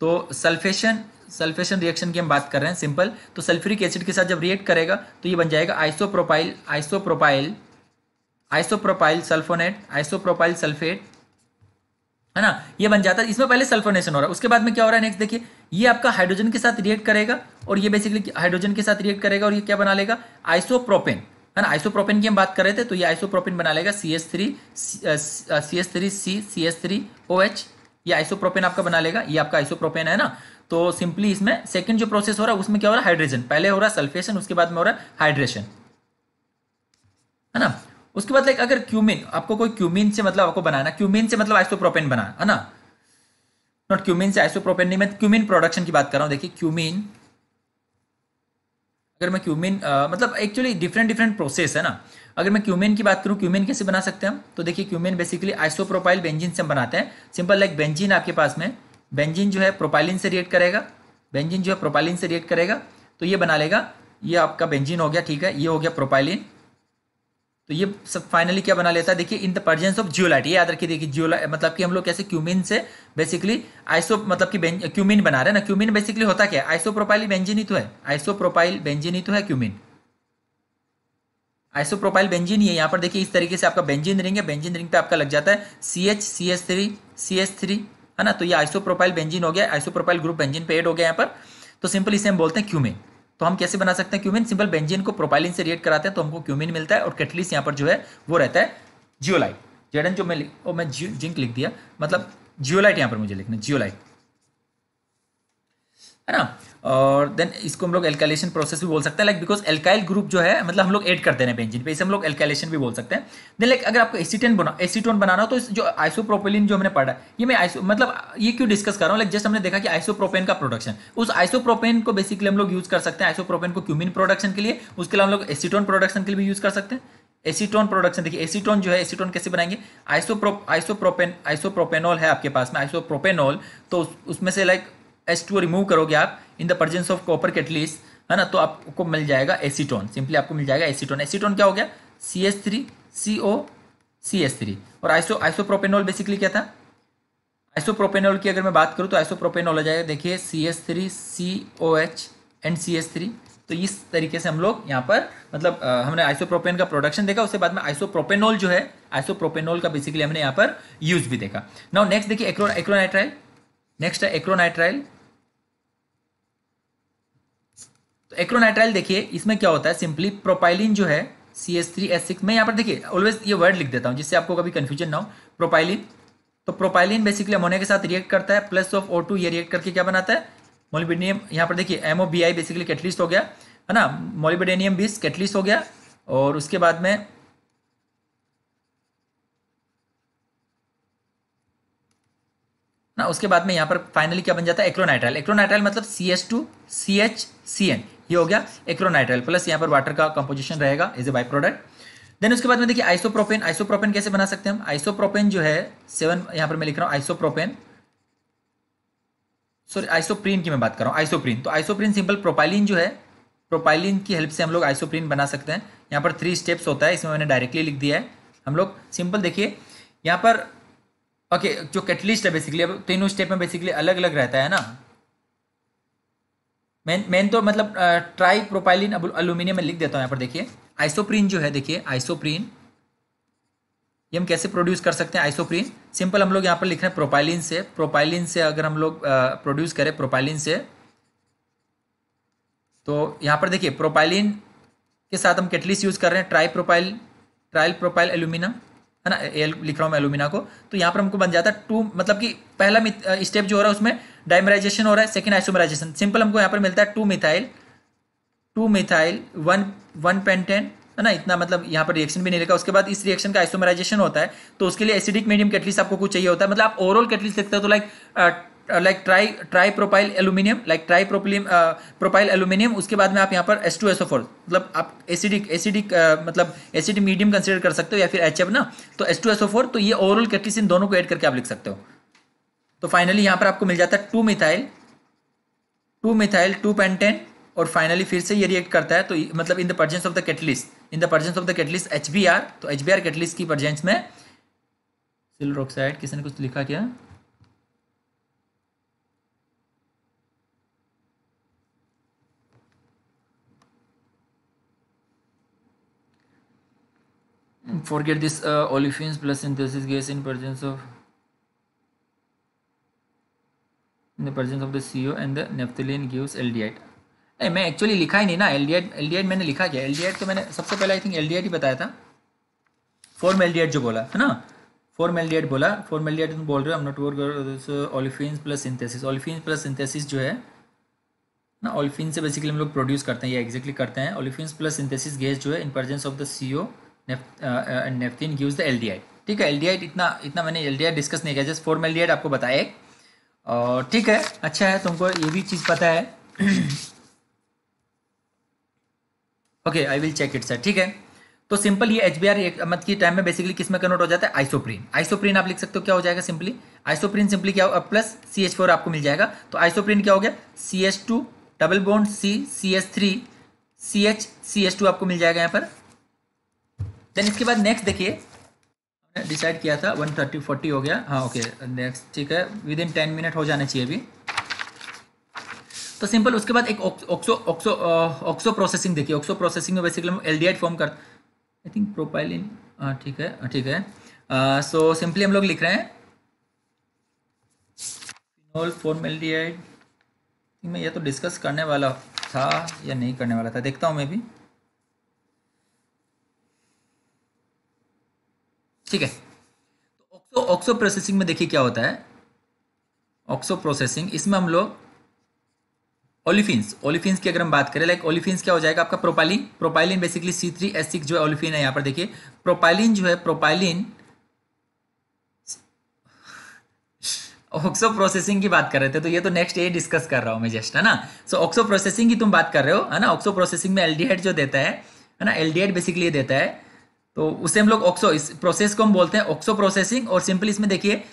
तो सल्फेशन सल्फेशन रिएक्शन की हम बात कर रहे हैं सिंपल तो सल्फ्यूरिक एसिड के साथ जब रिएक्ट करेगा तो ये बन जाएगा isopropyl isopropyl isopropyl sulphonate isopropyl sulphate है ना ये बन जाता है इसमें पहले सल्फोनेशन हो रहा है उसके बाद में क्या हो रहा है नेक्स्ट देखिए ये आपका हाइड्रोजन के साथ रिएक्ट करेगा और ये बेसिकली हाइड्रोजन के साथ रिएक्ट करेगा और ये क्या बना लेगा आइसोप्रोपेन है ना आइसोप्रोपेन की हम बात कर रहे थे तो ये आइसोप्रोपेन बना लेगा C S three C S three C C S three O H ये आइसोप्रोपेन आपका बना लेगा ये आपका आइसोप्रोपेन है ना तो सिंपली इसमें सेकंड जो प्रोसेस हो रहा है उसमें क्या हो रहा है हाइड्रेशन पहले हो रहा है सल्फेशन उसके बाद में हो रहा है हाइड्रेशन है ना उसके बाद लाइक अगर क्यूमिन आपको कोई क्यूमिन से मतलब आपको बनाना क्यूमिन से मतलब आइसोप्रोपेन बना है ना नॉट क्यूमिन से आइसोप्रोपेन नहीं मैं क्यूमिन प्रोडक्शन की बात कर रहा हूँ देखिए क्यूमिन अगर मैं क्यूमिन मतलब एक्चुअली डिफरेंट डिफरेंट प्रोसेस है ना अगर मैं क्यूमिन की बात करूँ क्यूमिन कैसे बना सकते हैं हम तो देखिए क्यूमिन बेसिकली आइसोप्रोपाइल बेंजिन से हम बनाते हैं सिंपल लाइक बेंजिन आपके पास में बेंजिन जो है प्रोपाइलिन से रिएक्ट करेगा बेंजिन जो है प्रोपाइलिन से रिएक्ट करेगा तो ये बना लेगा ये आपका बेंजिन हो गया ठीक है ये हो गया प्रोपाइलिन तो ये सब फाइनली क्या बना लेता है देखिए in the presence of zeolite ये याद रखिए देखिए जियोलाइट मतलब कि हम लोग कैसे क्यूमिन से बेसिकली आइसो मतलब कि क्यूमिन बना रहे हैं ना क्यूमिन बेसिकली होता क्या है आइसोप्रोपाइल बेंजीन ही तो है आइसोप्रोपाइल बेंजीन ही तो है क्यूमिन आइसोप्रोपाइल बेंजिन ये यहाँ पर देखिए इस तरीके से आपका बेंजिन रिंग है बेंजिन रिंग पे आपका लग जाता है C H C S three C S three है ना तो ये आइसोप्रोपाइल बेंजिन हो गया आइसोप्रोपाइल ग्रुप बेंजिन पे एड हो गया यहाँ पर तो सिंपल इसे हम बोलते हैं क्यूमिन तो हम कैसे बना सकते हैं क्यूमिन सिंपल बेंजिन को प्रोपाइलिन से रिएक्ट कराते हैं तो हमको क्यूमिन मिलता है और कैटलिस यहाँ पर जो है वो रहता है जियोलाइट जेडन जो मैं ओ मैं जिंक लिख दिया मतलब जियोलाइट यहाँ पर मुझे लिखना जियोलाइट है ना और देन इसको हम लोग एल्कालेशन प्रोसेस भी बोल सकते हैं लाइक बिकॉज एल्काइल ग्रुप जो है मतलब हम लोग ऐड करते हैं बेंजिन पे इसे हम लोग एल्कालेशन भी बोल सकते हैं देन लाइक अगर आपको एसीटेन बना एसीटोन बनाना हो तो जो आइसोप्रोपेलिन जो हमने पढ़ा है ये मैं आइसो मतलब ये क्यों डिस्कस कर रहा हूँ लाइक जस्ट हमने देखा कि आइसोप्रोपेन का प्रोडक्शन उस आइसोप्रोपेन को बेसिकली हम लोग यूज कर सकते हैं आइसोप्रोपेन को क्यूमिन प्रोडक्शन के लिए उसके लिए हम लोग एसीटोन प्रोडक्शन के लिए भी यूज कर सकते हैं एसीटोन प्रोडक्शन देखिए एसीटोन जो है एसीटोन कैसे बनाएंगे आइसोप्रो आइसोप्रोपेन आइसोप्रोपेनॉल है आपके पास में आइसोप्रोपेनॉल तो उसमें से लाइक एस टू रिमूव करोगे आप in the presence of copper catalyst है ना तो आपको मिल जाएगा एसीटोन सिंपली आपको मिल जाएगा एसीटोन एसीटोन क्या हो गया C S three C O C S three और आइसो आइसोप्रोपेनॉल बेसिकली क्या था आइसोप्रोपेनॉल की अगर मैं बात करूँ तो आइसोप्रोपेनॉल हो जाएगा देखिए C S three C O H and C S three तो इस तरीके से हम लोग यहाँ पर मतलब आ, हमने आइसोप्रोपेन का प्रोडक्शन देखा उसके बाद में आइसोप्रोपेनॉल जो है आइसोप्रोपेनॉल का बेसिकली हमने यहाँ पर यूज भी देखा नाउ नेक्स्ट देखिए एक्रो एक्रोनाइट्राइल नेक्स्ट है एक्रोनाइट्राइल तो एक्रोनाइट्राइल देखिए इसमें क्या होता है सिंपली प्रोपाइलिन जो है C S three S six मैं यहाँ पर देखिए ऑलवेज ये वर्ड लिख देता हूँ जिससे आपको कभी कन्फ्यूजन ना हो प्रोपाइलिन तो प्रोपाइलिन बेसिकली अमोनिया के साथ रिएक्ट करता है प्लस ऑफ ओ टू ये रिएक्ट करके क्या बनाता है मोलिबेडियम यहाँ पर देखिए M O B I basically catalyst हो गया है ना मोलिबेडेनियम बीस कैटलिस्ट हो गया और उसके बाद में ना उसके बाद में यहाँ पर फाइनली क्या बन जाता है एक्रोनाइट्राइल एक्रोनाइट्राइल मतलब C H two C H C N ये हो गया एक्रोनाइट्राइल प्लस यहाँ पर वाटर का कंपोजिशन रहेगा as a by product then उसके बाद में देखिए आइसोप्रोपेन आइसोप्रोपेन कैसे बना सकते हैं हम आइसोप्रोपेन जो है सेवन यहाँ पर मैं लिख रहा हूँ आइसोप्रोपेन सॉरी आइसोप्रीन की मैं बात कर रहा हूँ आइसोप्रीन तो आइसोप्रीन सिंपल प्रोपाइलिन जो है प्रोपाइलिन की हेल्प से हम लोग आइसोप्रीन बना सकते हैं यहाँ पर थ्री स्टेप्स होता है इसमें मैंने डायरेक्टली लिख दिया है हम लोग सिंपल देखिए यहाँ पर ओके okay, जो कैटलिस्ट है बेसिकली अब तीनों स्टेप में बेसिकली अलग अलग रहता है ना मैं मैं तो मतलब ट्राई प्रोपाइलिन अलूमिनियम में लिख देता हूँ यहाँ पर देखिए आइसोप्रीन जो है देखिए आइसोप्रीन ये हम कैसे प्रोड्यूस कर सकते हैं आइसोप्रीन सिंपल हम लोग यहाँ पर लिख रहे हैं प्रोपाइलिन से प्रोपाइलिन से अगर हम लोग प्रोड्यूस करें प्रोपाइलिन से तो यहाँ पर देखिए प्रोपाइलिन के साथ हम केटलिस यूज़ कर रहे हैं tri propyl tri propyl aluminium है ना एल लिख रहा हूँ मैं एलुमिना को तो यहाँ पर हमको बन जाता है टू मतलब कि पहला स्टेप जो हो रहा है उसमें डायमराइजेशन हो रहा है सेकेंड आइसोमराइजेशन सिंपल हमको यहाँ पर मिलता है two methyl two methyl one one pentene है ना इतना मतलब यहाँ पर रिएक्शन भी नहीं लिखा उसके बाद इस रिएक्शन का आइसोमराइजेशन होता है तो उसके लिए एसिडिक मीडियम कैटलिस्ट आपको कुछ चाहिए होता है मतलब आप ओवरऑल कैटलिस्ट लिखते हो तो like like tri tri propyl aluminium like tri propylium propyl aluminium उसके बाद में आप यहाँ पर एस टू एसओ फोर मतलब आप एसिडिक एसिडिक uh, मतलब एसिडिक मीडियम कंसिडर कर सकते हो या फिर एच ना तो एस टू एसओ फोर तो ये ओवरऑल इन दोनों को ऐड करके आप लिख सकते हो तो फाइनली यहाँ पर आपको मिल जाता है two methyl two methyl two pentene और फाइनली फिर से ये रिएक्ट करता है तो मतलब in the presence of the catalyst in the presence of the catalyst H B R तो एच बी आर कैटलिस की परजेंस में सिल्वर ऑक्साइड किसी ने कुछ लिखा क्या forget this uh, olefins plus synthesis gas in presence of in the presence of the CO and the naphthalene gives aldehyde नहीं मैं एक्चुअली लिखा ही नहीं ना एल्डियाइड एल्डियाइड मैंने लिखा क्या एल्डियाइड तो मैंने सबसे पहले आई थिंक एल्डियाइड ही बताया था फॉर्म एल्डियाइड जो बोला है ना फॉर्म एल्डियाइड बोला फॉर्म एल्डियाइड तुम बोल रहे हो हम not work olefins plus synthesis olefins plus synthesis जो है ना ऑलिफिन से बेसिकली हम लोग प्रोड्यूस करते हैं या एग्जैक्टली करते हैं ऑलिफिन प्लस सिंथेसिस गैस जो है in presence of the C naphthene gives the L ठीक है एल इतना इतना मैंने एल डिस्कस नहीं किया जस्ट फॉर्म एल आपको बताया एक और ठीक है अच्छा है तुमको ये भी चीज़ पता है okay I will check it sir ठीक है तो सिंपल ये एच बी आर मत की टाइम में बेसिकली किस में कन्वर्ट हो जाता है आइसोप्रीन आइसोप्रीन आप लिख सकते हो क्या हो जाएगा सिंपली आइसोप्रीन सिंपली क्या होगा प्लस सी एच फोर आपको मिल जाएगा तो आइसोप्रीन क्या हो गया C H two double bond C C H three C H C H two आपको मिल जाएगा यहाँ पर देन इसके बाद नेक्स्ट देखिए डिसाइड किया था वन थर्टी फोर्टी हो गया हाँ ओके नेक्स्ट ठीक है विद इन टेन मिनट हो जाना चाहिए अभी तो सिंपल उसके बाद एक ऑक्सो ऑक्सो ऑक्सो प्रोसेसिंग देखिए ऑक्सो प्रोसेसिंग में बेसिकली हम एल फॉर्म कर आई थिंक प्रोपाइलिन ठीक है हाँ, ठीक है सो uh, सिंपली so, हम लोग लिख रहे हैं फिनोल फॉर्म एल डी मैं यह तो डिस्कस करने वाला था या नहीं करने वाला था देखता हूँ मैं भी ठीक है तो ऑक्सो ऑक्सो प्रोसेसिंग में देखिए क्या होता है ऑक्सो प्रोसेसिंग इसमें हम लोग ओलिफिन ओलिफिन की अगर हम बात करें लाइक ओलिफिन क्या हो जाएगा आपका propylene propylene basically C three S six जो है ओलिफिन है यहाँ पर देखिए प्रोपाइलिन जो है प्रोपाइलिन ऑक्सो प्रोसेसिंग की बात कर रहे थे तो ये तो नेक्स्ट ये डिस्कस कर रहा हूँ मैं जस्ट है ना सो ऑक्सो प्रोसेसिंग की तुम बात कर रहे हो है ना ऑक्सो प्रोसेसिंग में एल्डिहाइड जो देता है है ना एल्डिहाइड बेसिकली देता है तो उसे हम लोग ऑक्सो इस प्रोसेस को हम बोलते हैं ऑक्सो प्रोसेसिंग और सिंपल इसमें देखिए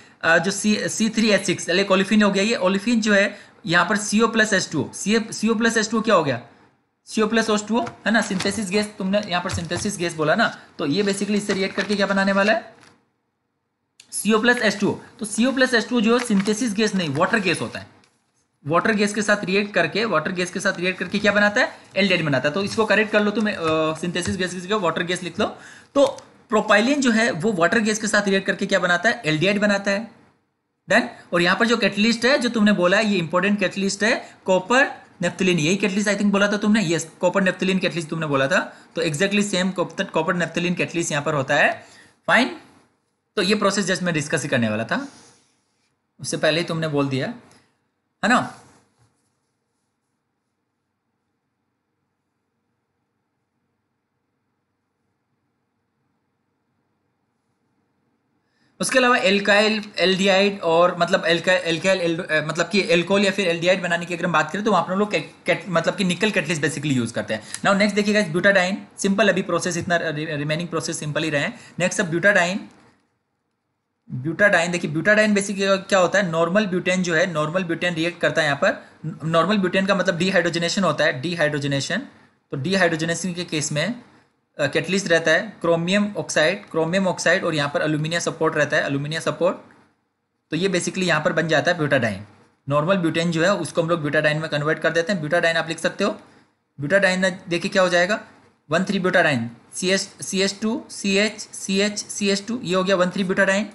जो C C three H six अलग ओलिफिन हो गया ये ओलिफिन जो है यहाँ पर C O plus H two C C O plus H two क्या हो गया C O plus H two है ना सिंथेसिस गैस तुमने यहाँ पर सिंथेसिस गैस बोला ना तो ये बेसिकली इससे रिएक्ट करके क्या बनाने वाला है C O plus H two तो C O plus H two जो है सिंथेसिस गैस नहीं वाटर गैस होता है वाटर गैस के साथ रिएक्ट करके वाटर गैस के साथ रिएक्ट करके क्या बनाता है एल्डिहाइड बनाता है तो इसको करेक्ट कर लो तुम सिंथेसिस गैस की जगह वाटर गैस लिख लो तो प्रोपाइलिन जो है वो वाटर गैस के साथ रिएक्ट करके क्या बनाता है एल्डिहाइड बनाता है डन और यहाँ पर जो कैटलिस्ट है जो तुमने बोला है ये इंपॉर्टेंट कैटलिस्ट है कॉपर नेफ्थलिन यही कैटलिस्ट आई थिंक बोला था तुमने यस कॉपर नेफ्थलिन कैटलिस्ट तुमने बोला था तो exactly same copper naphthalene catalyst यहाँ पर होता है फाइन तो ये प्रोसेस जस्ट मैं डिस्कस ही करने वाला था उससे पहले ही तुमने बोल दिया है ना उसके अलावा एल्काइल एल्डिहाइड और मतलब एल्काइल मतलब कि एल्कोल या फिर एल्डिहाइड बनाने की अगर हम बात करें तो वहाँ पर हम लोग मतलब कि निकल कैटलिस्ट बेसिकली यूज़ करते हैं नाउ नेक्स्ट देखिएगा ब्यूटाडाइन सिंपल अभी प्रोसेस इतना रिमेनिंग प्रोसेस सिंपल ही रहे नेक्स्ट अब ब्यूटाडाइन ब्यूटाडाइन देखिए ब्यूटाडाइन बेसिकली क्या होता है नॉर्मल ब्यूटेन जो है नॉर्मल ब्यूटेन रिएक्ट करता है यहाँ पर नॉर्मल ब्यूटेन का मतलब डीहाइड्रोजनेशन होता है डीहाइड्रोजनेशन तो डीहाइड्रोजनेशन के केस में कैटलिस्ट रहता है क्रोमियम ऑक्साइड क्रोमियम ऑक्साइड और यहाँ पर अलूमिनिया सपोर्ट रहता है अलूमिनिया सपोर्ट तो ये बेसिकली यहाँ पर बन जाता है ब्यूटाडाइन नॉर्मल ब्यूटेन जो है उसको हम लोग ब्यूटाडाइन में कन्वर्ट कर देते हैं ब्यूटाडाइन आप लिख सकते हो ब्यूटाडाइन देखिए क्या हो जाएगा one three butadiene C H C H two C H C H C H two ये हो गया वन थ्री ब्यूटाडाइन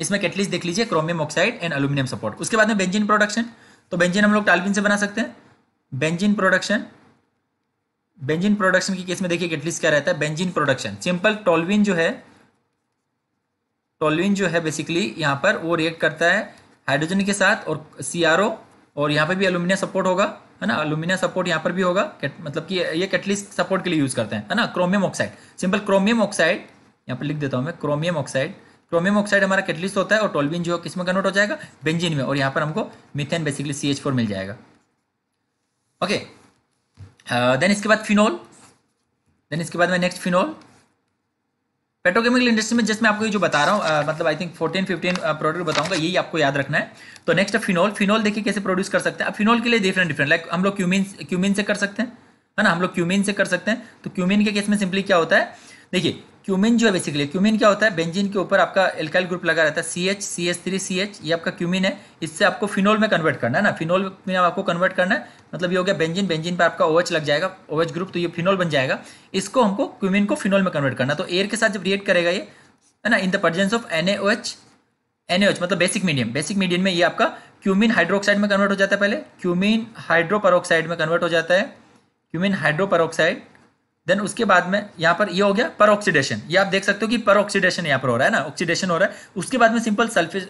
इसमें कैटलिस्ट देख लीजिए chromium oxide and aluminium support उसके बाद में बेंजिन प्रोडक्शन तो बेंजिन हम लोग टालपिन से बना सकते हैं बेंजिन प्रोडक्शन बेंजिन प्रोडक्शन की केस में देखिए कैटलिस्ट क्या रहता है बेंजिन प्रोडक्शन सिंपल टोलविन जो है टोलविन जो है बेसिकली यहाँ पर वो रिएक्ट करता है हाइड्रोजन के साथ और सी और यहाँ पर भी अलूमिनियम सपोर्ट होगा है ना अलूमिनियम सपोर्ट यहाँ पर भी होगा मतलब कि ये कैटलिस्ट सपोर्ट के लिए यूज़ करते हैं है ना chromium oxide simple chromium oxide यहाँ पर लिख देता हूँ मैं क्रोमियम ऑक्साइड क्रोमियम ऑक्साइड हमारा कैटलिस्ट होता है और टोलबिन जो है किसमें कन्वर्ट हो जाएगा बेंजिन में और यहाँ पर हमको मिथेन बेसिकली सी मिल जाएगा ओके देन uh, इसके बाद फिनोल देन इसके बाद में नेक्स्ट फिनोल पेट्रोकेमिकल इंडस्ट्री में जस्ट मैं आपको ये जो बता रहा हूँ uh, मतलब आई थिंक 14 15 प्रोडक्ट बताऊंगा यही आपको याद रखना है तो नेक्स्ट है फिनोल फिनोल देखिए कैसे प्रोड्यूस कर सकते हैं अब फिनोल के लिए डिफरेंट डिफरेंट लाइक हम लोग क्यूमिन क्यूमिन से कर सकते हैं है ना हम लोग क्यूमिन से कर सकते हैं तो क्यूमिन के केस में सिंपली क्या होता है देखिए क्यूमिन जो है बेसिकली क्यूमिन क्या होता है बेंजीन के ऊपर आपका एल्काइल ग्रुप लगा रहता है C H C H three C H ये आपका क्यूमिन है इससे आपको फिनोल में कन्वर्ट करना है ना फिनोल में आपको कन्वर्ट करना है मतलब ये हो गया बेंजीन बेंजीन पर आपका ओएच OH लग जाएगा ओएच OH ग्रुप तो ये फिनोल बन जाएगा इसको हमको क्यूमिन को फिनोल में कन्वर्ट करना तो एयर के साथ जब रिएट करेगा ये है ना in the presence of N H मतलब बेसिक मीडियम बेसिक मीडियम में ये आपका क्यूमिन हाइड्रोक्साइड में कन्वर्ट हो जाता है पहले क्यूमिन हाइड्रोपरोक्साइड में कन्वर्ट हो जाता है क्यूमिन हाइड्रोपरोक्साइड देन उसके बाद में यहाँ पर ये हो गया पर ऑक्सीडेशन ये आप देख सकते हो कि पर ऑक्सीडेशन यहाँ पर हो रहा है ना ऑक्सीडेशन हो रहा है उसके बाद में सिंपल सल्फे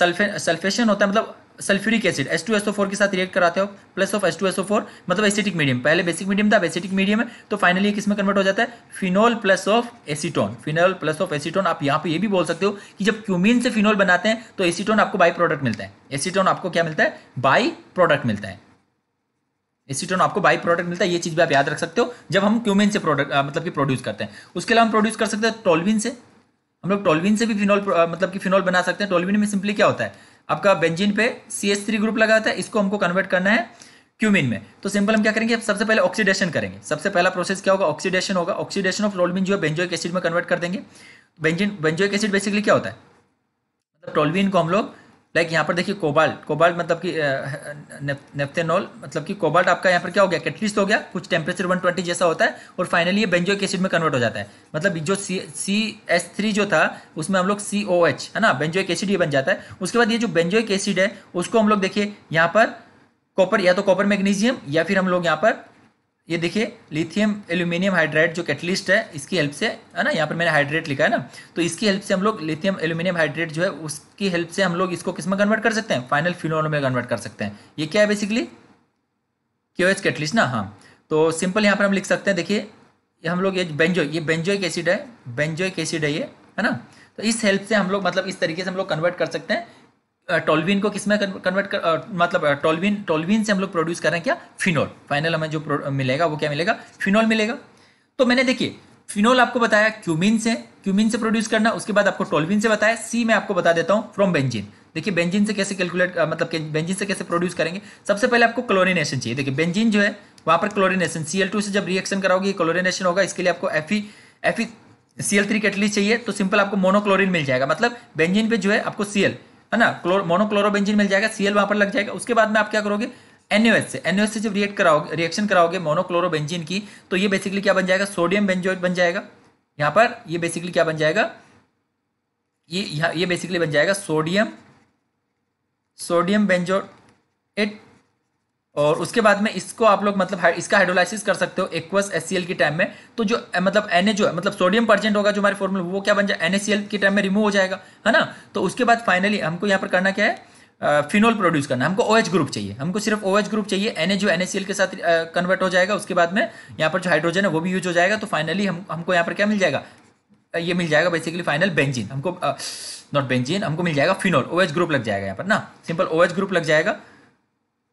सल्फे सल्फेशन होता है मतलब सल्फ्यूरिक एसिड फोर के साथ रिएक्ट कराते हो plus of S two four मतलब एसिटिक मीडियम पहले बेसिक मीडियम था एसिटिक मीडियम है तो फाइनली किसमें कन्वर्ट हो जाता है phenol plus of acetone phenol plus of acetone आप यहाँ पे ये भी बोल सकते हो कि जब क्यूमिन से फिनोल बनाते हैं तो एसिटोन आपको बाई प्रोडक्ट मिलता है एसिटोन आपको क्या मिलता है बाई प्रोडक्ट मिलता है एसीटोन आपको बाई प्रोडक्ट मिलता है ये चीज़ भी आप याद रख सकते हो जब हम क्यूमेन से प्रोडक्ट मतलब कि प्रोड्यूस करते हैं उसके अलावा हम प्रोड्यूस कर सकते हैं टोलविन से हम लोग टोलविन से भी फिनॉल मतलब कि फिनॉल बना सकते हैं टोलविन में सिंपली क्या होता है आपका बेंजिन पे सी एस थ्री ग्रुप लगाता है इसको हमको कन्वर्ट करना है क्यूमिन में तो सिंपल हम क्या करेंगे सबसे पहले ऑक्सीडेशन करेंगे सबसे पहला प्रोसेस क्या होगा ऑक्सीडेशन होगा ऑक्सीडेशन ऑफ टोलविन जो है बेंजोइक एसिड में कन्वर्ट कर देंगे बेंजिन बेंजोइक एसिड बेसिकली क्या होता है मतलब टोलविन को हम लोग लाइक यहाँ पर देखिए कोबाल्ट कोबाल्ट मतलब कि नेप्थेनॉल मतलब कि कोबाल्ट आपका यहाँ पर क्या हो गया कैटलिस्ट हो गया कुछ टेम्परेचर 120 जैसा होता है और फाइनली ये बेंजोइक एसिड में कन्वर्ट हो जाता है मतलब जो सी सी एस थ्री जो था उसमें हम लोग सी ओ एच है ना बेंजोइक एसिड ये बन जाता है उसके बाद ये जो बेंजोइक एसिड है उसको हम लोग देखिए यहाँ पर कॉपर या तो कॉपर मैग्नीशियम या फिर हम लोग यहाँ पर ये देखिए लिथियम एल्यूमिनियम हाइड्राइड जो कैटलिस्ट है इसकी हेल्प से है ना यहाँ पर मैंने हाइड्रेट लिखा है ना तो इसकी हेल्प से हम लोग लिथियम एल्यूमिनियम हाइड्रेट जो है उसकी हेल्प से हम लोग इसको किस में कन्वर्ट कर सकते हैं फाइनल फिनोल में कन्वर्ट कर सकते हैं ये क्या है बेसिकली क्यों एच कैटलिस्ट ना हाँ तो सिंपल यहाँ पर हम लिख सकते हैं देखिए हम लोग ये बेंजो ये बेंजोइक एसिड है बेंजोइक एसिड है ये है ना तो इस हेल्प से हम लोग मतलब इस तरीके से हम लोग कन्वर्ट कर सकते हैं टोलविन को किसमें कन्वर्ट कर मतलब टोलविन टोलविन से हम लोग प्रोड्यूस कर रहे हैं क्या फिनोल फाइनल हमें जो मिलेगा वो क्या मिलेगा फिनोल मिलेगा तो मैंने देखिए फिनोल आपको बताया क्यूमिन से क्यूमिन से प्रोड्यूस करना उसके बाद आपको टोलविन से बताया सी मैं आपको बता देता हूँ फ्रॉम बेंजिन देखिए बेंजिन से कैसे कैलकुलेट मतलब बेंजिन से कैसे प्रोड्यूस करेंगे सबसे पहले आपको क्लोरिनेशन चाहिए देखिए बेंजिन जो है वहाँ पर क्लोरिनेशन सी से जब रिएक्शन कराओगे क्लोरिनेशन होगा इसके लिए आपको F F C L three catalyst चाहिए तो सिंपल आपको मोनोक्लोरिन मिल जाएगा मतलब बेंजिन पे जो है आपको सी एल है ना क्लोर मोनोक्लोरोबेंजीन मिल जाएगा सीएल वहां पर लग जाएगा उसके बाद में आप क्या करोगे एनओएस से एनओएस से जब रिएक्ट कराओगे रिएक्शन कराओगे मोनोक्लोरोबेंजीन की तो ये बेसिकली क्या बन जाएगा सोडियम बेंजोइट बन जाएगा यहां पर ये बेसिकली क्या बन जाएगा ये ये बेसिकली बन जाएगा सोडियम सोडियम बेंजोइट और उसके बाद में इसको आप लोग मतलब इसका हाइड्रोलाइसिस कर सकते हो एक्वस एस की टाइम में तो जो मतलब एन जो है मतलब सोडियम परजेंट होगा जो हमारे फॉर्मूला वो क्या बन जाए एन के टाइम में रिमूव हो जाएगा है ना तो उसके बाद फाइनली हमको यहाँ पर करना क्या है फिनोल प्रोड्यूस करना हमको ओ OH ग्रुप चाहिए हमको सिर्फ ओ OH ग्रुप चाहिए एन जो एन के साथ कन्वर्ट हो जाएगा उसके बाद में यहाँ पर जो हाइड्रोजन है वो भी यूज हो जाएगा तो फाइनली हम हमको यहाँ पर क्या मिल जाएगा ये मिल जाएगा बेसिकली फाइनल बेंजिन हमको नॉट बेंजिन हमको मिल जाएगा फिनोल ओ OH ग्रुप लग जाएगा यहाँ पर ना सिंपल ओ ग्रुप लग जाएगा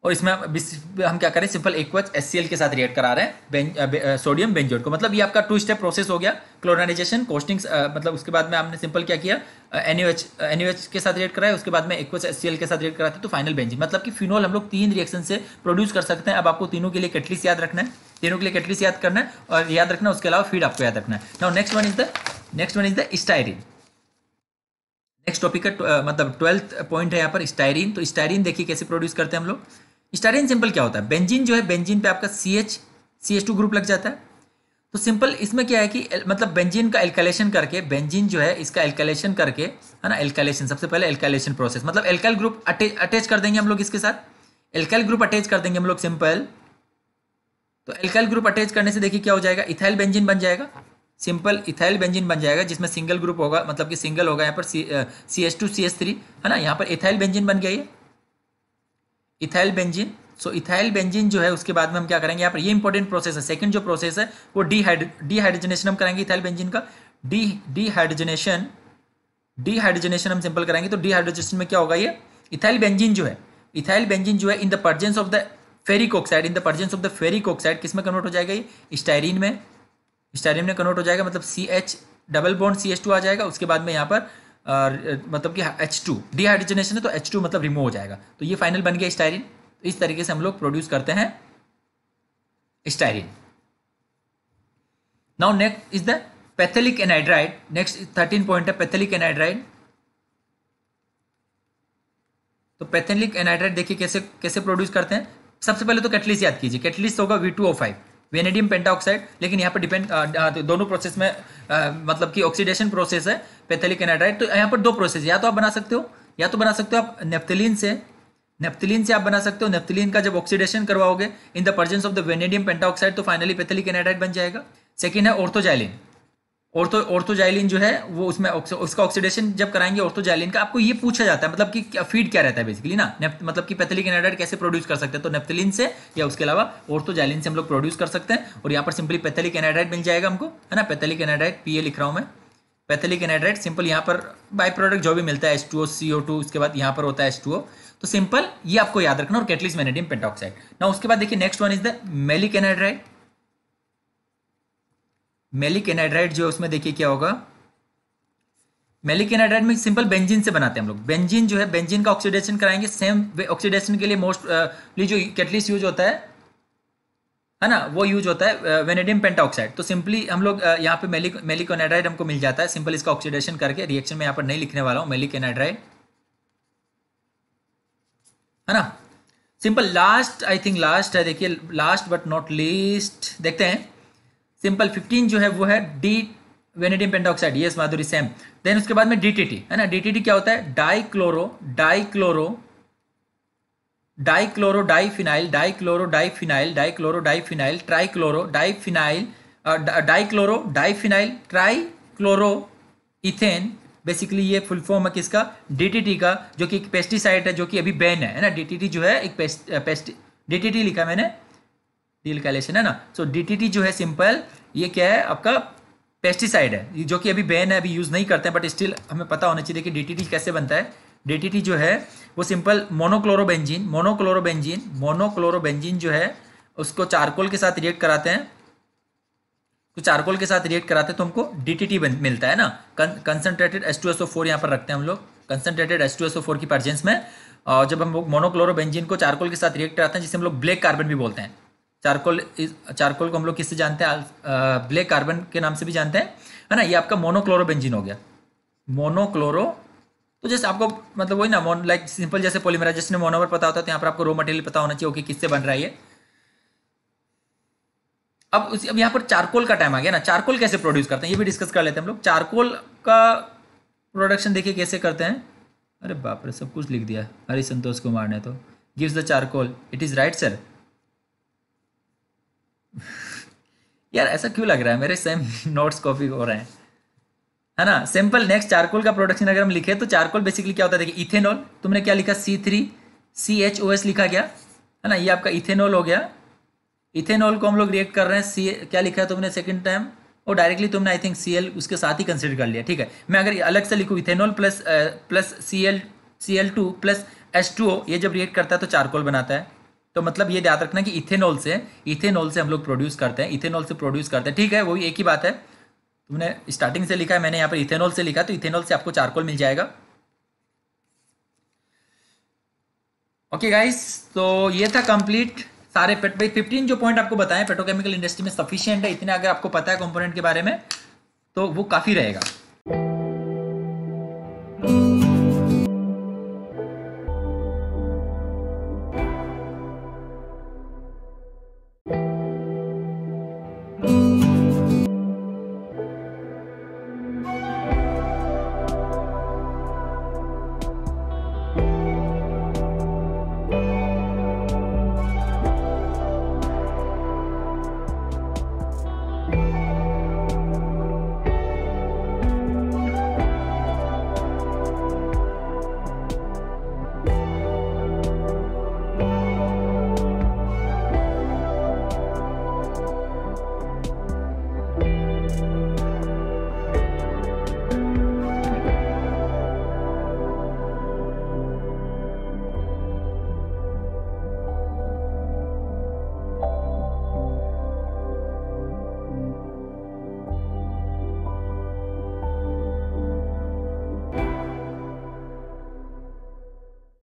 और इसमें हम क्या करें सिंपल एक्वच एस के साथ रिएक्ट करा रहे हैं बें, सोडियम बेंजोड को मतलब ये आपका टू स्टेप प्रोसेस हो गया क्लोराइजेशन कोस्टिंग मतलब उसके बाद में आपने सिंपल क्या किया एन यू के साथ रिएक्ट कराया उसके बाद में एक्वच एस के साथ रिएक्ट कराते तो फाइनल बेंजिन मतलब कि फिनोल हम लोग तीन रिएक्शन से प्रोड्यूस कर सकते हैं अब आपको तीनों के लिए कटलीस याद रखना है तीनों के लिए कटलीस याद करना है और याद रखना उसके अलावा फीड आपको याद रखना है now next one is the next one is the styrene next topic का मतलब ट्वेल्थ पॉइंट है यहाँ पर स्टायरिन तो स्टाइरिन देखिए कैसे प्रोड्यूस करते हैं हम लोग स्टारिन सिंपल क्या होता है बेंजीन जो है बेंजीन पे आपका C H C H two group लग जाता है तो सिंपल इसमें क्या है कि मतलब बेंजीन का एल्कालेशन करके बेंजीन जो है इसका एल्कालेशन करके है ना एल्कालेशन सबसे पहले एल्कालेशन प्रोसेस मतलब एल्काइल ग्रुप अटैच कर देंगे हम लोग इसके साथ एल्काइल ग्रुप अटैच कर देंगे हम लोग सिंपल तो एल्काइल ग्रुप अटैच करने से देखिए क्या हो जाएगा इथाइल बेंजिन बन जाएगा सिंपल इथाइल बेंजिन बन जाएगा जिसमें सिंगल ग्रुप होगा मतलब कि सिंगल होगा यहाँ पर C H two C H three है ना यहाँ पर इथाइल बेंजिन बन गया ये ethyl benzene so ethyl benzene जो है उसके बाद में हम क्या करेंगे यहाँ पर ये इंपॉर्टेंट प्रोसेस है सेकंड जो प्रोसेस है वो डीहाइड डीहाइड्रोजनेशन हम करेंगे इथाइल बेंजिन का डी डीहाइड्रोजनेशन डीहाइड्रोजनेशन हम सिंपल करेंगे तो डीहाइड्रोजनेशन में क्या होगा ये इथाइल बेंजिन जो है इथाइल बेंजिन जो है in the presence of the ferric oxide in the presence of the ferric oxide किस में कन्वर्ट हो जाएगा ये स्टायरीन में स्टायरीन में कन्वर्ट हो जाएगा मतलब C H double bond C H two आ जाएगा उसके बाद में यहाँ पर मतलब कि एच टू डिहाइड्रोजनेशन है तो एच टू मतलब रिमूव हो जाएगा तो ये फाइनल बन गया स्टायरिन तो इस तरीके से हम लोग प्रोड्यूस करते हैं styrene now next is the phthalic anhydride next thirteen point है पैथेलिक एनाइड्राइड तो पैथेलिक एनाइड्राइड देखिए कैसे कैसे प्रोड्यूस करते हैं सबसे पहले तो कैटलिस्ट याद कीजिए कैटलिस्ट होगा V two O five vanadium pentoxide लेकिन यहाँ पर डिपेंड तो दोनों प्रोसेस में आ, मतलब कि ऑक्सीडेशन प्रोसेस है पैथेलिक एनाइड्राइड तो यहाँ पर दो प्रोसेस या तो आप बना सकते हो या तो बना सकते हो आप नेप्थलिन से नेप्थलिन से आप बना सकते हो नेप्थलिन का जब ऑक्सीडेशन करवाओगे in the presence of the vanadium pentoxide तो फाइनली पैथेलिक एनाइड्राइड बन जाएगा सेकेंड है ऑर्थोजाइलिन ऑर्थो ऑर्थोजाइलिन जो है वो उसमें उसका ऑक्सीडेशन जब कराएंगे ऑर्थोजाइलिन का आपको ये पूछा जाता है मतलब कि फीड क्या रहता है बेसिकली ना मतलब कि पैथलिक एनाइड्राइड कैसे प्रोड्यूस कर सकते हैं तो नेप्थलिन से या उसके अलावा ऑर्थोजाइलिन से हम लोग प्रोड्यूस कर सकते हैं और यहाँ पर सिंपली पैथलिक एनाइड्राइड मिल जाएगा हमको है ना पैथलिक एनाइड्राइड पी लिख रहा हूँ मैं पैथलिक एनाइड्राइड सिंपल यहाँ पर बाई प्रोडक्ट जो भी मिलता है S two O C O two उसके बाद यहाँ पर होता है एस टू ओ तो सिंपल ये आपको याद रखना और कैटलिस मैनेडियम पेंटॉक्साइड ना उसके बाद देखिए next one is the maleic anhydride maleic anhydride जो है उसमें देखिए क्या होगा मेलिक एनाइड्राइड में सिंपल बेंजिन से बनाते हैं हम लोग बेंजिन जो है बेंजिन का ऑक्सीडेशन कराएंगे सेम ऑक्सीडेशन के लिए मोस्ट जो कैटलिस्ट यूज होता है है ना वो यूज होता है वेनेडियम पेंटाऑक्साइड तो सिंपली हम लोग यहाँ पे मेलिक मेलिक एनाइड्राइड हमको मिल जाता है सिंपल इसका ऑक्सीडेशन करके रिएक्शन में यहाँ पर नहीं लिखने वाला हूँ मेलिक एनाइड्राइड है ना simple last I think last है देखिए लास्ट बट नॉट लीस्ट देखते हैं सिंपल फिफ्टीन जो है वो है D vanadium pentoxide yes Madhuri same then उसके बाद में डीटीटी है ना डीटीटी क्या होता है dichloro dichloro dichloro diphenyl dichloro diphenyl dichloro diphenyl trichloro diphenyl dichloro diphenyl trichloro ethane basically ये फुल फॉर्म है किसका डीटीटी का जो कि एक पेस्टिसाइड है जो कि अभी बैन है ना डीटीटी जो है एक पेस्ट डीटीटी uh, लिखा मैंने डील कैलेशन है ना सो डीटीटी जो है सिंपल ये क्या है आपका पेस्टिसाइड है जो कि अभी बैन है अभी यूज़ नहीं करते हैं बट स्टिल हमें पता होना चाहिए कि डीटीटी कैसे बनता है डीटीटी जो है वो सिंपल मोनोक्लोरोबेंजीन मोनोक्लोरोबेंजीन मोनोक्लोरोबेंजीन जो है उसको चारकोल के साथ रिएक्ट कराते हैं तो चारकोल के साथ रिएक्ट कराते हैं तो हमको डीटीटी मिलता है ना कंसनट्रेटेड एस टू फोर यहाँ पर रखते हैं हम लोग कंसनट्रेटेड एस टू फोर की परजेंस में और जब हम लोग मोनोक्लोरोबेंजीन को चारकोल के साथ रिएक्ट कराते हैं जिसे हम लोग ब्लैक कार्बन भी बोलते हैं चारकोल इस चारकोल को हम लोग किससे जानते हैं ब्लैक कार्बन के नाम से भी जानते हैं है ना ये आपका मोनोक्लोरोबेंजीन हो गया मोनोक्लोरो तो जैसे आपको मतलब वही ना मोन लाइक सिंपल जैसे पोलिमराइजेशन में मोनोवर पता होता है तो यहाँ पर आपको रो मटेरियल पता होना चाहिए ओके किससे बन रहा है ये अब उसी अब यहाँ पर चारकोल का टाइम आ गया ना चारकोल कैसे प्रोड्यूस करते हैं ये भी डिस्कस कर लेते हैं हम लोग चारकोल का प्रोडक्शन देखिए कैसे करते हैं अरे बाप रे सब कुछ लिख दिया हरी संतोष कुमार ने तो gives the charcoal it is right sir यार ऐसा क्यों लग रहा है मेरे सेम नोट्स कॉपी हो रहे हैं है ना सिंपल नेक्स्ट चारकोल का प्रोडक्शन अगर हम लिखे तो चारकोल बेसिकली क्या होता है देखिए इथेनॉल तुमने क्या लिखा C three C H O S लिखा गया है ना ये आपका इथेनॉल हो गया इथेनॉल को हम लोग रिएक्ट कर रहे हैं सी क्या लिखा है तुमने सेकेंड टाइम और डायरेक्टली तुमने आई थिंक सी एल उसके साथ ही कंसिडर कर लिया ठीक है मैं अगर अलग से लिखूँ ethanol plus plus C L C L two plus H two O ये जब रिएक्ट करता है तो चारकोल बनाता है तो मतलब ये याद रखना कि इथेनॉल से इथेनॉल से हम लोग प्रोड्यूस करते हैं इथेनॉल से प्रोड्यूस करते हैं ठीक है वही एक ही बात है तुमने स्टार्टिंग से लिखा है मैंने यहाँ पर इथेनॉल से लिखा तो इथेनॉल से आपको चारकोल मिल जाएगा ओके गाइस तो ये था कंप्लीट सारे पेट भाई फिफ्टीन जो पॉइंट आपको बताएं पेट्रोकेमिकल इंडस्ट्री में सफिशियंट है इतने अगर आपको पता है कंपोनेंट के बारे में तो वो काफ़ी रहेगा